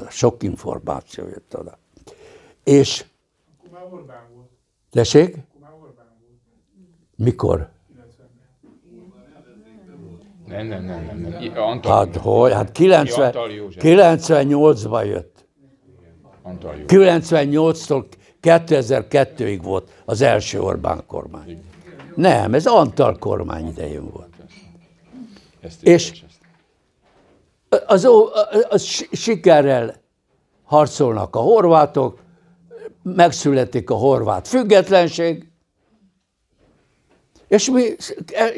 Sok információ jött oda. És... Akkor már Orbán volt. Tessék? Akkor már Orbán volt. Mikor? Nem, nem, nem, nem. nem. Antal, hát hogy? Hát 90, 98-ban jött. 98-tól 2002-ig volt az első Orbán kormány. Nem, ez Antal kormány idején volt. és az, az sikerrel harcolnak a horvátok, megszületik a horvát függetlenség, és mi el,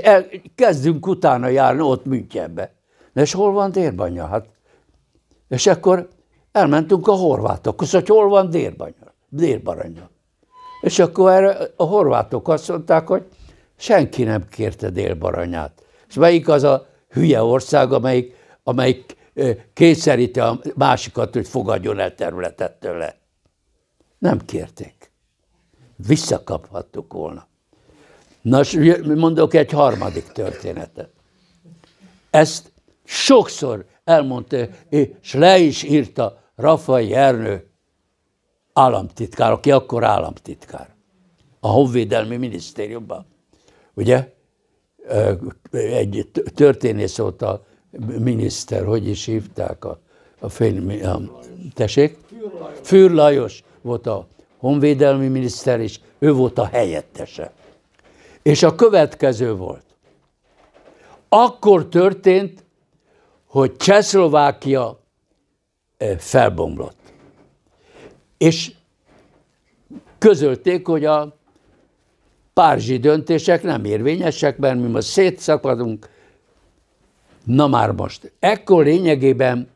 e, e, kezdünk utána járni ott Münchenbe. Na és hol van Dérbanya? Hát, és akkor elmentünk a horvátokhoz, hogy hol van Dérbanya. Dérbaranya. És akkor erre a horvátok azt mondták, hogy senki nem kérte Dérbaranyát. És melyik az a hülye ország, amelyik, amelyik kényszeríti a másikat, hogy fogadjon el területet tőle. Nem kérték. Visszakaphattuk volna. Na, mondok egy harmadik történetet. Ezt sokszor elmondta, és le is írta Rafai Ernő államtitkár, aki akkor államtitkár, a Honvédelmi Minisztériumban. Ugye? egy történész volt a miniszter, hogy is hívták a, a fény, a, tessék? Fűr Lajos volt a honvédelmi miniszter, és ő volt a helyettese. És a következő volt. Akkor történt, hogy Csehszlovákia e, felbomlott. És közölték, hogy a párzsi döntések nem érvényesek, mert mi most szétszakadunk. Na már most, ekkor lényegében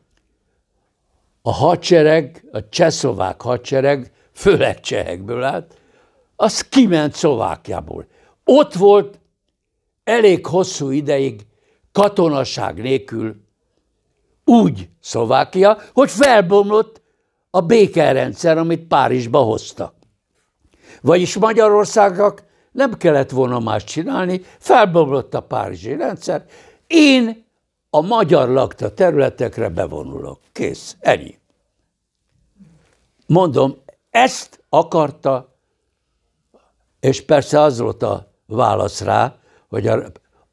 a hadsereg, a csehszlovák hadsereg, főleg csehekből állt, az kiment Szlovákiából. Ott volt elég hosszú ideig katonaság nélkül úgy Szlovákia, hogy felbomlott a békerendszer, amit Párizsba hoztak. Vagyis Magyarországnak nem kellett volna más csinálni, felbomlott a párizsi rendszer, én a magyar lakta területekre bevonulok. Kész, ennyi. Mondom, ezt akarta, és persze az volt a válasz rá, hogy a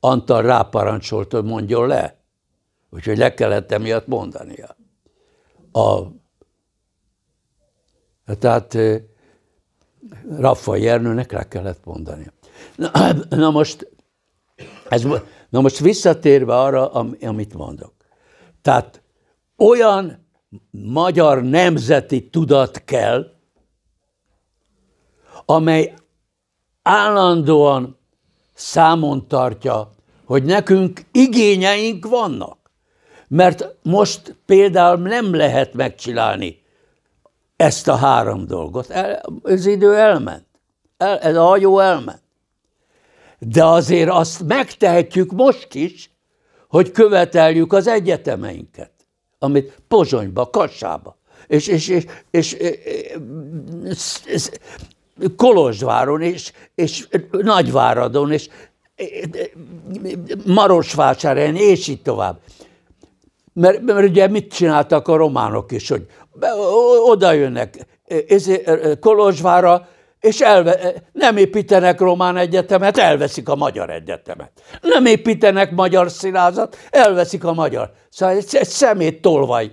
Antal ráparancsolt, hogy mondjon le. Úgyhogy le kellett emiatt mondania. A, tehát hát, Raffa Jernőnek rá kellett mondani. Na, na most ez, na most visszatérve arra, amit mondok. Tehát olyan magyar nemzeti tudat kell, amely állandóan számon tartja, hogy nekünk igényeink vannak. Mert most például nem lehet megcsinálni ezt a három dolgot. El, az idő elment. El, ez a hajó elment. De azért azt megtehetjük most is, hogy követeljük az egyetemeinket, amit Pozsonyba, Kassába, és, és, és, és, és, és Kolozsváron, és, és Nagyváradon, és Marosvásárhelyen, és így tovább. Mert, mert ugye mit csináltak a románok is, hogy oda jönnek e, e, e, Kolozsvára, és elve, nem építenek román egyetemet, elveszik a magyar egyetemet. Nem építenek magyar színázat, elveszik a magyar. Szóval egy, egy szemét tolvaj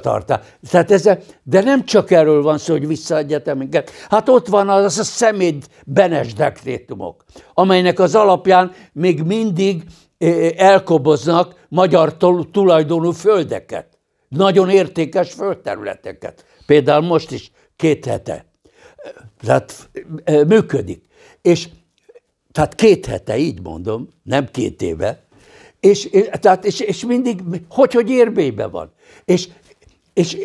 tartá. Tehát ez, de nem csak erről van szó, hogy vissza minket. Hát ott van az a szemét benes dekrétumok, amelynek az alapján még mindig elkoboznak magyar tulajdonú földeket nagyon értékes földterületeket. Például most is két hete. Tehát működik. És tehát két hete, így mondom, nem két éve, és, és, tehát, és, és mindig, hogy, hogy érvényben van. És, és,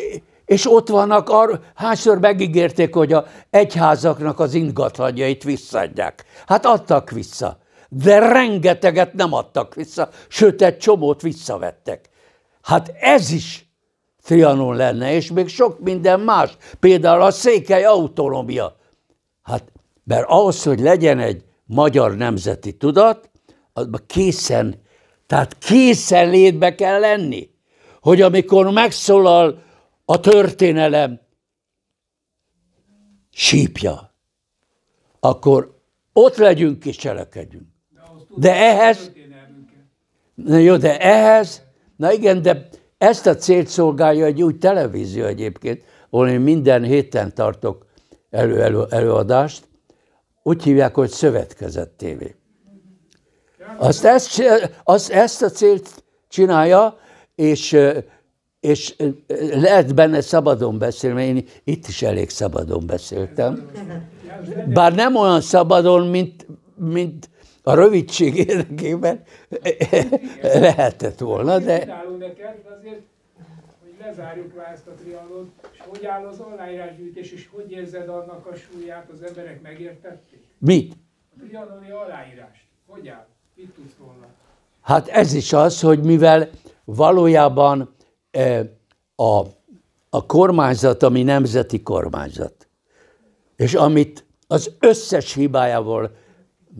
és ott vannak, arra, hányszor megígérték, hogy a egyházaknak az ingatlanjait visszaadják. Hát adtak vissza, de rengeteget nem adtak vissza, sőt egy csomót visszavettek. Hát ez is Trianon lenne, és még sok minden más, például a székely autonómia. Hát, mert ahhoz, hogy legyen egy magyar nemzeti tudat, azban készen, tehát készen létbe kell lenni, hogy amikor megszólal a történelem sípja, akkor ott legyünk és cselekedjünk. De ehhez, na jó, de ehhez, na igen, de ezt a célt szolgálja egy új televízió egyébként, ahol én minden héten tartok elő, elő, előadást, úgy hívják, hogy Szövetkezett TV. Azt ezt, azt, ezt a célt csinálja, és, és lehet benne szabadon beszélni, mert én itt is elég szabadon beszéltem. Bár nem olyan szabadon, mint, mint a rövidség érdekében lehetett volna, de... Gratulálunk neked azért, hogy lezárjuk már ezt a trianot, és hogy áll az aláírásgyűjtés, és hogy érzed annak a súlyát, az emberek megértették? Mit? A trianoni aláírást. Hogy áll? Mit tudsz volna? Hát ez is az, hogy mivel valójában e, a, a kormányzat, ami nemzeti kormányzat, és amit az összes hibájával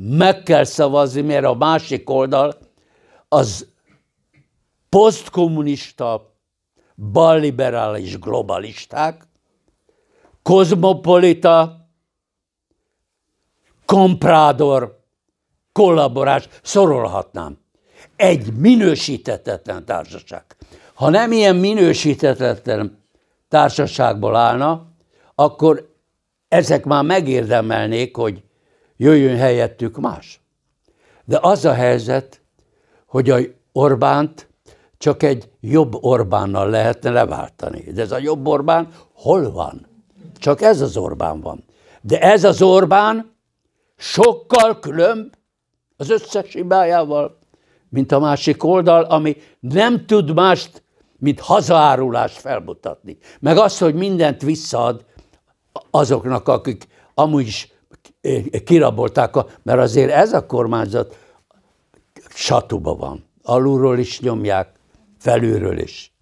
meg kell szavazni, mert a másik oldal az posztkommunista, balliberális globalisták, kozmopolita, komprádor, kollaborás, szorolhatnám. Egy minősítetetlen társaság. Ha nem ilyen minősítetetlen társaságból állna, akkor ezek már megérdemelnék, hogy jöjjön helyettük más. De az a helyzet, hogy a Orbánt csak egy jobb Orbánnal lehetne leváltani. De ez a jobb Orbán hol van? Csak ez az Orbán van. De ez az Orbán sokkal különb az összes hibájával, mint a másik oldal, ami nem tud mást, mint hazaárulást felmutatni. Meg azt, hogy mindent visszaad azoknak, akik amúgy is kirabolták, a, mert azért ez a kormányzat satuba van. Alulról is nyomják, felülről is.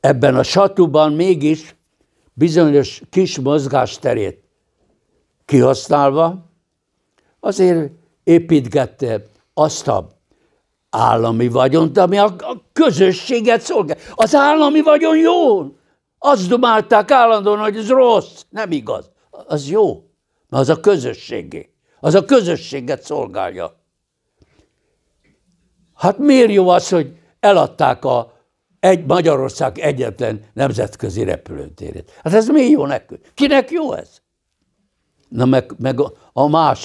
Ebben a satuban mégis bizonyos kis mozgásterét kihasználva azért építgette azt a állami vagyont, ami a, a közösséget szolgál. Az állami vagyon jó. Azt dumálták állandóan, hogy ez rossz. Nem igaz. Az jó az a közösségé. Az a közösséget szolgálja. Hát miért jó az, hogy eladták a egy Magyarország egyetlen nemzetközi repülőtérét? Hát ez mi jó nekünk? Kinek jó ez? Na meg, meg a, a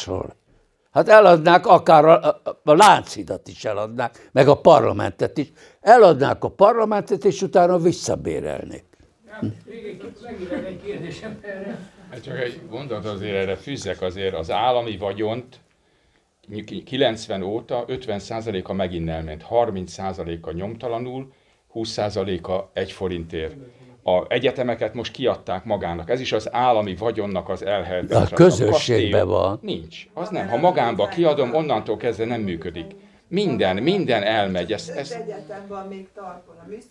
Hát eladnák akár a, a, Láncidat is eladnák, meg a parlamentet is. Eladnák a parlamentet, és utána visszabérelnék. Ja, hm? egy kérdésem erre. Hát csak egy gondolat azért erre fűzzek, azért az állami vagyont 90 óta 50%-a megint elment, 30%-a nyomtalanul, 20%-a egy forintért. A egyetemeket most kiadták magának. Ez is az állami vagyonnak az elhelyezése. A közösségben van. Nincs. Az nem. Ha magánba kiadom, onnantól kezdve nem működik. Minden, minden elmegy. Ezt, ezt,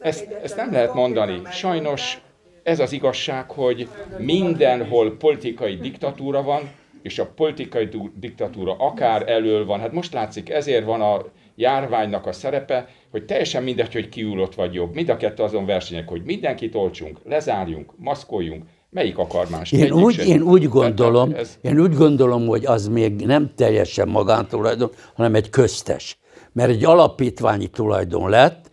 ezt, ezt nem lehet mondani. Sajnos ez az igazság, hogy mindenhol politikai diktatúra van, és a politikai diktatúra akár elől van. Hát most látszik, ezért van a járványnak a szerepe, hogy teljesen mindegy, hogy kiúlott vagy jobb. Mind a kettő azon versenyek, hogy mindenkit olcsunk, lezárjunk, maszkoljunk, melyik akar más. Én úgy, én úgy gondolom, ez... én úgy gondolom, hogy az még nem teljesen magántulajdon, hanem egy köztes. Mert egy alapítványi tulajdon lett,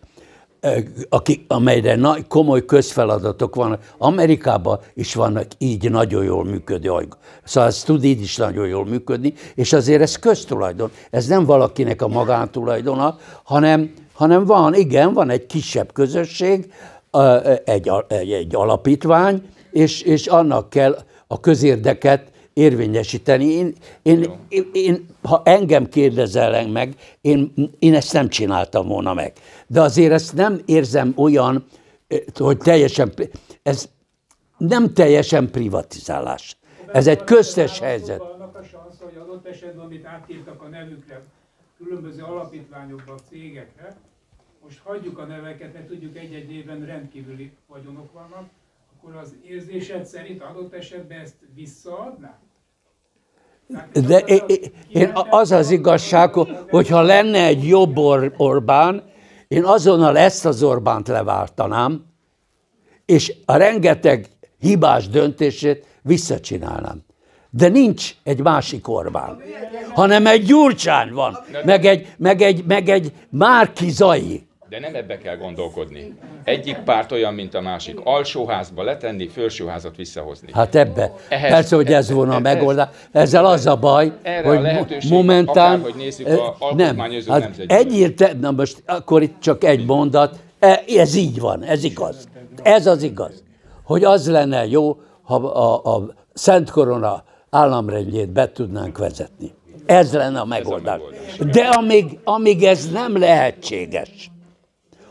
aki, amelyre nagy, komoly közfeladatok vannak. Amerikában is vannak így nagyon jól működő ajgok. Szóval ez tud így is nagyon jól működni, és azért ez köztulajdon. Ez nem valakinek a magántulajdona, hanem, hanem van, igen, van egy kisebb közösség, egy, egy, egy alapítvány, és, és annak kell a közérdeket érvényesíteni. Én, én, én, én, ha engem kérdezel meg, én, én ezt nem csináltam volna meg. De azért ezt nem érzem olyan, hogy teljesen, ez nem teljesen privatizálás. Ez egy köztes helyzet. Annak a sansz, hogy adott esetben, amit átírtak a nevükre, különböző alapítványokba, cégekre, most hagyjuk a neveket, mert tudjuk egy-egy évben rendkívüli vagyonok vannak, akkor az érzésed szerint adott esetben ezt visszaadnák? De én az az igazság, hogyha lenne egy jobb Orbán, én azonnal ezt az Orbánt leváltanám, és a rengeteg hibás döntését visszacsinálnám. De nincs egy másik Orbán, hanem egy Gyurcsány van, meg egy, meg egy, meg egy Márki Zajik. De nem ebbe kell gondolkodni. Egyik párt olyan, mint a másik. Alsóházba letenni, felsőházat visszahozni. Hát ebbe. Ehhez, Persze, hogy ez volna a megoldás. Ezzel az a baj, erre hogy a momentán... Akár, hogy nézzük a eh, nem, hát egyértelmű, na most akkor itt csak egy mondat. E, ez így van, ez igaz. Ez az igaz. Hogy az lenne jó, ha a, a Szent Korona államrendjét be tudnánk vezetni. Ez lenne a megoldás. a megoldás. De amíg, amíg ez nem lehetséges,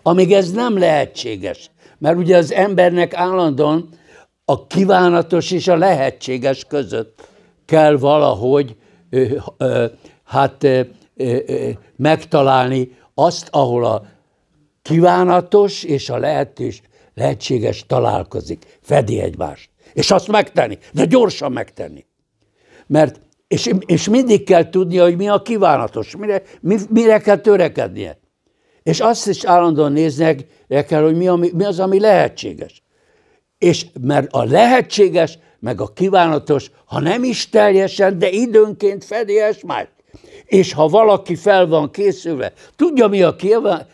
amíg ez nem lehetséges. Mert ugye az embernek állandóan a kívánatos és a lehetséges között kell valahogy ö, ö, hát ö, ö, megtalálni azt, ahol a kívánatos és a lehetős, lehetséges találkozik, fedi egymást. És azt megtenni, de gyorsan megtenni. Mert, és, és mindig kell tudnia, hogy mi a kívánatos, mire, mire kell törekednie. És azt is állandóan néznek el kell, hogy mi, ami, mi az, ami lehetséges. És mert a lehetséges, meg a kívánatos, ha nem is teljesen, de időnként fedi már, És ha valaki fel van készülve, tudja mi a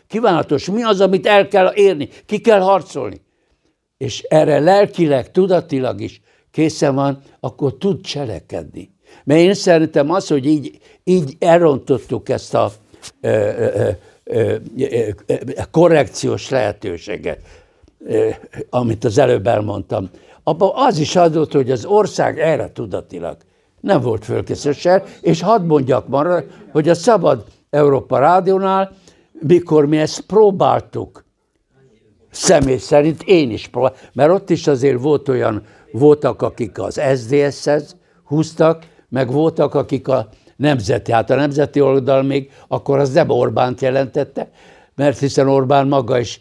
kívánatos, mi az, amit el kell érni, ki kell harcolni. És erre lelkileg, tudatilag is készen van, akkor tud cselekedni. Mert én szerintem az, hogy így, így elrontottuk ezt a ö, ö, korrekciós lehetőséget, amit az előbb elmondtam, abban az is adott, hogy az ország erre tudatilag nem volt fölkészülsel, és hadd mondjak már, hogy a Szabad Európa Rádiónál, mikor mi ezt próbáltuk, személy szerint én is próbáltam, mert ott is azért volt olyan, voltak, akik az SZDSZ-hez húztak, meg voltak, akik a nemzeti. Hát a nemzeti oldal még akkor az nem Orbánt jelentette, mert hiszen Orbán maga is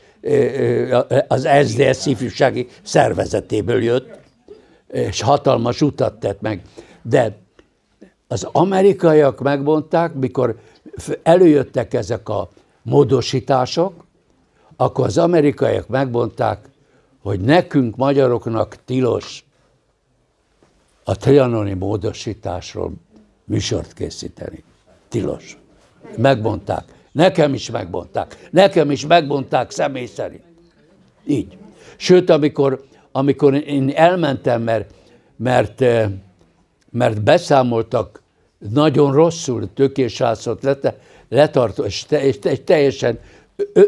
az SZDSZ ifjúsági szervezetéből jött, és hatalmas utat tett meg. De az amerikaiak megmondták, mikor előjöttek ezek a módosítások, akkor az amerikaiak megmondták, hogy nekünk magyaroknak tilos a trianoni módosításról műsort készíteni. Tilos. Megmondták. Nekem is megmondták. Nekem is megmondták személy szerint. Így. Sőt, amikor, amikor én elmentem, mert, mert, eh, mert beszámoltak nagyon rosszul, tökésászot lett, letartó, és, te, és, te, és teljesen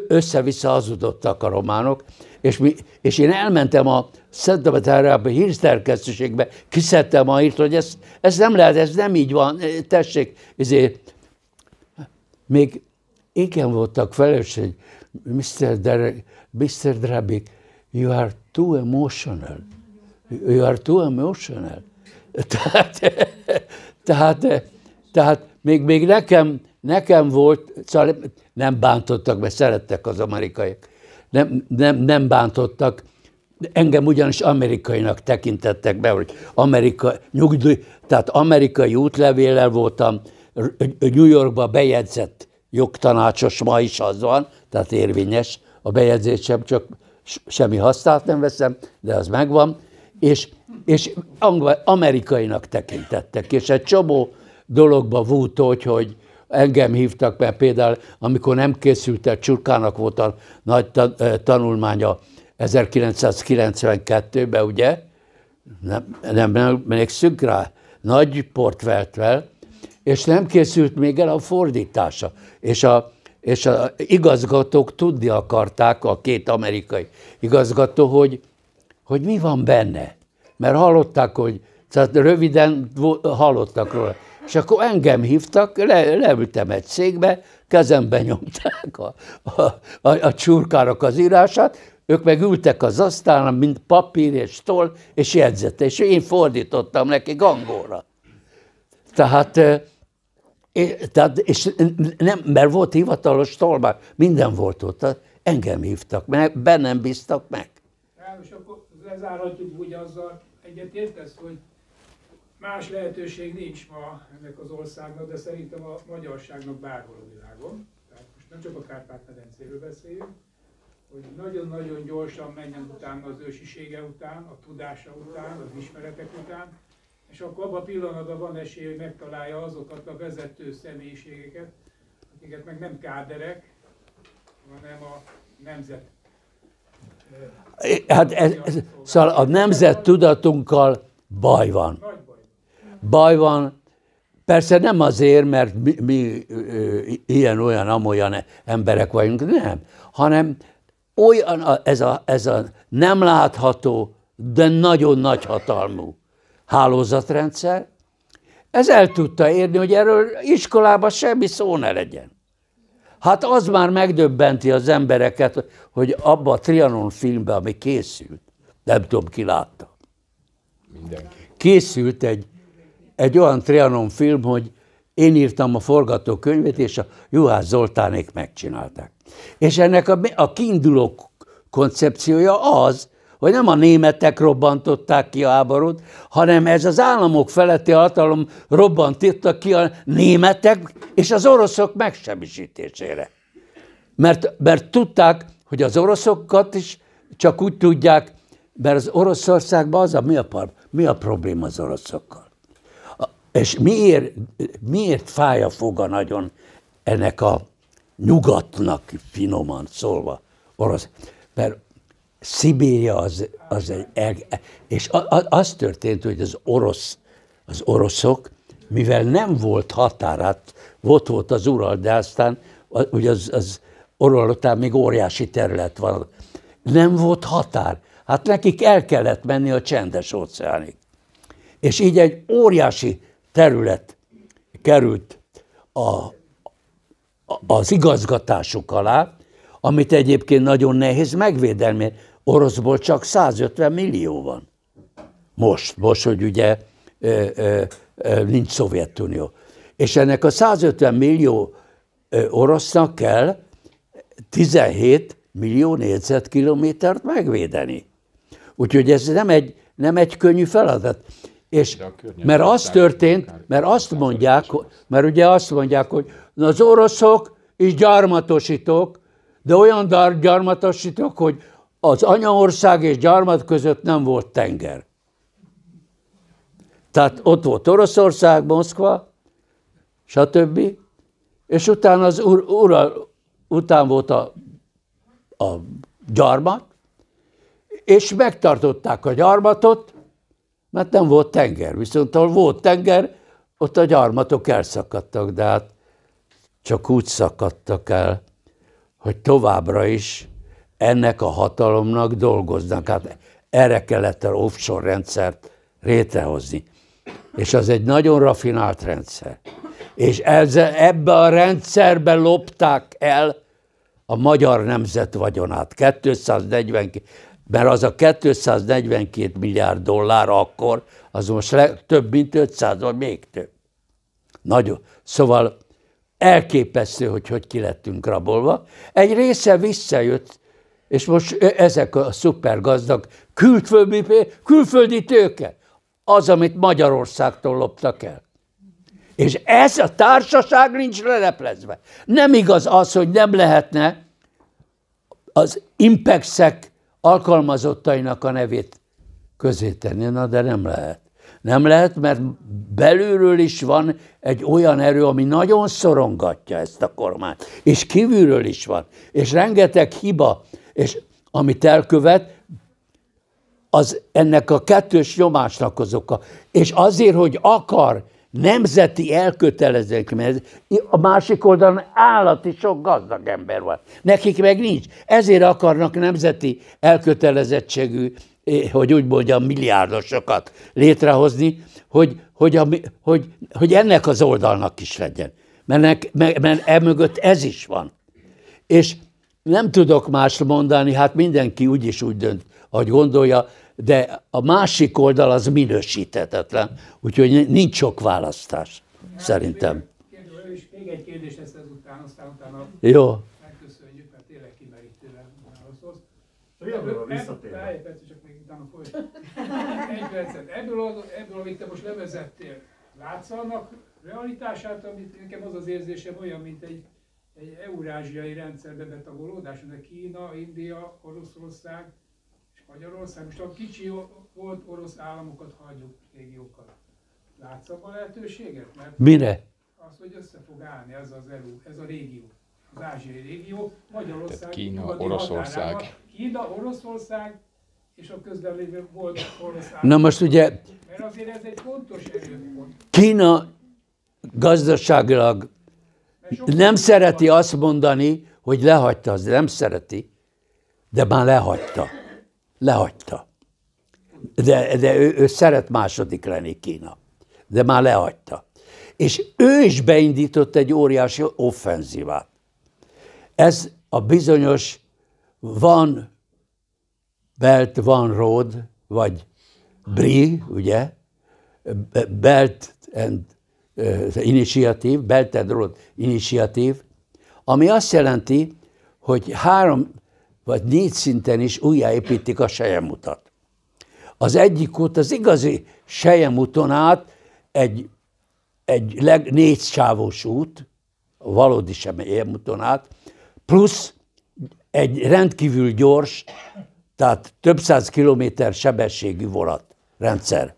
össze-vissza hazudottak a románok, és, mi, és én elmentem a szedtem a erre a hírszerkesztőségbe, kiszedtem a hírt, hogy ez, ez nem lehet, ez nem így van, tessék, ezért. Még igen voltak felelős, hogy Mr. Derek, Mr. Drabik, you are too emotional. You are too emotional. Tehát, tehát, tehát még, még nekem, nekem volt, szóval nem bántottak, mert szerettek az amerikaiak. Nem, nem, nem bántottak, Engem ugyanis amerikainak tekintettek be, hogy Amerika, nyugdíj, tehát amerikai útlevéllel voltam, New Yorkba bejegyzett jogtanácsos ma is az van, tehát érvényes, a bejegyzésem csak semmi hasznát nem veszem, de az megvan, és, és angol, amerikainak tekintettek, és egy csomó dologba vút, hogy, hogy engem hívtak, mert például amikor nem készült el, Csurkának volt a nagy tanulmánya, 1992-ben, ugye? Nem, emlékszünk rá? Nagy portveltvel, és nem készült még el a fordítása. És a, és a igazgatók tudni akarták, a két amerikai igazgató, hogy, hogy mi van benne. Mert hallották, hogy tehát röviden hallottak róla. És akkor engem hívtak, le, leültem egy székbe, kezembe nyomták a, a, a, a csurkának az írását, ők meg ültek az asztalon, mint papír és toll, és jegyzete, és én fordítottam neki angolra. Tehát, tehát és nem, mert volt hivatalos tolmács, minden volt ott, engem hívtak meg, bennem bíztak meg. és akkor lezárhatjuk úgy azzal, egyet értesz, hogy más lehetőség nincs ma ennek az országnak, de szerintem a magyarságnak bárhol a világon. Tehát most nem csak a Kárpát-medencéről beszéljünk, hogy nagyon-nagyon gyorsan menjen utána az ősisége után, a tudása után, az ismeretek után, és akkor abban a pillanatban van esély, hogy megtalálja azokat a vezető személyiségeket, akiket meg nem káderek, hanem a nemzet. Hát ez, ez, szóval a nemzet tudatunkkal baj van. Baj van, Persze nem azért, mert mi, mi ilyen-olyan, amolyan emberek vagyunk, nem, hanem olyan a, ez, a, ez a nem látható, de nagyon nagy hatalmú hálózatrendszer, ez el tudta érni, hogy erről iskolában semmi szó ne legyen. Hát az már megdöbbenti az embereket, hogy abba a Trianon filmben, ami készült, nem tudom, ki látta. Mindenki. Készült egy, egy olyan Trianon film, hogy én írtam a forgatókönyvet, és a Juhász Zoltánék megcsinálták. És ennek a, a kiinduló koncepciója az, hogy nem a németek robbantották ki a háborút, hanem ez az államok feletti hatalom robbantotta ki a németek és az oroszok megsemmisítésére. Mert, mert tudták, hogy az oroszokat is csak úgy tudják, mert az Oroszországban az a, mi a, mi a probléma az oroszokkal. És miért, miért fáj a foga nagyon ennek a nyugatnak finoman szólva orosz. Mert Szibéria az, az egy... És az történt, hogy az orosz, az oroszok, mivel nem volt határát, volt volt az Ural, de aztán ugye az, az orral után még óriási terület van. Nem volt határ. Hát nekik el kellett menni a csendes óceánig. És így egy óriási terület került a, az igazgatásuk alá, amit egyébként nagyon nehéz megvédelni. Oroszból csak 150 millió van. Most, most, hogy ugye ö, ö, ö, nincs Szovjetunió. És ennek a 150 millió orosznak kell 17 millió négyzetkilométert megvédeni. Úgyhogy ez nem egy, nem egy könnyű feladat. És mert az történt, mert azt mondják, mert ugye azt mondják, hogy az oroszok is gyarmatosítók, de olyan gyarmatosítók, hogy az anyaország és gyarmat között nem volt tenger. Tehát ott volt Oroszország, Moszkva, stb. És utána az ur, ura, után volt a, a gyarmat, és megtartották a gyarmatot, mert nem volt tenger. Viszont ahol volt tenger, ott a gyarmatok elszakadtak, de hát csak úgy szakadtak el, hogy továbbra is ennek a hatalomnak dolgoznak. Hát erre kellett a offshore rendszert létrehozni. És az egy nagyon rafinált rendszer. És ezzel, ebbe a rendszerbe lopták el a magyar nemzet vagyonát. 240, mert az a 242 milliárd dollár akkor, az most le, több, mint 500, vagy még több. Nagyon. Szóval elképesztő, hogy hogy ki lettünk rabolva. Egy része visszajött, és most e, ezek a szupergazdag külföldi, külföldi tőke, az, amit Magyarországtól loptak el. És ez a társaság nincs leleplezve. Nem igaz az, hogy nem lehetne az impexek alkalmazottainak a nevét közé tenni, na de nem lehet. Nem lehet, mert belülről is van egy olyan erő, ami nagyon szorongatja ezt a kormányt. És kívülről is van. És rengeteg hiba, és amit elkövet, az ennek a kettős nyomásnak az oka. És azért, hogy akar, nemzeti elkötelezettség. A másik oldalon állati sok gazdag ember van. Nekik meg nincs. Ezért akarnak nemzeti elkötelezettségű, eh, hogy úgy mondjam, milliárdosokat létrehozni, hogy, hogy, a, hogy, hogy ennek az oldalnak is legyen. Mert, nek, mert emögött ez is van. És nem tudok más mondani, hát mindenki úgy is úgy dönt, ahogy gondolja, de a másik oldal az minősíthetetlen, úgyhogy nincs sok választás, Na, szerintem. Kérdés, még egy kérdés lesz után aztán utána Jó. megköszönjük, mert tényleg kimerítően válaszolsz. Szóval ebből, ebből, ebből, amit te most levezettél, látsz annak realitását, amit nekem az az érzésem olyan, mint egy egy eurázsiai rendszerbe betagolódás, mert a Kína, India, Oroszország, Magyarország, most a kicsi volt orosz államokat hagyjuk régiókat. Látsz a lehetőséget? Mert Mire? Az, hogy össze fog állni ez az EU, ez a régió. Az ázsiai régió, Magyarország, Tehát Kína, Oroszország. Kína, Oroszország, és a közben lévő volt Oroszország. Na most ugye... Mert azért ez egy fontos erőpont. Kína gazdaságilag nem szereti azt mondani, hogy lehagyta, az nem szereti, de már lehagyta lehagyta. De, de ő, ő szeret második lenni Kína. De már lehagyta. És ő is beindított egy óriási offenzívát. Ez a bizonyos van Belt Van Road, vagy BRI, ugye? Belt and uh, Initiative, Belt and Road Initiative, ami azt jelenti, hogy három vagy négy szinten is újjáépítik a sejemutat. Az egyik út, az igazi sejemuton át egy, egy leg, négy sávos út, a valódi sejemuton át, plusz egy rendkívül gyors, tehát több száz kilométer sebességű rendszer.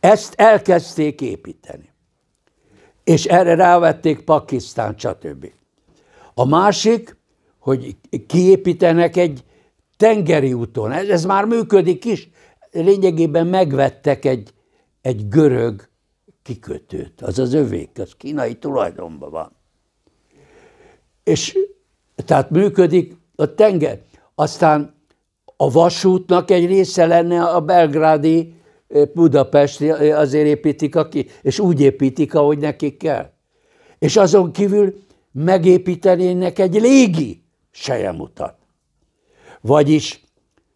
Ezt elkezdték építeni. És erre rávették Pakisztán, stb. A másik, hogy kiépítenek egy tengeri úton. Ez, ez már működik is. Lényegében megvettek egy, egy görög kikötőt. Az az övék, az kínai tulajdonban van. És tehát működik a tenger. Aztán a vasútnak egy része lenne a belgrádi eh, Budapest, eh, azért építik aki, és úgy építik, ahogy nekik kell. És azon kívül megépítenének egy légi seje mutat. Vagyis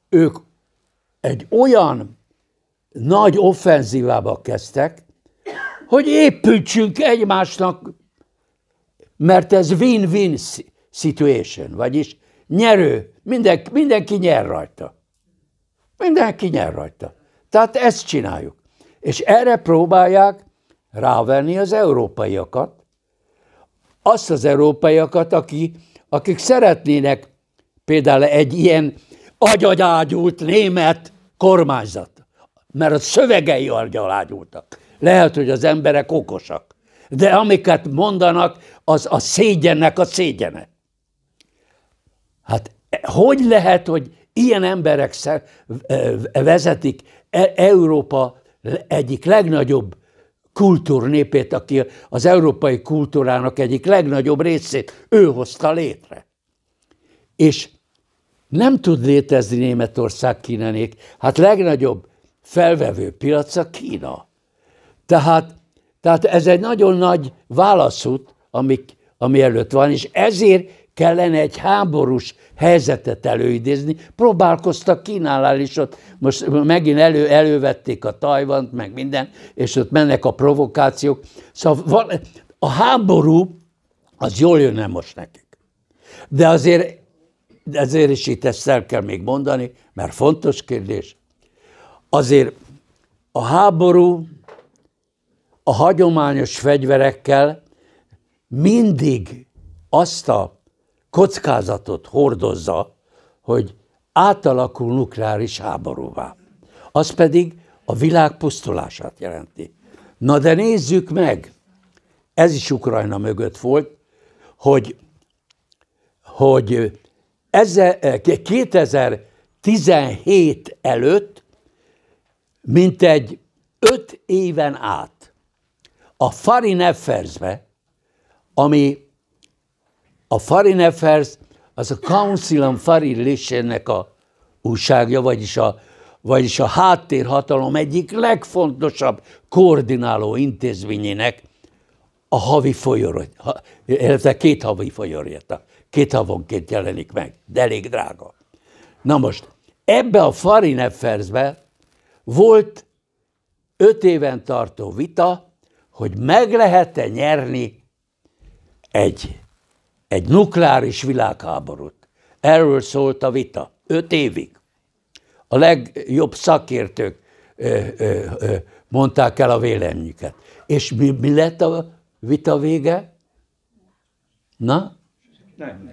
ők egy olyan nagy offenzívába kezdtek, hogy épültsünk egymásnak, mert ez win-win situation, vagyis nyerő, minden, mindenki nyer rajta. Mindenki nyer rajta. Tehát ezt csináljuk. És erre próbálják rávenni az európaiakat, azt az európaiakat, aki akik szeretnének például egy ilyen agyagyágyult német kormányzat, mert a szövegei agyagyágyultak. Lehet, hogy az emberek okosak, de amiket mondanak, az a szégyennek a szégyene. Hát e, hogy lehet, hogy ilyen emberek vezetik e-, Európa egyik legnagyobb kultúrnépét, aki az európai kultúrának egyik legnagyobb részét ő hozta létre. És nem tud létezni Németország kínenék, Hát legnagyobb felvevő piaca Kína. Tehát, tehát ez egy nagyon nagy válaszút, ami, ami előtt van, és ezért kellene egy háborús helyzetet előidézni. Próbálkoztak Kínálál is ott, most megint elő, elővették a Tajvant, meg minden, és ott mennek a provokációk. Szóval a háború az jól jönne most nekik. De azért, ezért is itt ezt el kell még mondani, mert fontos kérdés. Azért a háború a hagyományos fegyverekkel mindig azt a kockázatot hordozza, hogy átalakul nukleáris háborúvá. Az pedig a világ pusztulását jelenti. Na de nézzük meg, ez is Ukrajna mögött volt, hogy, hogy 2017 eh, előtt mint egy öt éven át a Farin Effersbe, ami a Foreign Affairs az a Council on Foreign Relations-nek a újságja, vagyis a, vagyis a háttérhatalom egyik legfontosabb koordináló intézményének a havi folyórat, ha, illetve két havi folyorot, két havonként jelenik meg, de elég drága. Na most, ebbe a Foreign affairs volt öt éven tartó vita, hogy meg lehet-e nyerni egy egy nukleáris világháborút. Erről szólt a vita. Öt évig. A legjobb szakértők ö, ö, ö, mondták el a véleményüket. És mi, mi lett a vita vége? Na? Nem.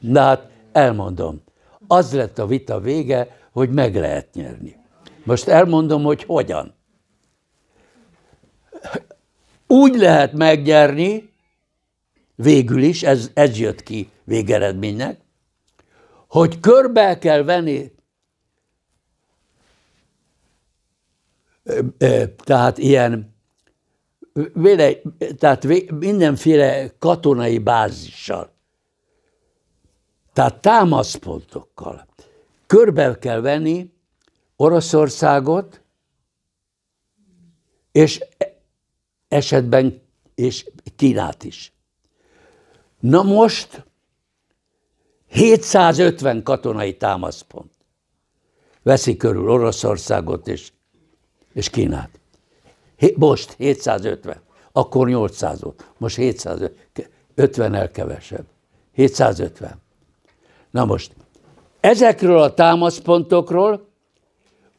Na hát elmondom. Az lett a vita vége, hogy meg lehet nyerni. Most elmondom, hogy hogyan. Úgy lehet megnyerni, végül is, ez, ez jött ki végeredménynek, hogy körbe kell venni, tehát ilyen, véle, tehát mindenféle katonai bázissal, tehát támaszpontokkal. Körbe kell venni Oroszországot, és e-, esetben és Kínát is. Na most 750 katonai támaszpont veszi körül Oroszországot és, és Kínát. Most 750, akkor 800 volt, most 750 el kevesebb. 750. Na most, ezekről a támaszpontokról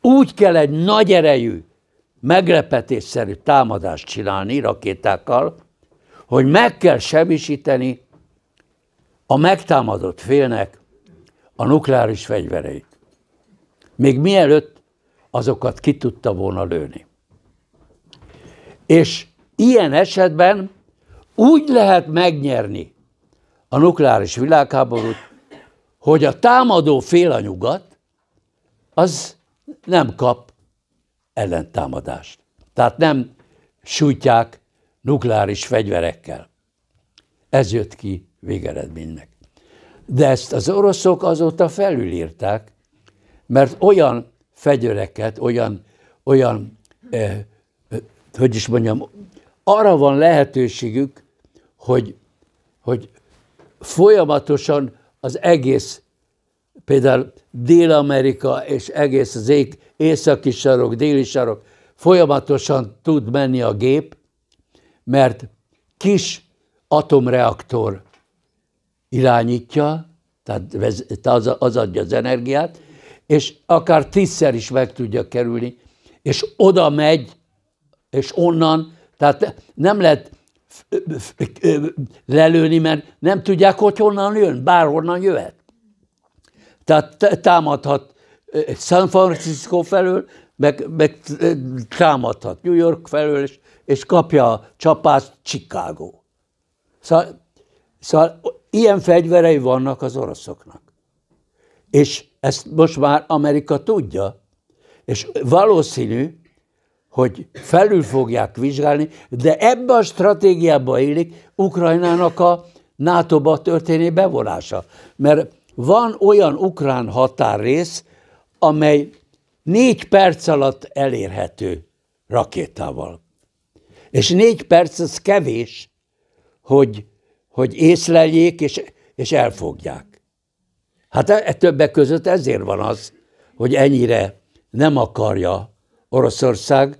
úgy kell egy nagy erejű, meglepetésszerű támadást csinálni rakétákkal, hogy meg kell semmisíteni a megtámadott félnek a nukleáris fegyvereit. Még mielőtt azokat ki tudta volna lőni. És ilyen esetben úgy lehet megnyerni a nukleáris világháborút, hogy a támadó fél a nyugat, az nem kap ellentámadást. Tehát nem sújtják nukleáris fegyverekkel. Ez jött ki végeredménynek. De ezt az oroszok azóta felülírták, mert olyan fegyöreket, olyan, olyan eh, eh, hogy is mondjam, arra van lehetőségük, hogy, hogy folyamatosan az egész, például Dél-Amerika és egész az ég, északi sarok, déli sarok, folyamatosan tud menni a gép, mert kis atomreaktor irányítja, tehát az, adja az energiát, és akár tízszer is meg tudja kerülni, és oda megy, és onnan, tehát nem lehet lelőni, mert nem tudják, hogy honnan jön, bárhonnan jöhet. Tehát támadhat eh, San Francisco felől, meg, meg eh, támadhat New York felől, és, és kapja a csapást Chicago. Szóval, szóval Ilyen fegyverei vannak az oroszoknak. És ezt most már Amerika tudja, és valószínű, hogy felül fogják vizsgálni, de ebbe a stratégiába élik Ukrajnának a NATO-ba történő bevonása. Mert van olyan ukrán határrész, amely négy perc alatt elérhető rakétával. És négy perc az kevés, hogy hogy észleljék és, és elfogják. Hát e, e, többek között ezért van az, hogy ennyire nem akarja Oroszország,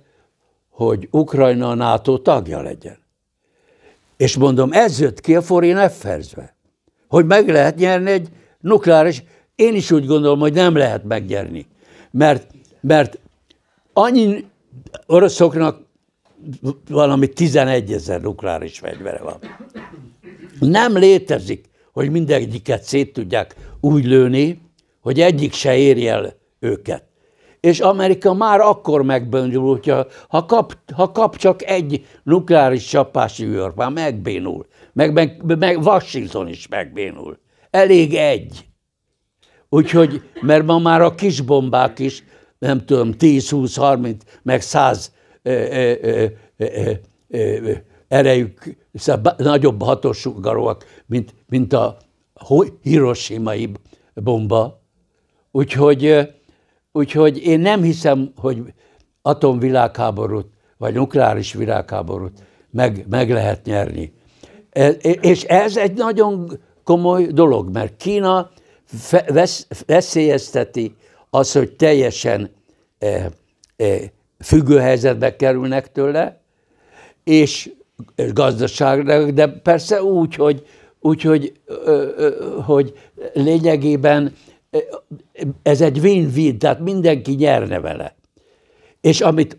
hogy Ukrajna a NATO tagja legyen. És mondom, ez jött ki a forint efferzve, hogy meg lehet nyerni egy nukleáris, én is úgy gondolom, hogy nem lehet megnyerni, mert, mert annyi oroszoknak valami 11 ezer nukleáris fegyvere van. Nem létezik, hogy mindegyiket szét tudják úgy lőni, hogy egyik se érje el őket. És Amerika már akkor megbénul, hogyha ha kap, ha kap csak egy nukleáris csapás New York, már megbénul. Meg, meg, meg Washington is megbénul. Elég egy. Úgyhogy, mert ma már a kis bombák is, nem tudom, 10, 20, 30, meg 100 ö, ö, ö, erejük hiszen nagyobb hatósugarúak, mint, mint a hiroshimai bomba. Úgyhogy, úgyhogy én nem hiszem, hogy atomvilágháborút, vagy nukleáris világháborút meg, meg lehet nyerni. E, és ez egy nagyon komoly dolog, mert Kína fe, vesz, veszélyezteti az, hogy teljesen eh, eh, függő helyzetbe kerülnek tőle, és gazdaságnak, de persze úgy, hogy, úgy, hogy, hogy lényegében ez egy win-win, tehát mindenki nyerne vele. És amit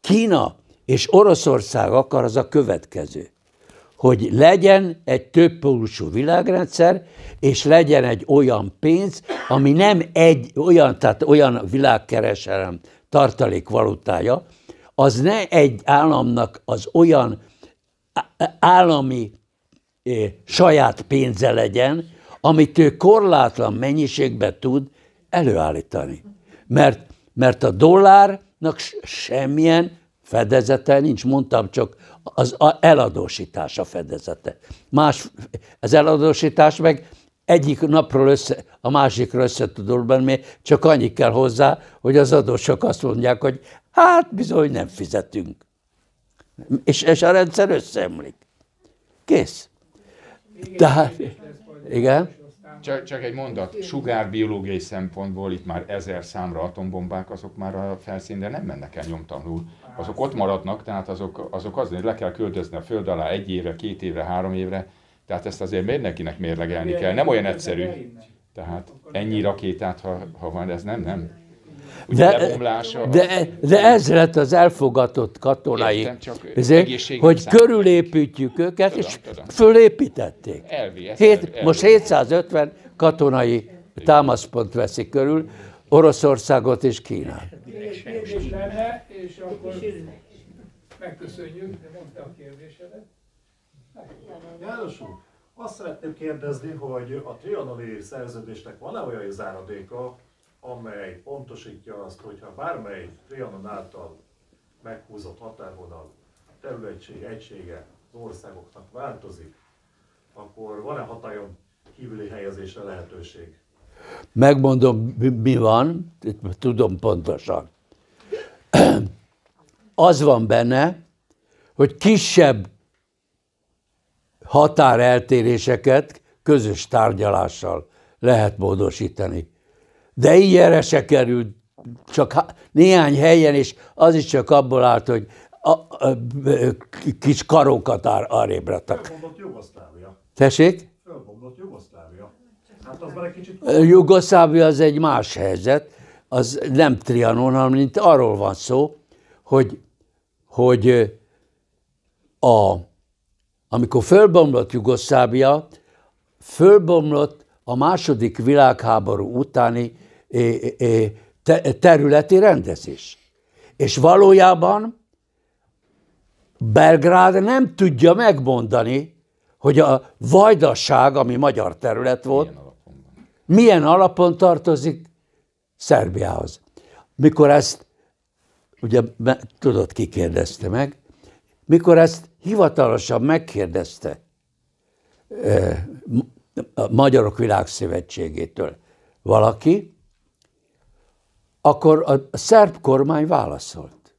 Kína és Oroszország akar, az a következő. Hogy legyen egy többpólusú világrendszer, és legyen egy olyan pénz, ami nem egy olyan, tehát olyan világkereselem tartalék valutája, az ne egy államnak az olyan állami saját pénze legyen, amit ő korlátlan mennyiségben tud előállítani. Mert, mert a dollárnak semmilyen fedezete nincs, mondtam csak az eladósítás a fedezete. Más, az eladósítás meg egyik napról össze, a másikra össze tudod benni, csak annyi kell hozzá, hogy az adósok azt mondják, hogy hát bizony nem fizetünk. És, és a rendszer összeemlik. Kész. Tehát, igen. Csak, csak egy mondat, sugárbiológiai szempontból itt már ezer számra atombombák, azok már a felszínre nem mennek el nyomtanul. Azok ott maradnak, tehát azok, azok azért le kell költözni a föld alá egy évre, két évre, három évre, tehát ezt azért mindenkinek mérlegelni kell. Nem olyan egyszerű. Tehát ennyi rakétát, ha, ha van, ez nem, nem ugye de, lebomlása. De, de ez lett az elfogadott katonai, Értem, csak izé, hogy számít. körülépítjük őket, tudom, és tudom. fölépítették. Elvi, Hét, elvi. Most 750 katonai támaszpont veszik körül, Oroszországot és Kínát. Kérdés lenne, és akkor megköszönjük, de mondta a kérdésedet. János úr, azt szeretném kérdezni, hogy a trianoni szerződésnek van-e olyan záradéka, amely pontosítja azt, hogyha bármely Trianon által meghúzott határvonal területség egysége az országoknak változik, akkor van-e hatályon kívüli helyezésre lehetőség? Megmondom, mi van, tudom pontosan. Az van benne, hogy kisebb határeltéréseket közös tárgyalással lehet módosítani de ilyenre se került, csak néhány helyen, és az is csak abból állt, hogy a, a, a, kis karókat ar, arrébb raktak. Fölbomlott Jugoszlávia. Tessék? Fölbomlott Jugoszlávia. Hát az már egy kicsit... Jugoszlávia az egy más helyzet, az nem Trianon, hanem mint arról van szó, hogy, hogy a, amikor fölbomlott Jugoszlávia, fölbomlott a második világháború utáni területi rendezés. És valójában Belgrád nem tudja megmondani, hogy a vajdaság, ami magyar terület volt, milyen alapon, tartozik Szerbiához. Mikor ezt, ugye tudod, ki kérdezte meg, mikor ezt hivatalosan megkérdezte eh, a Magyarok Világszövetségétől valaki, akkor a szerb kormány válaszolt.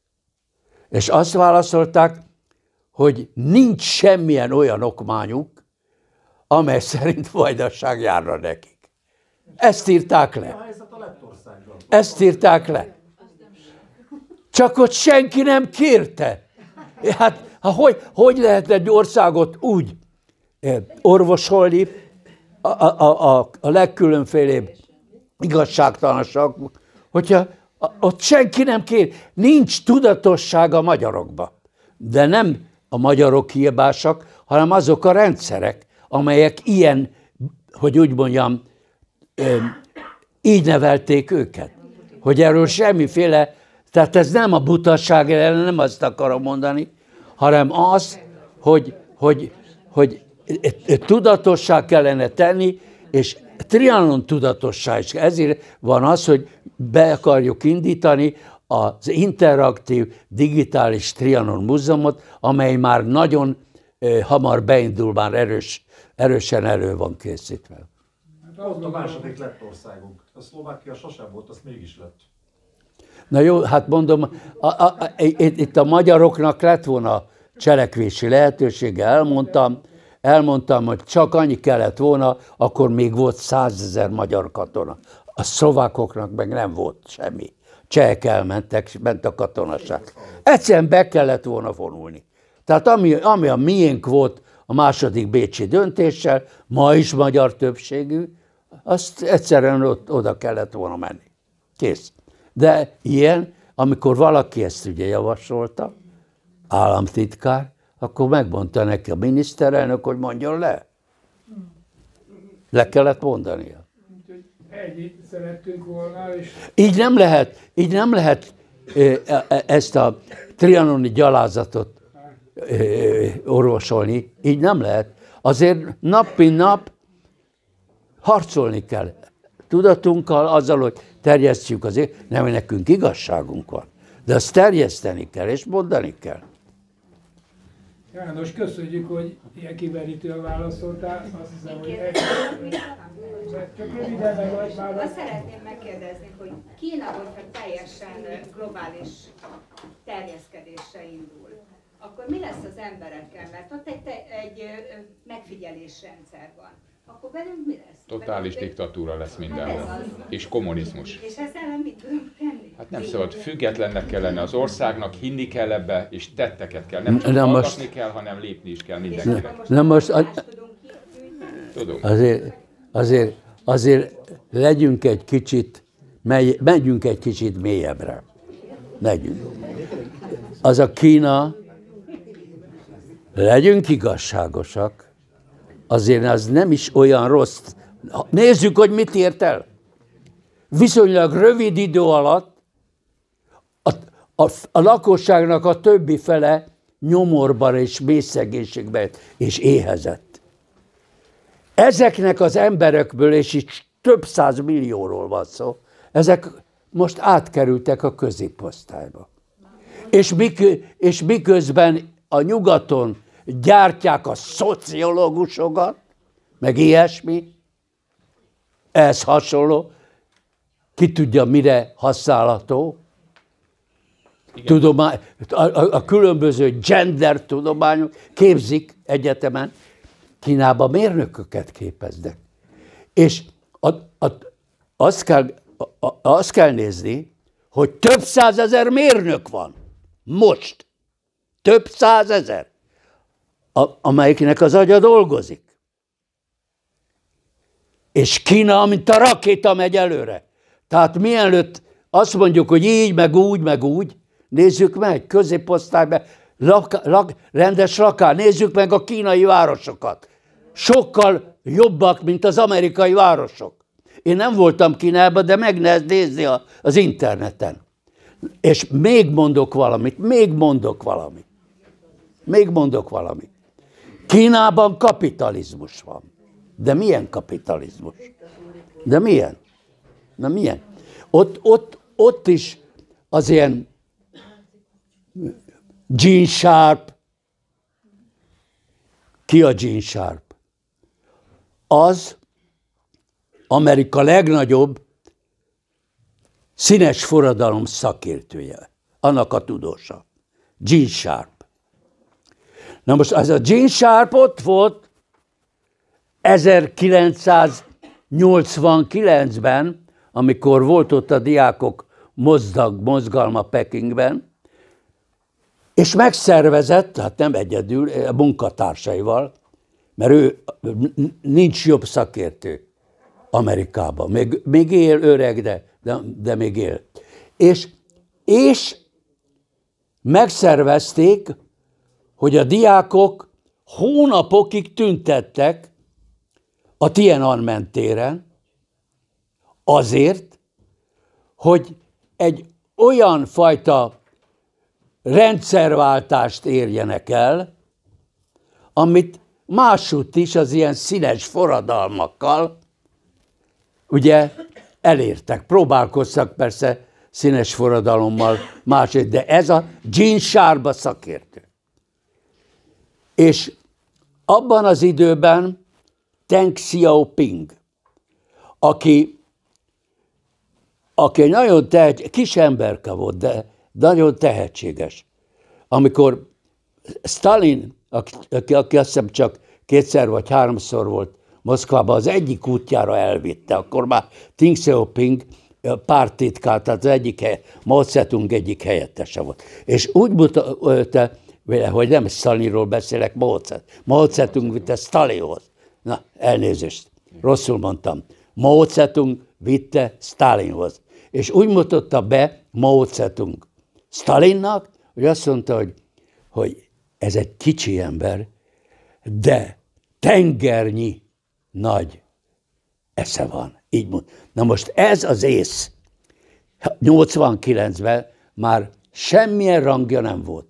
És azt válaszolták, hogy nincs semmilyen olyan okmányuk, amely szerint vajdaság járna nekik. Ezt írták le. Ezt írták le. Csak ott senki nem kérte. Hát ha hogy, hogy lehet egy országot úgy eh, orvosolni a, a, a, a legkülönfélébb igazságtalanságok, hogyha ott senki nem kér, nincs tudatosság a magyarokba. De nem a magyarok hibásak, hanem azok a rendszerek, amelyek ilyen, hogy úgy mondjam, így nevelték őket. Hogy erről semmiféle, tehát ez nem a butasság ellen, nem azt akarom mondani, hanem az, hogy, hogy, hogy tudatosság kellene tenni, és trianon tudatossá is. Ezért van az, hogy be akarjuk indítani az interaktív digitális Trianon múzeumot, amely már nagyon eh, hamar beindul, már erős, erősen elő van készítve. ott hát a második lett országunk. A Szlovákia sosem volt, azt mégis lett. Na jó, hát mondom, a, a, a, itt, itt a magyaroknak lett volna cselekvési lehetősége, elmondtam, elmondtam, hogy csak annyi kellett volna, akkor még volt százezer magyar katona. A szlovákoknak meg nem volt semmi. Csehek elmentek, és ment a katonaság. Egyszerűen be kellett volna vonulni. Tehát ami, ami a miénk volt a második bécsi döntéssel, ma is magyar többségű, azt egyszerűen ott, oda kellett volna menni. Kész. De ilyen, amikor valaki ezt ugye javasolta, államtitkár, akkor megmondta neki a miniszterelnök, hogy mondjon le. Le kellett mondania. Ennyit szerettünk volna, és... Így nem lehet, így nem lehet e, e, ezt a trianoni gyalázatot orvosolni, így nem lehet. Azért nap mint nap harcolni kell tudatunkkal, azzal, hogy terjesztjük azért, nem, hogy nekünk igazságunk van. De azt terjeszteni kell, és mondani kell. János, köszönjük, hogy ilyen kimerítően válaszoltál. Azt hiszem, hogy egy... Csak röviden meg vagy már... Azt szeretném megkérdezni, hogy Kína, hogyha teljesen globális terjeszkedésre indul, akkor mi lesz az emberekkel? Mert ott egy, egy megfigyelésrendszer van akkor velünk mi lesz? Totális velünk diktatúra lesz hát mindenhol. Hát és kommunizmus. És ezzel ellen mit tudunk tenni? Hát nem szabad, függetlennek kell lenni az országnak, hinni kell ebbe, és tetteket kell. Nem csak nem most, kell, hanem lépni is kell mindenkinek. Nem most... A... Tudunk. Azért, azért, azért legyünk egy kicsit, megyünk egy kicsit mélyebbre. Megyünk. Az a Kína, legyünk igazságosak, azért az nem is olyan rossz. Nézzük, hogy mit ért el. Viszonylag rövid idő alatt a, a, a lakosságnak a többi fele nyomorban és mészegénységben és éhezett. Ezeknek az emberekből, és itt több száz millióról van szó, ezek most átkerültek a középosztályba. És, mik, és miközben a nyugaton gyártják a szociológusokat, meg ilyesmi, ez hasonló, ki tudja, mire használható. Tudomány, a, a, a különböző gender tudományok képzik egyetemen, Kínában mérnököket képeznek. És a, a, azt, kell, a, a, azt kell nézni, hogy több százezer mérnök van. Most. Több százezer a, amelyiknek az agya dolgozik. És Kína, mint a rakéta megy előre. Tehát mielőtt azt mondjuk, hogy így, meg úgy, meg úgy, nézzük meg, középosztályban, lak, lak, rendes laká. nézzük meg a kínai városokat. Sokkal jobbak, mint az amerikai városok. Én nem voltam Kínában, de meg lehet nézni a, az interneten. És még mondok valamit, még mondok valamit. Még mondok valamit. Kínában kapitalizmus van. De milyen kapitalizmus? De milyen? Na milyen? Ott, ott, ott is az ilyen Jean Sharp. Ki a Jean Sharp? Az Amerika legnagyobb színes forradalom szakértője, annak a tudósa. Jean Sharp. Na most az a Jean Sharp ott volt 1989-ben, amikor volt ott a diákok mozdag, mozgalma Pekingben, és megszervezett, hát nem egyedül, a munkatársaival, mert ő nincs jobb szakértő Amerikában. Még, még él öreg, de, de, de még él. És, és megszervezték hogy a diákok hónapokig tüntettek a Tiananmen téren azért, hogy egy olyan fajta rendszerváltást érjenek el, amit másút is az ilyen színes forradalmakkal, ugye elértek. Próbálkoztak persze színes forradalommal máshogy, de ez a Jean szakértő. És abban az időben Teng Xiaoping, aki, aki nagyon tehetséges, kis emberke volt, de nagyon tehetséges. Amikor Stalin, aki, aki azt hiszem csak kétszer vagy háromszor volt Moszkvában, az egyik útjára elvitte, akkor már Teng Xiaoping pártitkár, tehát az egyik, Mao egyik helyettese volt. És úgy mutatta, hogy nem Stalinról beszélek, Mócet. Mócetunk vitte Stalinhoz. Na, elnézést, rosszul mondtam. Mócetunk vitte Stalinhoz. És úgy mutatta be Mócetunk Stalinnak, hogy azt mondta, hogy, hogy ez egy kicsi ember, de tengernyi nagy esze van. Így mond. Na most ez az ész 89-ben már semmilyen rangja nem volt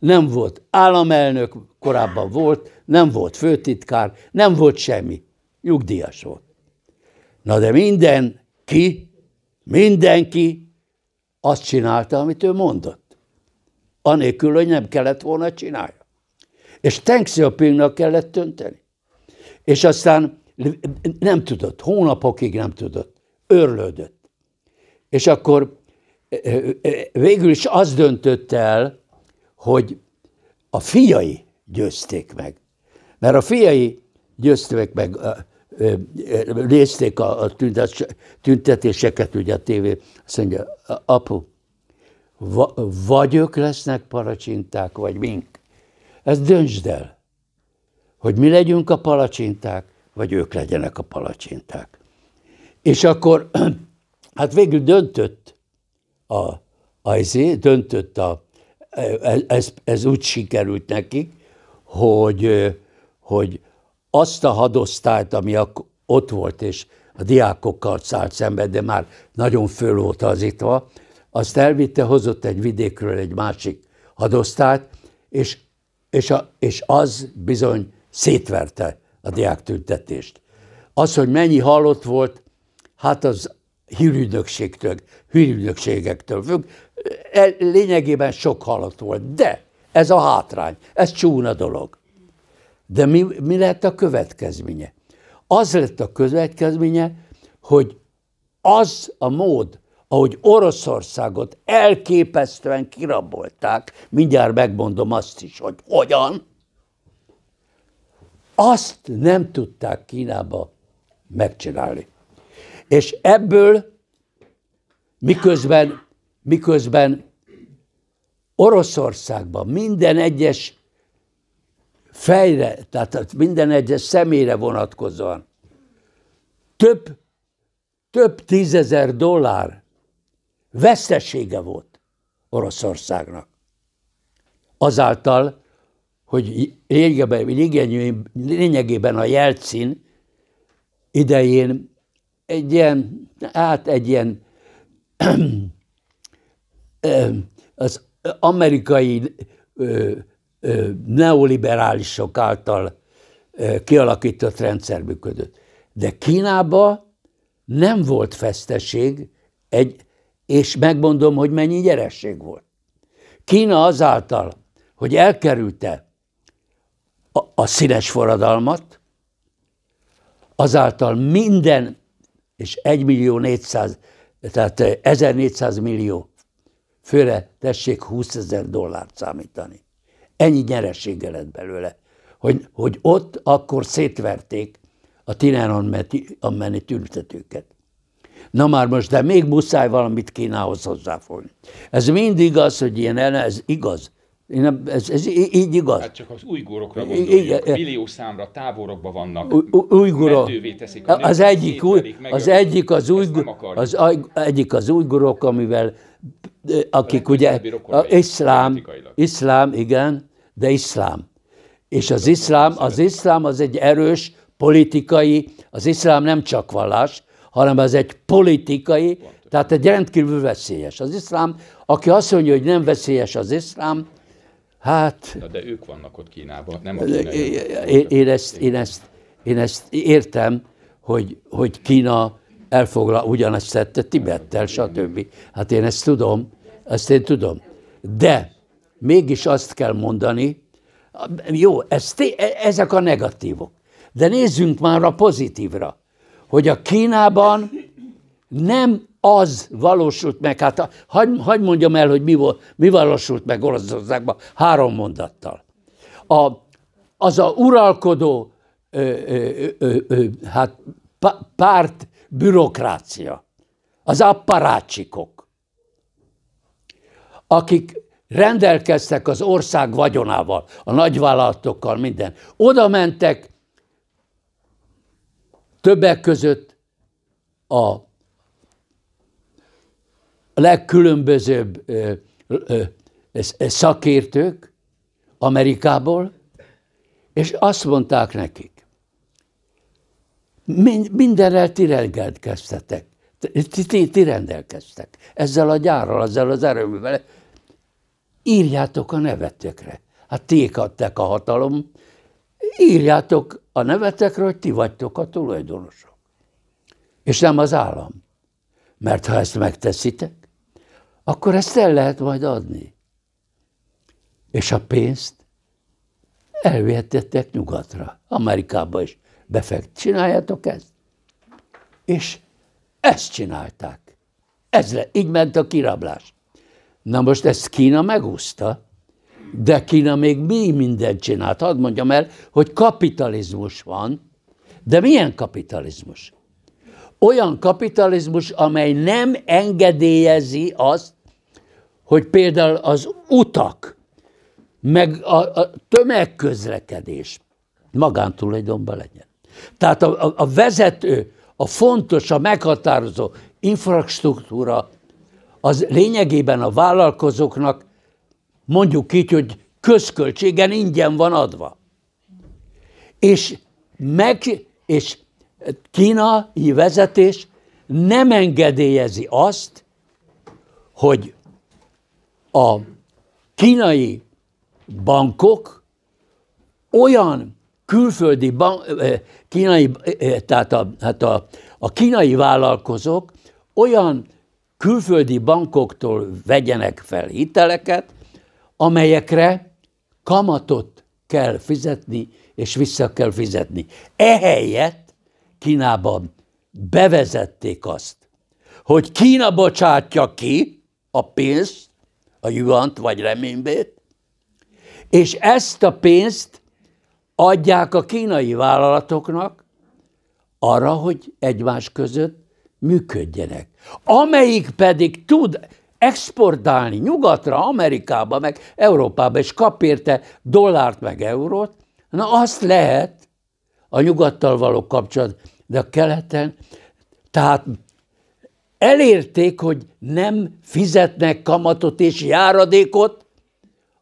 nem volt államelnök, korábban volt, nem volt főtitkár, nem volt semmi. Nyugdíjas volt. Na de mindenki, mindenki azt csinálta, amit ő mondott. Anélkül, hogy nem kellett volna csinálja. És Teng Xiaopingnak kellett tönteni. És aztán nem tudott, hónapokig nem tudott. Örlődött. És akkor eh, eh, eh, végül is az döntött el, hogy a fiai győzték meg. Mert a fiai győzték meg, nézték a, a tüntetéseket, ugye a tévé, azt mondja, apu, vagy ők lesznek palacsinták, vagy mink. Ez döntsd el, hogy mi legyünk a palacsinták, vagy ők legyenek a palacsinták. És akkor, hát végül döntött a, a izé, döntött a, ez, ez úgy sikerült nekik, hogy, hogy azt a hadosztályt, ami ott volt, és a diákokkal szállt szembe, de már nagyon föl volt az itva, azt elvitte, hozott egy vidékről egy másik hadosztályt, és, és, a, és az bizony szétverte a diák tüntetést. Az, hogy mennyi halott volt, hát az hírügynökségtől, hírügynökségektől függ, E, lényegében sok halott volt, de ez a hátrány, ez csúna dolog. De mi, mi lett a következménye? Az lett a következménye, hogy az a mód, ahogy Oroszországot elképesztően kirabolták, mindjárt megmondom azt is, hogy hogyan, azt nem tudták Kínába megcsinálni. És ebből miközben miközben Oroszországban minden egyes fejre, tehát minden egyes személyre vonatkozóan több, több tízezer dollár vesztesége volt Oroszországnak. Azáltal, hogy lényegében, lényegében a Jelcin idején egy ilyen, hát egy ilyen az amerikai neoliberálisok által kialakított rendszer működött. De Kínában nem volt feszteség, egy, és megmondom, hogy mennyi gyeresség volt. Kína azáltal, hogy elkerülte a, a színes forradalmat, azáltal minden, és 1 millió 400, tehát 1400 millió főre tessék 20 ezer dollárt számítani. Ennyi nyeressége lett belőle, hogy, hogy ott akkor szétverték a tinanon amennyi tüntetőket. Na már most, de még muszáj valamit Kínához hozzáfogni. Ez mindig igaz, hogy ilyen ellen, ez igaz. Én nem, ez, ez így igaz. Hát csak az ujgurokra gondoljuk, millió számra táborokba vannak, ujgurok. teszik. Az, egyik, az, egyik az, ujgur, az egyik az ujgurok, amivel akik ugye, a iszlám, iszlám, igen, de iszlám. És az iszlám, az iszlám az egy erős politikai, az iszlám nem csak vallás, hanem az egy politikai, tehát egy rendkívül veszélyes az iszlám. Aki azt mondja, hogy nem veszélyes az iszlám, hát... Na de ők vannak ott Kínában, nem a Kínában. Én, én, ezt, én, ezt, én ezt értem, hogy, hogy Kína elfoglal, ugyanezt tette Tibettel, stb. Hát én ezt tudom, ezt én tudom. De mégis azt kell mondani, jó, ez, e, ezek a negatívok. De nézzünk már a pozitívra, hogy a Kínában nem az valósult meg, hát hagyd hagy mondjam el, hogy mi, volt, mi valósult meg Oroszországban három mondattal. A, az a uralkodó ö, ö, ö, ö, hát párt bürokrácia, az apparácsikok, akik rendelkeztek az ország vagyonával, a nagyvállalatokkal, minden. Oda mentek többek között a legkülönbözőbb ö, ö, szakértők Amerikából, és azt mondták neki mindenrel ti rendelkeztetek. Ti, ti, ti rendelkeztek. Ezzel a gyárral, ezzel az erőművel. Írjátok a nevetekre. Hát ti adták a hatalom. Írjátok a nevetekre, hogy ti vagytok a tulajdonosok. És nem az állam. Mert ha ezt megteszitek, akkor ezt el lehet majd adni. És a pénzt elvihetettek nyugatra, Amerikába is. Befekt Csináljátok ezt? És ezt csinálták. Ez le, így ment a kirablás. Na most ezt Kína megúszta, de Kína még mi mindent csinált. Hadd mondjam el, hogy kapitalizmus van, de milyen kapitalizmus? Olyan kapitalizmus, amely nem engedélyezi azt, hogy például az utak, meg a, a tömegközlekedés magántulajdonban legyen. Tehát a, a, a vezető, a fontos, a meghatározó infrastruktúra az lényegében a vállalkozóknak mondjuk így, hogy közköltségen ingyen van adva. És meg, és kínai vezetés nem engedélyezi azt, hogy a kínai bankok olyan külföldi, ban, kínai, tehát a, hát a, a kínai vállalkozók olyan külföldi bankoktól vegyenek fel hiteleket, amelyekre kamatot kell fizetni, és vissza kell fizetni. Ehelyett Kínában bevezették azt, hogy Kína bocsátja ki a pénzt, a juant vagy reménybét, és ezt a pénzt adják a kínai vállalatoknak arra, hogy egymás között működjenek. Amelyik pedig tud exportálni nyugatra, Amerikába, meg Európába, és kap érte dollárt, meg eurót, na azt lehet a nyugattal való kapcsolat, de a keleten, tehát elérték, hogy nem fizetnek kamatot és járadékot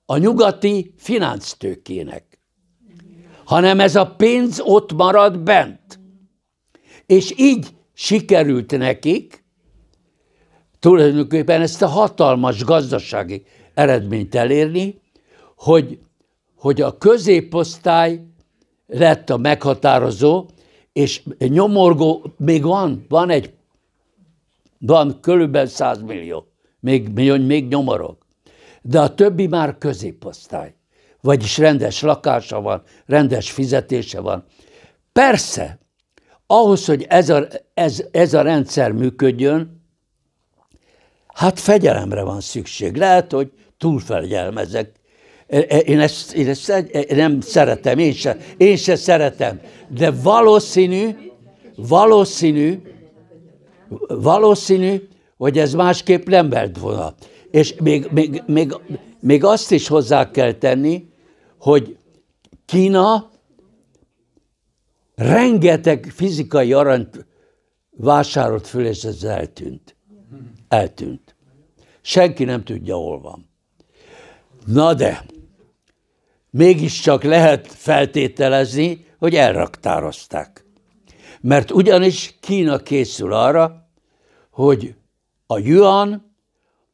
a nyugati finansztőkének hanem ez a pénz ott marad bent. És így sikerült nekik tulajdonképpen ezt a hatalmas gazdasági eredményt elérni, hogy, hogy a középosztály lett a meghatározó, és nyomorgó, még van, van egy, van körülbelül 100 millió, még, még, nyomorog. De a többi már középosztály vagyis rendes lakása van, rendes fizetése van. Persze, ahhoz, hogy ez a, ez, ez a rendszer működjön, hát fegyelemre van szükség. Lehet, hogy túlfegyelmezek. E, e, én ezt, én ezt e, nem szeretem, én se, én se szeretem. De valószínű, valószínű, valószínű, hogy ez másképp nem lett volna. És még, még, még, még azt is hozzá kell tenni, hogy Kína rengeteg fizikai aranyt vásárolt föl, és ez eltűnt. Eltűnt. Senki nem tudja, hol van. Na de, mégiscsak lehet feltételezni, hogy elraktározták. Mert ugyanis Kína készül arra, hogy a yuan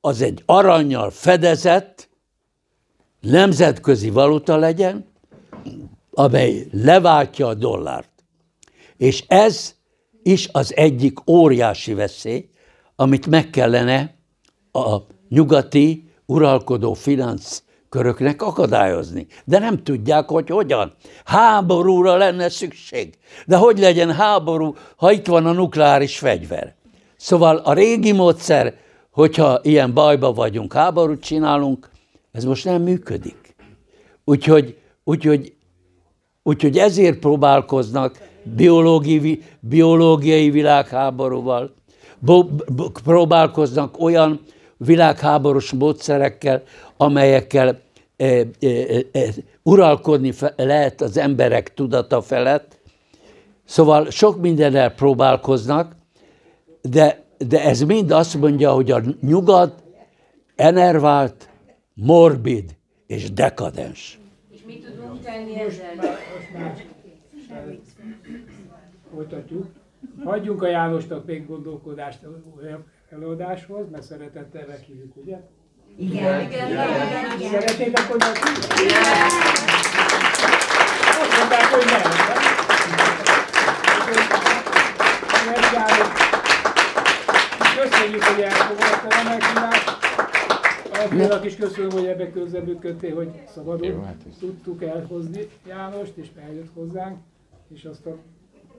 az egy aranyjal fedezett, nemzetközi valuta legyen, amely leváltja a dollárt. És ez is az egyik óriási veszély, amit meg kellene a nyugati uralkodó finanszköröknek akadályozni. De nem tudják, hogy hogyan. Háborúra lenne szükség. De hogy legyen háború, ha itt van a nukleáris fegyver? Szóval a régi módszer, hogyha ilyen bajba vagyunk, háborút csinálunk, ez most nem működik. Úgyhogy, úgyhogy, úgyhogy ezért próbálkoznak biológiai, biológiai világháborúval, bo, bo, próbálkoznak olyan világháborús módszerekkel, amelyekkel e, e, e, e, uralkodni fe, lehet az emberek tudata felett. Szóval sok mindennel próbálkoznak, de, de ez mind azt mondja, hogy a nyugat enervált, morbid és dekadens. És mit tudunk tenni ezzel? Folytatjuk. Hagyjunk a Jánosnak még gondolkodást előadáshoz, mert szeretettel meghívjuk, ugye? Igen, igen, igen. igen. Szeretnéd akkor meghívni? mondták, hogy nem. Köszönjük, hogy elfogadta a meghívást. Attilának is köszönöm, hogy ebbe közreműködtél, hogy szabadon Jó, hát tudtuk elhozni Jánost, és eljött hozzánk, és azt a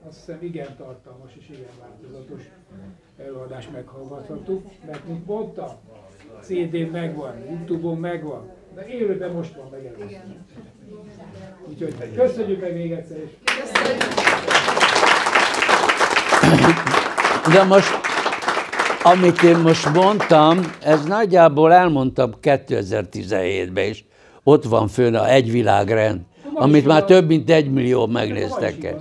azt hiszem igen tartalmas és igen változatos előadást meghallgathattuk, mert mint mondtam, CD-n megvan, Youtube-on megvan, de élőben most van meg először. Úgyhogy köszönjük meg még egyszer is. Köszönjük. De most amit én most mondtam, ez nagyjából elmondtam 2017-ben is. Ott van főn a Egy világrend, amit már több mint egy millió megnéztek el.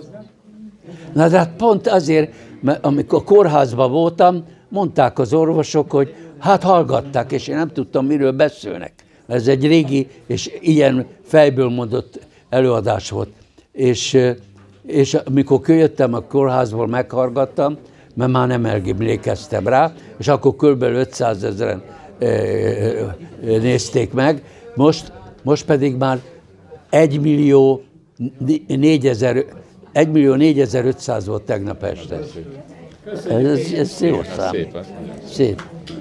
Na de hát pont azért, mert amikor kórházban voltam, mondták az orvosok, hogy hát hallgatták, és én nem tudtam, miről beszélnek. Ez egy régi és ilyen fejből mondott előadás volt. És, és amikor kijöttem a kórházból, meghallgattam, mert már nem emlékeztem rá, és akkor kb. 500 ezeren nézték meg, most, most pedig már 1 millió 4000, 1 millió 4500 volt tegnap este. Köszönjük. Ez, ez, ez jó szám. Szép.